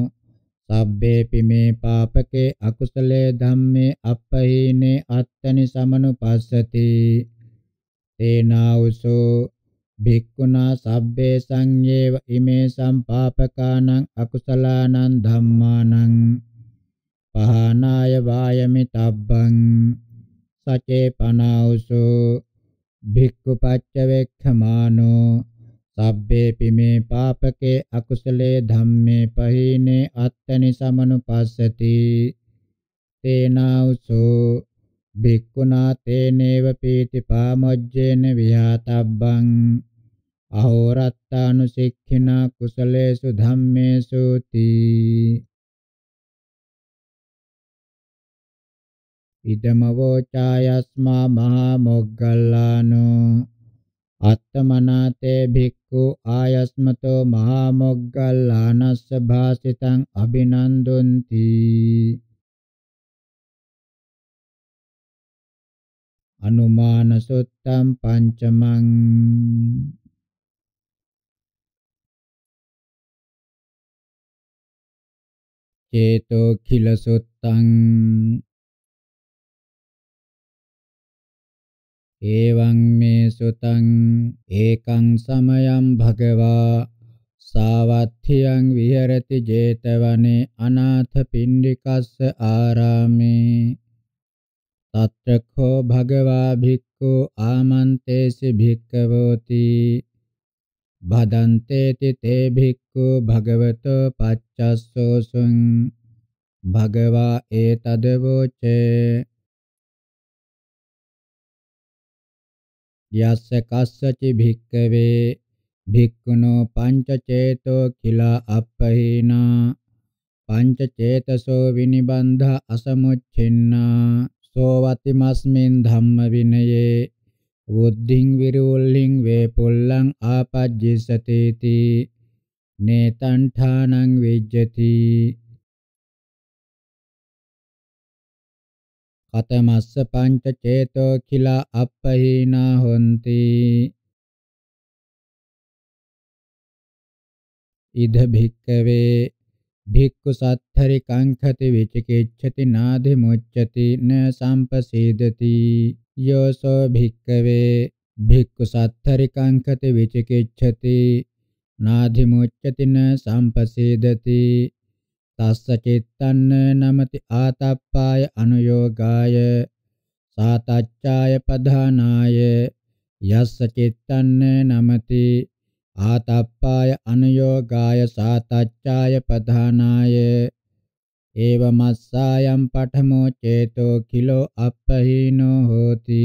Speaker 1: සබ්බේපි මේ පාපකේ අකුසලේ ධම්මේ අපහීනේ අත්තනි සමනුපස්සති තේනාවුසෝ භික්ඛුනා සබ්බේ සංයේව ඉමේ සම්පාපකානං අකුසලානං ධම්මානං පහනාය වායමිතබ්බං සචේපනාවසු භික්ඛු පච්චවෙක්ඛමානෝ සබ්බේපි මේ පාපකේ අකුසලේ ධම්මේ පහිනේ අත්තනි සමනුපස්සති තේනාවසු භික්ඛුනා තේනේව පීති පාමොජ්ජේන විහාතබ්බං අහෝරත්තානුසික්ඛිනා කුසලේසු ධම්මේසු තී
Speaker 3: ඉදමවෝචායස්මා මහා
Speaker 1: මොග්ගල්ලානෝ අත්තමනාතේ භික්ඛු ආයස්මතෝ මහා මොග්ගල්ලානස්ස භාසිතං අබිනන්දුන්ති
Speaker 2: අනුමාන සුත්තම් පංචමං චේතෝ කිල සුත්තං
Speaker 1: එවං මේ සුතං ඒකං සමයං භගවා සාවත්ථියං විහෙරති 제තවනේ අනාථ පිණ්ඩිකස්ස ආරාමේ තත්‍රකෝ භගවා භික්ඛු ආමන්තේසි භික්ඛවෝති භදන්තේති තේ භික්ඛු භගවතෝ පච්චස්සෝසුං
Speaker 3: භගවා ඒතදවෝචේ
Speaker 1: යස්ස කස්සචි භික්කවේ භික්ඛුනෝ පංච චේතෝ කිලා අපහීනා පංච චේතසෝ විනිබන්ධ අසමුච්චින්නා සෝවතිමස්මින් ධම්ම විනයේ බුද්ධින් විරුල්ලින් වේපුල්ලං ආපජ්ජසතේති නේතණ්ඨානං විජ්ජති
Speaker 2: කතමස්ස පංච චේතෝ කිලා අපහීනා හොಂತಿ
Speaker 1: ඉද භික්කවේ භික්ඛු සත්තරිකං කංඛති විචිකිච්ඡති නාදි මුච්ඡති න සම්පසීදති යෝසෝ භික්කවේ භික්ඛු සත්තරිකං කංඛති විචිකිච්ඡති නාදි මුච්ඡති න සම්පසීදති තස්ස චිත්තං නමති ආතප්පාය අනුയോഗාය සාතච්ඡාය පධානාය යස්ස චිත්තං නමති ආතප්පාය අනුയോഗාය සාතච්ඡාය පධානාය ඒවමස්සායම් පඨමෝ චේතෝ කිලෝ අපහීනෝ හෝති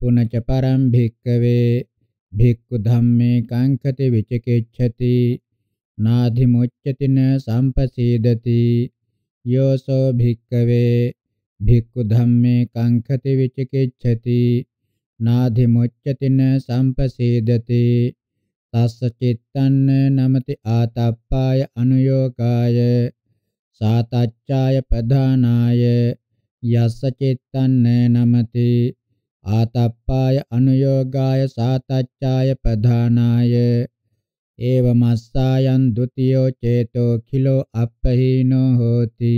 Speaker 3: පුනච පරම්
Speaker 1: භික්කවේ භික්ඛු ධම්මේ කාංකති විචිකිච්ඡති නාධි මුච්චතින සම්පසීදති යෝසෝ භික්ඛවේ භික්ඛු ධම්මේ කාංකති විචිකිච්ඡති නාධි මුච්චතින සම්පසීදති තස්ස චිත්තන්න නමති ආතප්පාය අනුയോഗාය සාතච්ඡාය ප්‍රධානාය යස්ස චිත්තන්න නමති ආතප්පාය අනුയോഗාය සාතච්ඡාය ප්‍රධානාය ඒවමස්සායන් ဒ ුතියෝ චේතෝ කිලෝ අපහීනෝ හෝති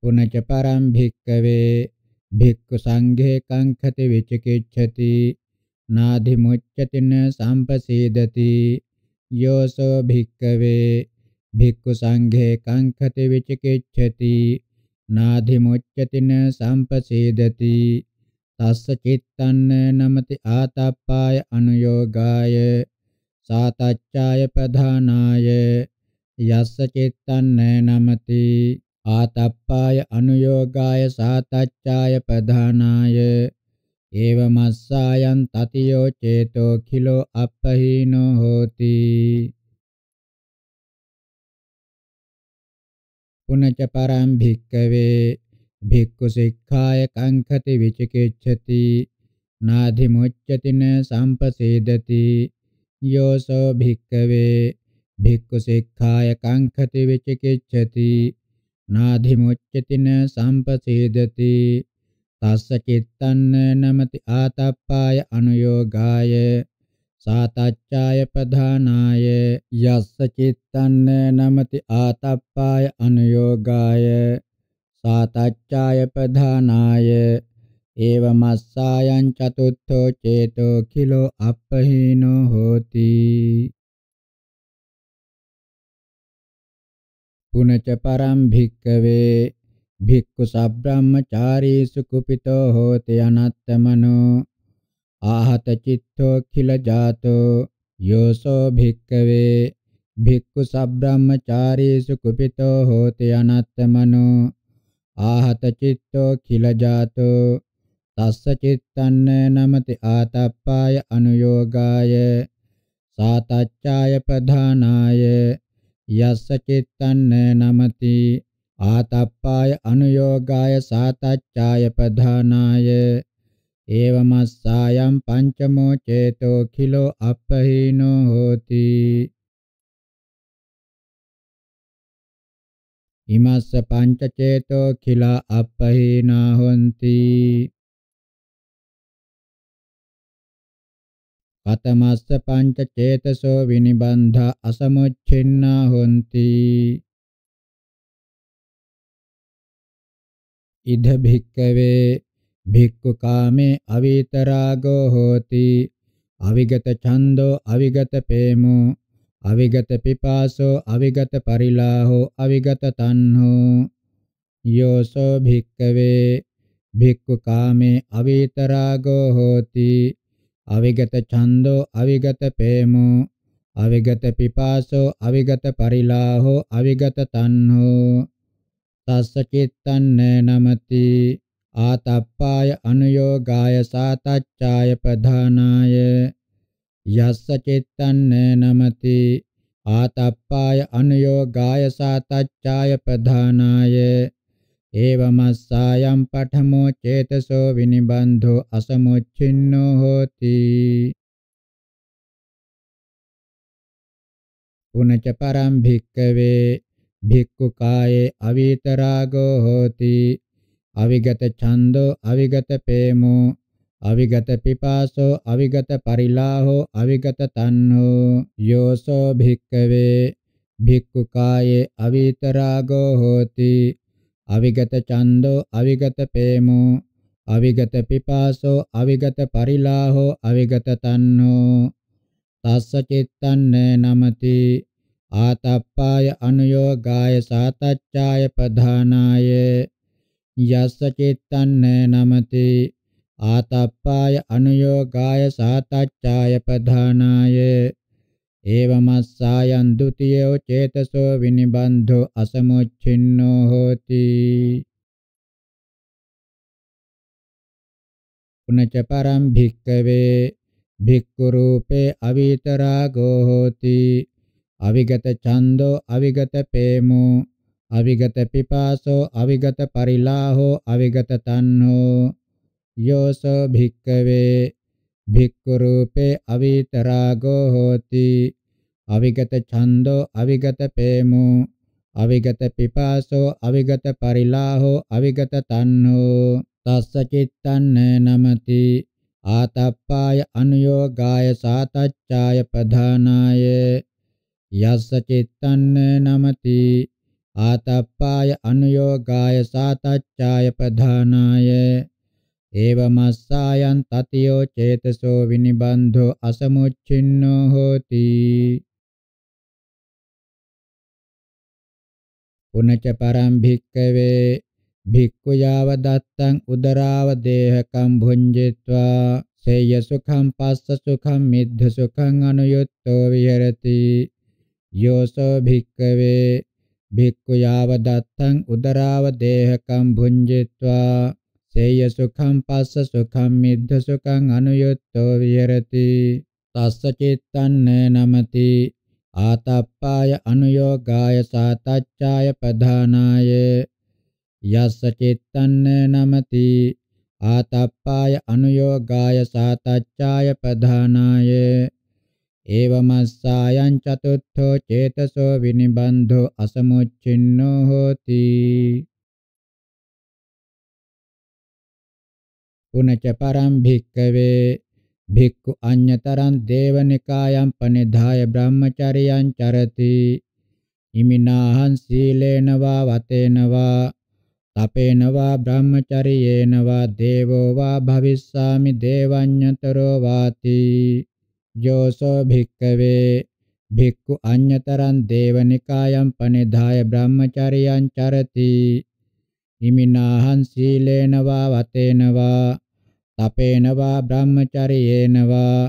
Speaker 3: පුනච පරම් භික්කවේ
Speaker 1: භික්ඛු සංඝේ කංකති විචිකිච්ඡති නාධි මුච්ඡතින සම්පසීදති යෝසෝ භික්කවේ භික්ඛු සංඝේ කංකති විචිකිච්ඡති නාධිමුච්ඡතින සම්පසේදති තස්ස චිත්තන්න නමති ආතප්පාය අනුയോഗාය සාතච්ඡාය ප්‍රධානාය යස්ස චිත්තන්න නමති ආතප්පාය අනුയോഗාය සාතච්ඡාය ප්‍රධානාය ඒවමස්සායන් තතියෝ චේතෝ කිලෝ
Speaker 3: අපහීනෝ හෝති
Speaker 1: පුනච පරම් භික්කවේ භික්ඛු සික්ඛාය කංකති විචිකිච්ඡති නාධි මුච්ඡතින සම්පසේදති යෝසෝ භික්කවේ භික්ඛු සික්ඛාය කංකති විචිකිච්ඡති නාධි මුච්ඡතින සම්පසේදති තස්ස චිත්තන්න නමති ආතප්පාය අනුയോഗාය සාතච්ඡාය ප්‍රධානාය යස්ස චිත්තන්න නමති ආතප්පාය අනුയോഗාය සාතච්ඡාය ප්‍රධානාය ඒවමස්සායං චතුත්ථෝ චේතෝ කිලෝ අපහීනෝ හෝති පුනච පරම් භික්කවේ භික්ඛු සබ්‍රාහ්මචාරීසු කුපිතෝ හෝති අනත්තමනෝ ආහත චිත්තෝ කිල ජාතෝ යෝසෝ භික්කවේ භික්ඛු සබ්‍රාහ්මචාරීසු කුපිතෝ හෝති අනත්තමනෝ ආහත චිත්තෝ කිල ජාතෝ තස්ස චිත්තන්න නමති ආතප්පාය අනුയോഗාය සාතච්ඡාය ප්‍රධානාය යස්ස චිත්තන්න නමති ආතප්පාය අනුയോഗාය සාතච්ඡාය ප්‍රධානාය ඒවමස්සායම් පංචමෝ චේතෝ කිලෝ
Speaker 3: අපහීනෝ හෝති ඉමස්ස පංච චේතෝ කිලා අපහීනා හොಂತಿ පතමස්ස පංච චේතසෝ විනිබන්ධ අසමුච්චින්නා හොಂತಿ ඉද භික්කවේ
Speaker 1: භික්ඛු කාමේ අවීතරාගෝ හෝති අවිගත ඡන්தோ අවිගත ප්‍රේමෝ අවිගත පිපාසෝ අවිගත පරිලාහෝ අවිගත තණ්හෝ යෝසෝ භික්ඛවේ භික්ඛු කාමේ අවීතරාගෝ හෝති අවිගත ඡන්தோ අවිගත ප්‍රේමෝ අවිගත පිපාසෝ අවිගත පරිලාහෝ අවිගත තණ්හෝ තස්ස චිත්තන්න නමති ආතප්පාය අනුയോഗාය සාතච්ඡාය ප්‍රධානාය යස්ස චිත්තන්න නමති ආතප්පාය අනුയോഗාය සාතච්ඡාය ප්‍රධානාය ඒවමස්සායම් පඨමෝ චේතසෝ විනිබන්ධෝ අසමුච්චින්නෝ හෝති
Speaker 3: පුනච පරම් භික්කවේ
Speaker 1: භික්ඛු කායේ අවීතරාගෝ හෝති අවිගත ඡන්தோ අවිගත ප්‍රේමෝ අවිගත පිපාසෝ අවිගත පරිලාහෝ අවිගත තණ්හෝ යෝසෝ භික්කවේ භික්ඛු කායේ අවිතරාගෝ හෝති අවිගත ඡන්தோ අවිගත ප්‍රේමෝ අවිගත පිපාසෝ අවිගත පරිලාහෝ අවිගත තණ්හෝ තස්ස චිත්තං නමති ආතප්පාය අනුയോഗාය සාතච්ඡාය ප්‍රධානාය යස්ස චිත්තන්න නමති ආතප්පාය අනුയോഗාය සාතච්ඡාය ප්‍රධානාය ඒවමස්සායන් ဒ ුතියෝ චේතසෝ විනිබන්ධෝ අසමුච්චින්නෝ හෝති පුනච පරම් භික්කවේ භික්ඛු රූපේ අවිතරාගෝ හෝති අවිගත ඡන්தோ අවිගත ප්‍රේමෝ අවිගත පිපාසෝ අවිගත පරිලාහෝ අවිගත තණ්හෝ යෝසෝ භික්කවේ භික්ඛු රූපේ අවිතරාගෝ හෝති අවිගත ඡන්தோ අවිගත ප්‍රේමෝ අවිගත පිපාසෝ අවිගත පරිලාහෝ අවිගත තණ්හෝ තස්ස චිත්තං නමති ආතප්පාය අනුയോഗාය සාතච්ඡාය ප්‍රධානාය යස්ස චිත්තං නමති ආතප්පාය අනුയോഗාය සාතච්ඡාය ප්‍රධානාය ඒවමස්සායන් තතියෝ චේතසෝ විනිබන්ධෝ අසමුච්චින්නෝ හෝති පුනච පරම් භික්කවේ භික්ඛු යාව දත්තං උදරාව දේහකම් භුඤ්ජිत्वा සේය සුඛං පස්ස සුඛං මිද්ධ සුඛං අනුයුක්තෝ විහෙරති යෝසෝ භික්කවේ භික්ඛු යාව දත්තං උදරාව දේහකම් භුඤ්ජිत्वा සේය සුඛං පස්ස සුඛං මිද්ධ සුඛං අනුයුක්තෝ විහෙරති තස්ස චිත්තං නමති ආතප්පාය අනුയോഗාය සාතච්ඡාය ප්‍රධානාය යස්ස චිත්තං නමති ආතප්පාය අනුയോഗාය සාතච්ඡාය ප්‍රධානාය ඒවමස්සායං චතුත්ථෝ චේතසෝ විනිබන්ධෝ අසමුච්චින්නෝ හෝති පුනච පරම් භික්කවේ භික්ඛු අඤ්‍යතරං දේවනිකායම් පනිදාය බ්‍රහ්මචරියං චරති ඉමිනාහං සීලේන වා වතේන වා තපේන වා බ්‍රහ්මචරියේන වා දේවෝ වා භවිස්සාමි දේවඤ්‍යතරෝ වාති යෝසෝ භික්කවේ භික්ඛු අඤ්‍යතරං දේවනිකායම් පනිදාය බ්‍රහ්මචරියං චරති හිමිනාහං සීලේන වා වතේන වා තපේන වා බ්‍රහ්මචරියේන වා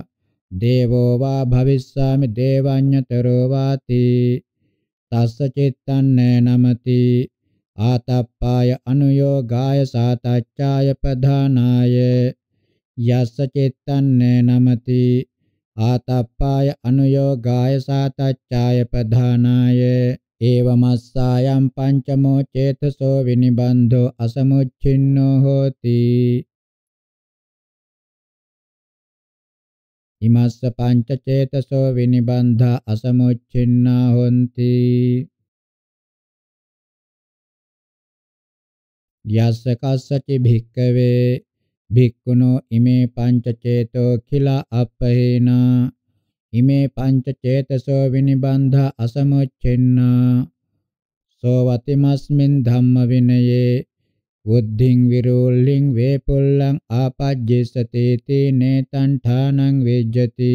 Speaker 1: දේවෝ වා භවිස්සාමි දේවඤ්‍යතරෝ වාති තස්ස චිත්තං නමති ආතප්පාය අනුയോഗාය සාතච්ඡාය ප්‍රධානාය යස්ස චිත්තං නමති ආතප්පාය අනුയോഗාය සාතච්ඡාය ප්‍රධානාය ඒවමස්සායම් පංචමෝ චේතසෝ විනිබන්ධෝ අසමුච්චින්නෝ හෝති
Speaker 2: ඉමස්ස පංච චේතසෝ විනිබන්ධා අසමුච්චින්නා හොಂತಿ
Speaker 3: යස්ස කස්සචි භික්කවේ
Speaker 1: භික්ඛුනෝ ඉමේ පංචචේතෝ කිලා අපහේනා ඉමේ පංචචේතසෝ විනිබන්ධ අසමුච්චෙන්නා සෝවතිමස්මින් ධම්ම විනයේ බුද්ධින් විරෝල්ලින් වේපුල්ලං ආපජ්ජසතේති නේතං ඨානං වෙජ්ජති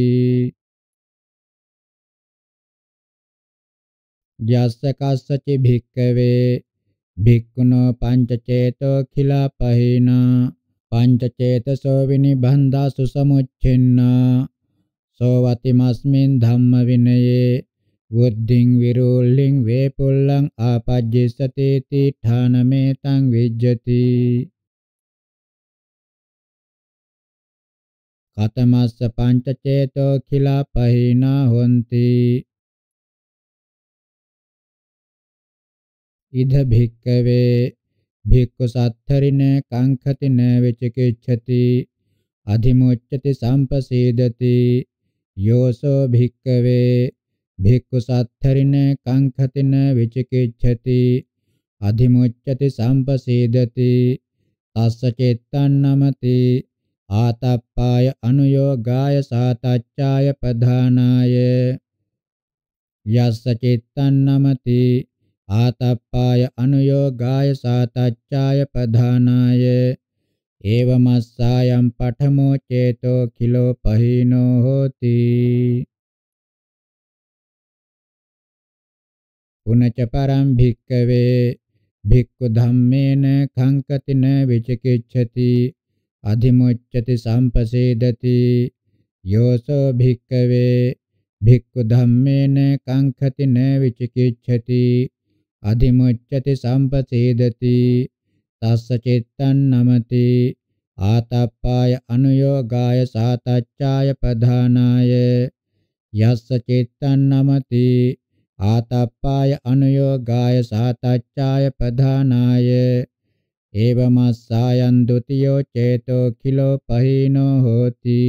Speaker 3: යස්සකස්සචි
Speaker 1: භික්කවේ භික්ඛුනෝ පංචචේතෝ කිලා පහේනා පංචචේතසෝ විනිබන්ධා සුසමුච්චින්නා සෝවතිමස්මින් ධම්ම විනයේ බුද්ධින් විරෝල්ලින් වේපුල්ලං ආපජ්ජසතේ තීඨානමේතං විජ්ජති
Speaker 2: කතමස්ස පංචචේතෝ කිලා පහිනා හොಂತಿ
Speaker 1: ඉද භික්කවේ භික්ඛු සත්තරින කංඛතින විචිකිච්ඡති අධිමුච්ඡති සම්පසීදති යෝසෝ භික්ඛවේ භික්ඛු සත්තරින කංඛතින විචිකිච්ඡති අධිමුච්ඡති සම්පසීදති තස්ස චෙත්තං නමති ආතප්පාය අනුയോഗාය සාතච්ඡාය ප්‍රධානාය යස්ස චිත්තං නමති ආතප්පාය අනුയോഗාය සාතච්ඡාය ප්‍රධානාය ඒවමස්සායම් පඨමෝ චේතෝ කිලෝ පහිනෝ හෝති
Speaker 3: පුනච පරම්
Speaker 1: භික්කවේ භික්ඛු ධම්මේන කංකතින විචිකිච්ඡති අධිමුච්ඡති සම්පසේදති යෝසෝ භික්කවේ භික්ඛු ධම්මේන කංකතින විචිකිච්ඡති අධිමුච්ඡති සම්පසේදති තස්ස චිත්තං නමති ආතප්පාය අනුയോഗාය සාතච්ඡාය ප්‍රධානාය යස්ස චිත්තං නමති ආතප්පාය අනුയോഗාය සාතච්ඡාය ප්‍රධානාය ඒවමස්සායන් ဒ ුතියෝ චේතෝ කිලෝ පහිනෝ හෝති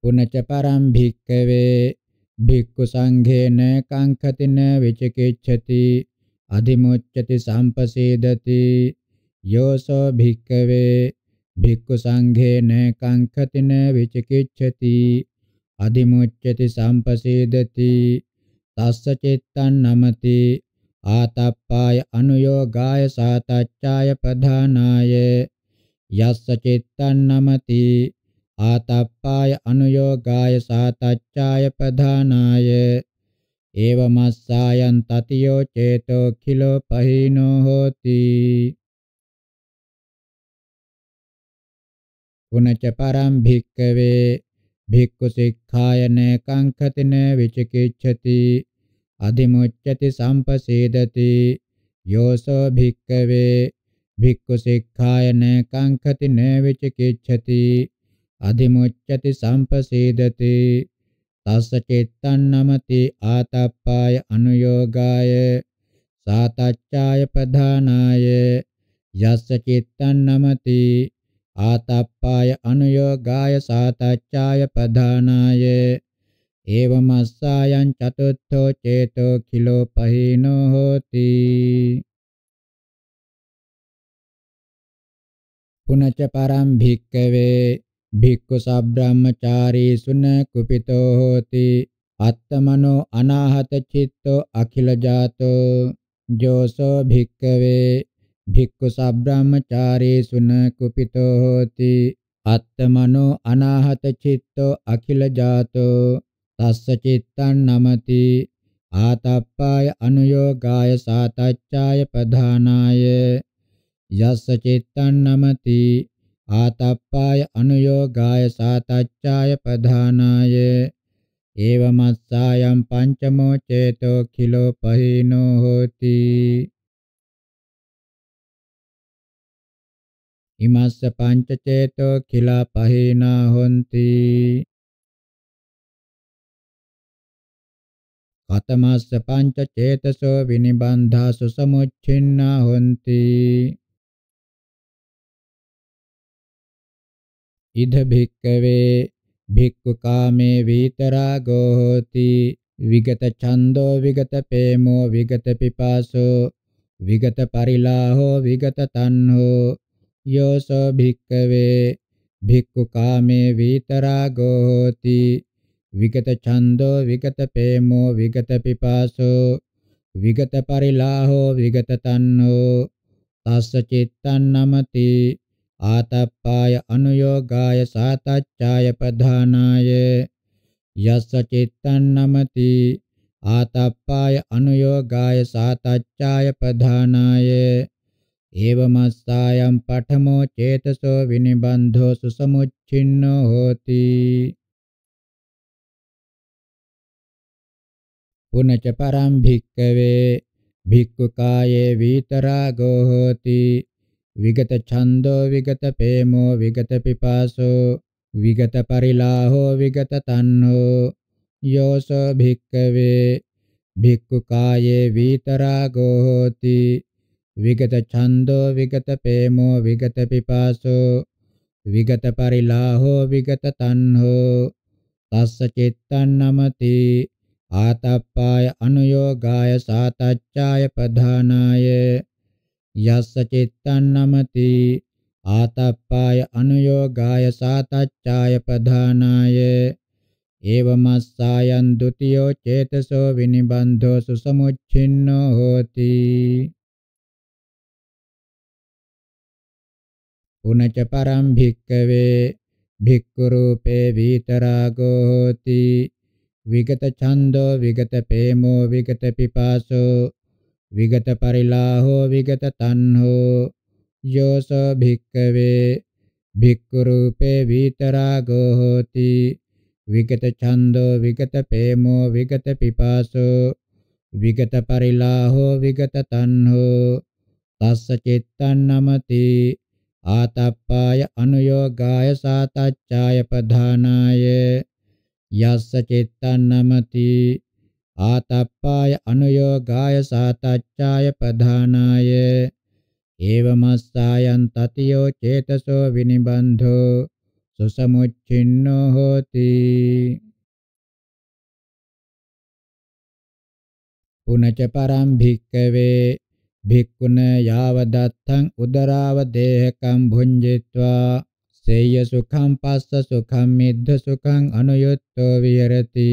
Speaker 1: පුනච පරම් භික්කවේ භික්ඛු සංඝේන කංකතින විචිකිච්ඡති අධිමුච්ඡති සම්පසේදති යෝසෝ භික්ඛවේ භික්ඛු සංඝේන කංකතින විචිකිච්ඡති අධිමුච්ඡති සම්පසේදති තස්ස චිත්තං නමති ආතප්පාය අනුയോഗාය සාතච්ඡාය ප්‍රධානාය යස්ස චිත්තං නමති ආතප්පාය අනුയോഗාය සාතච්ඡාය ප්‍රධානාය ඒවමස්සායන් තතියෝ චේතෝ කිලෝ පහිනෝ හෝති
Speaker 3: උනච පරම්
Speaker 1: භික්කවේ භික්ඛු සික්ඛායන කංකතින විචිකිච්ඡති අධිමුච්ඡති සම්පසේදති යෝසෝ භික්කවේ භික්ඛු සික්ඛායන කංකතින විචිකිච්ඡති අධිමුච්ඡති සම්පසේදති තස්ස චෙත්තං නමති ආතප්පාය අනුയോഗාය සාතච්ඡාය ප්‍රධානාය යස්ස චිත්තං නමති ආතප්පාය අනුയോഗාය සාතච්ඡාය ප්‍රධානාය ඒවමස්සායන් චතුත්ථෝ චේතෝ කිලෝ පහිනෝ හෝති පුනච පරම් භික්කවේ භික්ඛු සබ්‍රාහ්මචාරීසුන කුපිතෝ හෝති අත්තමනෝ අනාහත චිත්තෝ අඛිල ජාතෝ ජෝසෝ භික්ඛවේ භික්ඛු සබ්‍රාහ්මචාරීසුන කුපිතෝ හෝති අත්තමනෝ අනාහත චිත්තෝ අඛිල ජාතෝ තස්ස චිත්තං නමති ආතප්පාය අනුയോഗාය සාතච්ඡාය ප්‍රධානාය යස්ස චිත්තං නමති ආතප්පාය අනුയോഗාය සාතච්ඡාය ප්‍රධානාය ඒවමස්සායම් පංචමෝ චේතෝ කිලෝ පහිනෝ හෝති
Speaker 2: ඉමස්ස පංච චේතෝ කිලා පහිනා හොಂತಿ
Speaker 3: කතමස්ස පංච චේතසෝ විනිබන්ධා සුසමුච්චින්නා හොಂತಿ ඉද
Speaker 1: භික්කවේ භික්ඛු කාමේ විතරාගෝ හෝති විගත ඡන්தோ විගත ප්‍රේමෝ විගත පිපාසෝ විගත පරිලාහෝ විගත තණ්හෝ යෝසෝ භික්කවේ භික්ඛු කාමේ විතරාගෝ හෝති විගත ඡන්தோ විගත ප්‍රේමෝ විගත පිපාසෝ විගත පරිලාහෝ විගත තණ්හෝ තස්ස චිත්තං නමති ආතප්පාය අනුയോഗාය සාතච්ඡාය ප්‍රධානාය යස්ස චිත්තං නමති ආතප්පාය අනුയോഗාය සාතච්ඡාය ප්‍රධානාය ඒවමස්සායම් පඨමෝ චේතසෝ විනිබන්ධෝ සුසමුච්චින්නෝ හෝති පුනච පරම් භික්කවේ භික්ඛු කායේ විතරාගෝ හෝති විගත ඡන්தோ විගත ප්‍රේමෝ විගත පිපාසෝ විගත පරිලාහෝ විගත තණ්හෝ යෝස භික්කවේ භික්ඛු කායේ විතරාගෝ හෝති විගත ඡන්தோ විගත ප්‍රේමෝ විගත පිපාසෝ විගත පරිලාහෝ විගත තණ්හෝ තස්ස චිත්තං නමති ආතප්පාය අනුയോഗාය සාතච්ඡාය ප්‍රධානාය යස්ස චිත්තං නමති ආතප්පාය අනුയോഗාය සාතච්ඡාය ප්‍රධානාය ඒවමස්සායන් ဒ ුතියෝ චේතසෝ විනිබන්ධෝ සුසමුච්චින්නෝ හෝති පුනච පරම් භික්කවේ භික්ඛු රූපේ විතරාගෝ හෝති විගත ඡන්தோ විගත ප්‍රේමෝ විගත පිපාසෝ විගත පරිලාහෝ විගත තණ්හෝ යෝස භික්කවේ භික්ඛු රූපේ විතරාගෝ හෝති විගත ඡන්தோ විගත ප්‍රේමෝ විගත පිපාසෝ විගත පරිලාහෝ විගත තණ්හෝ තස්ස චිත්තං නමති ආතප්පාය අනුയോഗාය සාතච්ඡාය ප්‍රධානාය යස්ස චිත්තං නමති ආතප්පාය අනුയോഗාය සාතච්ඡාය ප්‍රධානාය ඒවමස්සායන් තතියෝ චේතසෝ විනිබන්ධෝ සුසමුච්චින්නෝ හෝති පුනච පරම් භික්කවේ භික්ඛුන යාව දත්තං උදරාව දේහකම් භුඤ්ජිත්වා සේය සුඛං පස්ස සුඛං මිද්ද සුඛං අනුයුක්තෝ විහෙරති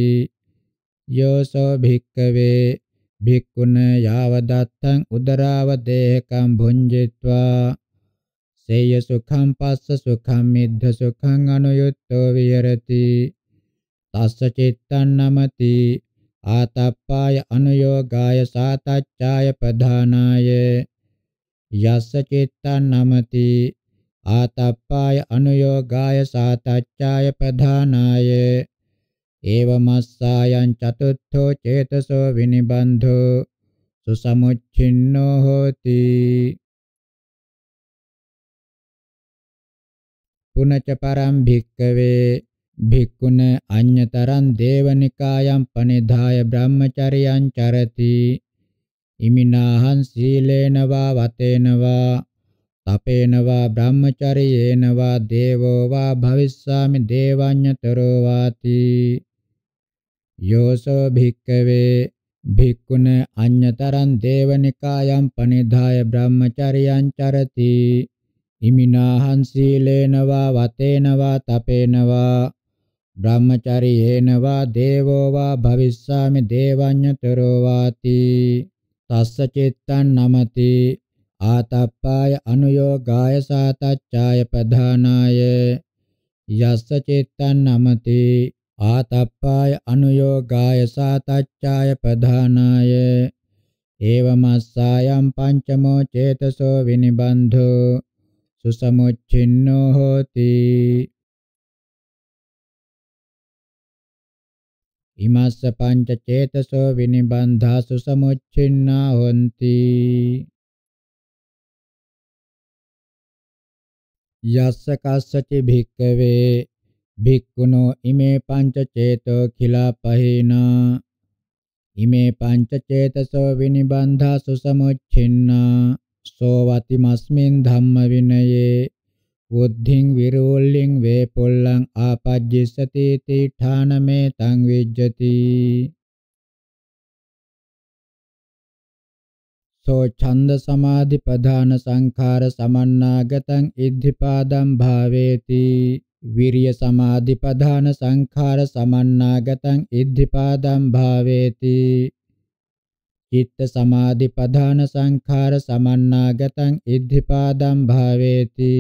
Speaker 1: යෝසෝ භික්කවේ භික්ඛුන යාව දත්තං උදරාව දේහකම් භුඤ්ජිත්වා සේය සුඛං පස්ස සුඛං මිද්ධ සුඛං අනුයුක්තෝ විහෙරති තස්ස චිත්තං නමති ආතප්පාය අනුയോഗාය සාතච්ඡාය ප්‍රධානාය යස්ස චිත්තං නමති ආතප්පාය අනුയോഗාය සාතච්ඡාය ප්‍රධානාය एवमस्सायं चतुर्थो चेतसो विनिबन्धो सुसमुच्छिन्नो होति
Speaker 3: පුනච පරම් භික්කවේ
Speaker 1: භික්ඛුන අඤ්‍යතරං දේවනිකායම් පනිදාය බ්‍රහ්මචරියං චරති ඉමිනාහං සීලේන වා වතේන වා තපේන වා බ්‍රහ්මචරියේන වා දේවෝ වා භවිස්සාමි දේවඤ්‍යතරෝ වාති යෝසෝ භික්කවේ භික්ඛුන අඤ්‍යතරං දේවනිකායම් පනිදාය බ්‍රහ්මචරියං චරති ඉමිනාහං සීලේන වා වතේන වා තපේන වා බ්‍රහ්මචරියේන වා දේවෝ වා භවිස්සාමි දේවඤ්‍යතරෝ වාති තස්ස චිත්තං නමති ආතප්පාය අනුയോഗාය සාතච්ඡාය ප්‍රධානාය යස්ස චිත්තං නමති ආතප්පාය අනුയോഗාය සාතච්ඡාය ප්‍රධානාය ඒවමස්සායම් පංචමෝ චේතසෝ විනිබන්ධෝ සුසමුච්චින්නෝ හෝති
Speaker 3: ඉමස්ස පංච චේතසෝ විනිබන්ධා සුසමුච්චින්නා හොಂತಿ යස්ස කස්සචි භික්කවේ
Speaker 1: භික්ඛුනෝ ඉමේ පංච චේතෝ කිලාපහේන ඉමේ පංච චේතසෝ විනිබන්ධා සුසමුච්චින්න සෝවති මස්මින් ධම්ම විනයේ බුද්ධින් විරෝල්ලින් වේපොල්ලං ආපජ්ජසති තීඨානමේ තං විජ්ජති සෝ ඡන්ද සමාධි ප්‍රධාන සංඛාර සමන්නාගතං ඉද්ධිපාදම් භාවේති විරිය සමාධි ප්‍රධාන සංඛාර සමන්නාගතං ඉද්ධිපාදම් භාවේති චිත්ත සමාධි ප්‍රධාන සංඛාර සමන්නාගතං ඉද්ධිපාදම් භාවේති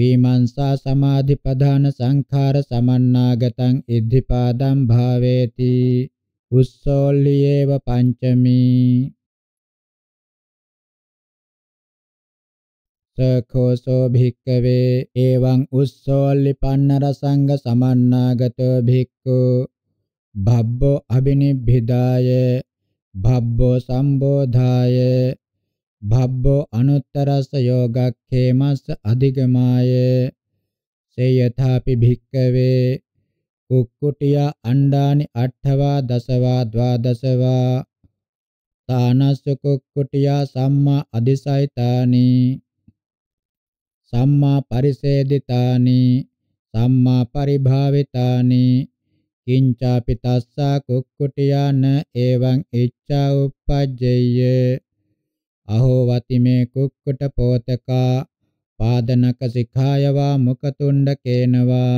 Speaker 1: විමංසා සමාධි ප්‍රධාන සංඛාර සමන්නාගතං ඉද්ධිපාදම් භාවේති උස්සෝල්ලියේව
Speaker 3: පංචමී
Speaker 1: සකෝසෝ භික්කවේ එවං උස්සෝල්ලි පන්නරසංග සමන්නාගතෝ භික්ඛු භබ්බෝ අබිනිබ්බිදාය භබ්බෝ සම්බෝධාය භබ්බෝ අනුත්තරස්ස යෝගක්ඛේමස්ස අධිගමාය සේයථාපි භික්කවේ කුක්කුටිය අණ්ඩානි අට්ඨවා දසවා ද්වාදසවා තානස්ස කුක්කුටිය සම්මා අදිසයිතානි සම්මා පරිසේදිතානි සම්මා පරිභාවිතානි කිංචාපි තස්සා කුක්කුටියාන එවං ඉච්ඡා උප්පජ්ජේය අහෝ වතිමේ කුක්කුට පෝතකා පාදනක සිඛායවා මුකතුණ්ඩකේනවා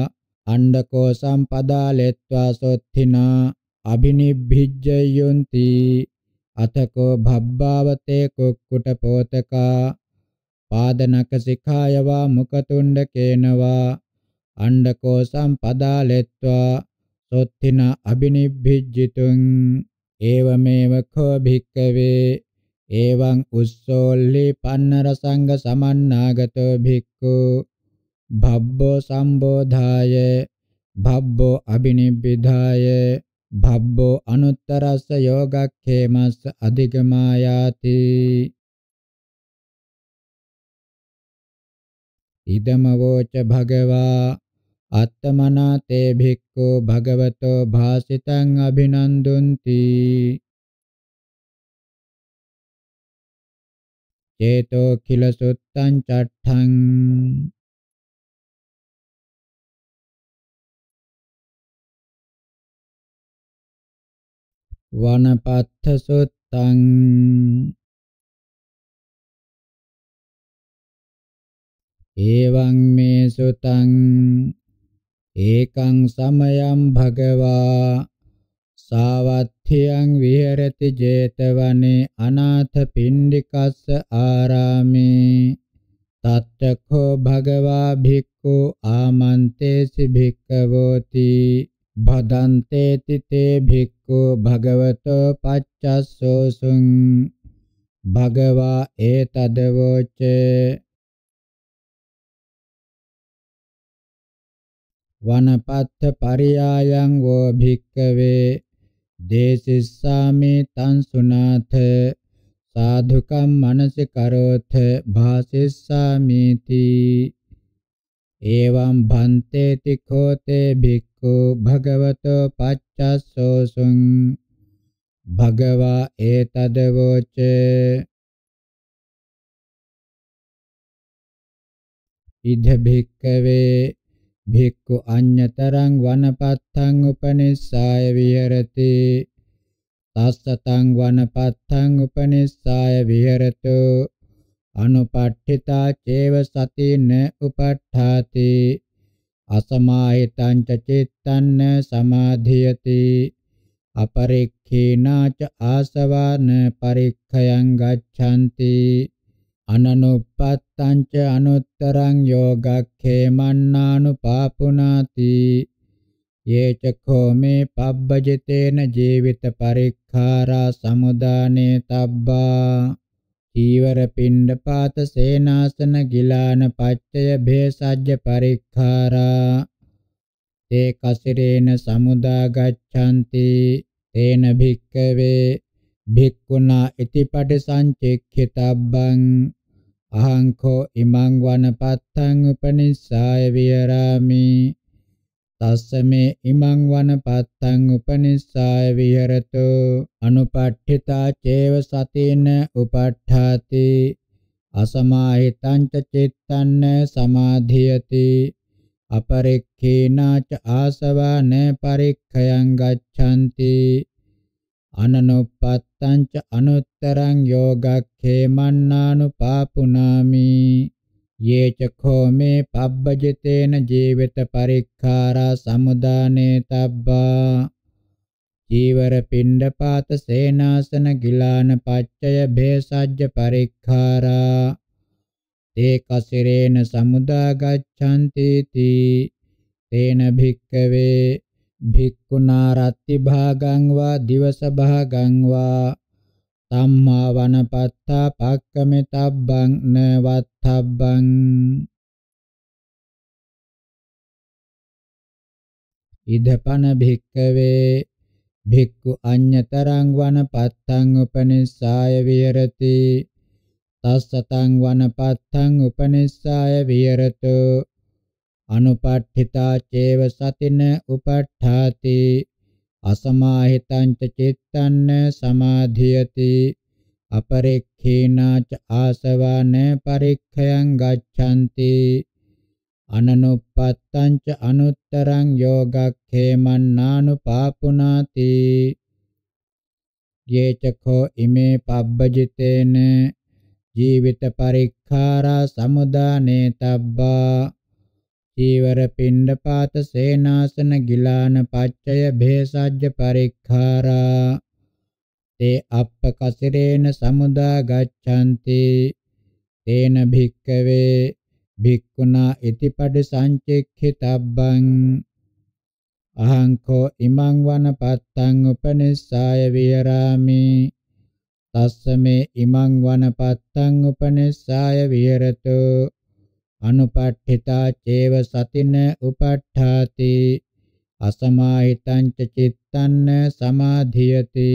Speaker 1: අණ්ඩකෝ සම්පදාලෙත්වා සොත්තිනා අබිනිබ්බිජ්ජයොන්ති අතකෝ භබ්බාවතේ කුක්කුට පෝතකා පාදනක සිඛායවා මුකතුණ්ඩකේනවා අණ්ඩකෝ සම්පදාලෙත්වා සොත්තින අබිනිබ්බිජ්ජිතුං ඒවමේව කෝ භික්කවේ එවං උස්සෝල්ලි පන්නර සංඝ සමන්නාගතෝ භික්ඛු භබ්බෝ සම්බෝධාය භබ්බෝ අබිනිබ්බිධාය භබ්බෝ අනුත්තරස්ස යෝගක්ඛේමස්ස අධිගමායාති ඉදමවෝච භගවා අත්තමනා තේ භික්ඛු භගවතෝ භාසිතං අභිනන්දුන්ති
Speaker 2: චේතෝ කිල සුත්තං චට්ඨං වනපත්ථ සුත්තං එවං මේ සුතං
Speaker 1: ඒකං සමයං භගවා සාවත්ථියං විහෙරති 제තවනේ අනාථ පිණ්ඩිකස්ස ආරාමේ තත්තකෝ භගවා භික්ඛු ආමන්තේසි භික්ඛවෝති භදන්තේති තේ භික්ඛු භගවතෝ පච්චස්සෝසුං භගවා ඒතදවෝචේ වනපත්ථ පරියායං වෝ භික්කවේ දේසිස්සාමි තං සුනාථ සාධුකම් මනසිකරෝථ භාසිස්සාමිති එවං භන්තේ තිඛෝතේ භික්ඛු භගවතෝ පච්චස්සෝසුං
Speaker 2: භගවා ඒතදවෝච ඉද භික්කවේ භික්ඛු
Speaker 1: අඤ්‍යතරං වනපත්තං උපනිස්සාය විහෙරති තස්සතං වනපත්තං උපනිස්සාය විහෙරතු අනුපට්ඨිතා චේව සතින උපට්ඨාති අසමාහිතං චිත්තං සමාධියති අපරික්ඛීනාච ආසවාන පරික්ඛයන් ගච්ඡanti අනනුපත්තංච අනුත්තරං යෝගක්ඛේමන්නානුපාපුනාති යේච කෝමේ පබ්බජිතේන ජීවිත පරික්ඛාරා සමුදානේ තබ්බා ඊවර පිණ්ඩපාත සේනාසන ගිලාන පච්චය භේසජ්‍ය පරික්ඛාරා තේ කසිරේන සමුදා ගච්ඡanti තේන භික්කවේ භික්ඛුනා ඉතිපටි සංචේක්ඛිතබ්බං අහංකෝ ඉමං වනපත්තං උපනිස්සාය විහරාමි තස්සමේ ඉමං වනපත්තං උපනිස්සාය විහෙරතු අනුපට්ඨිතා චේව සතේන උපට්ඨාති අසමාහිතං චිත්තං සමාධියති අපරික්ඛේනාච ආසවාන පරික්ඛයන් ගච්ඡanti අනනුපත් තංච අනුත්තරං යෝගක්ඛේමන්නානුපාපුනාමි යේච කෝමේ පබ්බජිතේන ජීවිත පරික්ඛාරා සමුදානේ තබ්බා ජීවර පිණ්ඩපාත සේනාසන ගිලාන පච්චය භේසජ්ජ පරික්ඛාරා තේ කසිරේන සමුදා ගච්ඡන්ති තී තේන භික්කවේ භික්ඛුනා රත්ති භාගං වා දිවස භාගං වා ධම්මා වනපත්තා පක්කමිතබ්බං
Speaker 3: නවත්තබ්බං
Speaker 1: ඉදපන භික්කවේ භික්ඛු අඤ්‍යතරං වනපත්තං උපනිස්සාය විහෙරති තස්සතං වනපත්තං උපනිස්සාය විහෙරතෝ අනුපට්ඨිතා චේව සතින උපට්ඨාති අසමාහිතං චිත්තං සමාධියති අපරික්ඛේනා ච ආසවාන පරික්ඛයන් ගච්ඡanti අනනුප්පත්තං ච අනුත්තරං යෝගක්ඛේමං නානුපාපුනාති යේචකෝ ඉමේ පබ්බජිතේන ජීවිත පරික්ඛාරා සමුදානේ තබ්බා චීවර පිණ්ඩපාත සේනාසන ගිලාන පච්චය භේසජ්‍ය පරික්ඛාරා තේ අප්පකසිරේන සමුදා ගච්ඡanti තේන භික්කවේ භික්ඛුනා ඉතිපඩි සංචෙක්ඛිතබ්බං අහංකෝ ඉමං වනපත්තං උපනිස්සාය විහරාමි තස්සමේ ඉමං වනපත්තං උපනිස්සාය විහෙරතෝ අනුපට්ඨිතා චේව සතින උපට්ඨාති අසමාහිතං චිත්තං සමාධියති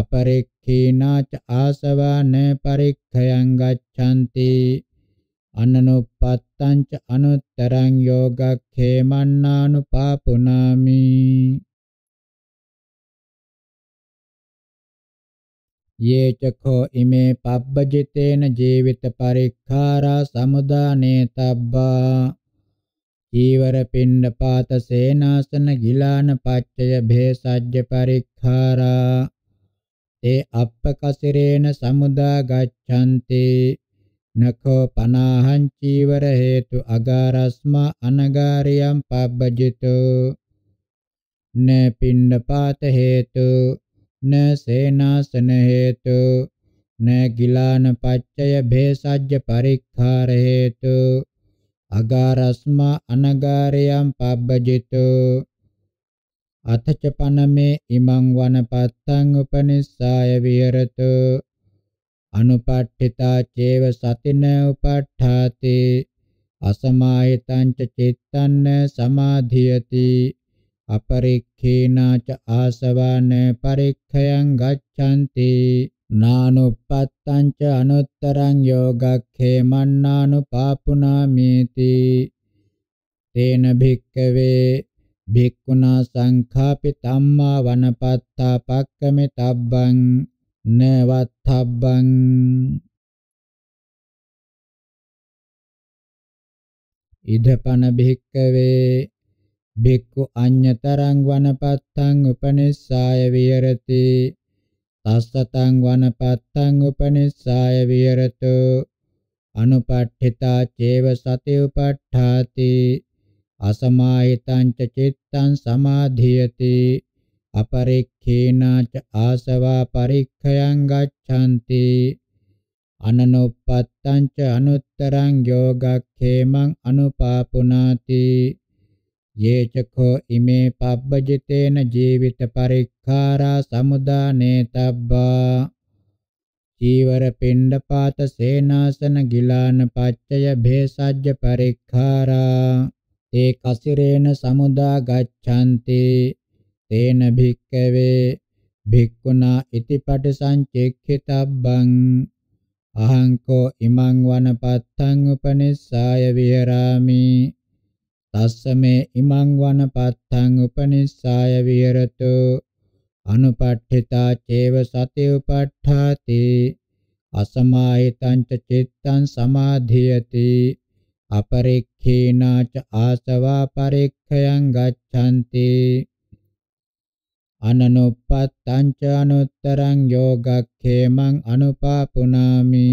Speaker 1: අපරික්ඛීනාච ආසවාන පරික්ඛයන් ගච්ඡanti අනනුපත්තං ච අනුත්තරං යෝගක්ඛේමන්නානුපාපුනාමි ये चखो इमे पब्बजितेन जीवित परिक्खारा समुदाने तब्बा ඊවර පින්නපාත සේනාසන ගිලාන පච්චය භේසජ්‍ය පරික්ඛාරා තේ අප්පකසිරේන සමුදා ගච්ඡන්ති නඛෝ පනාහං චීවර හේතු අගාරස්මා අනගාරියම් පබ්බජිතෝ න පින්නපාත හේතු न सेनासन हेतु न किलान पच्चय भेषज्य परिक्खार हेतु अगारस्मा अनगारयं पब्बजितो अथ च पनमे इमं वनपत्तं उपनिस्साय विहरतु अनुपठिता चेव सति न उपट्ठाति असमाहितं च चित्तं न समाधीयति අපරික්ඛේනාච ආසවාන පරික්ඛයන් ගච්ඡanti නානුපත්තං ච අනුත්තරං යෝගක්ඛේමන්නානුපාපුනාමේති තේන භික්කවේ භික්ඛුනා සංඛාපිතම්මා වනපත්තා පක්කමිතබ්බං
Speaker 2: නවත්තබ්බං ඉදපන භික්කවේ
Speaker 1: භික්ඛු අඤ්‍යතරං වනපත්තං උපනිස්සාය විහෙරති තස්සතං වනපත්තං උපනිස්සාය විහෙරතු අනුපට්ඨිතා චේව සති උපට්ඨාති අසමාහිතං ච චිත්තං සමාධියති අපරික්ඛේනා ච ආසවා පරික්ඛයන් ගච්ඡanti අනනුප්පත්තං ච අනුත්තරං යෝගක්ඛේමං අනුපාපුනාති ये चखो इमे पब्बजितेन जीवित परिखारा समुदाने तब्बा චීවර පිණ්ඩපාත සේනාසන ගිලාන පච්චය භේසජ්‍ය පරික්ඛාරා තේ කසිරේන සමුදා ගච්ඡanti තේන භික්කවේ භික්ඛුනා ඉතිපටි සංචේක්ඛිතබ්බං අහං කෝ ඉමං වනපත්තං උපනිස්සාය විහෙරාමි තස්සමේ ඉමං වනපත්තං උපනිස්සාය විහෙරතු අනුපට්ඨිතා චේව සති උපට්ඨාති අසමාහිතං ච චිත්තං සමාධියති අපරික්ඛේනා ච ආසවා පරික්ඛයන් ගච්ඡanti අනනුපත්තං ච අනුත්තරං යෝගක්ඛේමං අනුපාපුනාමි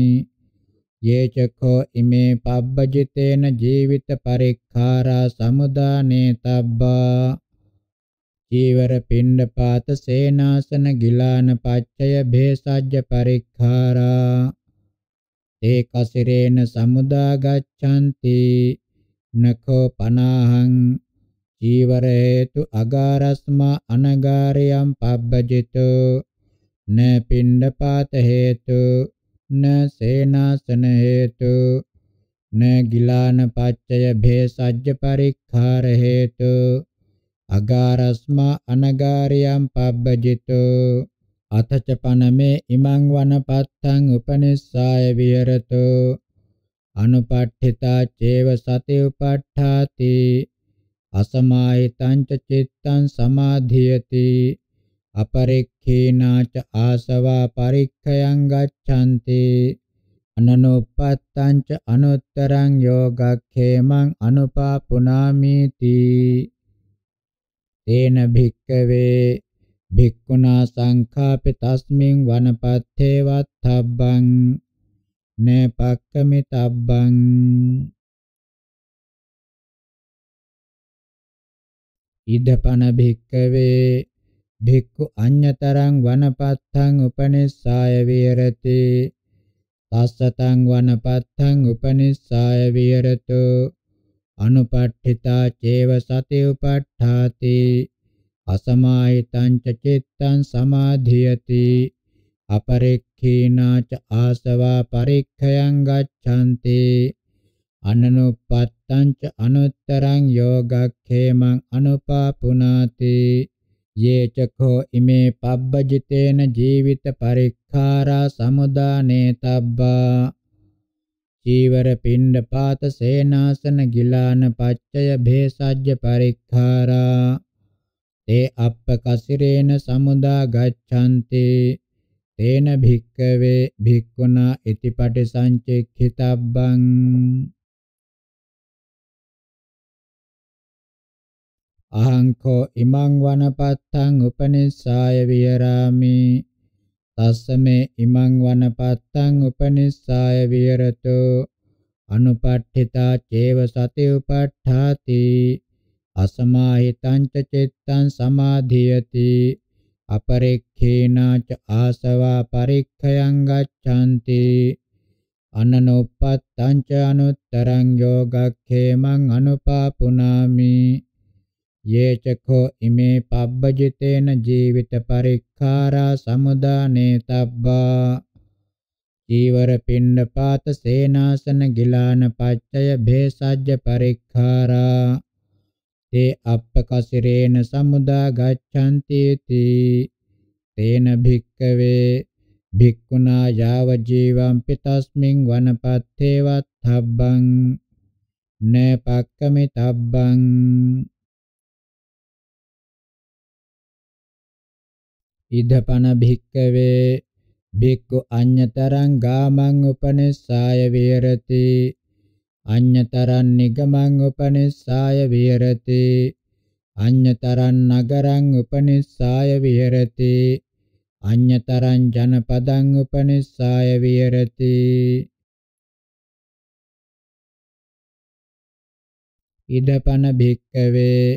Speaker 1: ये चखो इमे पब्बजितेन जीवित परिखारा समुदाने तब्बा චීවර පිණ්ඩපාත සේනාසන ගිලාන පච්චය භේසජ්‍ය පරික්ඛාරා ඒ කසිරේන සමුදා ගච්ඡanti නඛෝ පනාහං චීවර හේතු අගාරස්මා අනගාරයම් පබ්බජිතෝ න පිණ්ඩපාත හේතු न सेनासन हेतु न ගිලාන පච්චය භේසජ්ජ පරික්ඛාර හේතු අගාරස්මා අනගාරියම් පබ්බජිතෝ අතච පනමේ ඉමං වනපත්තං උපනිස්සාය විහෙරතෝ අනුපට්ඨිතා චේව සති උපට්ඨාති අසමාහිතං චිත්තං සමාධියති අපරික්ඛේනාච ආසවා පරික්ඛයන් ගච්ඡanti අනනුපත්තංච අනුත්තරං යෝගක්ඛේමං අනුපාපුනාමේති තේන භික්කවේ භික්ඛුනා සංඛාපි තස්මින්
Speaker 2: වනපත්තේ වත්තබ්බං නපක්කමිතබ්බං
Speaker 1: ඉදපන භික්කවේ භික්ඛු අඤ්‍යතරං වනපත්තං උපනිස්සාය විහෙරති තස්සතං වනපත්තං උපනිස්සාය විහෙරතු අනුපට්ඨිතා චේව සති උපට්ඨාති අසමාහිතං ච චිත්තං සමාධියති අපරික්ඛීනා ච ආසවා පරික්ඛයන් ගච්ඡanti අනනුපත්තං ච අනුත්තරං යෝගක්ඛේමං අනුපාපුනාති ये चखो इमे पब्बजितेन जीवित परिक्खारा समुदाने तब्बा චීවර පිණ්ඩපාත සේනාසන ගිලාන පච්චය භේසජ්‍ය පරික්ඛාරා තේ අප්පකසිරේන සමුදා ගච්ඡanti තේන භික්කවේ භික්ඛුනා ඉතිපටි සංචෙක්ඛිතබ්බං අහංකෝ ඉමං වනපත්තං උපනිස්සාය විහෙරාමි තස්සමේ ඉමං වනපත්තං උපනිස්සාය විහෙරතු අනුපට්ඨිතා චේව සති උපට්ඨාති අසමාහිතං ච චිත්තං සමාධියති අපරික්ඛේනා ච ආසවා පරික්ඛයන් ගච්ඡanti අනනෝපත්තං ච අනුත්තරං යෝගක්ඛේමං අනුපාපුනාමි යේචකෝ ඉමේ පබ්බජිතේන ජීවිත පරික්ඛාරා සමුදානේ තබ්බා ජීවර පින්න පාත සේනාසන ගිලාන පච්චය භේසජ්‍ය පරික්ඛාරා තේ අප්පකසිරේන සමුදා ගච්ඡanti ති තේන භික්කවේ භික්ඛුනා යාව ජීවම් පිතස්මින් වනපත්තේ වත්ථබ්බං නපක්කමි තබ්බං
Speaker 3: ඉදපන භික්කවේ
Speaker 1: භික්ඛු අඤ්‍යතරං ගාමං උපනිස්සාය විහෙරති අඤ්‍යතරං නිගමං උපනිස්සාය විහෙරති අඤ්‍යතරං නගරං උපනිස්සාය විහෙරති අඤ්‍යතරං ජනපදං උපනිස්සාය විහෙරති
Speaker 3: ඉදපන භික්කවේ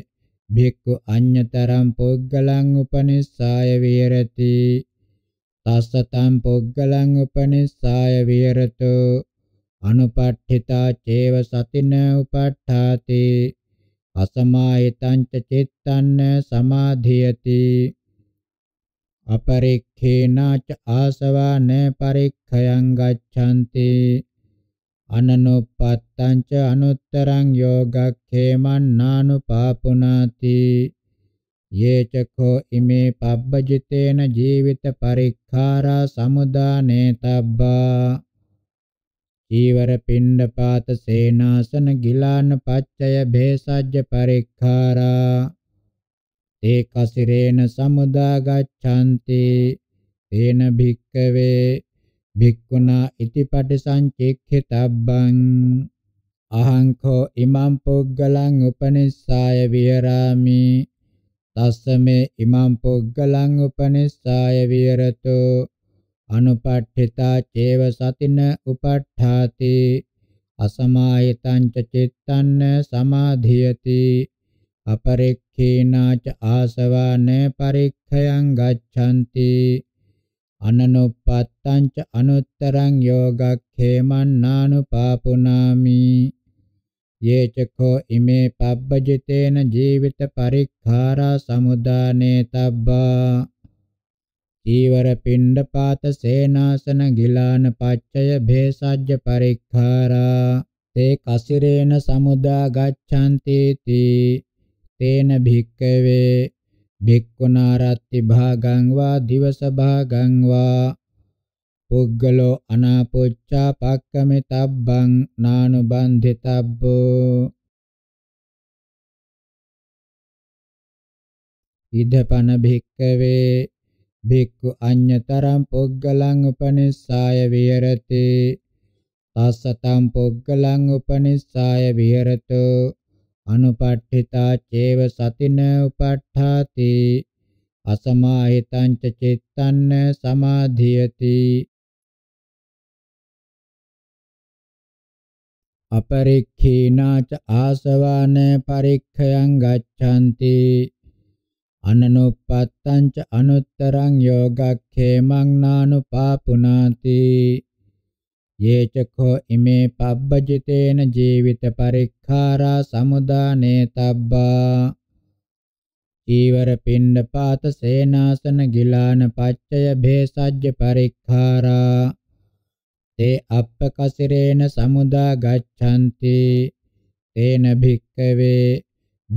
Speaker 1: භික්ඛු අඤ්‍යතරම් පුද්ගලං උපනිස්සාය විහෙරති තස්ස තම් පුද්ගලං උපනිස්සාය විහෙරතු අනුපට්ඨිතා චේව සතින උපට්ඨාති අසමාහිතං චිත්තං සමාධියති අපරික්ඛේනාච ආසවාන පරික්ඛයන් ගච්ඡanti අනනුපත්තංච අනුත්තරං යෝගක්ඛේමං නානුපාපුනාති යේචකෝ ඉමේ පබ්බජිතේන ජීවිත පරික්ඛාරා සමුදානේතබ්බා ජීවර පිණ්ඩපාත සේනාසන ගිලාන පච්චය භේසජ්ජ පරික්ඛාරා තේ කසිරේන සමුදා ගච්ඡanti තේන භික්කවේ භික්ඛුනා ඉතිපටි සංචේක්ඛිතබ්බං අහං කෝ ඉමං පුග්ගලං උපනිස්සාය විහරාමි තස්සමේ ඉමං පුග්ගලං උපනිස්සාය විහෙරතු අනුපට්ඨිතා චේව සතින උපට්ඨාති අසමාහිතං ච චිත්තං සමාධියති අපරික්ඛේනාච ආසවාන පරික්ඛයන් ගච්ඡanti අනනුපත්තංච අනුත්තරං යෝගක්ඛේමං නානුපාපුනාමි යේචකෝ ඉමේ පබ්බජිතේන ජීවිත පරික්ඛාරා සමුදානේ තබ්බා ඊවර පිණ්ඩපාත සේනාසන ගිලාන පච්චය භේසජ්‍ය පරික්ඛාරා තේ කසිරේන සමුදා ගච්ඡන්ති තේන භික්කවේ භික්ඛුනාරත්ති භාගං වා දිවස භාගං වා පුද්ගලෝ අනාපොච්චා පක්කමිතබ්බං
Speaker 3: නානුබන්ධිතබ්බෝ
Speaker 1: ඉදපන භික්කවේ භික්ඛු අඤ්‍යතරම් පුද්ගලං උපනිස්සාය විහෙරති තස්සතම් පුද්ගලං උපනිස්සාය විහෙරතෝ අනුපට්ඨිතා චේව සතින උපට්ඨාති අසමාහිතං ච චිත්තං
Speaker 3: සමාධියති
Speaker 1: අපරික්ඛීනාච ආසවාන පරික්ඛයන් ගච්ඡanti අනනුපත්තං ච අනුත්තරං යෝගක්ඛේමං නානුපාපුනාති යේචකෝ ඉමේ පබ්බජිතේන ජීවිත පරික්ඛ සංඛාරා සමුදානේ තබ්බා චීවර පින්ඩ පාත සේනාසන ගිලාන පච්චය භේසජ්‍ය පරික්ඛාරා තේ අප්පකසිරේන සමුදා ගච්ඡanti තේන භික්කවේ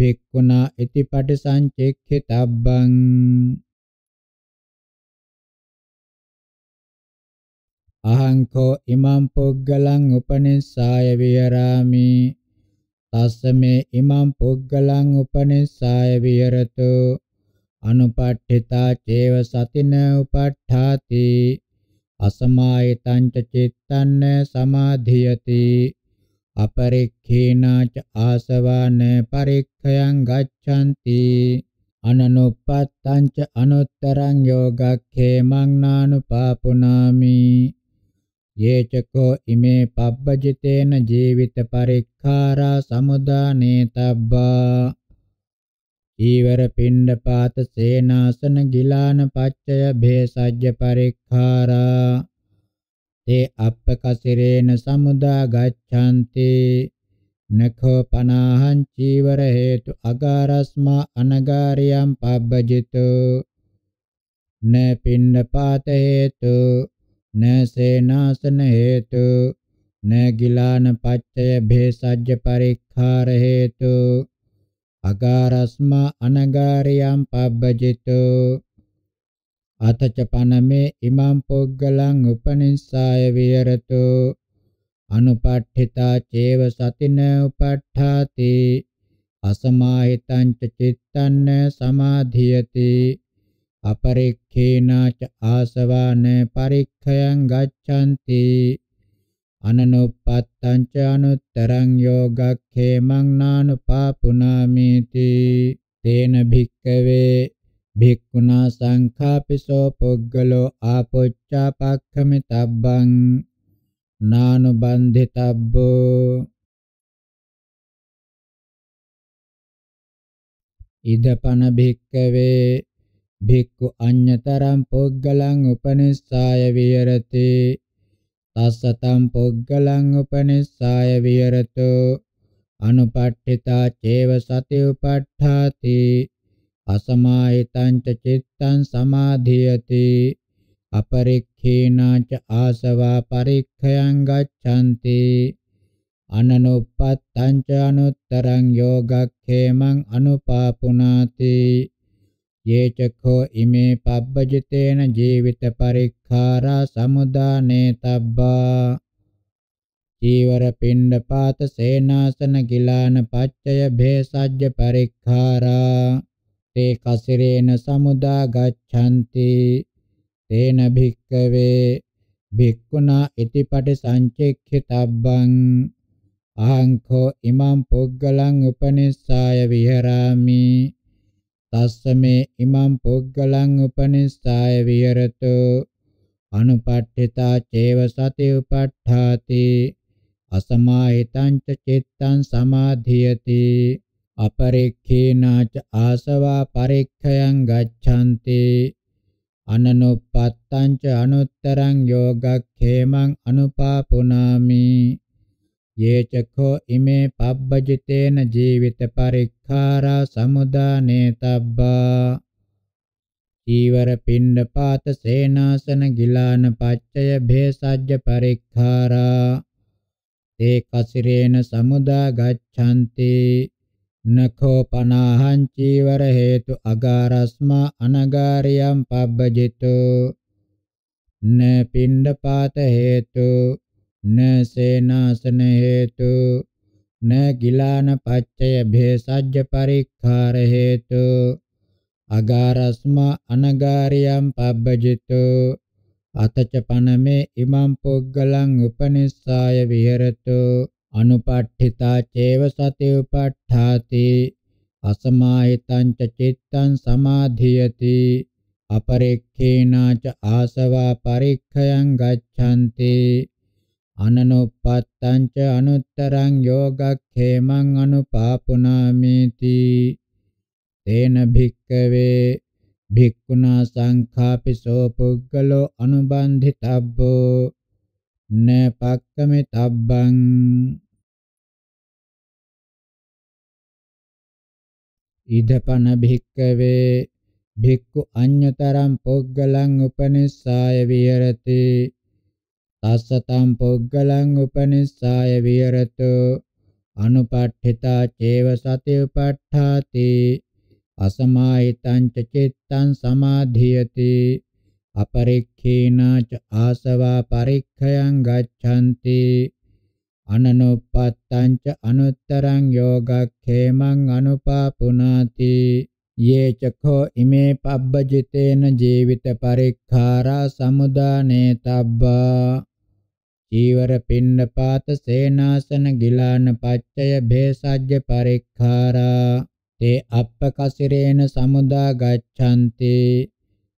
Speaker 1: භික්ඛුනා इति
Speaker 3: පටිසංචෙක්ඛිතබ්බං
Speaker 1: අහං කෝ ඉමං පුග්ගලං උපනිස්සාය විහරාමි තස්සමේ ඉමං පුග්ගලං උපනිස්සාය විහෙරතු අනුපට්ඨිතා චේව සතින උපට්ඨාති අසමායතං ච චිත්තං සමාධියති අපරික්ඛේනාච ආසවාන පරික්ඛයන් ගච්ඡanti අනනුපත්තං ච අනුත්තරං යෝගක්ඛේමං නානුපාපුනාමි යේචකෝ ඉමේ පබ්බජිතේන ජීවිත පරික්ඛාරා සමුදානේ තබ්බා ඊවර පිණ්ඩපාත සේනාසන ගිලාන පච්චය භේසජ්‍ය පරික්ඛාරා තේ අප්පකසිරේන සමුදා ගච්ඡanti නඛෝ පනාහං චීවර හේතු අගාරස්මා අනගාරියම් පබ්බජිතෝ න පිණ්ඩපාත හේතු न सेनासन हेतु न गिलान पच्चय भेषज परिखार हेतु अगारस्मा अनगारियं पब्बजितो अथ च पनमे इमं पुग्गलं उपनिषाय विहरतो अनुपठिता चेव सति न उपट्ठाति असमाहितं च चित्तं न समाधीयति අපරික්ඛේනාච ආසවාන පරික්ඛයන් ගච්ඡanti අනනුපත්තං ච අනුත්තරං යෝගක්ඛේමං නානුපාපුනාමේති තේන භික්කවේ භික්ඛුනා සංඛාපිසෝ පුග්ගලෝ
Speaker 2: ආපොච්චා පක්ඛමිතබ්බං නානුබන්ධිතබ්බෝ
Speaker 1: ඉදපන භික්කවේ භික්ඛු අඤ්ඤතරම් පුද්ගලං උපනිස්සාය විහෙරති තස්සතම් පුද්ගලං උපනිස්සාය විහෙරතු අනුපට්ඨිතා චේව සති උපට්ඨාති අසමාහිතං ච චිත්තං සමාධියති අපරික්ඛේනා ච ආසවා පරික්ඛයන් ගච්ඡanti අනනුප්පත්තං ච අනුත්තරං යෝගක්ඛේමං අනුපාපුනාති ये चखो इमे पब्बजितेन जीवित परिखारा समुदाने तब्बा चीवर पिंड पात सेनासन गिलान पच्चय भेषज परिखारा ते कसिरेन समुदा गच्छन्ति තේන භික්කවේ භික්ඛුනා इति පටි සංචෙක්ඛිතබ්බං අහං කෝ ඉමං පුග්ගලං උපනිස්සාය විහෙරාමි තස්සමේ ඉමං පුද්ගලං උපනිස්සාය විහෙරතු අනුපට්ඨිතා චේව සති උපට්ඨාති අසමාහිතං චිත්තං සමාධියති අපරික්ඛේනාච ආසවා පරික්ඛයන් ගච්ඡanti අනනුපත්තං ච අනුත්තරං යෝගක්ඛේමං අනුපාපුනාමි ये चखो इमे पब्बजितेन जीवित परिखारा समुदानेतब्बा ඊවර පිණ්ඩපාත සේනාසන ගිලාන පච්චය භේසජ්‍ය පරික්ඛාරා තේ කසිරේන සමුදා ගච්ඡanti නඛෝ පනාහං චීවර හේතු අගාරස්මා අනගාරියම් පබ්බජිතෝ න පිණ්ඩපාත හේතු න සේනාසන හේතු න ගිලාන පච්චය භේසජ්ජ පරික්ඛාර හේතු අගාරස්ම අනගාරියම් පබ්බජිතු අතච පනමේ ඉමම් පුග්ගලං උපනිස්සාය විහෙරතු අනුපට්ඨිතා චේව සති උපට්ඨාති අසමාහිතං ච චිත්තං සමාධියති අපරික්ඛේනා ච ආසවා පරික්ඛයන් ගච්ඡanti අනනුපත්තංච අනුත්තරං යෝගක්ඛේමං අනුපාපුනාමේති තේන භික්කවේ භික්ඛුනා සංඛාපිසෝ පුද්ගලෝ
Speaker 2: අනුබන්ධිතබ්බෝ නපක්කමිතබ්බං ඉදපන
Speaker 1: භික්කවේ භික්ඛු අඤ්‍යතරම් පුද්ගලං උපනිස්සාය විහෙරති තස්සතම් පොග්ගලං උපනිස්සාය විහෙරතු අනුපට්ඨිතා චේව සති උපට්ඨාති අසමාහිතං චිත්තං සමාධියති අපරික්ඛීනාච ආසවා පරික්ඛයන් ගච්ඡanti අනනුපත්තං ච අනුත්තරං යෝගක්ඛේමං අනුපාපුනාති යේ චඛෝ ඉමේ පබ්බජිතේන ජීවිත පරික්ඛාරා සමුදානේතබ්බා චීවර පින්නපාත සේනාසන ගිලාන පච්චය භේසජ්‍ය පරික්ඛාරා තේ අප්පකසිරේන සමුදා ගච්ඡanti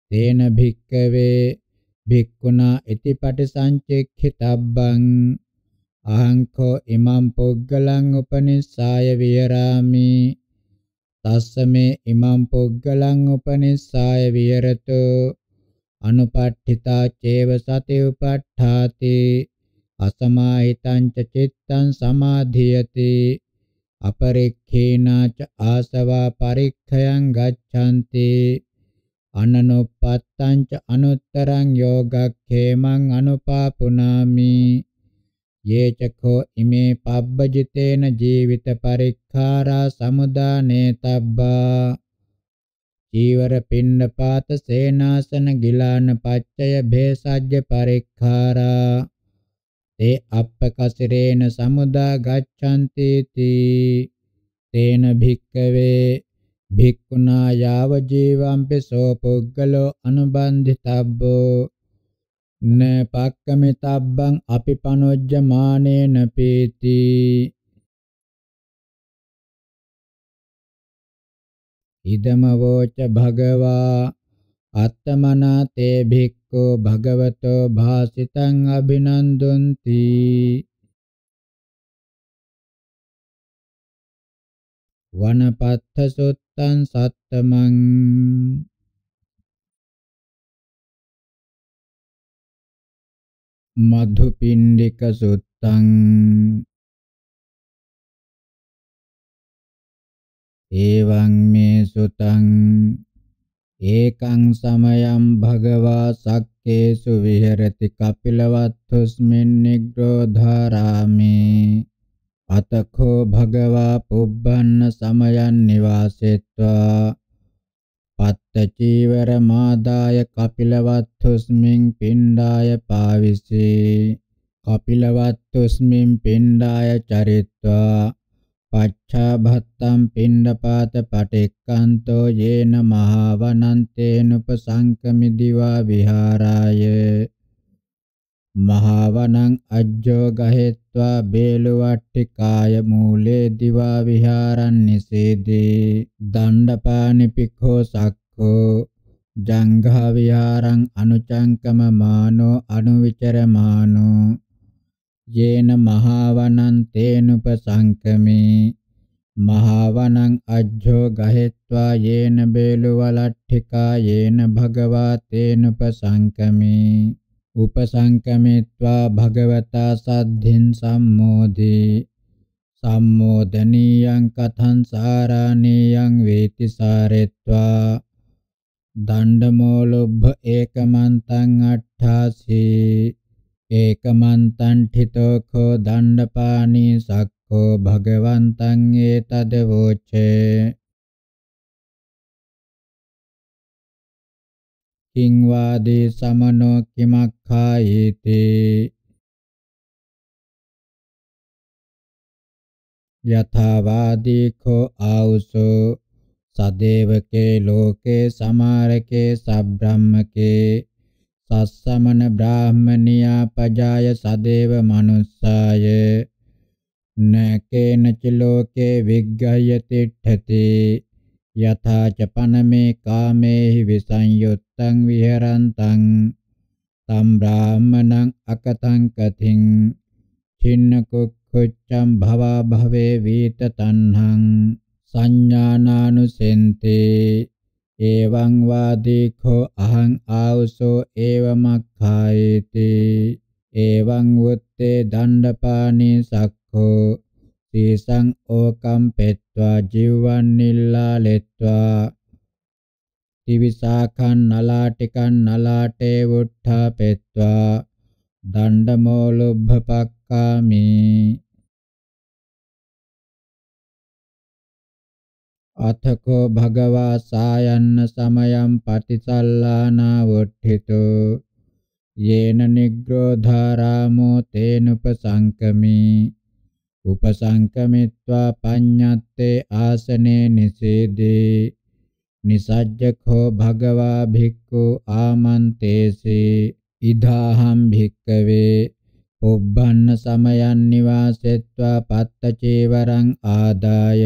Speaker 1: තේන භික්කවේ භික්ඛුනා इति පටිසංචෙක්ඛිතබ්බං අහංකෝ ඉමං පුග්ගලං උපනිස්සාය විහෙරාමි තස්සමේ ඉමං පුග්ගලං උපනිස්සාය විහෙරතු අනුපට්ඨිතා චේව සති උපට්ඨාති අසමාහිතං ච චිත්තං සමාධියති අපරික්ඛේනා ච ආසවා පරික්ඛයන් ගච්ඡanti අනනුපත්තං ච අනුත්තරං යෝගක්ඛේමං අනුපාපුනාමි යේචකෝ ඉමේ පබ්බජිතේන ජීවිත පරික්ඛාරා සමුදානේ තබ්බා චීවර පින්නපාත සේනාසන ගිලාන පච්චය භේසජ්‍ය පරික්ඛාරා තේ අප්පකසිරේන සමුදා ගච්ඡanti තී තේන භික්කවේ භික්ඛුනා යාව ජීවම්පි සෝ පුද්ගලෝ අනුබන්ධිතබ්බෝ න පක්කමිතබ්බං අපිපනොජ්ජමානේන පීති ඉදම වෝච භගවා අත්තමනා තේ භික් කෝ භගවතෝ භාසිතං අභිනන්දුන්ති
Speaker 2: වනපත්ථ සුත්තං සත්තමං මධුපිණ්ඩික සුත්තං එවං මේ
Speaker 3: සුතං
Speaker 1: ඒකං සමයං භගවා සක්කේසු විහෙරති කපිලවත්තුස්මින් නිග්‍රෝධාරාමේ අතඛෝ භගවා පුබ්බන්න සමයන් නිවාසෙත්වා පත්ත චීවර මාදාය කපිලවත්තුස්මින් පිණ්ඩාය පාවිසී කපිලවත්තුස්මින් පිණ්ඩාය චරිත්වා පච්චාභත්තම් පින්ඩපාත පටික්කන්තෝ යේන මහවනන්තේන උපසංකමිදිවා විහාරාය මහවනං අජ්ජෝ ගහෙත්වා බේලු වට්ටිකාය මූලේ දිවා විහාරං නිසීදී දණ්ඩපානි පික්ඛෝ සක්ඛෝ ජංඝා විහාරං අනුචංකම මානෝ අනුවිචර මානෝ යේන මහාවනං තේනුපසංකමේ මහාවනං අජ්ජෝ ගහෙත්වා යේන බේලුවලට්ඨිකා යේන භගවා තේනුපසංකමේ උපසංකමිත්වා භගවතා සද්ධින් සම්මෝදේ සම්මෝදනීයං කතං සාරාණීයං වේති සාරෙත්වා දණ්ඩමෝලොබ්භ ඒකමන්තං අට්ඨාසී ඒකමන්තණ්ඨිතෝ කෝ දණ්ඩපාණී සක්ඛෝ භගවන්තං ඒතද වෝචේ
Speaker 2: කිං වාදී සමනෝ කිමක්ඛායේති
Speaker 1: යථාවාදී කෝ ආවුසෝ සදේවකේ ලෝකේ සමාරකේ සබ්‍රාහ්මකේ සස්සමන බ්‍රාහ්මනියා පජාය සදේව මනුස්සාය නකේන ච ලෝකේ විග්ගයති ඨති යථා ච පනමේ කාමේහි විසංයුත්තං විහෙරන්තං තම් බ්‍රාහ්මණං අකතං කතින් චින්න කුක්ඛුච්ඡම් භවා භවේ වීත තණ්හං සංඥානානුසෙන්තේ එවං වාදීඛෝ අහං ආවසෝ ඒව මක්ඛායති එවං වුත්තේ දණ්ඩපාණී සක්ඛෝ සීසං ඕකම් පෙත්වා ජීවං නිල්ලාලෙත්වා තිවිසාඛං නලාටිකං නලාටේ වුට්ඨා
Speaker 2: පෙත්වා දණ්ඩමෝලුබ්භපක්ඛාමි අතකෝ භගවා
Speaker 1: සායන්න සමයම් පටිසල්ලානා වොට්ඨිතෝ යේන නිග්‍රෝධාරාමෝ තේන උපසංකමී උපසංකමිත්වා පඤ්ඤත්තේ ආසනේ නිසේදී නිසජ්ජකෝ භගවා භික්ඛු ආමන්තේසේ ඉදාහම් භික්කවේ පොබ්බන්න සමයන් නිවාසෙත්වා පත්තචේවරං ආදාය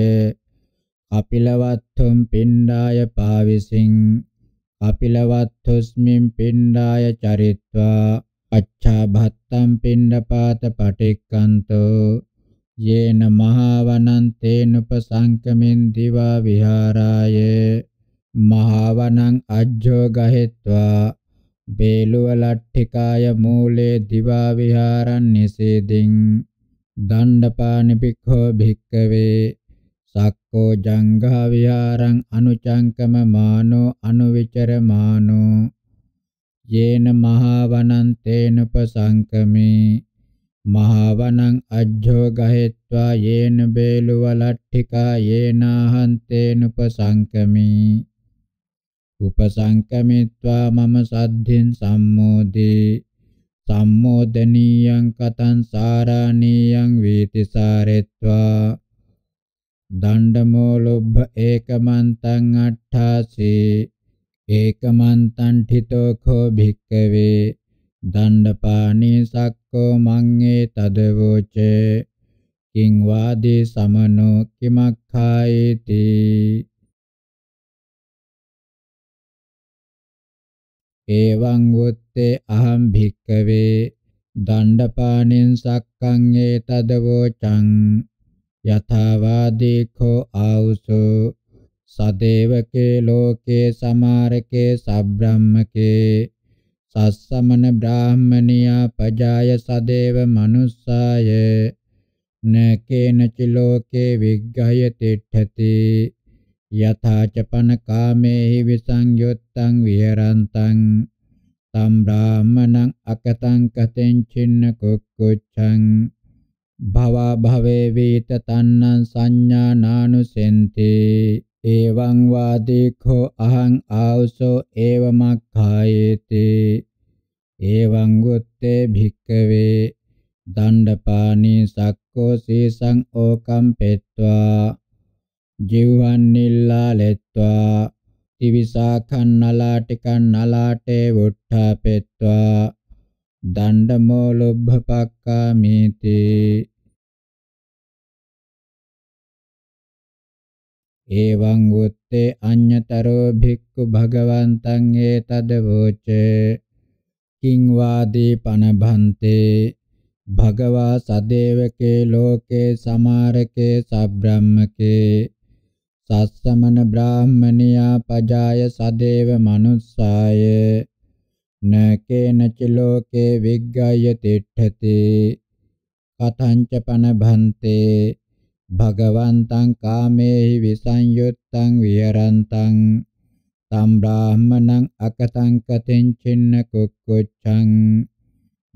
Speaker 1: අපිලවත්තුම් පිණ්ඩාය පාවිසින් අපිලවත්තුස්මින් පිණ්ඩාය චරිත්වා අච්ඡා භත්තම් පිණ්ඩපාත පටික්කන්තෝ යේන මහවනං තේන උපසංකමින් දිවා විහාරාය මහවනං අජ්ජෝ ගහෙත්වා බේලුව ලට්ඨිකාය මූලේ දිවා විහාරං නිසීදින් දණ්ඩපානි භික්ඛෝ භික්ඛවේ සක්කෝ ජංඝා විහාරං අනුචංකම මානෝ අනුවිචර මානෝ යේන මහවනං තේන උපසංකමේ මහවනං අජ්ජෝ ගහෙත්වා යේන බේලුව ලට්ඨිකා යේනාහං තේන උපසංකමේ උපසංකමිත්වා මම සද්ධින් සම්මෝදේ සම්මෝදනීයං කතං සාරාණීයං වීතිසාරෙත්වා දණ්ඩමෝලොබ්භ ඒකමන්තං අට්ඨාසේ ඒකමන්තං ඨිතෝ කෝ භික්කවේ දණ්ඩපාණී සක්කෝ මංගේ තදවෝචේ කිං වාදී සමනෝ කිමක්ඛායේති
Speaker 3: එවං වොත්තේ අහං
Speaker 1: භික්කවේ දණ්ඩපාණින් සක්කං ඒතදවෝචං යථාවාදීකෝ ආවුසෝ සදේවකේ ලෝකේ සමාරකේ සබ්‍රාහ්මකේ සස්සමන බ්‍රාහ්මනියා පජාය සදේව මනුස්සාය නකේන චිලෝකේ විග්ගය තිට්ඨති යථාච පන කාමේහි විසංයුත්තං විහෙරන්තං තම් බ්‍රාහ්මණං අකතං කතෙන් චින්න කුක්කුච්ඡං භවා භවේ වේත තන්නං සංඥා නානුසෙන්ති එවං වාදීඛෝ අහං ආවසෝ ඒවමක්ඛායේති එවං ගුත්තේ භික්කවේ දණ්ඩපානී සක්කෝ සීසං ඕකම් පෙත්වා ජීවං නිල්ලාලෙත්වා ත්‍රිවිසාඛන් නලාටිකන් නලාටේ වුට්ඨාපෙත්වා
Speaker 2: දණ්ඩමෝ ලොබ්භපක්කාමේති එවං උත්තේ අඤ්‍යතරෝ
Speaker 1: භික්ඛු භගවන්තං ඒතද වෝචේ කිං වාදී පනභන්තේ භගවා සදේවකේ ලෝකේ සමාරකේ සබ්‍රාහ්මකේ සස්සමන බ්‍රාහ්මනියා පජාය සදේව මනුස්සාය න කේනච ලෝකේ විග්ගයතිට්ඨති කතංච පන භන්තේ භගවන්තං කාමේහි විසංයුත්තං විහරන්තං තම් බ්‍රාහමණං අකතං කතෙන් චින්න කුක්කුච්ඡං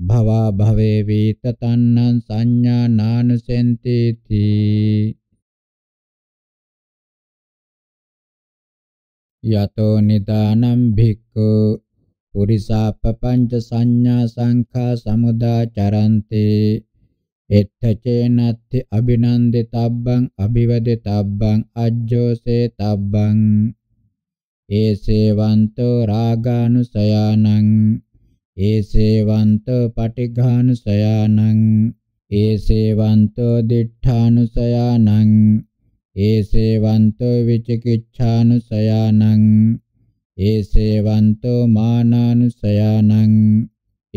Speaker 1: භවා භවේ වීත තන්නං සංඥා නානුසෙන්ති
Speaker 3: තී
Speaker 1: යතෝ නිදානම් භික්ඛු පුරිසා පపంచ සංඥා සංඛා සමුදා චරන්තේ එත්තචේනත්ති අභිනන්දිතබ්බං අභිවදිතබ්බං අජ්ජෝසේ තබ්බං ඒසේවන්තෝ රාගානුසයානං ඒසේවන්තෝ පටිඝානුසයානං ඒසේවන්තෝ දිඨානුසයානං ඒසේවන්තෝ විචිකිච්ඡානුසයානං ඒසේවන්තෝ මානානුසයානං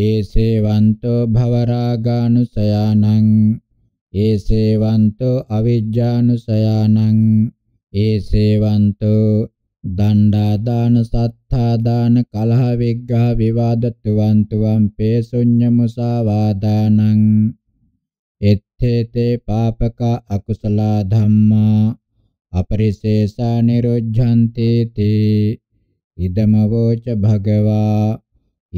Speaker 1: ඒසේවන්තෝ භවරාගානුසයානං ඒසේවන්තෝ අවිජ්ජානුසයානං ඒසේවන්තෝ දණ්ඩා දාන සත්තා දාන කලහ විග්ඝා විවාද තුවන්තුවම් පේසුඤ්ඤ මුසාවාදානං එත්තේතේ පාපක අකුසල ධම්මා අපරිශේෂා නිරුද්ධන්ති තේ ඉදමවෝච භගවා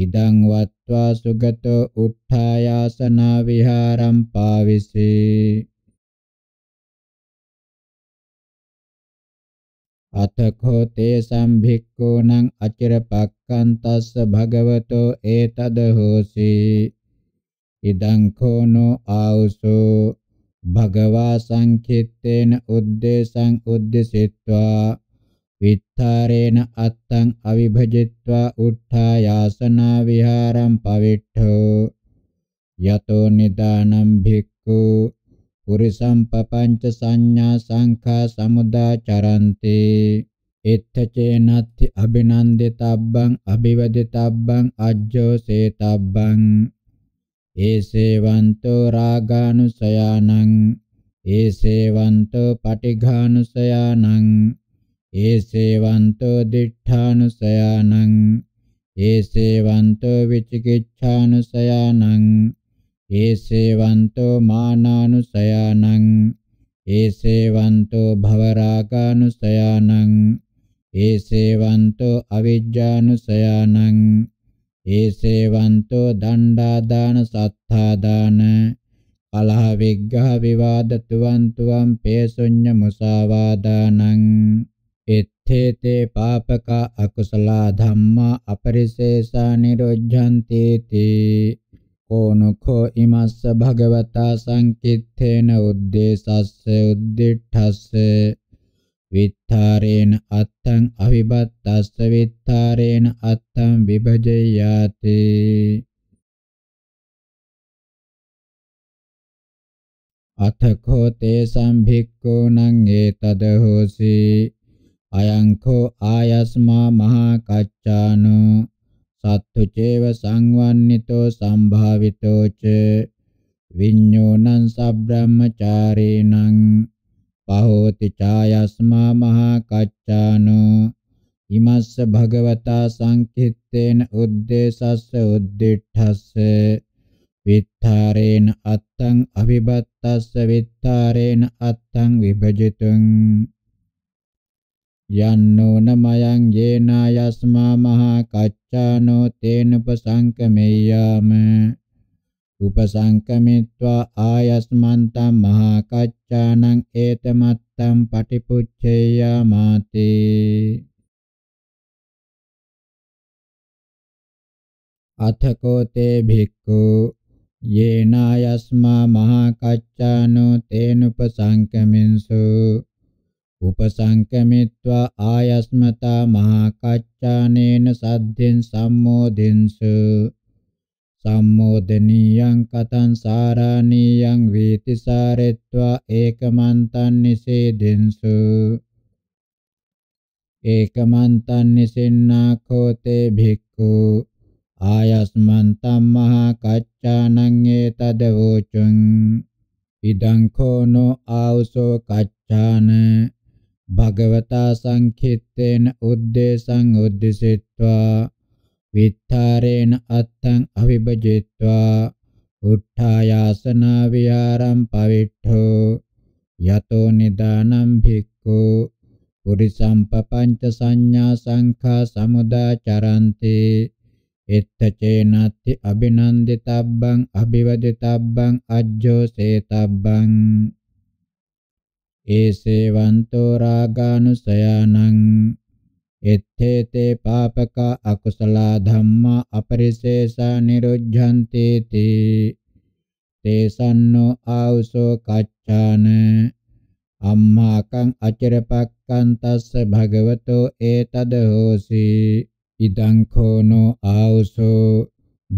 Speaker 1: ඉදං වත්වා සුගතෝ උත්ථායාසන විහාරම් පාවිසී
Speaker 3: අතඛෝ තේ
Speaker 1: සම්භික්ඛූණං අචිරපක්ඛන්තස්ස භගවතෝ ඒතද හෝසි ඉදං කෝනෝ ආවුසෝ භගවා සංකිට්ඨේන උද්දේශං උද්දේශිත්වා විත්තරේන අත්තං අවිභජිත්වා උත්ථායාසනා විහාරම් පවිට්ඨෝ යතෝ නිදානම් භික්ඛු පුරිසම් පపంచ සංඥා සංඛා සමුදා චරන්තේ එත්තචේනත්ති අබිනන්දිතබ්බං අබිවදිතබ්බං අජ්ජෝ සේතබ්බං ඒසේවන්තෝ රාගානුසයානං ඒසේවන්තෝ පටිඝානුසයානං ඒසේවන්තෝ දිඨානුසයානං ඒසේවන්තෝ විචිකිච්ඡානුසයානං ඒසේවන්තෝ මානානුසයානං ඒසේවන්තෝ භවරාගානුසයානං ඒසේවන්තෝ අවිජ්ජානුසයානං ඒසේවන්තෝ දණ්ඩාදාන සත්තාදාන කලහ විග්ඝහ විවාදතුවන්තුවම් පේසුඤ්ඤ මුසාවාදානං තේතේ පාපක අකුසල ධම්මා අපරිසේසා නිරුද්ධಂತಿ තී කෝනඛෝ ඉමස්ස භගවතා සංකිත්තේන උද්දේශස්ස උද්දිඨස්ස විත්තරේන අත්තං අවිබත්තස්ස විත්තරේන අත්තං විභජයාති අතඛෝ තේ සම්භික්ඛෝ නං ඒතද හෝසී අයංකෝ ආයස්මා මහා කච්චානෝ සත්තු චේව සංවන්නිතෝ සම්භාවිතෝ ච විඤ්ඤෝනං සබ්‍රාහ්මචාරේණං පහෝති ඡායස්මා මහා කච්චානෝ ඉමස්ස භගවතා සංකිට්ඨේන උද්දේශස්ස උද්දිඨස්ස විත්තරේන අත්තං අවිබත්තස්ස විත්තරේන අත්තං විභජිතං යන්නෝ නමයන් යේනා යස්මා මහා කච්චානෝ තේන උපසංකමෙය්‍යාම උපසංකමිත්වා ආයස්මන්තං මහා කච්චානං ඒතමත්තං පටිපුච්චේයාමාති
Speaker 3: අතකෝ තේ
Speaker 1: භික්ඛු යේනා යස්මා මහා කච්චානෝ තේන උපසංකමින්සෝ උපසංකමිත්වා ආයස්මතා මහා කච්චානේන සද්ධෙන් සම්මෝදෙන්සු සම්මෝදනීයං කතං සාරාණීයං වේති සාරෙත්වා ඒකමන්තං නිසේදෙන්සු ඒකමන්තං නිසින්නාඛෝ තේ භික්ඛු ආයස්මන්තං මහා කච්චානං ඒතදවෝචං ඉදං කෝනෝ ආවසෝ කච්චාන භගවතා සංඛිත්තේන උද්දේශං උද්දිසිට්වා විත්තරේන අත්තං අවිභජිත්වා උත්ථායාසන විහාරම් පවිට්ඨෝ යතෝ නිදානම් භික්ඛු පුරිසම්පපංච සංඥා සංඛා සමුදා චරන්තේ එත්තචේනත්ති අභිනන්දිතබ්බං අභිවදිතබ්බං අජ්ජෝසේතබ්බං ඒසේවන්තෝ රාගානුසයනං එත්තේතේ පාපක අකුසල ධම්මා අපරිශේෂ නිරුද්ධන්ති තේ තේසන්නෝ ආවසෝ කච්චාන අම්මාකං අචරපක්කං තස්ස භගවතෝ ඒතද හෝසි ඉදං කෝනෝ ආවසෝ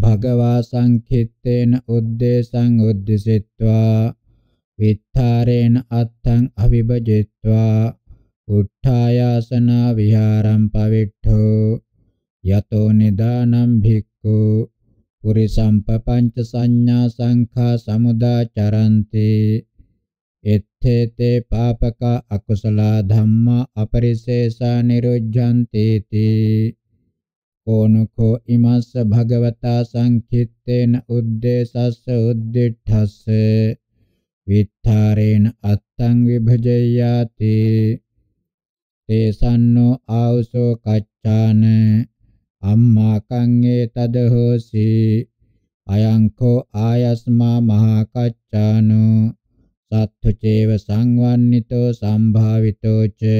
Speaker 1: භගවා සංඛිත්තේන උද්දේශං උද්දිසිත්වා විත්තරේන අත්තං අවිභජිත්වා උත්ථායාසන විහාරම් පවිට්ඨෝ යතෝ නිදානම් භික්ඛු පුරිසම්පපංච සංඥා සංඛා සමුදාචරන්ති එත්තේ තේ පාපක අකුසල ධම්මා අපරිශේෂා නිරුද්ධන්ති තී කෝනකෝ ඉමස්ස භගවතා සංකිට්ඨේන උද්දේශස්ස උද්දිඨස්සේ විත්තරේන අත්තං විභජයාති තේසන්නෝ ආවසෝ කච්චාන අම්මා කංගේ තද හෝසි අයංකෝ ආයස්මා මහා කච්චානෝ සත්තු චේව සංවන්නිතෝ සම්භාවිතෝ ච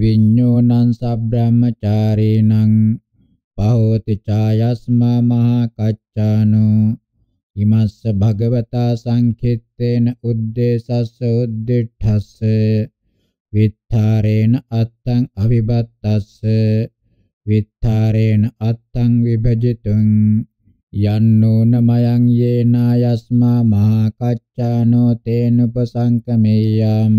Speaker 1: විඤ්ඤෝනං සබ්‍රාහ්මචාරීනං පහෝති ඡායස්මා මහා කච්චානෝ ඉමස්ස භගවතා සංඛෙත්තේන උද්දේශස්ස උද්දිඨස්ස විත්තරේන අත්තං අවිබත්තස්ස විත්තරේන අත්තං විභජිතුං යන්නෝ නමයන් යේනා යස්මා මහා කච්චානෝ තේන උපසංකමෙය්‍යාම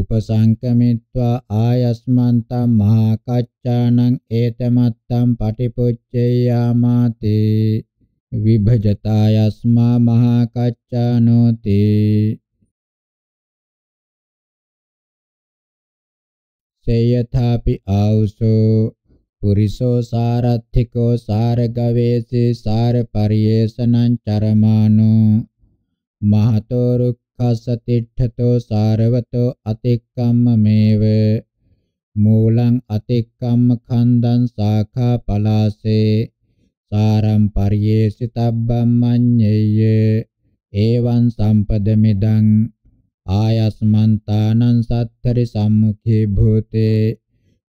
Speaker 1: උපසංකමිත්වා ආයස්මන්තං මහා කච්චානං ඒතමත්තං පටිපොච්චේයාමාතේ විභජතායස්මා මහා කච්චානෝති
Speaker 3: සේයථාපි
Speaker 1: ආවුසෝ පුරිසෝ සාරත්ථිකෝ සාරගවේසි සාරපරියේසනං චරමානෝ මහතෝ රුක්ඛසතිට්ඨතෝ සාරවතෝ අතික්කම්ම මේව මූලං අතික්කම්ම කන්දං සාඛා පලාසේ සාරම් පරියේසිතබ්බම් මඤ්ඤේය එවං සම්පදමිදං ආයස්මන්තානං සත්තරි සම්මුඛේ භූතේ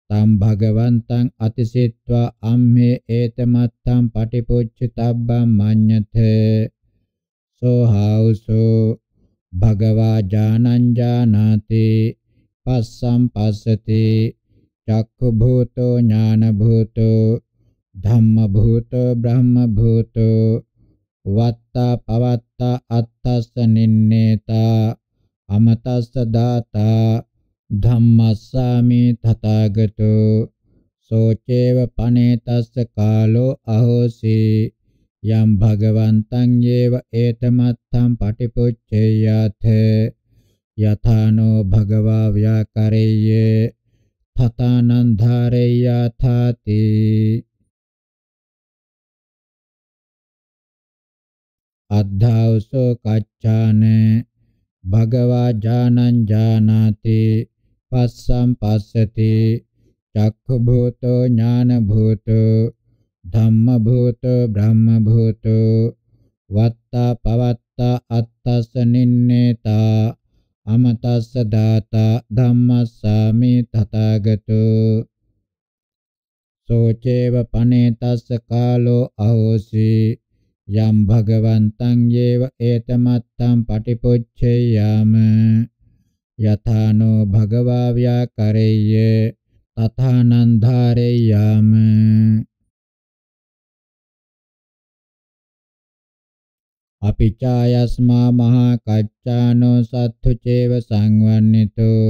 Speaker 1: තම් භගවන්තං අතිසිට්වා අම්මේ ඒතමත්තං පටිපුච්චිතබ්බම් මඤ්ඤතේ සෝහෞසෝ භගවා ජානං ජානාති පස්සම් පස්සති චක්ඛු භූතෝ ඥාන භූතෝ ධම්ම භූතෝ බ්‍රහ්ම භූතෝ වත්තා පවත්තා අත්තස්ස නින්නේතා අමතස්ස දාතා ධම්මස්සාමි තථාගතෝ සෝචේව පනේතස්ස කාලෝ අහෝසි යම් භගවන්තං යේව ඒතමත්තං පටිපුච්චේයත යථානෝ භගවා ව්‍යාකරෙය්‍ය තථානං
Speaker 2: ධාරෙය්‍යාථාති අද්ධාවසෝ කච්ඡාන
Speaker 1: භගවා ඥානං ඥානාති පස්සම් පස්සති චක්ඛ භූතෝ ඥාන භූතෝ ධම්ම භූතෝ බ්‍රහ්ම භූතෝ වත්තා පවත්තා අත්තස්ස නින්නේතා අමතස්ස දාතා ධම්මස්සාමි තථාගතෝ සෝචේව පනේතස්ස කාලෝ අහෝසි යම් භගවන්තං යේව ඒතමත්තම් පටිපොච්චේයාම යථානෝ භගවා ව්‍යාකරෙය්‍ය
Speaker 3: තථානං
Speaker 2: ධාරෙය්‍යාම අපිචායස්මා මහා කච්චානෝ සත්තු
Speaker 1: චේව සංවන්නිතෝ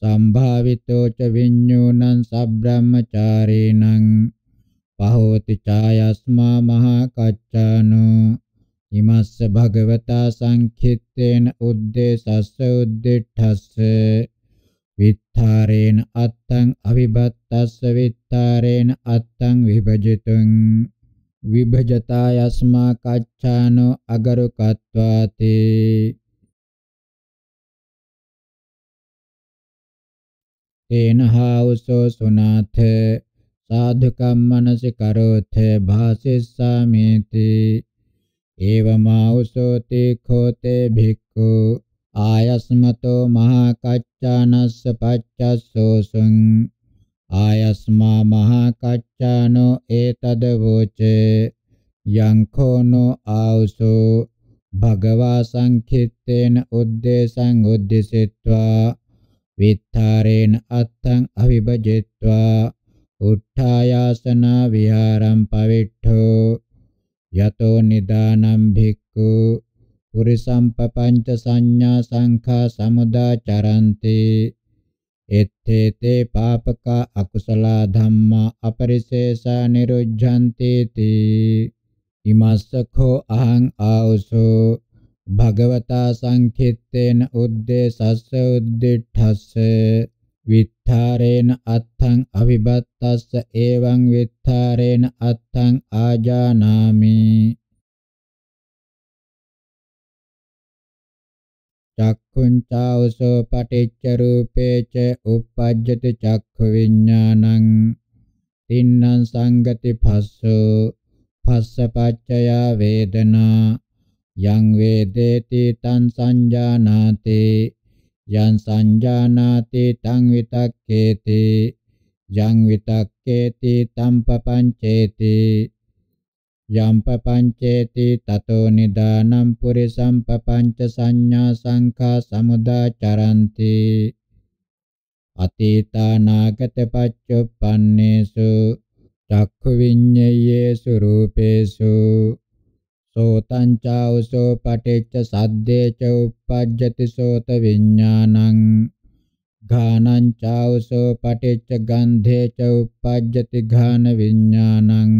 Speaker 1: සම්භාවිතෝ ච විඤ්ඤුණං සබ්‍රාහ්මචාරීණං පහෝති ඡායස්මා මහා කච්චානෝ හිමස්ස භගවතා සංඛිත්තේන උද්දේශස්ස උද්දිඨස්ස විත්තරේන අත්තං අවිබත්තස්ස විත්තරේන අත්තං විභජිතං විභජතා යස්මා කච්ඡානෝ අගරුකත්වාති
Speaker 3: තේන හාවසෝ
Speaker 1: සුනාථ साधुकमनसि करोथ भासिस्सामीति एवमाहुसोति खोते भिक्खु आयस्मतो महाकच्चानस्य पच्चसोऽसुं आयस्मा महाकच्चानो एतदवोचे यङ्खो नो आहुसो भगवा सङ्खित्तेन उद्देशं उद्दिशित्वा वित्थारेण अर्थं अविभजित्वा උත්ථායාසනා විහාරම් පවිට්ඨෝ යතෝ නිදානම් භික්ඛු පුරිසම්පපංච සංඥා සංඛා සමුදාචරන්ති එත්තේ තේ පාපකා අකුසල ධම්මා අපරිශේෂා නිරුද්ධන්ති තී ඉමස්සඛෝ අහං ආවසෝ භගවතා සංඛිත්තේන උද්දේශස්ස උද්දිඨස්ස විත් විත්තරේන අත්තං අවිබත්තස්ස එවං විත්තරේන අත්තං ආජානාමි චක්ඛුංචාවසෝ පටිච්ච රූපේච uppajjati චක්ඛු විඥානං තින්නම් සංගති භස්සෝ භස්සපච්චය වේදනා යං වේදේති තං සංජානාතේ යං සංජානාති තං විතක්කේති යං විතක්කේති තම් පపంచේති යම් පపంచේති තතෝ නිදානම් පුරිසම් පపంచ සංඥා සංඛා සමුදාචරಂತಿ අතීතානාගත පච්චුප්පන්නේසු චක්ඛු විඤ්ඤයේසු රූපේසු සෝතං චාවසෝ පටිච්ච සද්දේ ච uppajjati සෝත විඥානං ඝානං චාවසෝ පටිච්ච ගන්ධේ ච uppajjati ඝාන විඥානං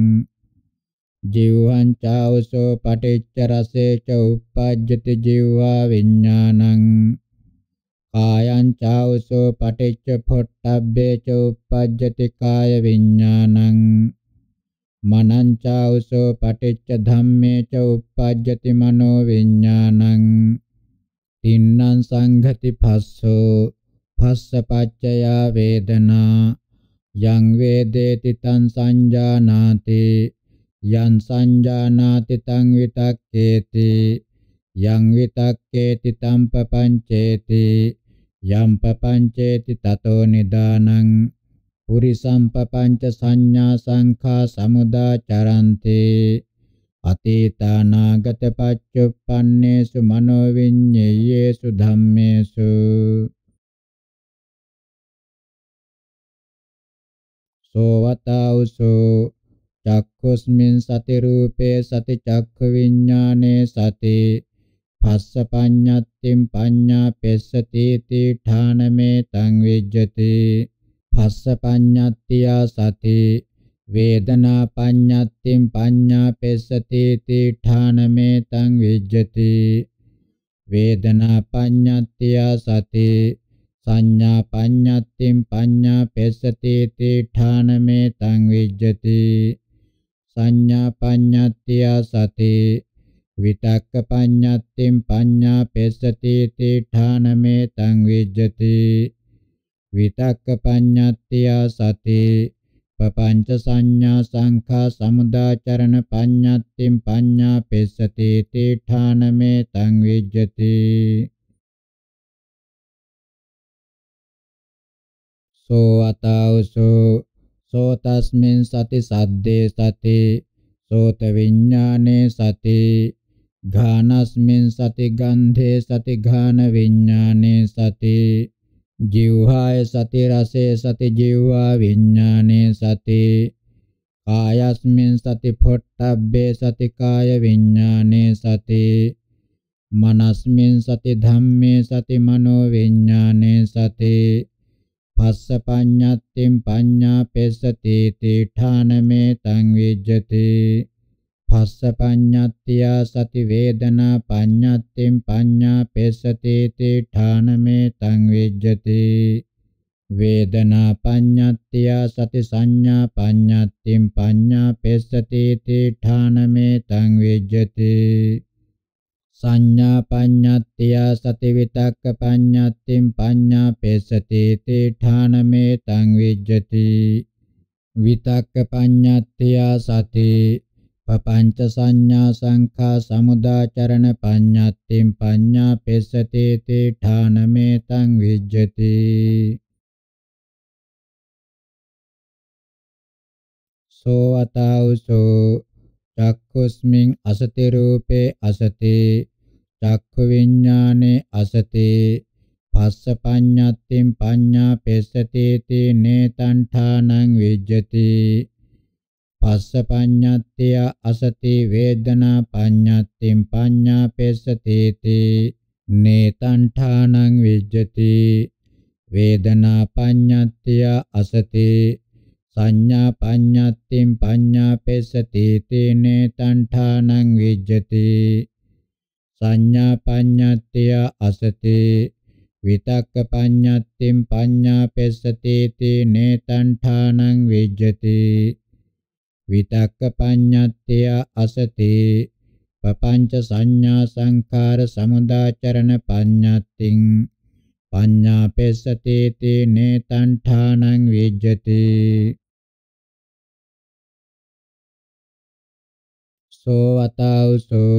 Speaker 1: ජීවං චාවසෝ පටිච්ච රසේ ච uppajjati ජීවා විඥානං කායං චාවසෝ පටිච්ච පොට්ටබ්බේ ච uppajjati කාය විඥානං මනංචාවසෝ පටිච්ච ධම්මේ ච uppajjati මනෝ විඥානං තින්නම් සංඝති පස්සෝ පස්ස පච්චය වේදනා යං වේදේති තං සංජානාති යං සංජානාති තං විතක්කේති යං විතක්කේති තම් පపంచේති යම් පపంచේති තතෝ නිදානං පුරිසම්පපංච සංඥා සංඛා සමුදාචරන්තේ අතීතානාගත පච්චුප්පන්නේසු මනෝ විඤ්ඤේයේසු
Speaker 3: ධම්මේසු
Speaker 1: සෝවතෞසෝ චක්කුස්මින් සති රූපේ සති චක්ඛු විඥානේ සති පස්ස පඤ්ඤත්තිම් පඤ්ඤා පෙස්සති තී ඨානමේ තං විජ්ජති පස්ස පඤ්ඤත්තියා සති වේදනා පඤ්ඤත්තිම් පඤ්ඤා පෙස්සති තීඨානමේ තං විජ්ජති වේදනා පඤ්ඤත්තියා සති සංඥා පඤ්ඤත්තිම් පඤ්ඤා පෙස්සති තීඨානමේ තං විජ්ජති සංඥා පඤ්ඤත්තියා සති විතක්ක පඤ්ඤත්තිම් පඤ්ඤා පෙස්සති තීඨානමේ තං විජ්ජති විතක්ක පඤ්ඤත්තිය සති පపంచ සංඥා සංඛා සමුදාචරණ පඤ්ඤත්තිම් පඤ්ඤා පෙස්සති තීඨානමේ තං විජ්ජති
Speaker 3: සෝ අතෞසෝ
Speaker 1: සෝ තස්මින් සති සද්දේ සති සෝත විඥානේ සති ඝානස්මින් සති ගන්ධේ සති ඝාන විඥානේ සති ජීවහාය සති රසේ සති ජීවහා විඥානේ සති කායස්මින් සති පොට්ටබ්බේ සති කාය විඥානේ සති මනස්මින් සති ධම්මේ සති මනෝ විඥානේ සති පස්ස පඤ්ඤත්තිම් පඤ්ඤා පෙස්සති තීඨානමේ තං විජ්ජති පස්ස පඤ්ඤත්තියා සති වේදනා පඤ්ඤත්තිම් පඤ්ඤා පෙස්සතේති ඨානමේ තං විජ්ජති වේදනා පඤ්ඤත්තියා සති සංඥා පඤ්ඤත්තිම් පඤ්ඤා පෙස්සතේති ඨානමේ තං විජ්ජති සංඥා පඤ්ඤත්තියා සති විතක්ක පඤ්ඤත්තිම් පඤ්ඤා පෙසති තේඨානමේ තං විජ්ජති විතක්ක පඤ්ඤත්තියා සති පపంచ සංඥා සංඛා සමුදාචරණ පඤ්ඤත්තිම් පඤ්ඤා පෙස්සති තීඨානමේතං විජ්ජති සෝ අතෞසෝ චක්කුස්මින් අසති රූපේ අසති චක්ඛු විඥානේ අසති පස්ස පඤ්ඤත්තිම් පඤ්ඤා පෙස්සති තී නේතණ්ඨානං විජ්ජති පස්ස පඤ්ඤත්තිය අසති වේදනා පඤ්ඤත්තිම් පඤ්ඤා පෙස්සතේති නේතණ්ඨානං විජ්ජති වේදනා පඤ්ඤත්තිය අසති සංඥා පඤ්ඤත්තිම් පඤ්ඤා පෙස්සතේති නේතණ්ඨානං විජ්ජති සංඥා පඤ්ඤත්තිය අසති විතක්ක පඤ්ඤත්තිම් පඤ්ඤා පෙස්සතේති නේතණ්ඨානං විජ්ජති විතක්ක පඤ්ඤත්ය අසතේ පపంచ සංඥා සංඛාර සමුදාචරණ පඤ්ඤත්තිං පඤ්ඤාපෙස්සතේ තේනේ තණ්ඨානං විජ්ජති සෝ වතාවසෝ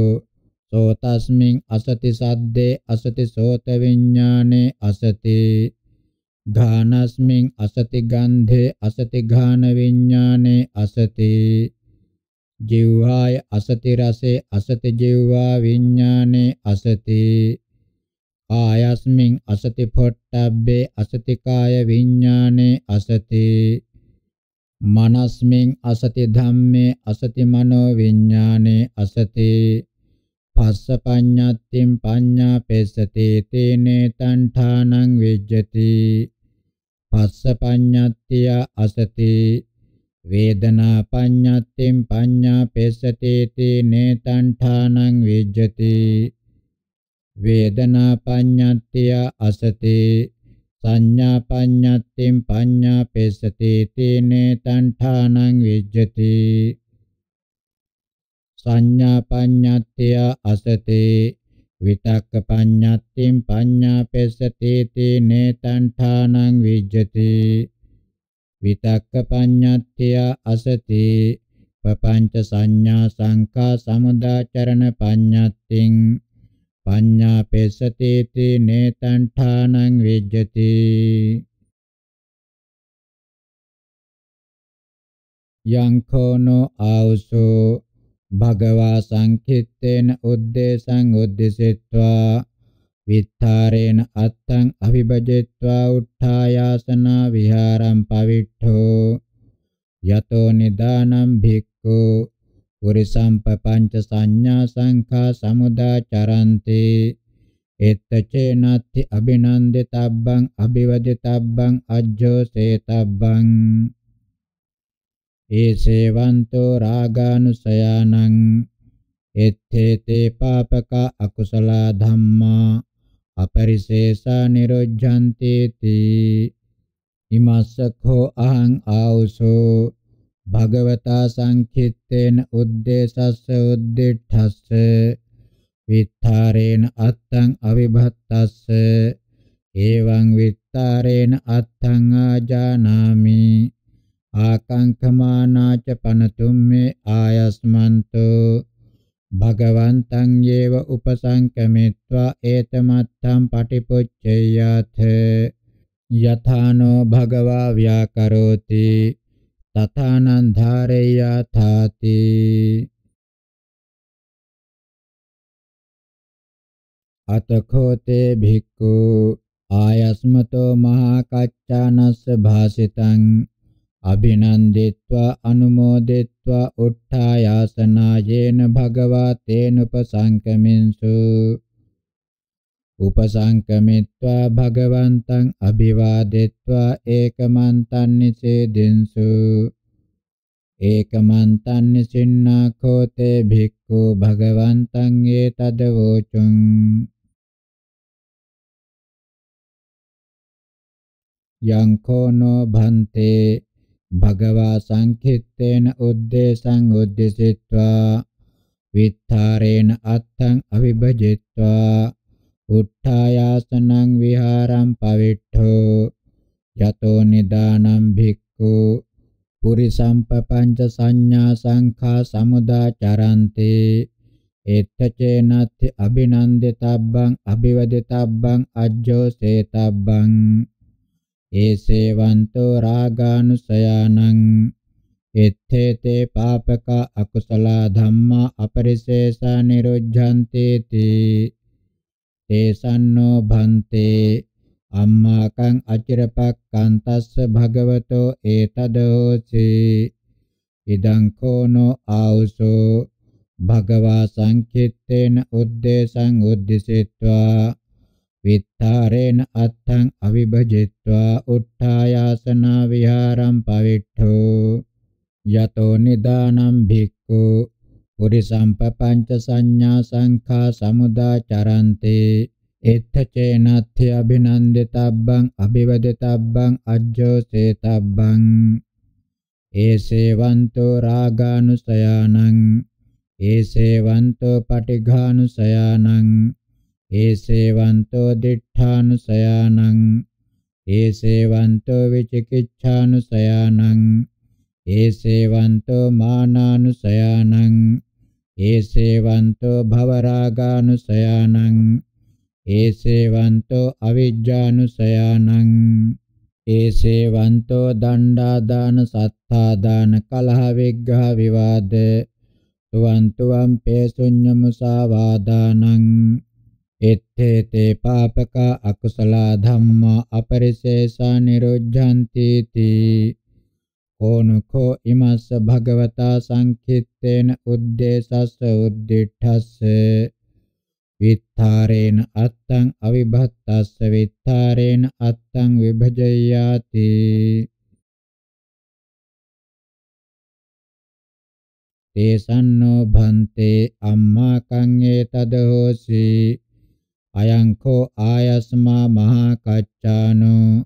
Speaker 1: සෝ තස්මින් අසති සද්දේ අසති සෝත විඥානේ අසති ධානස්මින් අසති ගන්ධේ අසති ඝාන විඥානේ අසති ජීවාය අසති රසේ අසති ජීවා විඥානේ අසති ආයස්මින් අසති පොට්ටබ්බේ අසති කාය විඥානේ අසති මනස්මින් අසති ධම්මේ අසති මනෝ විඥානේ අසති පස්ස පඤ්ඤත්තිම් පඤ්ඤා පෙස්සති තේනේ තණ්ඨානං විජ්ජති පස්ස පඤ්ඤත්තිය අසති වේදනා පඤ්ඤත්තිම් පඤ්ඤා පෙසතේති නේතණ්ඨානං විජ්ජති වේදනා පඤ්ඤත්තිය අසති සංඥා පඤ්ඤත්තිම් පඤ්ඤා පෙසතේති නේතණ්ඨානං විජ්ජති සංඥා පඤ්ඤත්තිය අසතේ විතක්ක පඤ්ඤත්තිම් පඤ්ඤාපෙස්සතේති නේතණ්ඨානං විජ්ජති විතක්ක පඤ්ඤත්ත්‍ය අසති පపంచ සංඥා සංකා සමුදාචරණ පඤ්ඤත්තිං පඤ්ඤාපෙස්සතේති
Speaker 2: නේතණ්ඨානං විජ්ජති යං කෝනෝ ආවසෝ භගවා
Speaker 1: සංකිට්ඨේන උද්දේශං උද්දිසිට්වා විත්තරේන අත්තං අවිභජෙත්වා උත්ථායාසනා විහාරම් පවිට්ඨෝ යතෝ නිදානම් භික්ඛු පුරිසම්ප පංච සංඥා සංඛා සමුදා චරන්ති එත්තචේනත්ති අබිනන්දිතබ්බං අබිවදිතබ්බං අජ්ජෝසේතබ්බං ඒසේවන්තෝ රාගානුසයානං එත්තේතේ පාපක අකුසල ධම්මා අපරිශේෂා නිරුද්ධන්ති තී ඉමස්සඛෝ අහං ආවසෝ භගවතා සංකිට්ඨේන උද්දේශස්ස උද්දිඨස්ස විත්තරේන අත්තං අවිභත්තස්ස එවං විත්තරේන අත්තං ආජානාමි ආකාංකමානාච පනතුම්මේ ආයස්මන්තෝ භගවන්තං යේව උපසංකමිත්වා ඒතමත්තම් පටිපොච්චේයත යථානෝ භගවා ව්‍යාකරෝති තථානං ධාරේයථාති
Speaker 3: අතඛෝතේ භික්ඛු
Speaker 1: ආයස්මතෝ මහා කච්චානස්ස භාසිතං අභිනන්දිත්වා අනුමෝදිත්වා උට්ඨායාසනායේන භගවා තේනුපසංකමින්සු උපසංකමිත්වා භගවන්තං අභිවාදෙත්වා ඒකමන්තං නිසේදෙන්සු ඒකමන්තං නිසින්නාඛෝ තේ භික්ඛු
Speaker 2: භගවන්තං ඒතදවෝචුං යං කෝනෝ භන්තේ
Speaker 1: භගවා සංඛිත්තේන උද්දේශං උද්දේශිත්වා විත්තරේන අත්තං අවිභජිත්වා උත්ථායාසනං විහාරම් පවිට්ඨෝ යතෝ නිදානම් භික්ඛු පුරිසම්පපංච සංඥා සංඛා සමුදාචරන්තේ එත්තචේනත්ථ අභිනන්දිතබ්බං අභිවදිතබ්බං අජ්ජෝසේතබ්බං ඒසේවන්තෝ රාගානුසයානං එත්තේතේ පාපක අකුසල ධම්මා අපරිශේෂා නිරුද්ධන්තේති තේසන්නෝ භන්තේ අම්මාකං අචිරපක්කන්තස්ස භගවතෝ ඒතදෝසි ඉදං කෝනෝ ආවුසෝ භගවා සංකිට්ඨේන උද්දේශං උද්දිසෙත්වා විත්තරේන අත්තං අවිභජිත්වා උත්ථායාසන විහාරම් පවිට්ඨෝ යතෝ නිදානම් භික්ඛු පුරිසම්ප පංච සංඥා සංඛා සමුදා චරන්තේ එත්තචේනත්ථ අභිනන්දිතබ්බං අභිවදිතබ්බං අජ්ජෝසේතබ්බං ඒසේවන්තෝ රාගානුසයානං ඒසේවන්තෝ පටිඝානුසයානං ඒසේවන්තෝ දිඨානුසයානං ඒසේවන්තෝ විචිකිච්ඡානුසයානං ඒසේවන්තෝ මානානුසයානං ඒසේවන්තෝ භවරාගානුසයානං ඒසේවන්තෝ අවිජ්ජානුසයානං ඒසේවන්තෝ දණ්ඩාදාන සත්තාදාන කලහ විග්ඝහ විවාද තුවන්තුවම් පේසුඤ්ඤ මුසාවාදානං එත්තේ තේ පාපක අකුසල ධම්මා අපරිශේෂා නිරුද්ධಂತಿ තී ඕනුඛෝ ඉමස්ස භගවතා සංකිට්ඨේන උද්දේශස්ස උද්දිඨස්ස විත්තරේන අත්තං අවිභත්තස්ස විත්තරේන අත්තං විභජයාති
Speaker 3: තේසන්නෝ භන්තේ
Speaker 1: අම්මා කං ඒතදෝසී අයංකෝ ආයස්මා මහා කච්චානෝ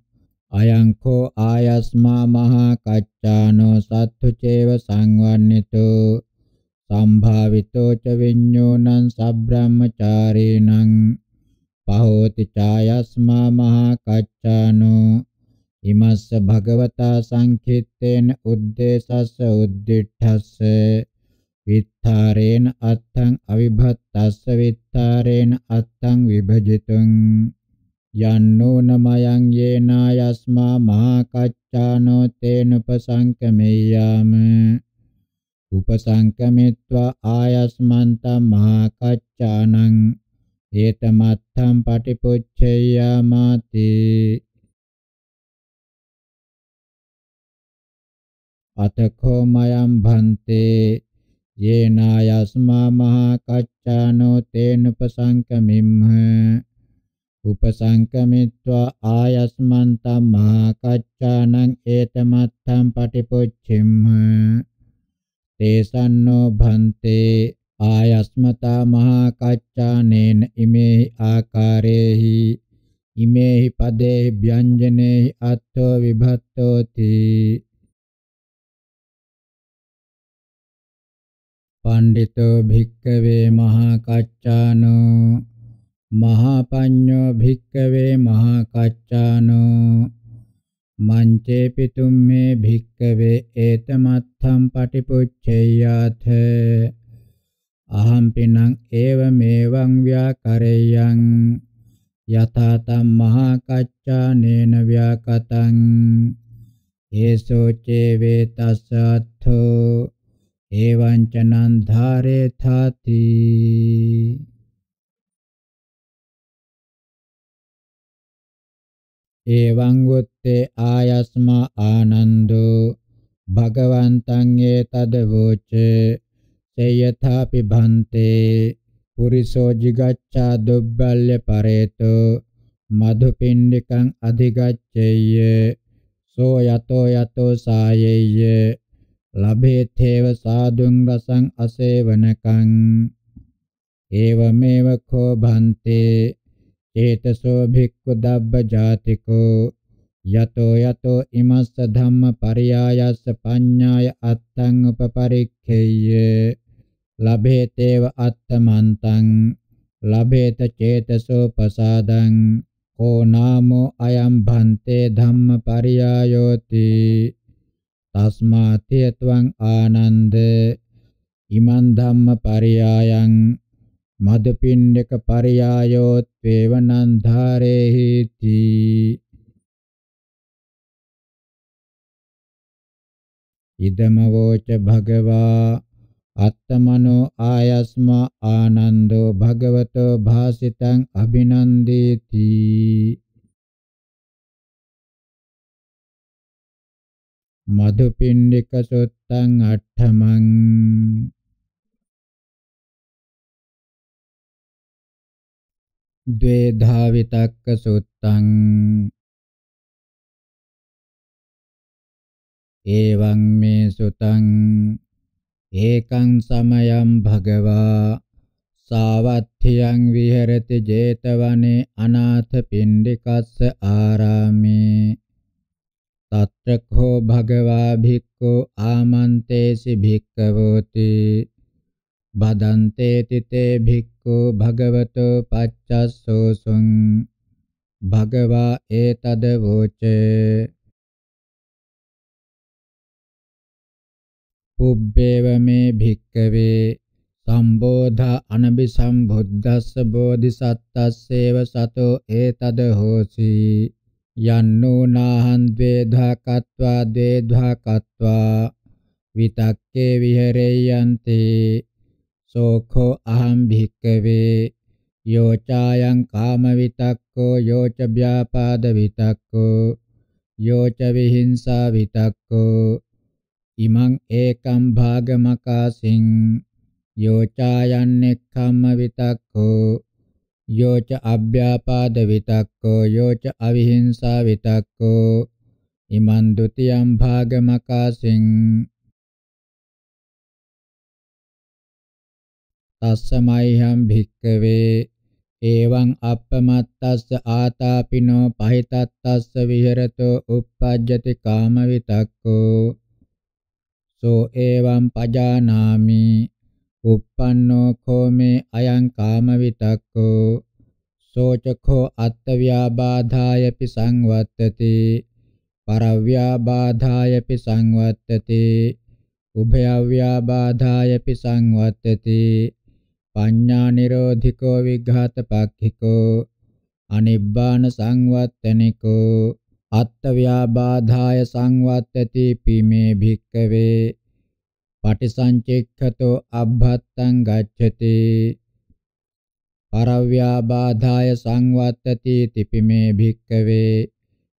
Speaker 1: අයංකෝ ආයස්මා මහා කච්චානෝ සත්තු චේව සංවන්නිතෝ සම්භාවිතෝ ච විඤ්ඤෝනං සබ්‍රාහ්මචාරීණං පහෝති ඡායස්මා මහා කච්චානෝ ඉමස්ස භගවතා සංකිට්ඨේන උද්දේශස්ස උද්දිඨස්ස විත්තරේන අත්තං අවිභත්තස්ස විත්තරේන අත්තං විභජිතං යන්නෝ නමයන් යේනා යස්මා මහා කච්චානෝ තේන උපසංකමෙය්‍යාම උපසංකමෙත්වා ආයස්මන්තං මහා කච්චානං ඒතමත්තං පටිපොච්චය්‍යාමාති
Speaker 2: අතකෝ මයම් භන්තේ යේනායස්මා
Speaker 1: මහා කච්චානෝ තේන උපසංකමිම්හ උපසංකමිත්වා ආයස්මන් තම්මා කච්චානං ඒතමත්තම් පටිපොච්චිම්හ තේසන්නෝ භන්තේ ආයස්මතා මහා කච්චානේන ඉමේහි ආකාරේහි ඉමේහි පදේ ව්‍යංජනේහි අත්ථෝ විභත්තෝති
Speaker 3: පණ්ඩිතෝ භික්කවේ
Speaker 1: මහා කච්චානෝ මහා පඤ්ඤෝ භික්කවේ මහා කච්චානෝ මංචේ පිතුම් මේ භික්කවේ ඒතමත්ථම් පටිපුච්චේයාත අහම් පිනං ඒව මේවං ව්‍යාකරේයං යතා තම් මහා කච්චානේන ව්‍යාකතං ඒසෝ චේ වේතස්සත්ථෝ එවං ච නං ධාරේ ථාති
Speaker 2: එවං උත්තේ ආයස්මා ආනන්දෝ
Speaker 1: භගවන්තං ඒතද වෝච සේයථාපි භන්තේ පුරිසෝ jigacchā දුබ්බල්්‍ය පරේතෝ මදුපිණ්ඩිකං අධිගච්ඡේය සෝ යතෝ යතෝ සායේය ලබේතේව සාදුං රසං අසේවනකං ඒවමේව කෝ භන්තේ චේතසෝ භික්ඛු දබ්බ ජාතිකෝ යතෝ යතෝ ඉමස්ස ධම්ම පරියායස්ස පඤ්ඤාය අත්තං උපපරික්ඛේය ලබේතේව අත්තමන්තං ලබේත චේතසෝ පසාදං කෝ නාමෝ අයම් භන්තේ ධම්ම පරියායෝති තස්මාතේ ත්වං ආනන්ද ඉමන් ධම්ම පරියායන් මදපින්ඩක පරියායෝත් වේවනන්ධාරේහිති ඉදම වෝච භගවා අත්තමනෝ ආයස්මා ආනන්දෝ භගවතෝ භාසිතං අභිනන්දේති
Speaker 2: මදුපිණ්ඩික සුත්තං අට්ඨමං ද්වේධාවිතක්ක සුත්තං
Speaker 1: එවං මේ සුතං ඒකං සමයං භගවා සාවත්ථියං විහෙරති 제තවනේ අනාථ පිණ්ඩිකස්ස ආරාමේ තත්‍රකෝ භගවා භික්ඛු ආමන්තේසි භික්ඛවෝති බදන්තේ තිතේ භික්ඛු භගවතෝ පච්චස්සෝසුං
Speaker 3: භගවා ඒතද වෝචේ
Speaker 1: පුබ්බේව මේ භික්ඛවේ සම්බෝධ අනබි සම්බුද්දස්ස බෝධිසත්ත්වස්සේව සතෝ ඒතද හෝසී යන්නෝ නාහං ද්වේධාකත්වා ද්වේධාකත්වා විතක්කේ විහෙරෙයන්ති සෝඛෝ අහං භික්කවේ යෝචායන් කාම විතක්කෝ යෝච ව්‍යාපාද විතක්කෝ යෝච විහිංසා විතක්කෝ ඉමං ඒකම් භාගමකාසින් යෝචායන් එක්ඛම්ම විතක්කෝ යෝච අභ්‍යාපාද විතක්කෝ යෝච අවිහිංසා විතක්කෝ ඉමන් ဒ ුතියම් භාගමකාසින් තස්සමයිහම් භික්කවේ එවං අප්පමත්තස්ස ආතාපිනෝ පහිතත්තස්ස විහෙරතෝ uppajjati කාම විතක්කෝ සෝ එවං පජානාමි uppannō kho me ayaṁ kāma vitakko සෝචඛෝ අත්ත්‍ව්‍යාබාධායපි සංවත්තති පරව්‍යාබාධායපි සංවත්තති උභයව්‍යාබාධායපි සංවත්තති පඤ්ඤා නිරෝධිකෝ විඝාතපක්ඛිකෝ අනිබ්බාන සංවත්තනිකෝ අත්ත්‍ව්‍යාබාධාය සංවත්තති පිමේ භික්කවේ පටිසංචෙක්ඛතෝ අබ්බත්තං ගච්ඡති පරව්‍යාබාධාය සංවත්තති තිපිමේ භික්කවේ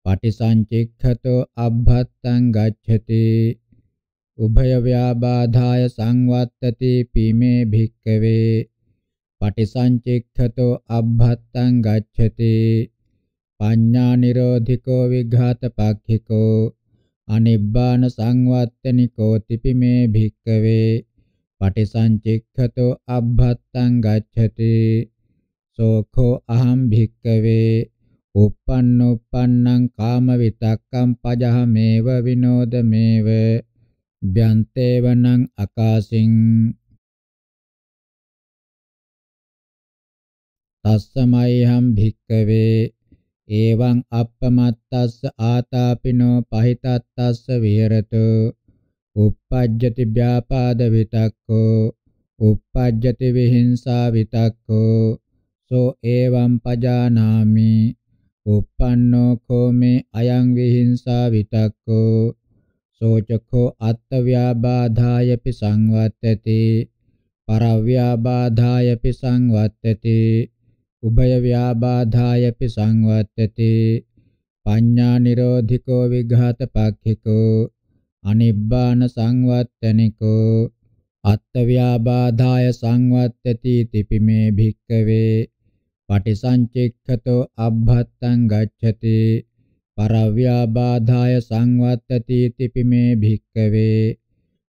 Speaker 1: පටිසංචික්ඛතෝ අබ්බත්තං ගච්ඡති උභය ව්‍යාබාධාය සංවත්තති පීමේ භික්කවේ පටිසංචික්ඛතෝ අබ්බත්තං ගච්ඡති පඤ්ඤා නිරෝධිකෝ විඝාතපක්ඛිකෝ අනිබ්බාන සංවත්තනිකෝ තිපිමේ භික්කවේ පටිසංචික්ඛතෝ අබ්බත්තං ගච්ඡති සෝඛෝ අහං භික්කවේ uppannuppannaṃ kāma vitakkaṃ pajahmeva vinodameva vyantevaṇං akāsiṃ තස්සමයිහම් භික්කවේ එවං අප්පමත්තස්ස ආතාපිනෝ පහිතත්තස්ස විහෙරතු uppajjati vyapada vitakko uppajjati vihinsa vitakko so evam pajanami uppanno ko me ayang vihinsa vitakko so chakho attavyabadhaya pi sangvattati paravyabadhaya pi sangvattati උභය ව්‍යාබාධායපි සංවත්තති පඤ්ඤා නිරෝධිකෝ විඝාත පක්ඛිකෝ අනිබ්බාන සංවත්තනිකෝ අත්ත ව්‍යාබාධාය සංවත්තති තිපිමේ භික්කවේ පටිසංචික්ඛතෝ අබ්බත්තං ගච්ඡති පරව්‍යාබාධාය සංවත්තති තිපිමේ භික්කවේ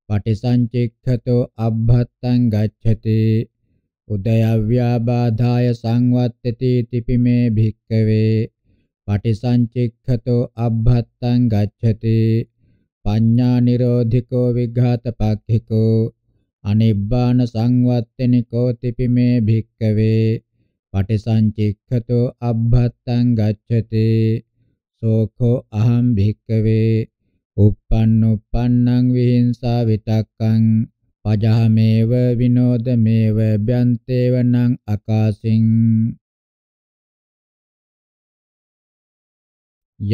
Speaker 1: පටිසංචික්ඛතෝ අබ්බත්තං ගච්ඡති උදයව්‍යාබාධාය සංවත්තති තිපිමේ භික්කවේ පටිසංචික්ඛතෝ අබ්බත්තං ගච්ඡති පඤ්ඤා නිරෝධිකෝ විඝාතපක්ඛිකෝ අනිබ්බාන සංවත්තනිකෝ තිපිමේ භික්කවේ පටිසංචික්ඛතෝ අබ්බත්තං ගච්ඡති සෝඛෝ අහං භික්කවේ uppannuppannaṃ vihinsā vitakkaṃ පජහමේව විනෝදමේව බ්‍යන්තේවනං අකාසින්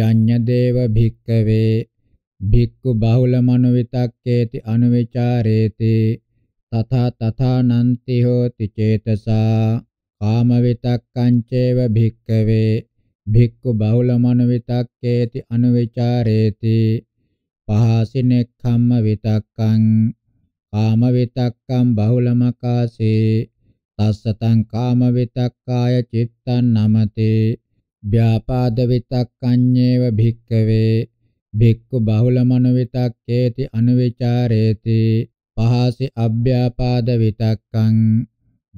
Speaker 1: යඤ්ඤ දේව භික්කවේ භික්ඛු බහුල මනුවිතක්කේති අනුවිචාරේති තථා තථානන්ති හෝති චේතසා කාම විතක්කං චේව භික්කවේ භික්ඛු බහුල මනුවිතක්කේති අනුවිචාරේති පහසිනෙක්ඛම්ම විතක්කං කාම විතක්කම් බහුලමකාසේ තස්සතං කාම විතක්කාය චිත්තං නමතේ ව්‍යාපාද විතක්කඤ්ඤේව භික්ඛවේ භික්ඛු බහුල මන විතක්කේති අනුවිචාරේති පහසි අභ්‍යාපාද විතක්කං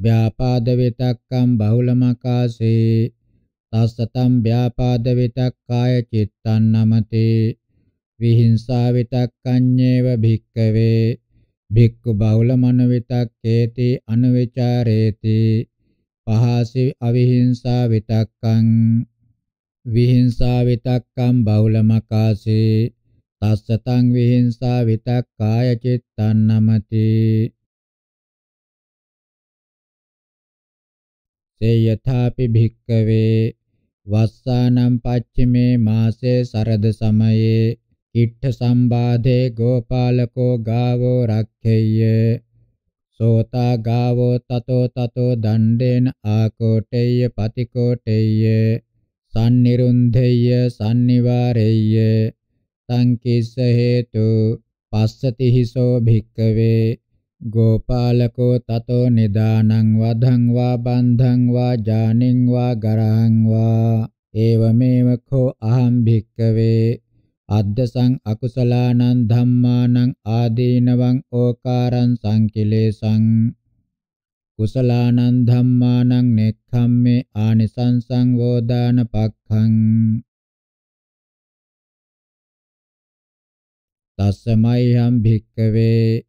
Speaker 1: ව්‍යාපාද විතක්කං බහුලමකාසේ තස්සතම් ව්‍යාපාද විතක්කාය චිත්තං නමති විහිංසා විතක්කඤ්ඤේව භික්ඛවේ බික්ක බහුල මන විතක්කේති අනවිචාරේති පහසි අවිහිංසා විතක්කං විහිංසා විතක්කං බහුලමකාසේ තස්සතං විහිංසා විතක්කාය චිත්තං නමති සේයථාපි භික්කවේ වස්සානම් පච්චමේ මාසේ සරද සමයේ ඉට්ඨ සම්බාධේ ගෝපාලකෝ ගාවෝ රක්ඛෙය්‍ය සෝතා ගාවෝ තතෝ තතෝ දණ්ඩේන ආකෝටෙය්‍ය පතිකෝටෙය්‍ය සම්නිරුන්ධෙය්‍ය සම්නිවාරෙය්‍ය සංකිස්ස හේතු පස්සති හිසෝ භික්කවේ ගෝපාලකෝ තතෝ නිදානං වධං වා බන්ධං වා ජානින් වා ගරහං වා එවමෙව කෝ අහං භික්කවේ අද්දසං අකුසලානං ධම්මානං ආදීනවං ඕකාරං සංකිලේසං කුසලානං ධම්මානං නෙක්ඛම්මේ ආනිසංසං වෝදාන පක්ඛං
Speaker 3: තස්සමයිහම්
Speaker 1: භික්කවේ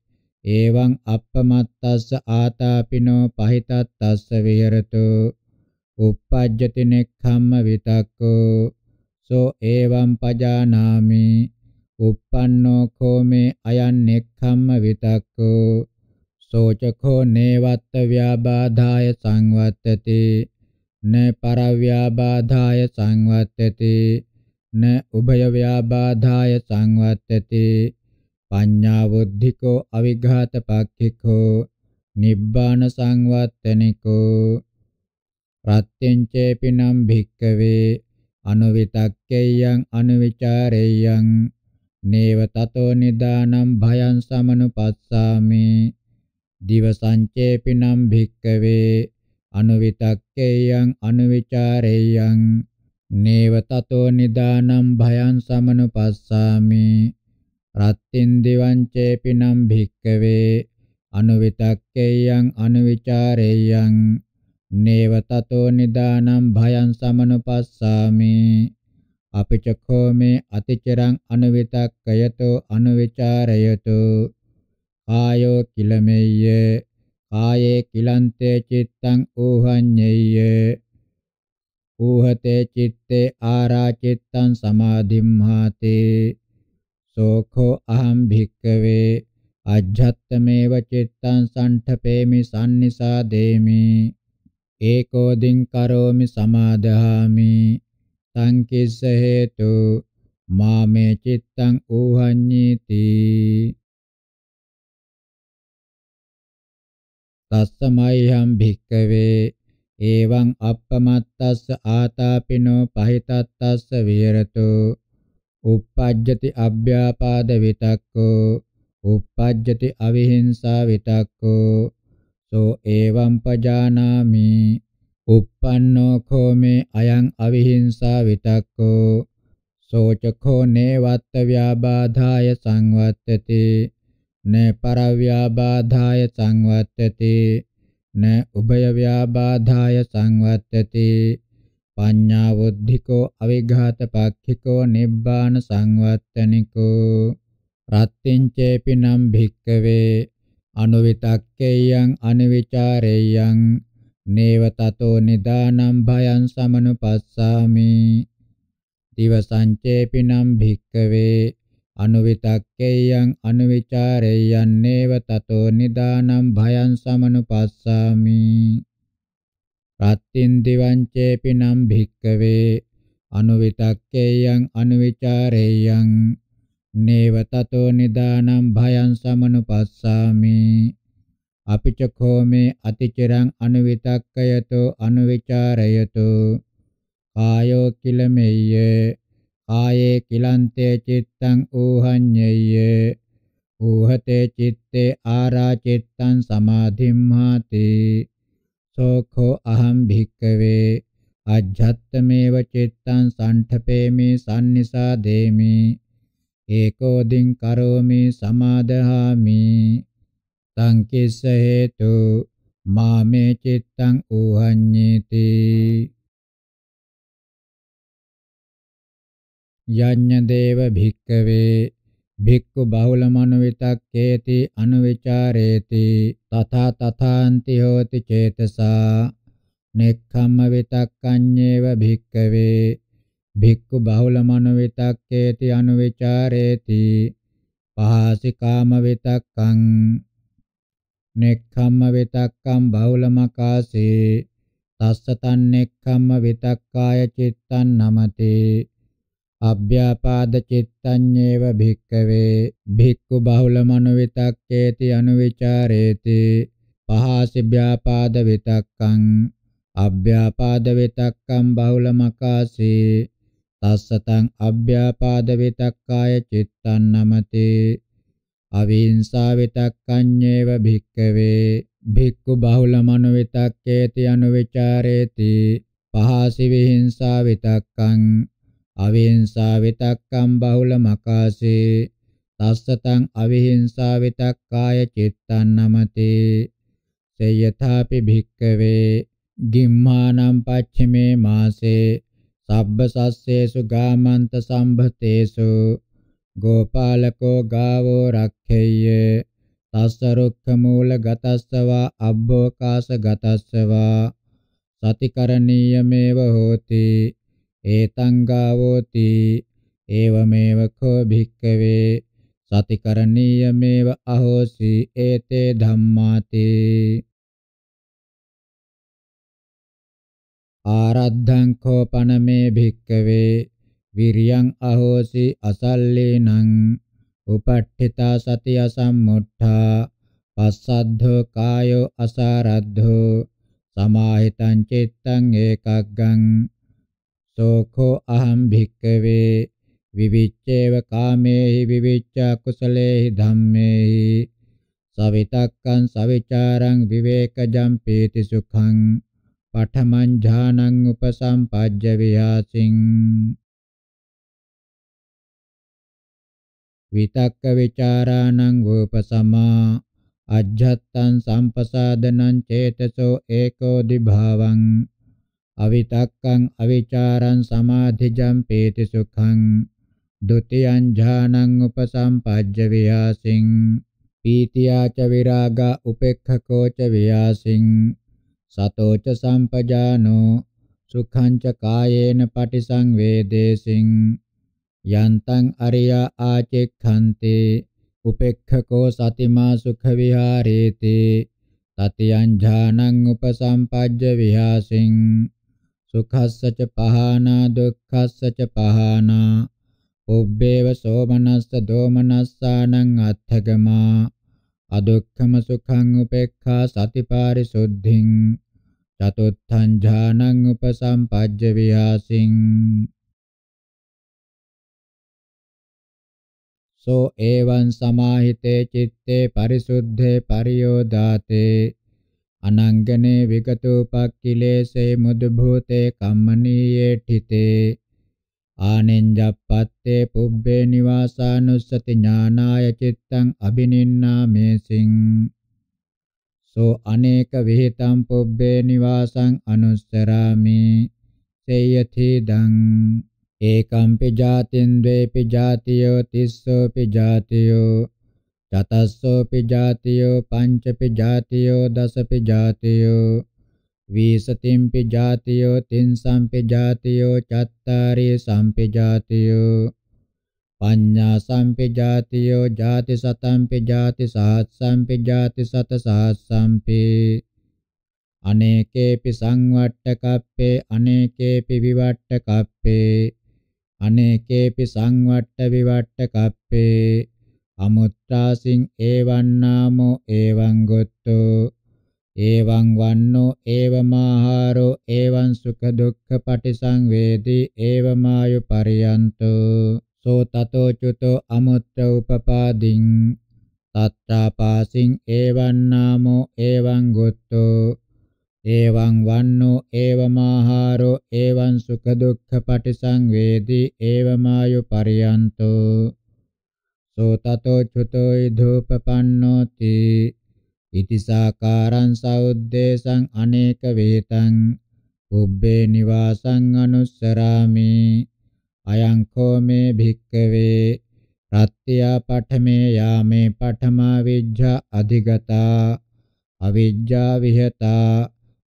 Speaker 1: එවං අප්පමත්තස්ස ආතාපිනෝ පහිතත්තස්ස විහෙරතු uppajjati nekkamma vitakko සෝ එවං පජානාමි uppannō kho me ayan nekhamma vitakko සෝචකෝ නේවත්ත ව්‍යාබාධාය සංවත්තති න පරව්‍යාබාධාය සංවත්තති න උභය ව්‍යාබාධාය සංවත්තති පඤ්ඤා බුද්ධිකෝ අවිඝාත පක්ඛිකෝ නිබ්බාන සංවත්තනිකෝ ප්‍රත්‍යෙන් චේපිනම් භික්කවේ අනවිතක්කේයං අනවිචාරේයං නේව තතෝ නිදානම් භයං සමනුපස්සාමි දිව සංචේපිනම් භික්කවේ අනවිතක්කේයං අනවිචාරේයං නේව තතෝ නිදානම් භයං සමනුපස්සාමි රත්තින් දිවංචේපිනම් භික්කවේ අනුවිතක්කේයං අනුවිචාරේයං නේව තතෝ නිදානම් භයං සමනුපස්සාමි අපිචඛෝ මේ අතිචරං අනුවිතක්කයතෝ අනුවිචාරයතෝ ආයෝ කිලමෙය්‍ය කායේ කිලන්තේ චිත්තං ඌහඤ්ඤෙය්‍ය ඌහතේ චitte ආරාචිත්තං සමාධිම්හාතේ සෝඛෝ අහං භික්කවේ අජ්ජත්තමේව චිත්තං සණ්ඨපේමි සම්නිසාදේමි ඒකෝදින් කරෝමි සමාදහාමි සංකිස්ස හේතු මාමේ චිත්තං ඌහඤ්ඤීති
Speaker 3: තස්සමයිහම්
Speaker 1: භික්කවේ එවං අප්පමත්තස්ස ආතාපිනෝ පහිතත්තස්ස විහෙරතු uppajjati abhyapada vitakko uppajjati avihinsa vitakko සෝ එවං පජානාමි uppannō kho me ayaṃ avihiṃsā vitakko සෝචකෝ නේවත්ත ව්‍යාබාධාය සංවත්තති න පරව්‍යාබාධාය සංවත්තති න උභය ව්‍යාබාධාය සංවත්තති පඤ්ඤා වුද්ධිකෝ අවිඝාත පක්ඛිකෝ නිබ්බාන සංවත්තනිකෝ රත්ත්‍ං චේපි නම් භික්කවේ අනුවිතක්කේයං අනිවිචාරේයං නේව තතෝ නිදානම් භයං සමනුපස්සාමි දිවසංචේපිනම් භික්කවේ අනුවිතක්කේයං අනුවිචාරේයං නේව තතෝ නිදානම් භයං සමනුපස්සාමි රත්තින් දිවංචේපිනම් භික්කවේ අනුවිතක්කේයං අනුවිචාරේයං නේව තතෝ නිදානම් භයං සමනුපස්සාමි අපිච කෝමේ අතිචරං අනුවිතක්කයතෝ අනුවිචාරයතෝ කායෝ කිලමෙය්‍ය ආයේ කිලන්තේ චිත්තං ඌහඤ්ඤය්‍ය ඌහතේ චිත්තේ ආරාචිත්තං සමාධිම්මාති සෝඛෝ අහං භික්කවේ අජ්ජත්තමේව චිත්තං සණ්ඨපේමි සම්නිසා දේමි ඒකෝදින් කරෝමි සමාදහාමි සංකිස්ස හේතු මාමේ
Speaker 3: චිත්තං උහඤ්ඤේති
Speaker 1: යඤ්ඤ දේව භික්කවේ භික්ඛු බහුල මනුවිතක්කේති අනුවිචාරේති තථා තථාන්ති හෝති චේතසා නෙක්ඛම්ම විතක්කඤ්ඤේව භික්කවේ භික්ඛු බහුල මන විතක්කේති අනුවිචාරේති පහසි කාම විතක්කං නෙක්ඛම්ම විතක්කං බහුලමකාසේ තස්ස තන්නේක්ඛම්ම විතක්කාය චිත්තං නමති අභ්‍යාපාද චිත්තඤ්ඤේව භික්ඛවේ භික්ඛු බහුල මන විතක්කේති අනුවිචාරේති පහසි ව්‍යාපාද විතක්කං අභ්‍යාපාද විතක්කං බහුලමකාසේ තස්සතං අභ්‍යාපාද විතක්කාය චිත්තං නමති අවිහිංසා විතක්කඤ්ඤේව භික්ඛවේ භික්ඛු බහුල මනු විතක්කේති අනුවිචාරේති පහසි විහිංසා විතක්කං අවිහිංසා විතක්කං බහුල මකාසේ තස්සතං අවිහිංසා විතක්කාය චිත්තං නමති සේයථාපි භික්ඛවේ ගිම්මානම් පච්චමේ මාසේ සබ්බසස්සේසු ගාමන්ත සම්භතේසු ගෝපාලකෝ ගාවෝ රක්ඛෙය්‍ය තස්ස රුක්ඛ මූල ගතස්සවා අබ්බෝකාශ ගතස්සවා සතිකරණීයමේව හෝති ඒතං ගාවෝති ඒවමේව කෝ භික්ඛවේ සතිකරණීයමේව අහෝසි ඒතේ ධම්මාති ආරද්ධං පනමේ භික්කවේ විරියං අහෝසි අසල්ලේනං උපට්ඨිතා සතිය සම්මුත්තා පස්සද්ධෝ කායෝ අසාරද්ධෝ සමාහිතං චිත්තං ඒකග්ගං සෝඛෝ අහං භික්කවේ විවිච්ඡේව කාමේහි විවිච්ඡා කුසලේහි ධම්මේහි සවිතක්කං සවිචාරං විවේකජම් පීති සුඛං පඨමං ඥානං උපසම්පජ්ජ වියාසින්
Speaker 3: විතක්ක විචාරාණං
Speaker 1: වූපසමා අජ්ජත්තං සම්පසාදනං චේතසෝ ඒකෝ දිභාවං අවිතක්කං අවිචාරං සමාධිජං පේති සුඛං ဒ ුතියං ඥානං උපසම්පජ්ජ වියාසින් පීතියාච විරාගා උපේක්ඛකෝච වියාසින් සතෝ ච සම්පජානෝ සුඛං ච කායේන පටිසංවේදේසින් යන්තං අරියා ආචෙක්ඛන්තේ උපෙක්ඛකෝ සතිමා සුඛ විහාරේති තතියං ඥානං උපසම්පජ්ජ විහාසින් සුඛස්ස ච පහනා දුක්ඛස්ස ච පහනා උබ්බේව සෝමනස්ස දෝමනස්සානං අත්ථගමා adukkkhama sukhaṃ upekkha sati parisuddiṃ චතුත්ථං ඥානං උපසම්පජ්ජ විහාසින්
Speaker 3: සෝ එවං සමාහිතේ
Speaker 1: චitte පරිසුද්ධේ පරියෝදාතේ අනංගනේ විගතෝපක්ඛිලේසේ මුදභූතේ කම්මනීයේ ඨිතේ ආනෙන්ජප්පත්තේ පුබ්බේ නිවාසානුස්සති ඥානාය චිත්තං අබිනින්නාමේසින් සෝ අනේක විහෙතම් පුබ්බේ නිවාසං අනුස්සරාමි සේයති දං ඒකම්පි ජාතින් ද්වේපි ජාතියෝ තිස්සෝපි ජාතියෝ චතස්සෝපි ජාතියෝ පංචපි ජාතියෝ දසපි ජාතියෝ වීසතිම්පි ජාතියෝ තින් සම්පි ජාතියෝ චත්තාරේ සම්පි ජාතියෝ පඤ්ඤා සම්පි ජාතියෝ ජාති සතම්පි ජාති සහත් සම්පි ජාති සත සහත් සම්පි අනේකේපි සංවට්ඨ කප්පේ අනේකේපි විවට්ඨ කප්පේ අනේකේපි සංවට්ඨ විවට්ඨ කප්පේ අමුත්‍රාසින් ඒවන්නාමෝ ඒවං ගොත්තෝ එවං වන්නෝ එවමාහාරෝ එවං සුඛ දුක්ඛ පටිසංවේදී එවමායු පරියන්තෝ සෝ තතෝ චුතෝ අමුත්‍ර උපපාදින් තත්තාපාසින් එවං නාමෝ එවං ගොත්තෝ එවං වන්නෝ එවමාහාරෝ එවං සුඛ දුක්ඛ පටිසංවේදී එවමායු පරියන්තෝ සෝ තතෝ චුතෝ ධූපපන්නෝති ඉතිසාකාරං සෞද්දේශං අනේක වේතං කුබ්බේ නිවාසං අනුස්සරාමි අයං කෝ මේ භික්කවේ රත්ත්‍යා පඨමේ යාමේ පඨමා විජ්ජා අධිගතා අවිජ්ජා විහතා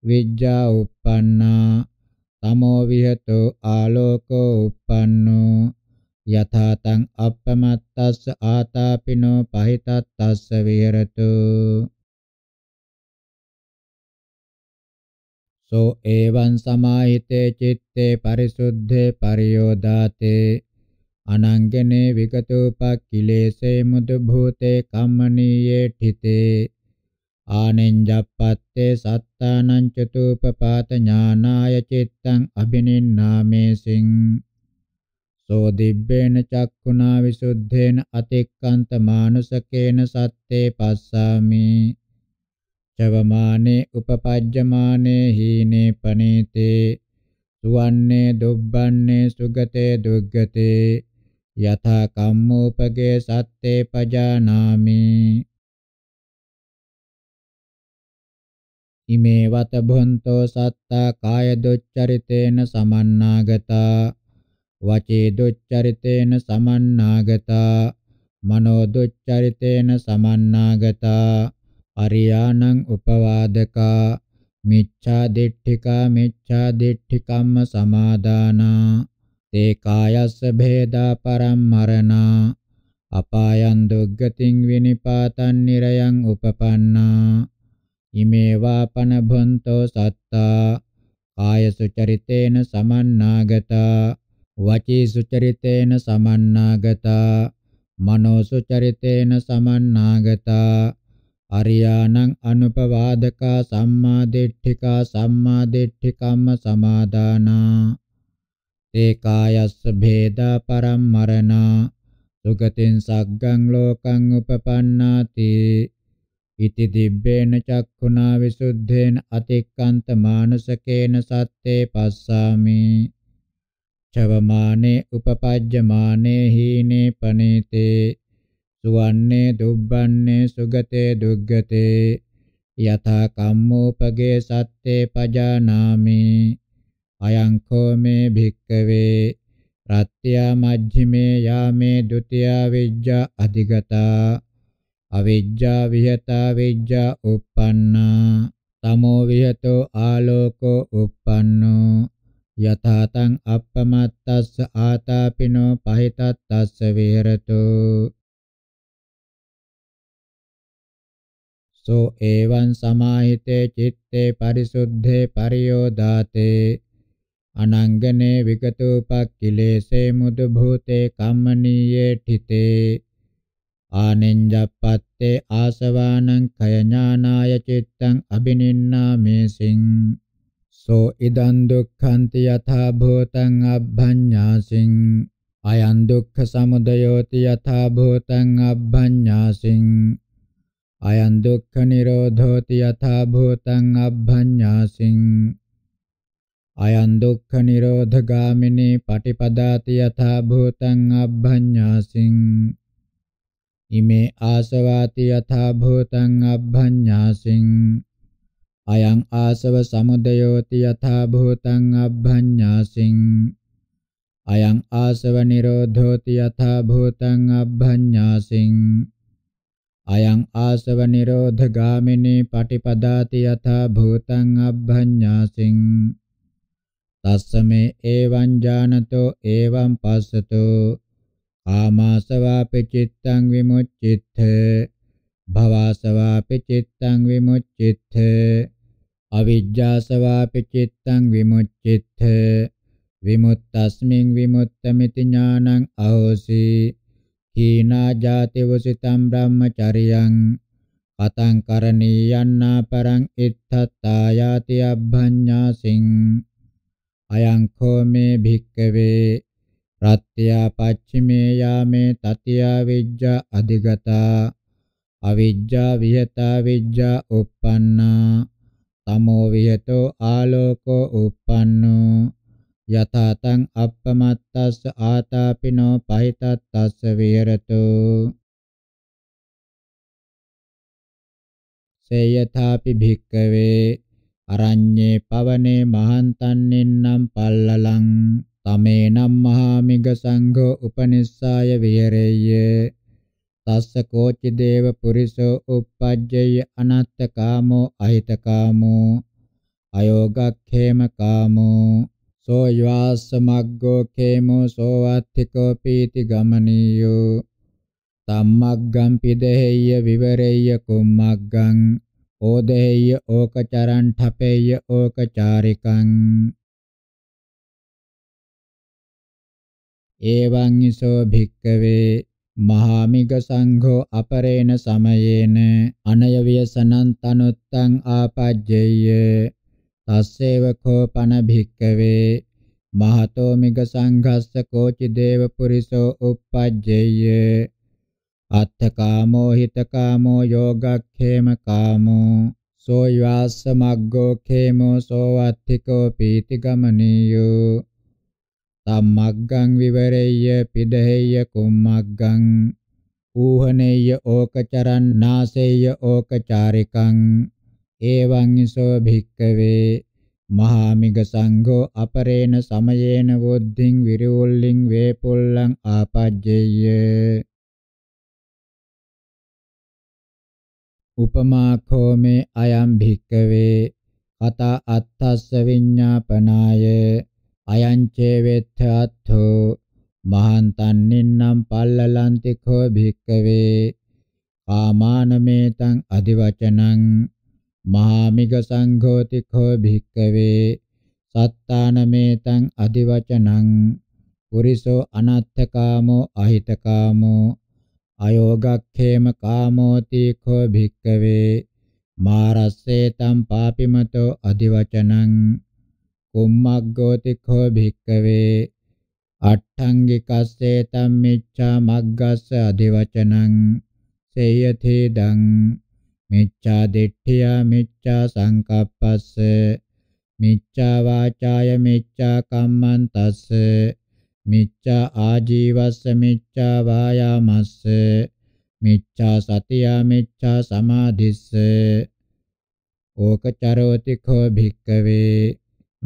Speaker 1: විජ්ජා uppannā තමෝ විහතෝ ආලෝකෝ uppannō යථා තං අප්පමත්තස්ස ආතාපිනෝ
Speaker 3: පහිතත්තස්ස විහෙරතු
Speaker 1: සෝ එවං සමාහිතේ චitte පරිසුද්ධේ පරියෝදාතේ අනංගනේ විගතෝපක්ඛිලේසේ මුදු භූතේ කම්මනීයේ ඨිතේ ආනෙන්ජප්පත්තේ සත්තානං චතුපපාත ඥානාය චිත්තං අබිනින්නාමේසින් සෝ දිබ්බේන චක්ඛුනා විසුද්ධේන අතික්කන්ත මානුසකේන සත්තේ පස්සාමි චවමානේ උපපජ්ජමානේ හීනේ පනේතේ සුවන්නේ දුබ්බන්නේ සුගතේ දුග්ගතේ යථා කම්මෝපගේ සත්තේ පජානාමි ඉමේ වත බොන්තෝ සත්තා කාය දොච්චරිතේන සමන්නාගතා වචේ දොච්චරිතේන සමන්නාගතා මනෝ දොච්චරිතේන සමන්නාගතා අරියාණං උපවාදකා මිච්ඡා දිට්ඨිකා මිච්ඡා දිට්ඨිකම්ම සමාදානා තේ කායස්ස භේදා පරම්මරණා අපායන් දුග්ගතින් විනිපාතං නිරයන් උපපන්නා ඉමේ වාපන භොන්තෝ සත්තා කායසු චරිතේන සමන්නාගතා වචීසු චරිතේන සමන්නාගතා මනෝසු චරිතේන සමන්නාගතා අරියාණං අනුපවාදකා සම්මා දිට්ඨිකා සම්මා දිට්ඨිකම්ම සමාදානා තේ කායස්ස භේදා පරම්මරණා සුගතින් සග්ගං ලෝකං උපපන්නාති ඉති දිබ්බේන චක්ඛුනා විසුද්ධේන අතික්කන්ත මානසකේන සත්තේ පස්සාමි චවමානේ උපපජ්ජමානේ හීනේ පනේතේ සුවන්නේ දුබ්බන්නේ සුගතේ දුග්ගතේ යථා කම්මෝපගේ සත්‍යේ පජානාමි අයං කෝ මේ භික්කවේ රත්ත්‍යා මජ්ක්‍ධිමේ යාමේ ဒ ුතියා විජ්ජා අධිගතා අවිජ්ජා විහෙතා විජ්ජා uppannā තමෝ විහෙතෝ ආලෝකෝ uppannō යථාතං අප්පමත්තස්ස ආතාපිනෝ පහිතත්තස්ස විහෙරතෝ සෝ එවං සමාහිතේ චිත්තේ පරිසුද්ධේ පරියෝදාතේ අනංගනේ විගතෝපක්ඛිලේසේ මුදු භූතේ කම්මනීයේ ඨිතේ ආනෙන්ජප්පත්තේ ආසවානං කය ඥානාය චිත්තං අබිනින්නාමේසින් සෝ ඉදං දුක්ඛන්ති යථා භූතං අබ්භඤ්ඤාසින් අයං දුක්ඛ සමුදයෝති යථා භූතං අබ්භඤ්ඤාසින් අයං දුක්ඛ නිරෝධෝති යථා භූතං අබ්භඤ්ඤාසින් අයං දුක්ඛ නිරෝධගාමිනී පටිපදාති යථා භූතං අබ්භඤ්ඤාසින් ඉමේ ආසවාති යථා භූතං අබ්භඤ්ඤාසින් අයං ආසව සමුදයෝති යථා භූතං අබ්භඤ්ඤාසින් අයං ආසව නිරෝධෝති යථා භූතං අබ්භඤ්ඤාසින් අයං ආසව නිරෝධ ගාමිනී පටිපදාති යථා භූතං අබ්භඤ්ඤාසින් තස්සමේ එවං ඥානතෝ එවං පස්සතෝ ආමාසවාපි චිත්තං විමුච්චිත්ථ භවාසවාපි චිත්තං විමුච්චිත්ථ අවිජ්ජාසවාපි චිත්තං විමුච්චිත්ථ විමුක්තස්මින් විමුක්තමිති ඥානං අහෝසී hina jativusitām brahmacariyaṃ kataṃ karaniyanna paraṃ itthattā yāti abbhannyāsiṃ ayaṃ kho me bhikkave pratyāpaccime yāme tatiyā vijja adhigatā avijjā vihetā vijja uppannā तमो विहतो आलोको उपन्नो යතතං අප්පමත්තස්ස ආතාපිනෝ පහිතත්තස්ස විහෙරතු සේයථාපි භික්කවේ අරඤ්ඤේ පවනේ මහන්තන්නින්නම් පල්ලලං තමේනම් මහාමිග සංඝෝ උපනිස්සාය විහෙරෙය්‍ය තස්ස කෝචි දේව පුරිසෝ uppajjay අනත්ත කාමෝ අහිත කාමෝ අයෝගක්ඛේම කාමෝ සෝ යවාස්ස මග්ගෝ කේමෝ සෝ අත්තිකෝ පීති ගමනියෝ තම්මග්ගම් පිදෙහෙය්‍ය විවරෙය්‍ය කුම්මග්ගං ඕදෙහෙය්‍ය ඕකචරං ඨපෙය්‍ය
Speaker 3: ඕකචාරිකං
Speaker 1: එවං ඊසෝ භික්කවේ මහාමිග සංඝෝ අපරේණ සමයේන අනය ව්‍යසනං තනුත්තං ආපජ්ජේය තස්සේව කෝපන භික්කවේ මහතෝ මිග සංඝස්ස කෝචි දේව පුරිසෝ uppajjeyye අත්තකාමෝ හිතකාමෝ යෝගක්ඛේම කාමෝ සෝ යාස්ස මග්ගෝ ඛේමෝ සෝ අත්ථිකෝ පීති ගමනියෝ තම්මග්ගං විවරෙය්‍ය පිදහෙය්‍ය කුම්මග්ගං ඌහනෙය්‍ය ඕකචරන්නාසෙය්‍ය ඕකචාරිකං එවං සෝ භික්කවේ මහාමිග සංඝෝ අපරේණ සමයේන වොද්ධින් විරෝල්ලින් වේපොල්ලං ආපජ්ජේය උපමාඛෝ මේ අයම් භික්කවේ කතා අත්තස්ස විඤ්ඤාපනාය අයං චේවෙත්ථ අත්ථෝ මහන්තං නින්නම් පල්ලලන්ති කෝ භික්කවේ කාමානමේතං අදිවචනං මාමිග සංඝෝති කෝ භික්කවේ සත්තානමේතං අදිවචනං පුරිසෝ අනත්තකාමෝ අහිතකාමෝ අයෝගක්ඛේම කාමෝති කෝ භික්කවේ මාරස්සේ තම් පාපිමතෝ අදිවචනං කුම්මග්ගෝති කෝ භික්කවේ අට්ඨංගිකස්සේ තම් මිච්ඡා මග්ගස්ස අදිවචනං සේයතේ දං මිච්ඡා දිට්ඨිය මිච්ඡා සංකප්පස්ස මිච්ඡා වාචාය මිච්ඡා කම්මන්තස්ස මිච්ඡා ආජීවස්ස මිච්ඡා වායාමස්ස මිච්ඡා සතිය මිච්ඡා සමාධිස්ස ඕකචරෝති කෝ භික්කවේ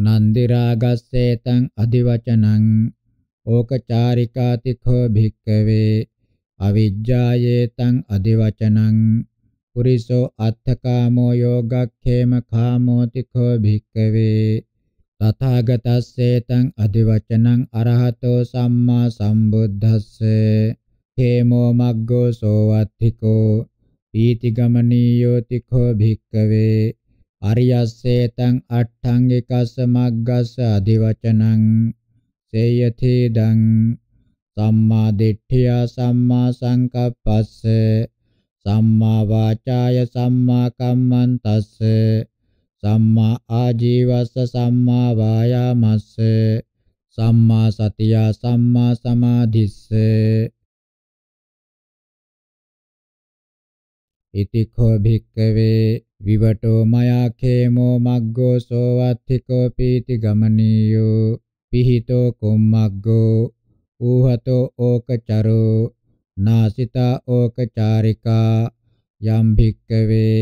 Speaker 1: නන්දි රාගස්සේතං අදිවචනං ඕකචාරිකාති කෝ භික්කවේ අවිජ්ජායේතං අදිවචනං පුරිසෝ අත්ථකාමෝ යෝගක්ඛේම කාමෝති කෝ භික්ඛවේ තථාගතස්සේතං අධිවචනං අරහතෝ සම්මා සම්බුද්දස්සේ හේමෝ මග්ගෝ සෝවත්තිකෝ පීතිගමනීයෝති කෝ භික්ඛවේ අරියස්සේතං අට්ඨංගිකස්ස මග්ගස්ස අධිවචනං සේයති දං සම්මා දිට්ඨිය සම්මා සංකප්පස්ස සම්මා වාචාය සම්මා කම්මං තස්ස සම්මා ආජීවස්ස සම්මා වායාමස්ස සම්මා සතිය සම්මා
Speaker 3: සමාධිස්ස
Speaker 1: ඉති කෝ භික්කවේ විවටෝ මයා කේමෝ මග්ගෝ සෝවත්තිකෝ පීති ගමනියෝ පිහිතෝ කුම්මග්ගෝ ඌහතෝ ඕකචරෝ නාසිතා ඕකචාරිකා යම් භික්කවේ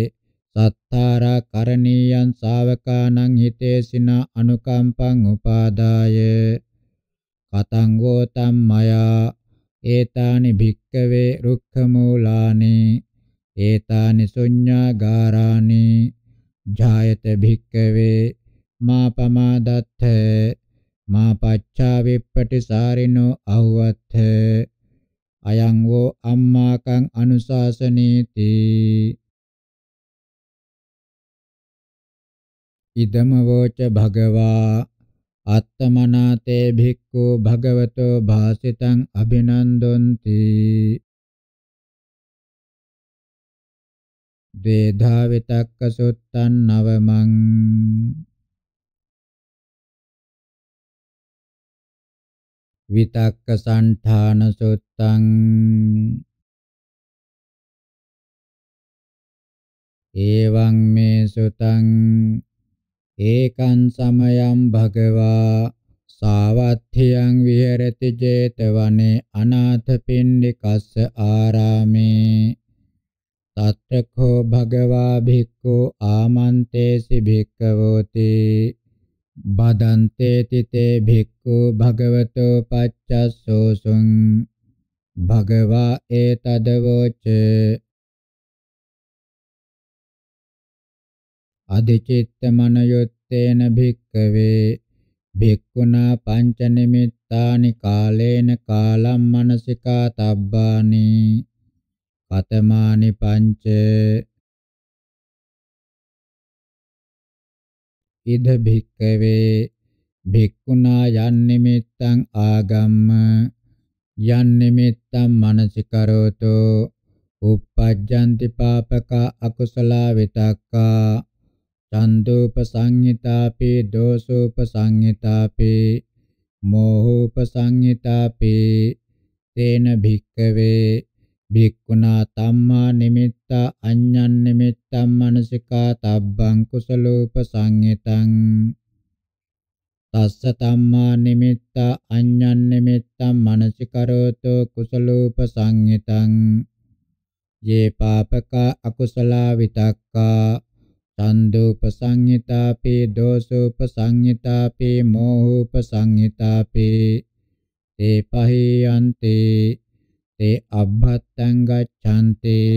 Speaker 1: සත්තාරා කරණීයන් ශාවකානං හිතේසිනා අනුකම්පං උපාදාය කතං වෝ තම්මයා ඒතානි භික්කවේ රුක්ඛ මූලානි ඒතානි ශුඤ්ඤාගාරානි ජායත භික්කවේ මා පමාදත්ථ මා පච්චා විප්පටි සාරිනෝ අහුවත්ථ අයං වෝ අම්මාකං අනුශාසනේති
Speaker 3: ඉදම වෝච භගවා අත්තමනාතේ භික්ඛු භගවතෝ භාසිතං අභිනන්දොන්ති
Speaker 2: දේධා විතක්ක සුත්තං නවමං විතක්ක සංඨාන සුත්තං
Speaker 1: එවං මේ සුතං ඒකං සමයං භගවා සාවත්ථියං විහෙරති 제තවනේ අනාථපිණ්ඩිකස්ස ආරාමේ තත්‍රකෝ භගවා භික්ඛු ආමන්තේසි භික්ඛවෝති බදන්තේ තිතේ භික්ඛු භගවතෝ පච්චස්සෝසුං භගවා ඒතදවෝච
Speaker 3: අධිචිත්ත මනයොත්තේන
Speaker 1: භික්ඛවේ භික්ඛුනා පංච නිමිත්තානි කාලේන කාලම් මනසිකා තබ්බානි පතමානි
Speaker 3: පංචේ ඉද
Speaker 1: භික්කවේ භික්ඛුනා යන්නිමිත්තං ආගම්ම යන්නිමිත්තං මනසිකරෝතෝ uppajjanti papaka akusala vitakka චන්දුපසංහිතාපි දෝසුපසංහිතාපි මෝහුපසංහිතාපි තේන භික්කවේ භික්ඛුනා තම්මා නිමිත්තා අඤ්ඤං නිමිත්තං මනසිකා තබ්බං කුසලෝප සංයතං තස්ස තම්මා නිමිත්තා අඤ්ඤං නිමිත්තං මනසිකරෝතෝ කුසලෝප සංයතං යේ පාපකා අකුසලා විතක්කා චන්දුප සංයතාපේ දෝසෝප සංයතාපේ මෝහෝප සංයතාපේ තේ පහේ යන්තේ තේ අබ්බත්තං ගච්ඡන්තේ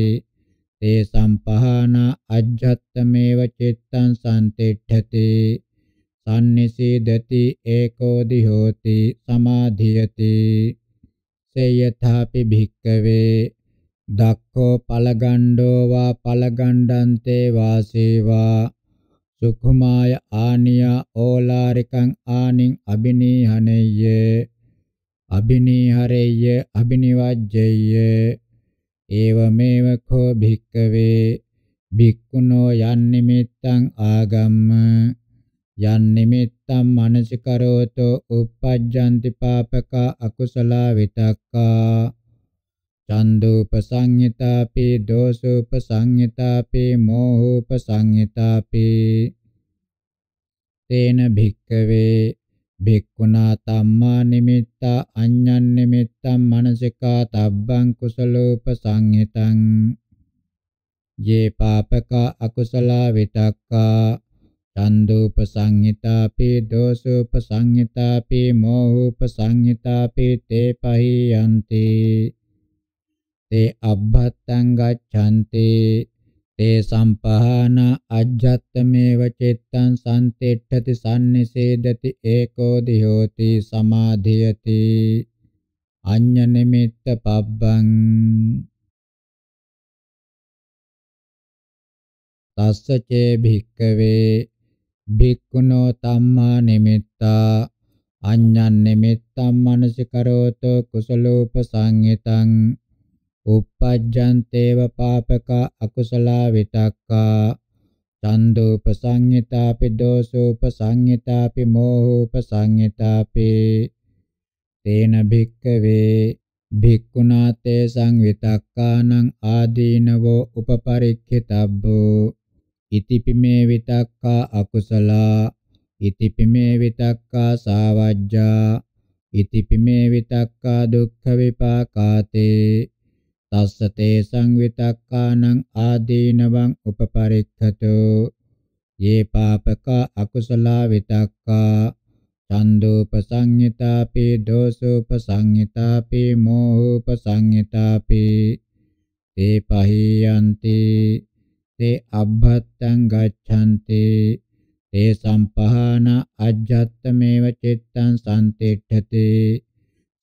Speaker 1: තේ සම්පහාන අජ්ජත්තමේව චිත්තං සම්තිඨති සම්නිසීදති ඒකෝ දිහෝති සමාධියති සේයථාපි භික්කවේ දක්ඛෝ පලගණ්ඩෝ වා පලගණ්ඩන්තේ වාසේවා සුඛමාය ආනියා ඕලාරිකං ආනින් අබිනීහනෙය්‍යේ අබිනීහරෙය්‍ය අබිනිවජ්ජෙය්‍ය ඒවමේව කෝ භික්කවේ භික්ඛුනෝ යන්නිමිත්තං ආගම්ම යන්නිමිත්තං මනසිකරෝතෝ uppajjanti papaka akusala vitakka චන්දුපසංයතාපි දෝසුපසංයතාපි මෝහුපසංයතාපි තේන භික්කවේ භික්ඛුනා තම්මා නිමිත්තා අඤ්ඤං නිමිත්තං මනසිකා තබ්බං කුසලෝපසංහිතං යේ පාපකා අකුසලා විතක්කා චන්දුපසංහිතාපි දෝසුපසංහිතාපි මෝහුපසංහිතාපි තේ පහියන්ති තේ අබ්බත්තං ගච්ඡන්ති තේ සම්පහාන අජ්ජත්තමේව චිත්තං සම්තිට්ඨති සම්නිසේදති ඒකෝ දිහෝති සමාධියති අඤ්ඤ නිමිත්ත පබ්බං තස්ස චේ භික්කවේ භික්ඛුනෝ තම්මා නිමිත්තා අඤ්ඤන් නිමිත්තම් මනසිකරෝතෝ කුසලෝප සංයතං uppajjanteva papaka akusala vitakka චන්දුපසංඤිතාපි දෝසුපසංඤිතාපි මෝහුපසංඤිතාපි තේන භික්ඛවේ භික්ඛුනාතේ සංවිතක්කානං ආදීනවෝ උපපරික්ඛිතබ්බෝ ඉතිපිමේ විතක්කා අකුසලා ඉතිපිමේ විතක්කා සාවජ්ජා ඉතිපිමේ විතක්කා දුක්ඛ විපාකාතේ තස්සතේ සංවිතක්කානං ආදීනවං උපපරික්ඛතෝ යේ පාපකා අකුසලා විතක්කා චන්දෝපසඤ්ඤතාපේ දෝසෝපසඤ්ඤතාපේ මෝහෝපසඤ්ඤතාපේ තේ පහියන්ති තේ අබ්බත්තං ගච්ඡන්ති තේ සම්පහාන අජ්ජත්තමේව චිත්තං සම්තිට්ඨති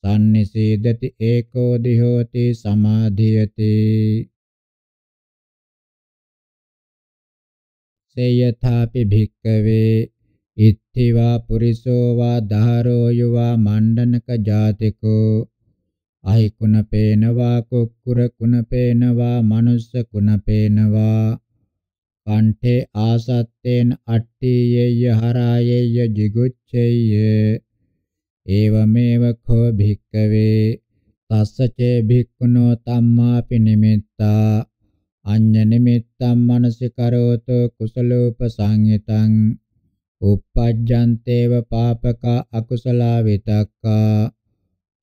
Speaker 1: sannisidati eko dihoti samadhiyati සේයථාපි භික්කවේ ඉත්තිවා පුරිසෝ වා ධාරෝ යවා මණ්ඩනක ජාතිකෝ අහි කුණපේනවා කුක්කුර කුණපේනවා මනුස්ස කුණපේනවා කණ්ඨේ ආසත්තේන අට්ඨියේය හරායේය jiguccheye ඒවමේව කෝ භික්කවේ තස්සචේ භික්ඛුනෝ තම්මාපි නිමිත්තා අඤ්ඤ නිමිත්තම් මනසිකරෝතෝ කුසලෝපසංයතං uppajjanteva papaka akusala vitakka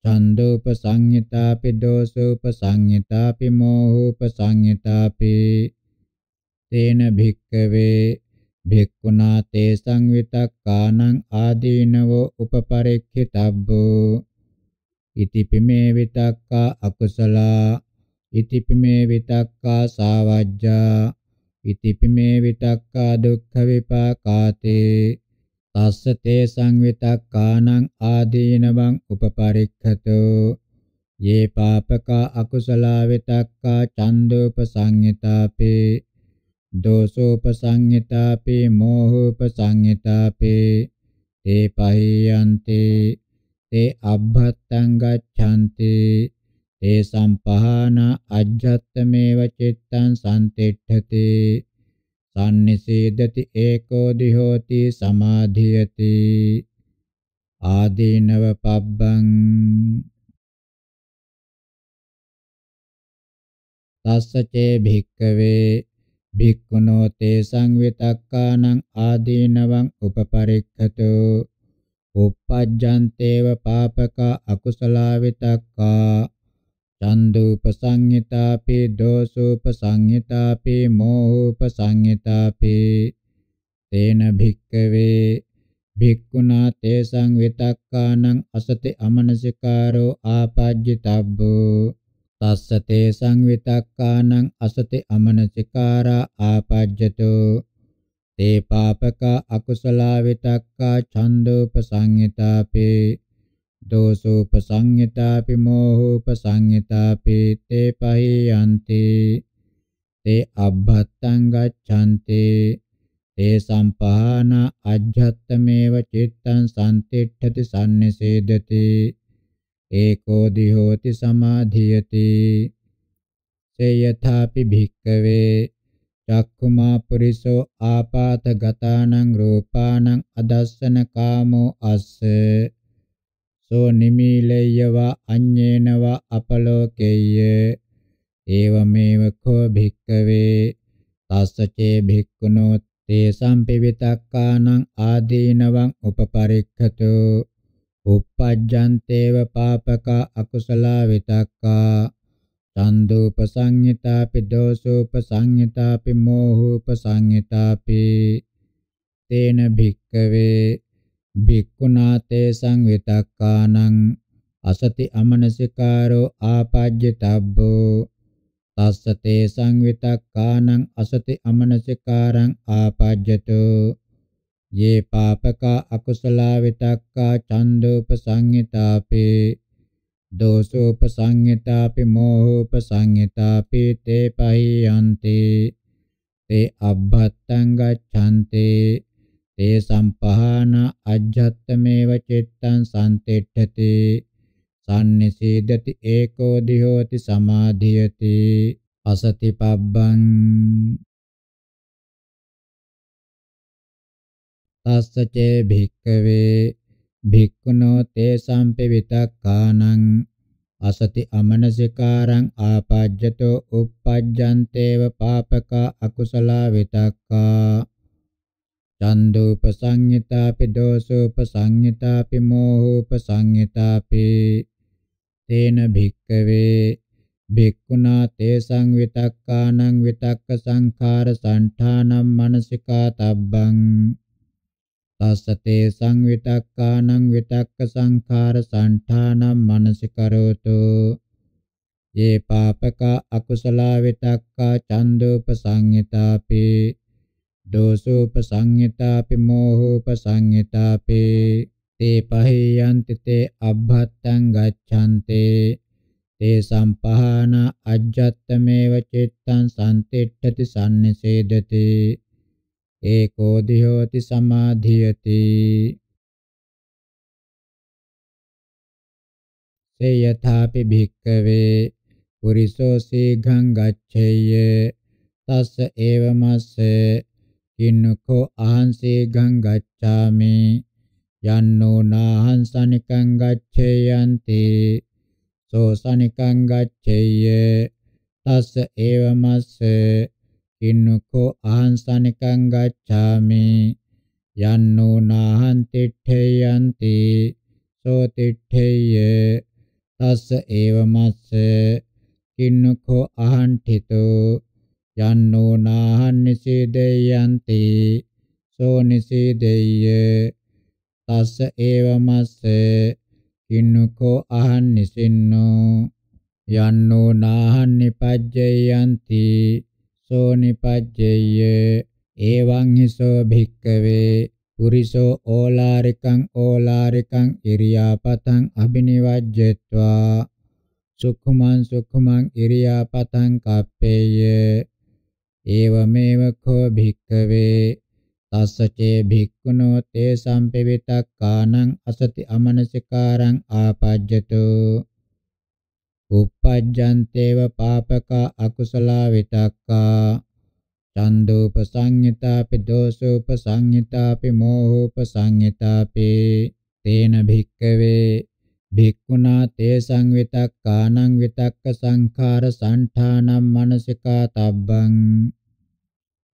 Speaker 1: ඡන්දෝපසංයතාපි දෝසෝපසංයතාපි මෝහෝපසංයතාපි තේන භික්කවේ භික්ඛුනා තේ සංවිතක්කානං ආදීනවෝ උපපරික්ඛිතබ්බෝ ඉතිපිමේ විතක්කා අකුසලා ඉතිපිමේ විතක්කා සාවජ්ජා ඉතිපිමේ විතක්කා දුක්ඛ විපාකාතේ තස්ස තේ සංවිතක්කානං ආදීනවං උපපරික්ඛතෝ යේ පාපකා අකුසලා විතක්කා චන්දෝපසංයතාපේ දෝසෝපසංහිතාපි මෝහෝපසංහිතාපි තේ පහියන්ති තේ අබ්බත්තං ගච්ඡanti තේ සම්පහාන අජ්ජත්තමේව චිත්තං සම්තිට්ඨති සම්නිසීදති ඒකෝ දිහෝති
Speaker 2: සමාධියති ආදීනව පබ්බං තස්සචේ භික්කවේ
Speaker 1: භික්ඛුනෝ තේ සංවිතක්කානං ආදීනවං උපපරික්ඛතු uppajjanteva papaka akusala vitakka චන්දුපසංහිතාපි දෝසුපසංහිතාපි මෝහුපසංහිතාපි තේන භික්කවේ භික්ඛුනා තේ සංවිතක්කානං අසති අමනසිකාරෝ ආපජ්ජිතබ්බෝ තස්සතේ සංවිතක්කානං අසති අමනසිකාරා ආපජ්ජතෝ තේ පාපකා අකුසලා විතක්කා ඡන්தோපසංයතාපේ දෝසෝපසංයතාපි මෝහෝපසංයතාපේ තේ පහියන්ති තේ අබ්බත්තං ගච්ඡන්ති තේ සම්පහාන අජ්ජත්තමේව චිත්තං සම්තිට්ඨති සම්නිසේදති एको दिहोति समाधियति से यथापि भिक्कवे චක්ඛුමා පුරිසෝ ආපාතගතානං රූපානං අදස්සන කාමෝ අස්ස සෝ නිමීලෙය්‍යවා අඤ්ඤේනවා අපලෝකෙය්‍ය ඒවමේව කෝ භික්කවේ තස්සචේ භික්ඛුනෝ තේ සම්පවිතක්කානං ආදීනවං උපපරික්ඛතෝ uppajjanteva papaka akusala vitakka චන්දුපසඤ්ඤිතාපි දෝසෝපසඤ්ඤිතාපි මෝහෝපසඤ්ඤිතාපි තේන භික්කවේ භික්ඛුනාතේ සංවිතක්කානං අසති අමනසිකාරෝ ආපජ්ජතබ්බෝ තස්ස තේ සංවිතක්කානං අසති අමනසිකාරං ආපජ්ජතෝ ये पापका अकुशला वितक्का छंदोपसंहितापि दोषोपसंहितापि मोहोपसंहितापि ते पह्यन्ति ते अभ्यत्तं गच्छन्ति ते सम्पहान अज्जत्तमेव चित्तं सन्तिष्ठति सन्निषीदति एको दिहोति समाधियति असति पब्बं
Speaker 3: අස්සචේ
Speaker 1: භික්කවේ භික්ඛුනෝ තේ සම්පි විතක්කානං අසති අමනසිකාරං ආපජ්ජතෝ uppajjanteව පාපකා අකුසලා විතක්කා චන්දුපසංඤිතාපි දෝසෝපසංඤිතාපි මෝහෝපසංඤිතාපි තේන භික්කවේ භික්ඛුනා තේ සංවිතක්කානං විතක්ක සංඛාර සංඨානම් මනසිකා තබ්බං තස්සතේ සංවිතක්කානං විතක්ක සංඛාර සංඨානම් මනසිකරෝතු යේ පාපක අකුසල විතක්කා චන්දුපසංහිතාපි දෝසෝපසංහිතාපි මෝහෝපසංහිතාපි තේ පහේයන්ති තේ අබ්බත්තං ගච්ඡන්තේ තේ සම්පහාන අජ්ජත්තමේව චිත්තං සම්තිට්ඨති සම්නිසේදති एको दिहोति समाधियति से यथापि भिक्खवे पुरिसो शीघ्रं गच्छेय तस् एवमस् किन्नुखो अहं शीघ्रं गच्छामि යන්නෝ නාහං සනිකං ගච්ඡේයන්ති සෝ සනිකං ගච්ඡේය තස්ස ඒවමස්ස ඉන්නකෝ අහං සනිකං ගච්ඡාමි යන්නෝ නාහං තිට්ඨේයන්ති සෝ තිට්ඨේය තස්ස ඒව මස්ස කින්නකෝ අහං ඨිතෝ යන්නෝ නාහං නිසීදේයන්ති සෝ නිසීදේය තස්ස ඒව මස්ස කින්නකෝ අහං නිසින්නෝ යන්නෝ නාහං නිපජ්ජයන්ති සෝනිපජ්ජේය එවං හිසෝ භික්කවේ පුරිසෝ ඕලාරිකං ඕලාරිකං ඉරියාපතං අබිනිවජ්ජත්වා සුඛමං සුඛමං ඉරියාපතං කප්පේය ඒවමේව කෝ භික්කවේ තස්සචේ භික්ඛුනෝ තේ සම්පවිතක්කානං අසති අමනසිකාරං ආපජ්ජතෝ uppajjanteva papaka akusala vitakka චන්දෝපසඤ්ඤිතාපි දෝසෝපසඤ්ඤිතාපි මෝහෝපසඤ්ඤිතාපි තේන භික්කවේ භික්ඛුනා තේ සංවිතක්කානං විතක්ක සංඛාර සංඨානම් මනසිකා තබ්බං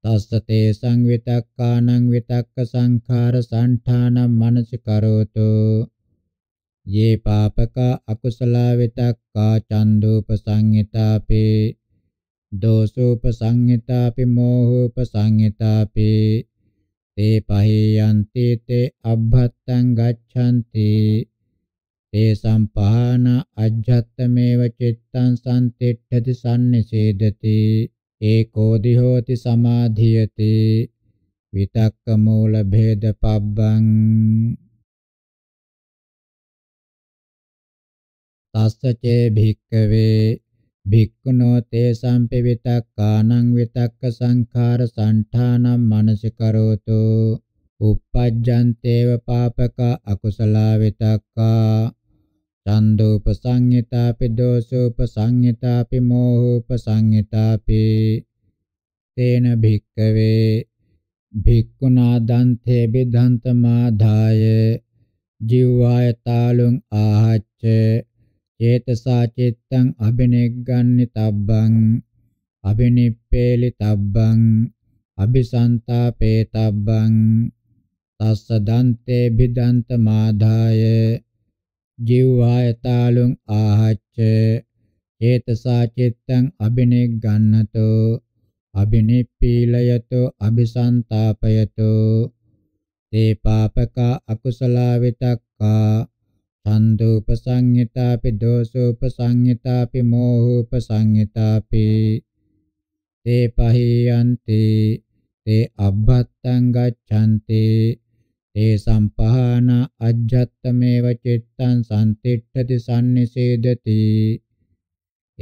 Speaker 1: තස්ස තේ සංවිතක්කානං විතක්ක සංඛාර සංඨානම් මනසිකරෝතෝ ये पापका अकुशला वितक्का चन्दोपसंहितापि दोषोपसंहितापि मोहोपसंहितापि ते पहेयन्ति ते अभ्यत्तं गच्छन्ति ते सम्पहान अज्झत्तमेव चित्तं सन्तिष्ठति सन्निषेधति एकोऽधि होति समाधीयते वितक्कमूलभेदपब्बम्
Speaker 3: තස්සචේ
Speaker 1: භික්කවේ භික්ඛුනෝ තේ සම්පි විතක්කානං විතක්ක සංඛාර සංඨානම් මනසිකරෝතු uppajjanteva papaka akusala vitakka චන්දුපසංයතාපි දෝසුපසංයතාපි මෝහුපසංයතාපි තේන භික්කවේ භික්ඛුනා දන්තේ බිධන්තමාධාය ජීවාය තාලුං ආහච්චේ චේතසා චිත්තං අබිනෙග්ගන්නි තබ්බං අබිනිප්පේලි තබ්බං අபிසන්තාපේ තබ්බං තස්ස දන්තේ බිදන්ත මාධාය ජීවායතාලුං ආහච්ච චේතසා චිත්තං අබිනෙග්ගන්නතෝ අබිනිප්පීලයතෝ අபிසන්තාපයතෝ තේ පාපක අකුසල විතක්කා ඡන්දුපසංහිතාපි දෝසුපසංහිතාපි මෝහුපසංහිතාපි තේ පහියන්ති තේ අබ්බත්තං ගච්ඡන්ති තේ සම්පහාන අජ්ජත්තමේව චිත්තං සම්තිට්ඨති සම්නිසේදති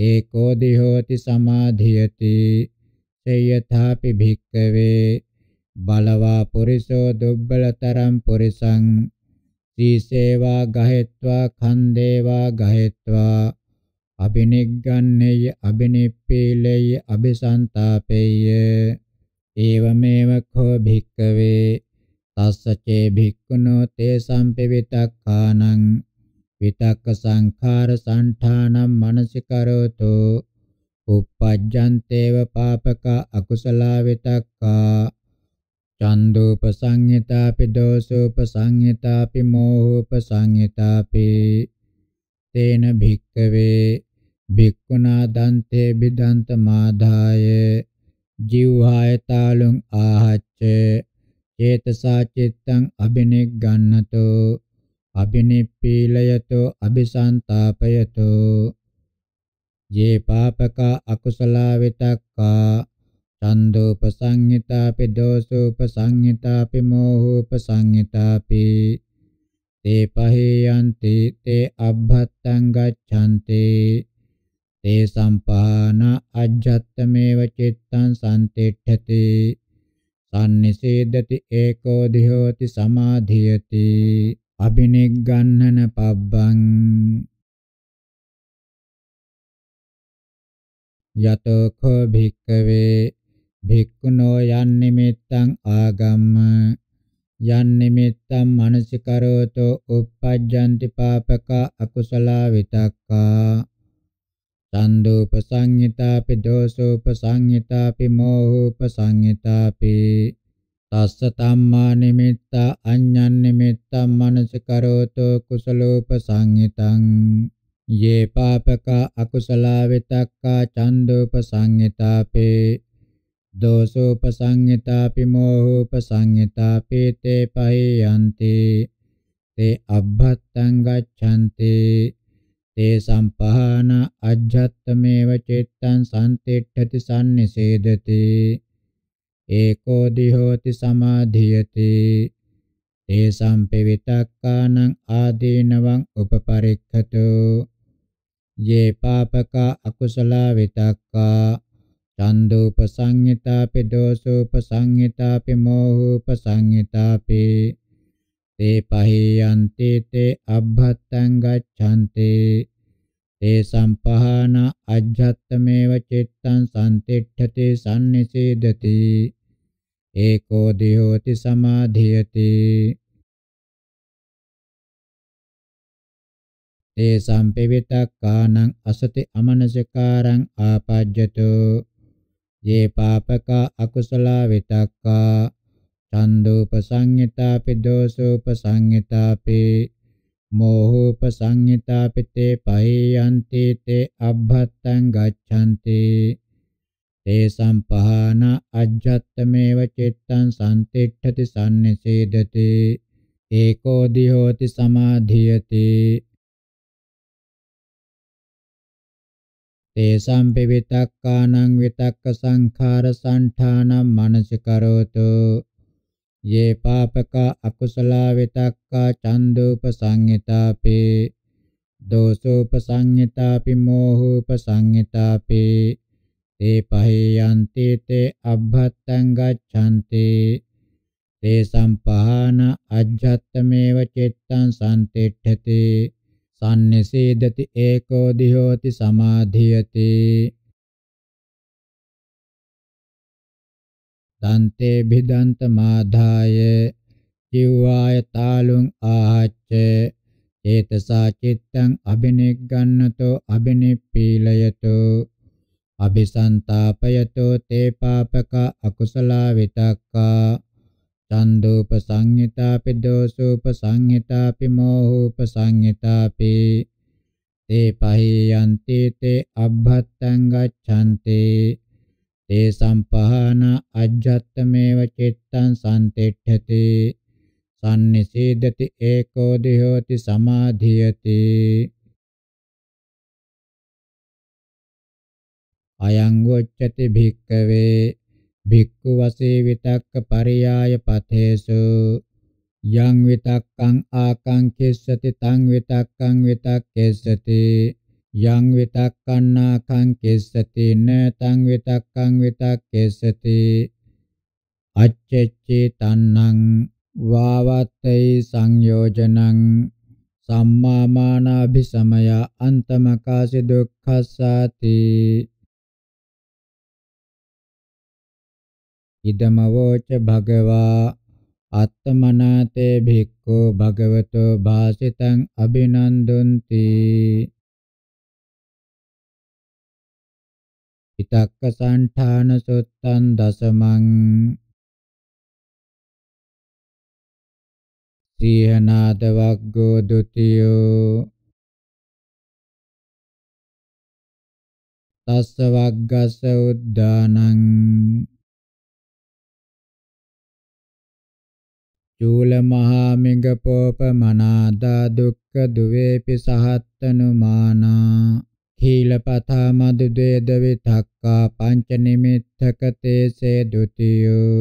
Speaker 1: ඒකෝ දිහෝති සමාධියති සේයථාපි භික්කවේ බලවා පුරිසෝ දුබ්බලතරම් පුරිසං ස්ත්‍රීසේවා ගහෙත්වා කන්දේවා ගහෙත්වා අබිනිග්ගන්නේය අබිනිප්පීලේය අபிසන්තාපේය ඒවමේව කෝ භික්කවේ තස්සචේ භික්ඛුනෝ තේ සම්පවිතක්ඛානං විතක්ක සංඛාර සංඨානම් මනසිකරෝතෝ uppajjanteva papaka akusala vitakka චන්දුපසංහිතාපි දෝසුපසංහිතාපි මෝහුපසංහිතාපි තේන භික්කවේ භික්ඛුනා දන්තේ බිදන්ත මාදාය ජීවහාය තාලුං ආහච්ච චේතසා චිත්තං අබිනෙග්ගන්නතෝ අබිනෙප්පීලයතෝ අபிසන්තාපයතෝ යේ පාපක අකුසල විතක්කා චන්දෝපසංහිතාපි දෝසෝපසංහිතාපි මෝහෝපසංහිතාපි තේ පහේයන්ති තේ අබ්බත්තං ගච්ඡන්ති තේ සම්පාන අජ්ජත්තමේව චිත්තං සම්තිට්ඨති සම්නිසේදති ඒකෝ දිහෝති සමාධියති අබිනිග්ගන්නන පබ්බං
Speaker 3: යතෝ කෝ භික්කවේ
Speaker 1: භික්ඛුනෝ යන්නිමිත්තං ආගම්ම යන්නිමිත්තං මනසිකරෝතෝ uppajjanti papaka akusala vitakka චන්දුපසංහිතාපි දෝසෝපසංහිතාපි මෝහෝපසංහිතාපි තස්ස තම්මා නිමිත්තා අඤ්ඤන් නිමිත්තං මනසකරෝතෝ කුසලෝපසංහිතං යේ පාපක අකුසලාවිතක්කා චන්දුපසංහිතාපේ දෝසෝපසංයතාපි මෝහෝපසංයතාපි තේ පහියන්ති තේ අබ්බත්තං ගච්ඡanti තේ සම්පහාන අජ්ජත්තමේව චිත්තං සම්තිට්ඨති සම්නිසේදති ඒකෝ දිහෝති සමාධියති තේ සම්පවිතක්කානං ආදීනවං උපපරික්ඛතෝ යේ පාපක අකුසල විතක්කා චන්දුපසංහිතාපි දෝසුපසංහිතාපි මෝහුපසංහිතාපි තේ පහියන්ති තේ අබ්බත්තං ගච්ඡන්ති තේ සම්පහාන අජ්ජත්තමේව චිත්තං සම්තිට්ඨති සම්නිසීදති ඒකෝ දියෝති සමාධියති
Speaker 3: තේ සම්පවිතක්කානං
Speaker 1: අසති අමනසකාරං ආපජ්ජතෝ යේ පාපකා අකුසලා විතක්කා චන්දුපසංයතාපි දෝසුපසංයතාපි මෝහෝපසංයතාපි තේ පහයන්ති තේ අබ්බත්තං ගච්ඡanti තේ සම්පහාන අජ්ජත්තමේව චිත්තං සම්තිට්ඨති සම්නිසේදති ඒකෝ දිහෝති සමාධියති තේසම් පිවිතක්කානං විතක්ක සංඛාර සංඨානම් මනසිකරෝතු යේ පාපක අකුසලා විතක්කා චන්දුප සංහිතාපේ දෝසෝප සංහිතාපි මෝහෝප සංහිතාපේ තේ පහයන්ති තේ අබ්බත්තං ගච්ඡanti තේ සම්පහාන අජ්ජත්තමේව චිත්තං සම්තිට්ඨති sannisidati eko
Speaker 3: dihoti samadhiyati
Speaker 1: dante bhidanta madhaya jivvaya talung ahacce cetasa cittang abhiniggannato abhinippīlayato abhisantāpayato te pāpaka akusala vitakka චන්දුපසංහිතාපි දෝසුපසංහිතාපි මෝහුපසංහිතාපි තේ පහි යන්ති තේ අබ්බත්තං ගච්ඡන්ති තේ සම්පහාන අජ්ජත්තමේව චිත්තං සම්තිට්ඨති සම්නිසීදති ඒකෝ දිහෝති සමාධියති
Speaker 3: අයං වොච්චති භික්කවේ
Speaker 1: භික්ඛු වසේ විතක්ක පරයාය පතේසු යං විතක්කං ආකංකෙස්සති තං විතක්කං විතක්කෙස්සති යං විතක්කන්නාකං කෙස්සති න තං විතක්කං විතක්කෙස්සති අච්චච්චේ තන්නං වාවත්තේ සංයෝජනං සම්මා මානාභිසමය අන්තමකාසි
Speaker 3: දුක්ඛස්සාති
Speaker 1: ඉදමවෝච භගවා අත්තමනාතේ භික්ඛු භගවතෝ භාසිතං අභිනන්දුන්ති
Speaker 2: ඉතක්ක සංඨාන සුත්තං දසමං සීහනාද වග්ගෝ ဒ ුතියෝ තස්ස වග්ගස උද්දානං චූල මහා මෙඟ
Speaker 1: පෝපමනාදා දුක්ඛ දුවේපි සහත්තනුමානා හීල පථා මදු දේද විතක්කා පංච නිමිත්තක තේසේ දුතියෝ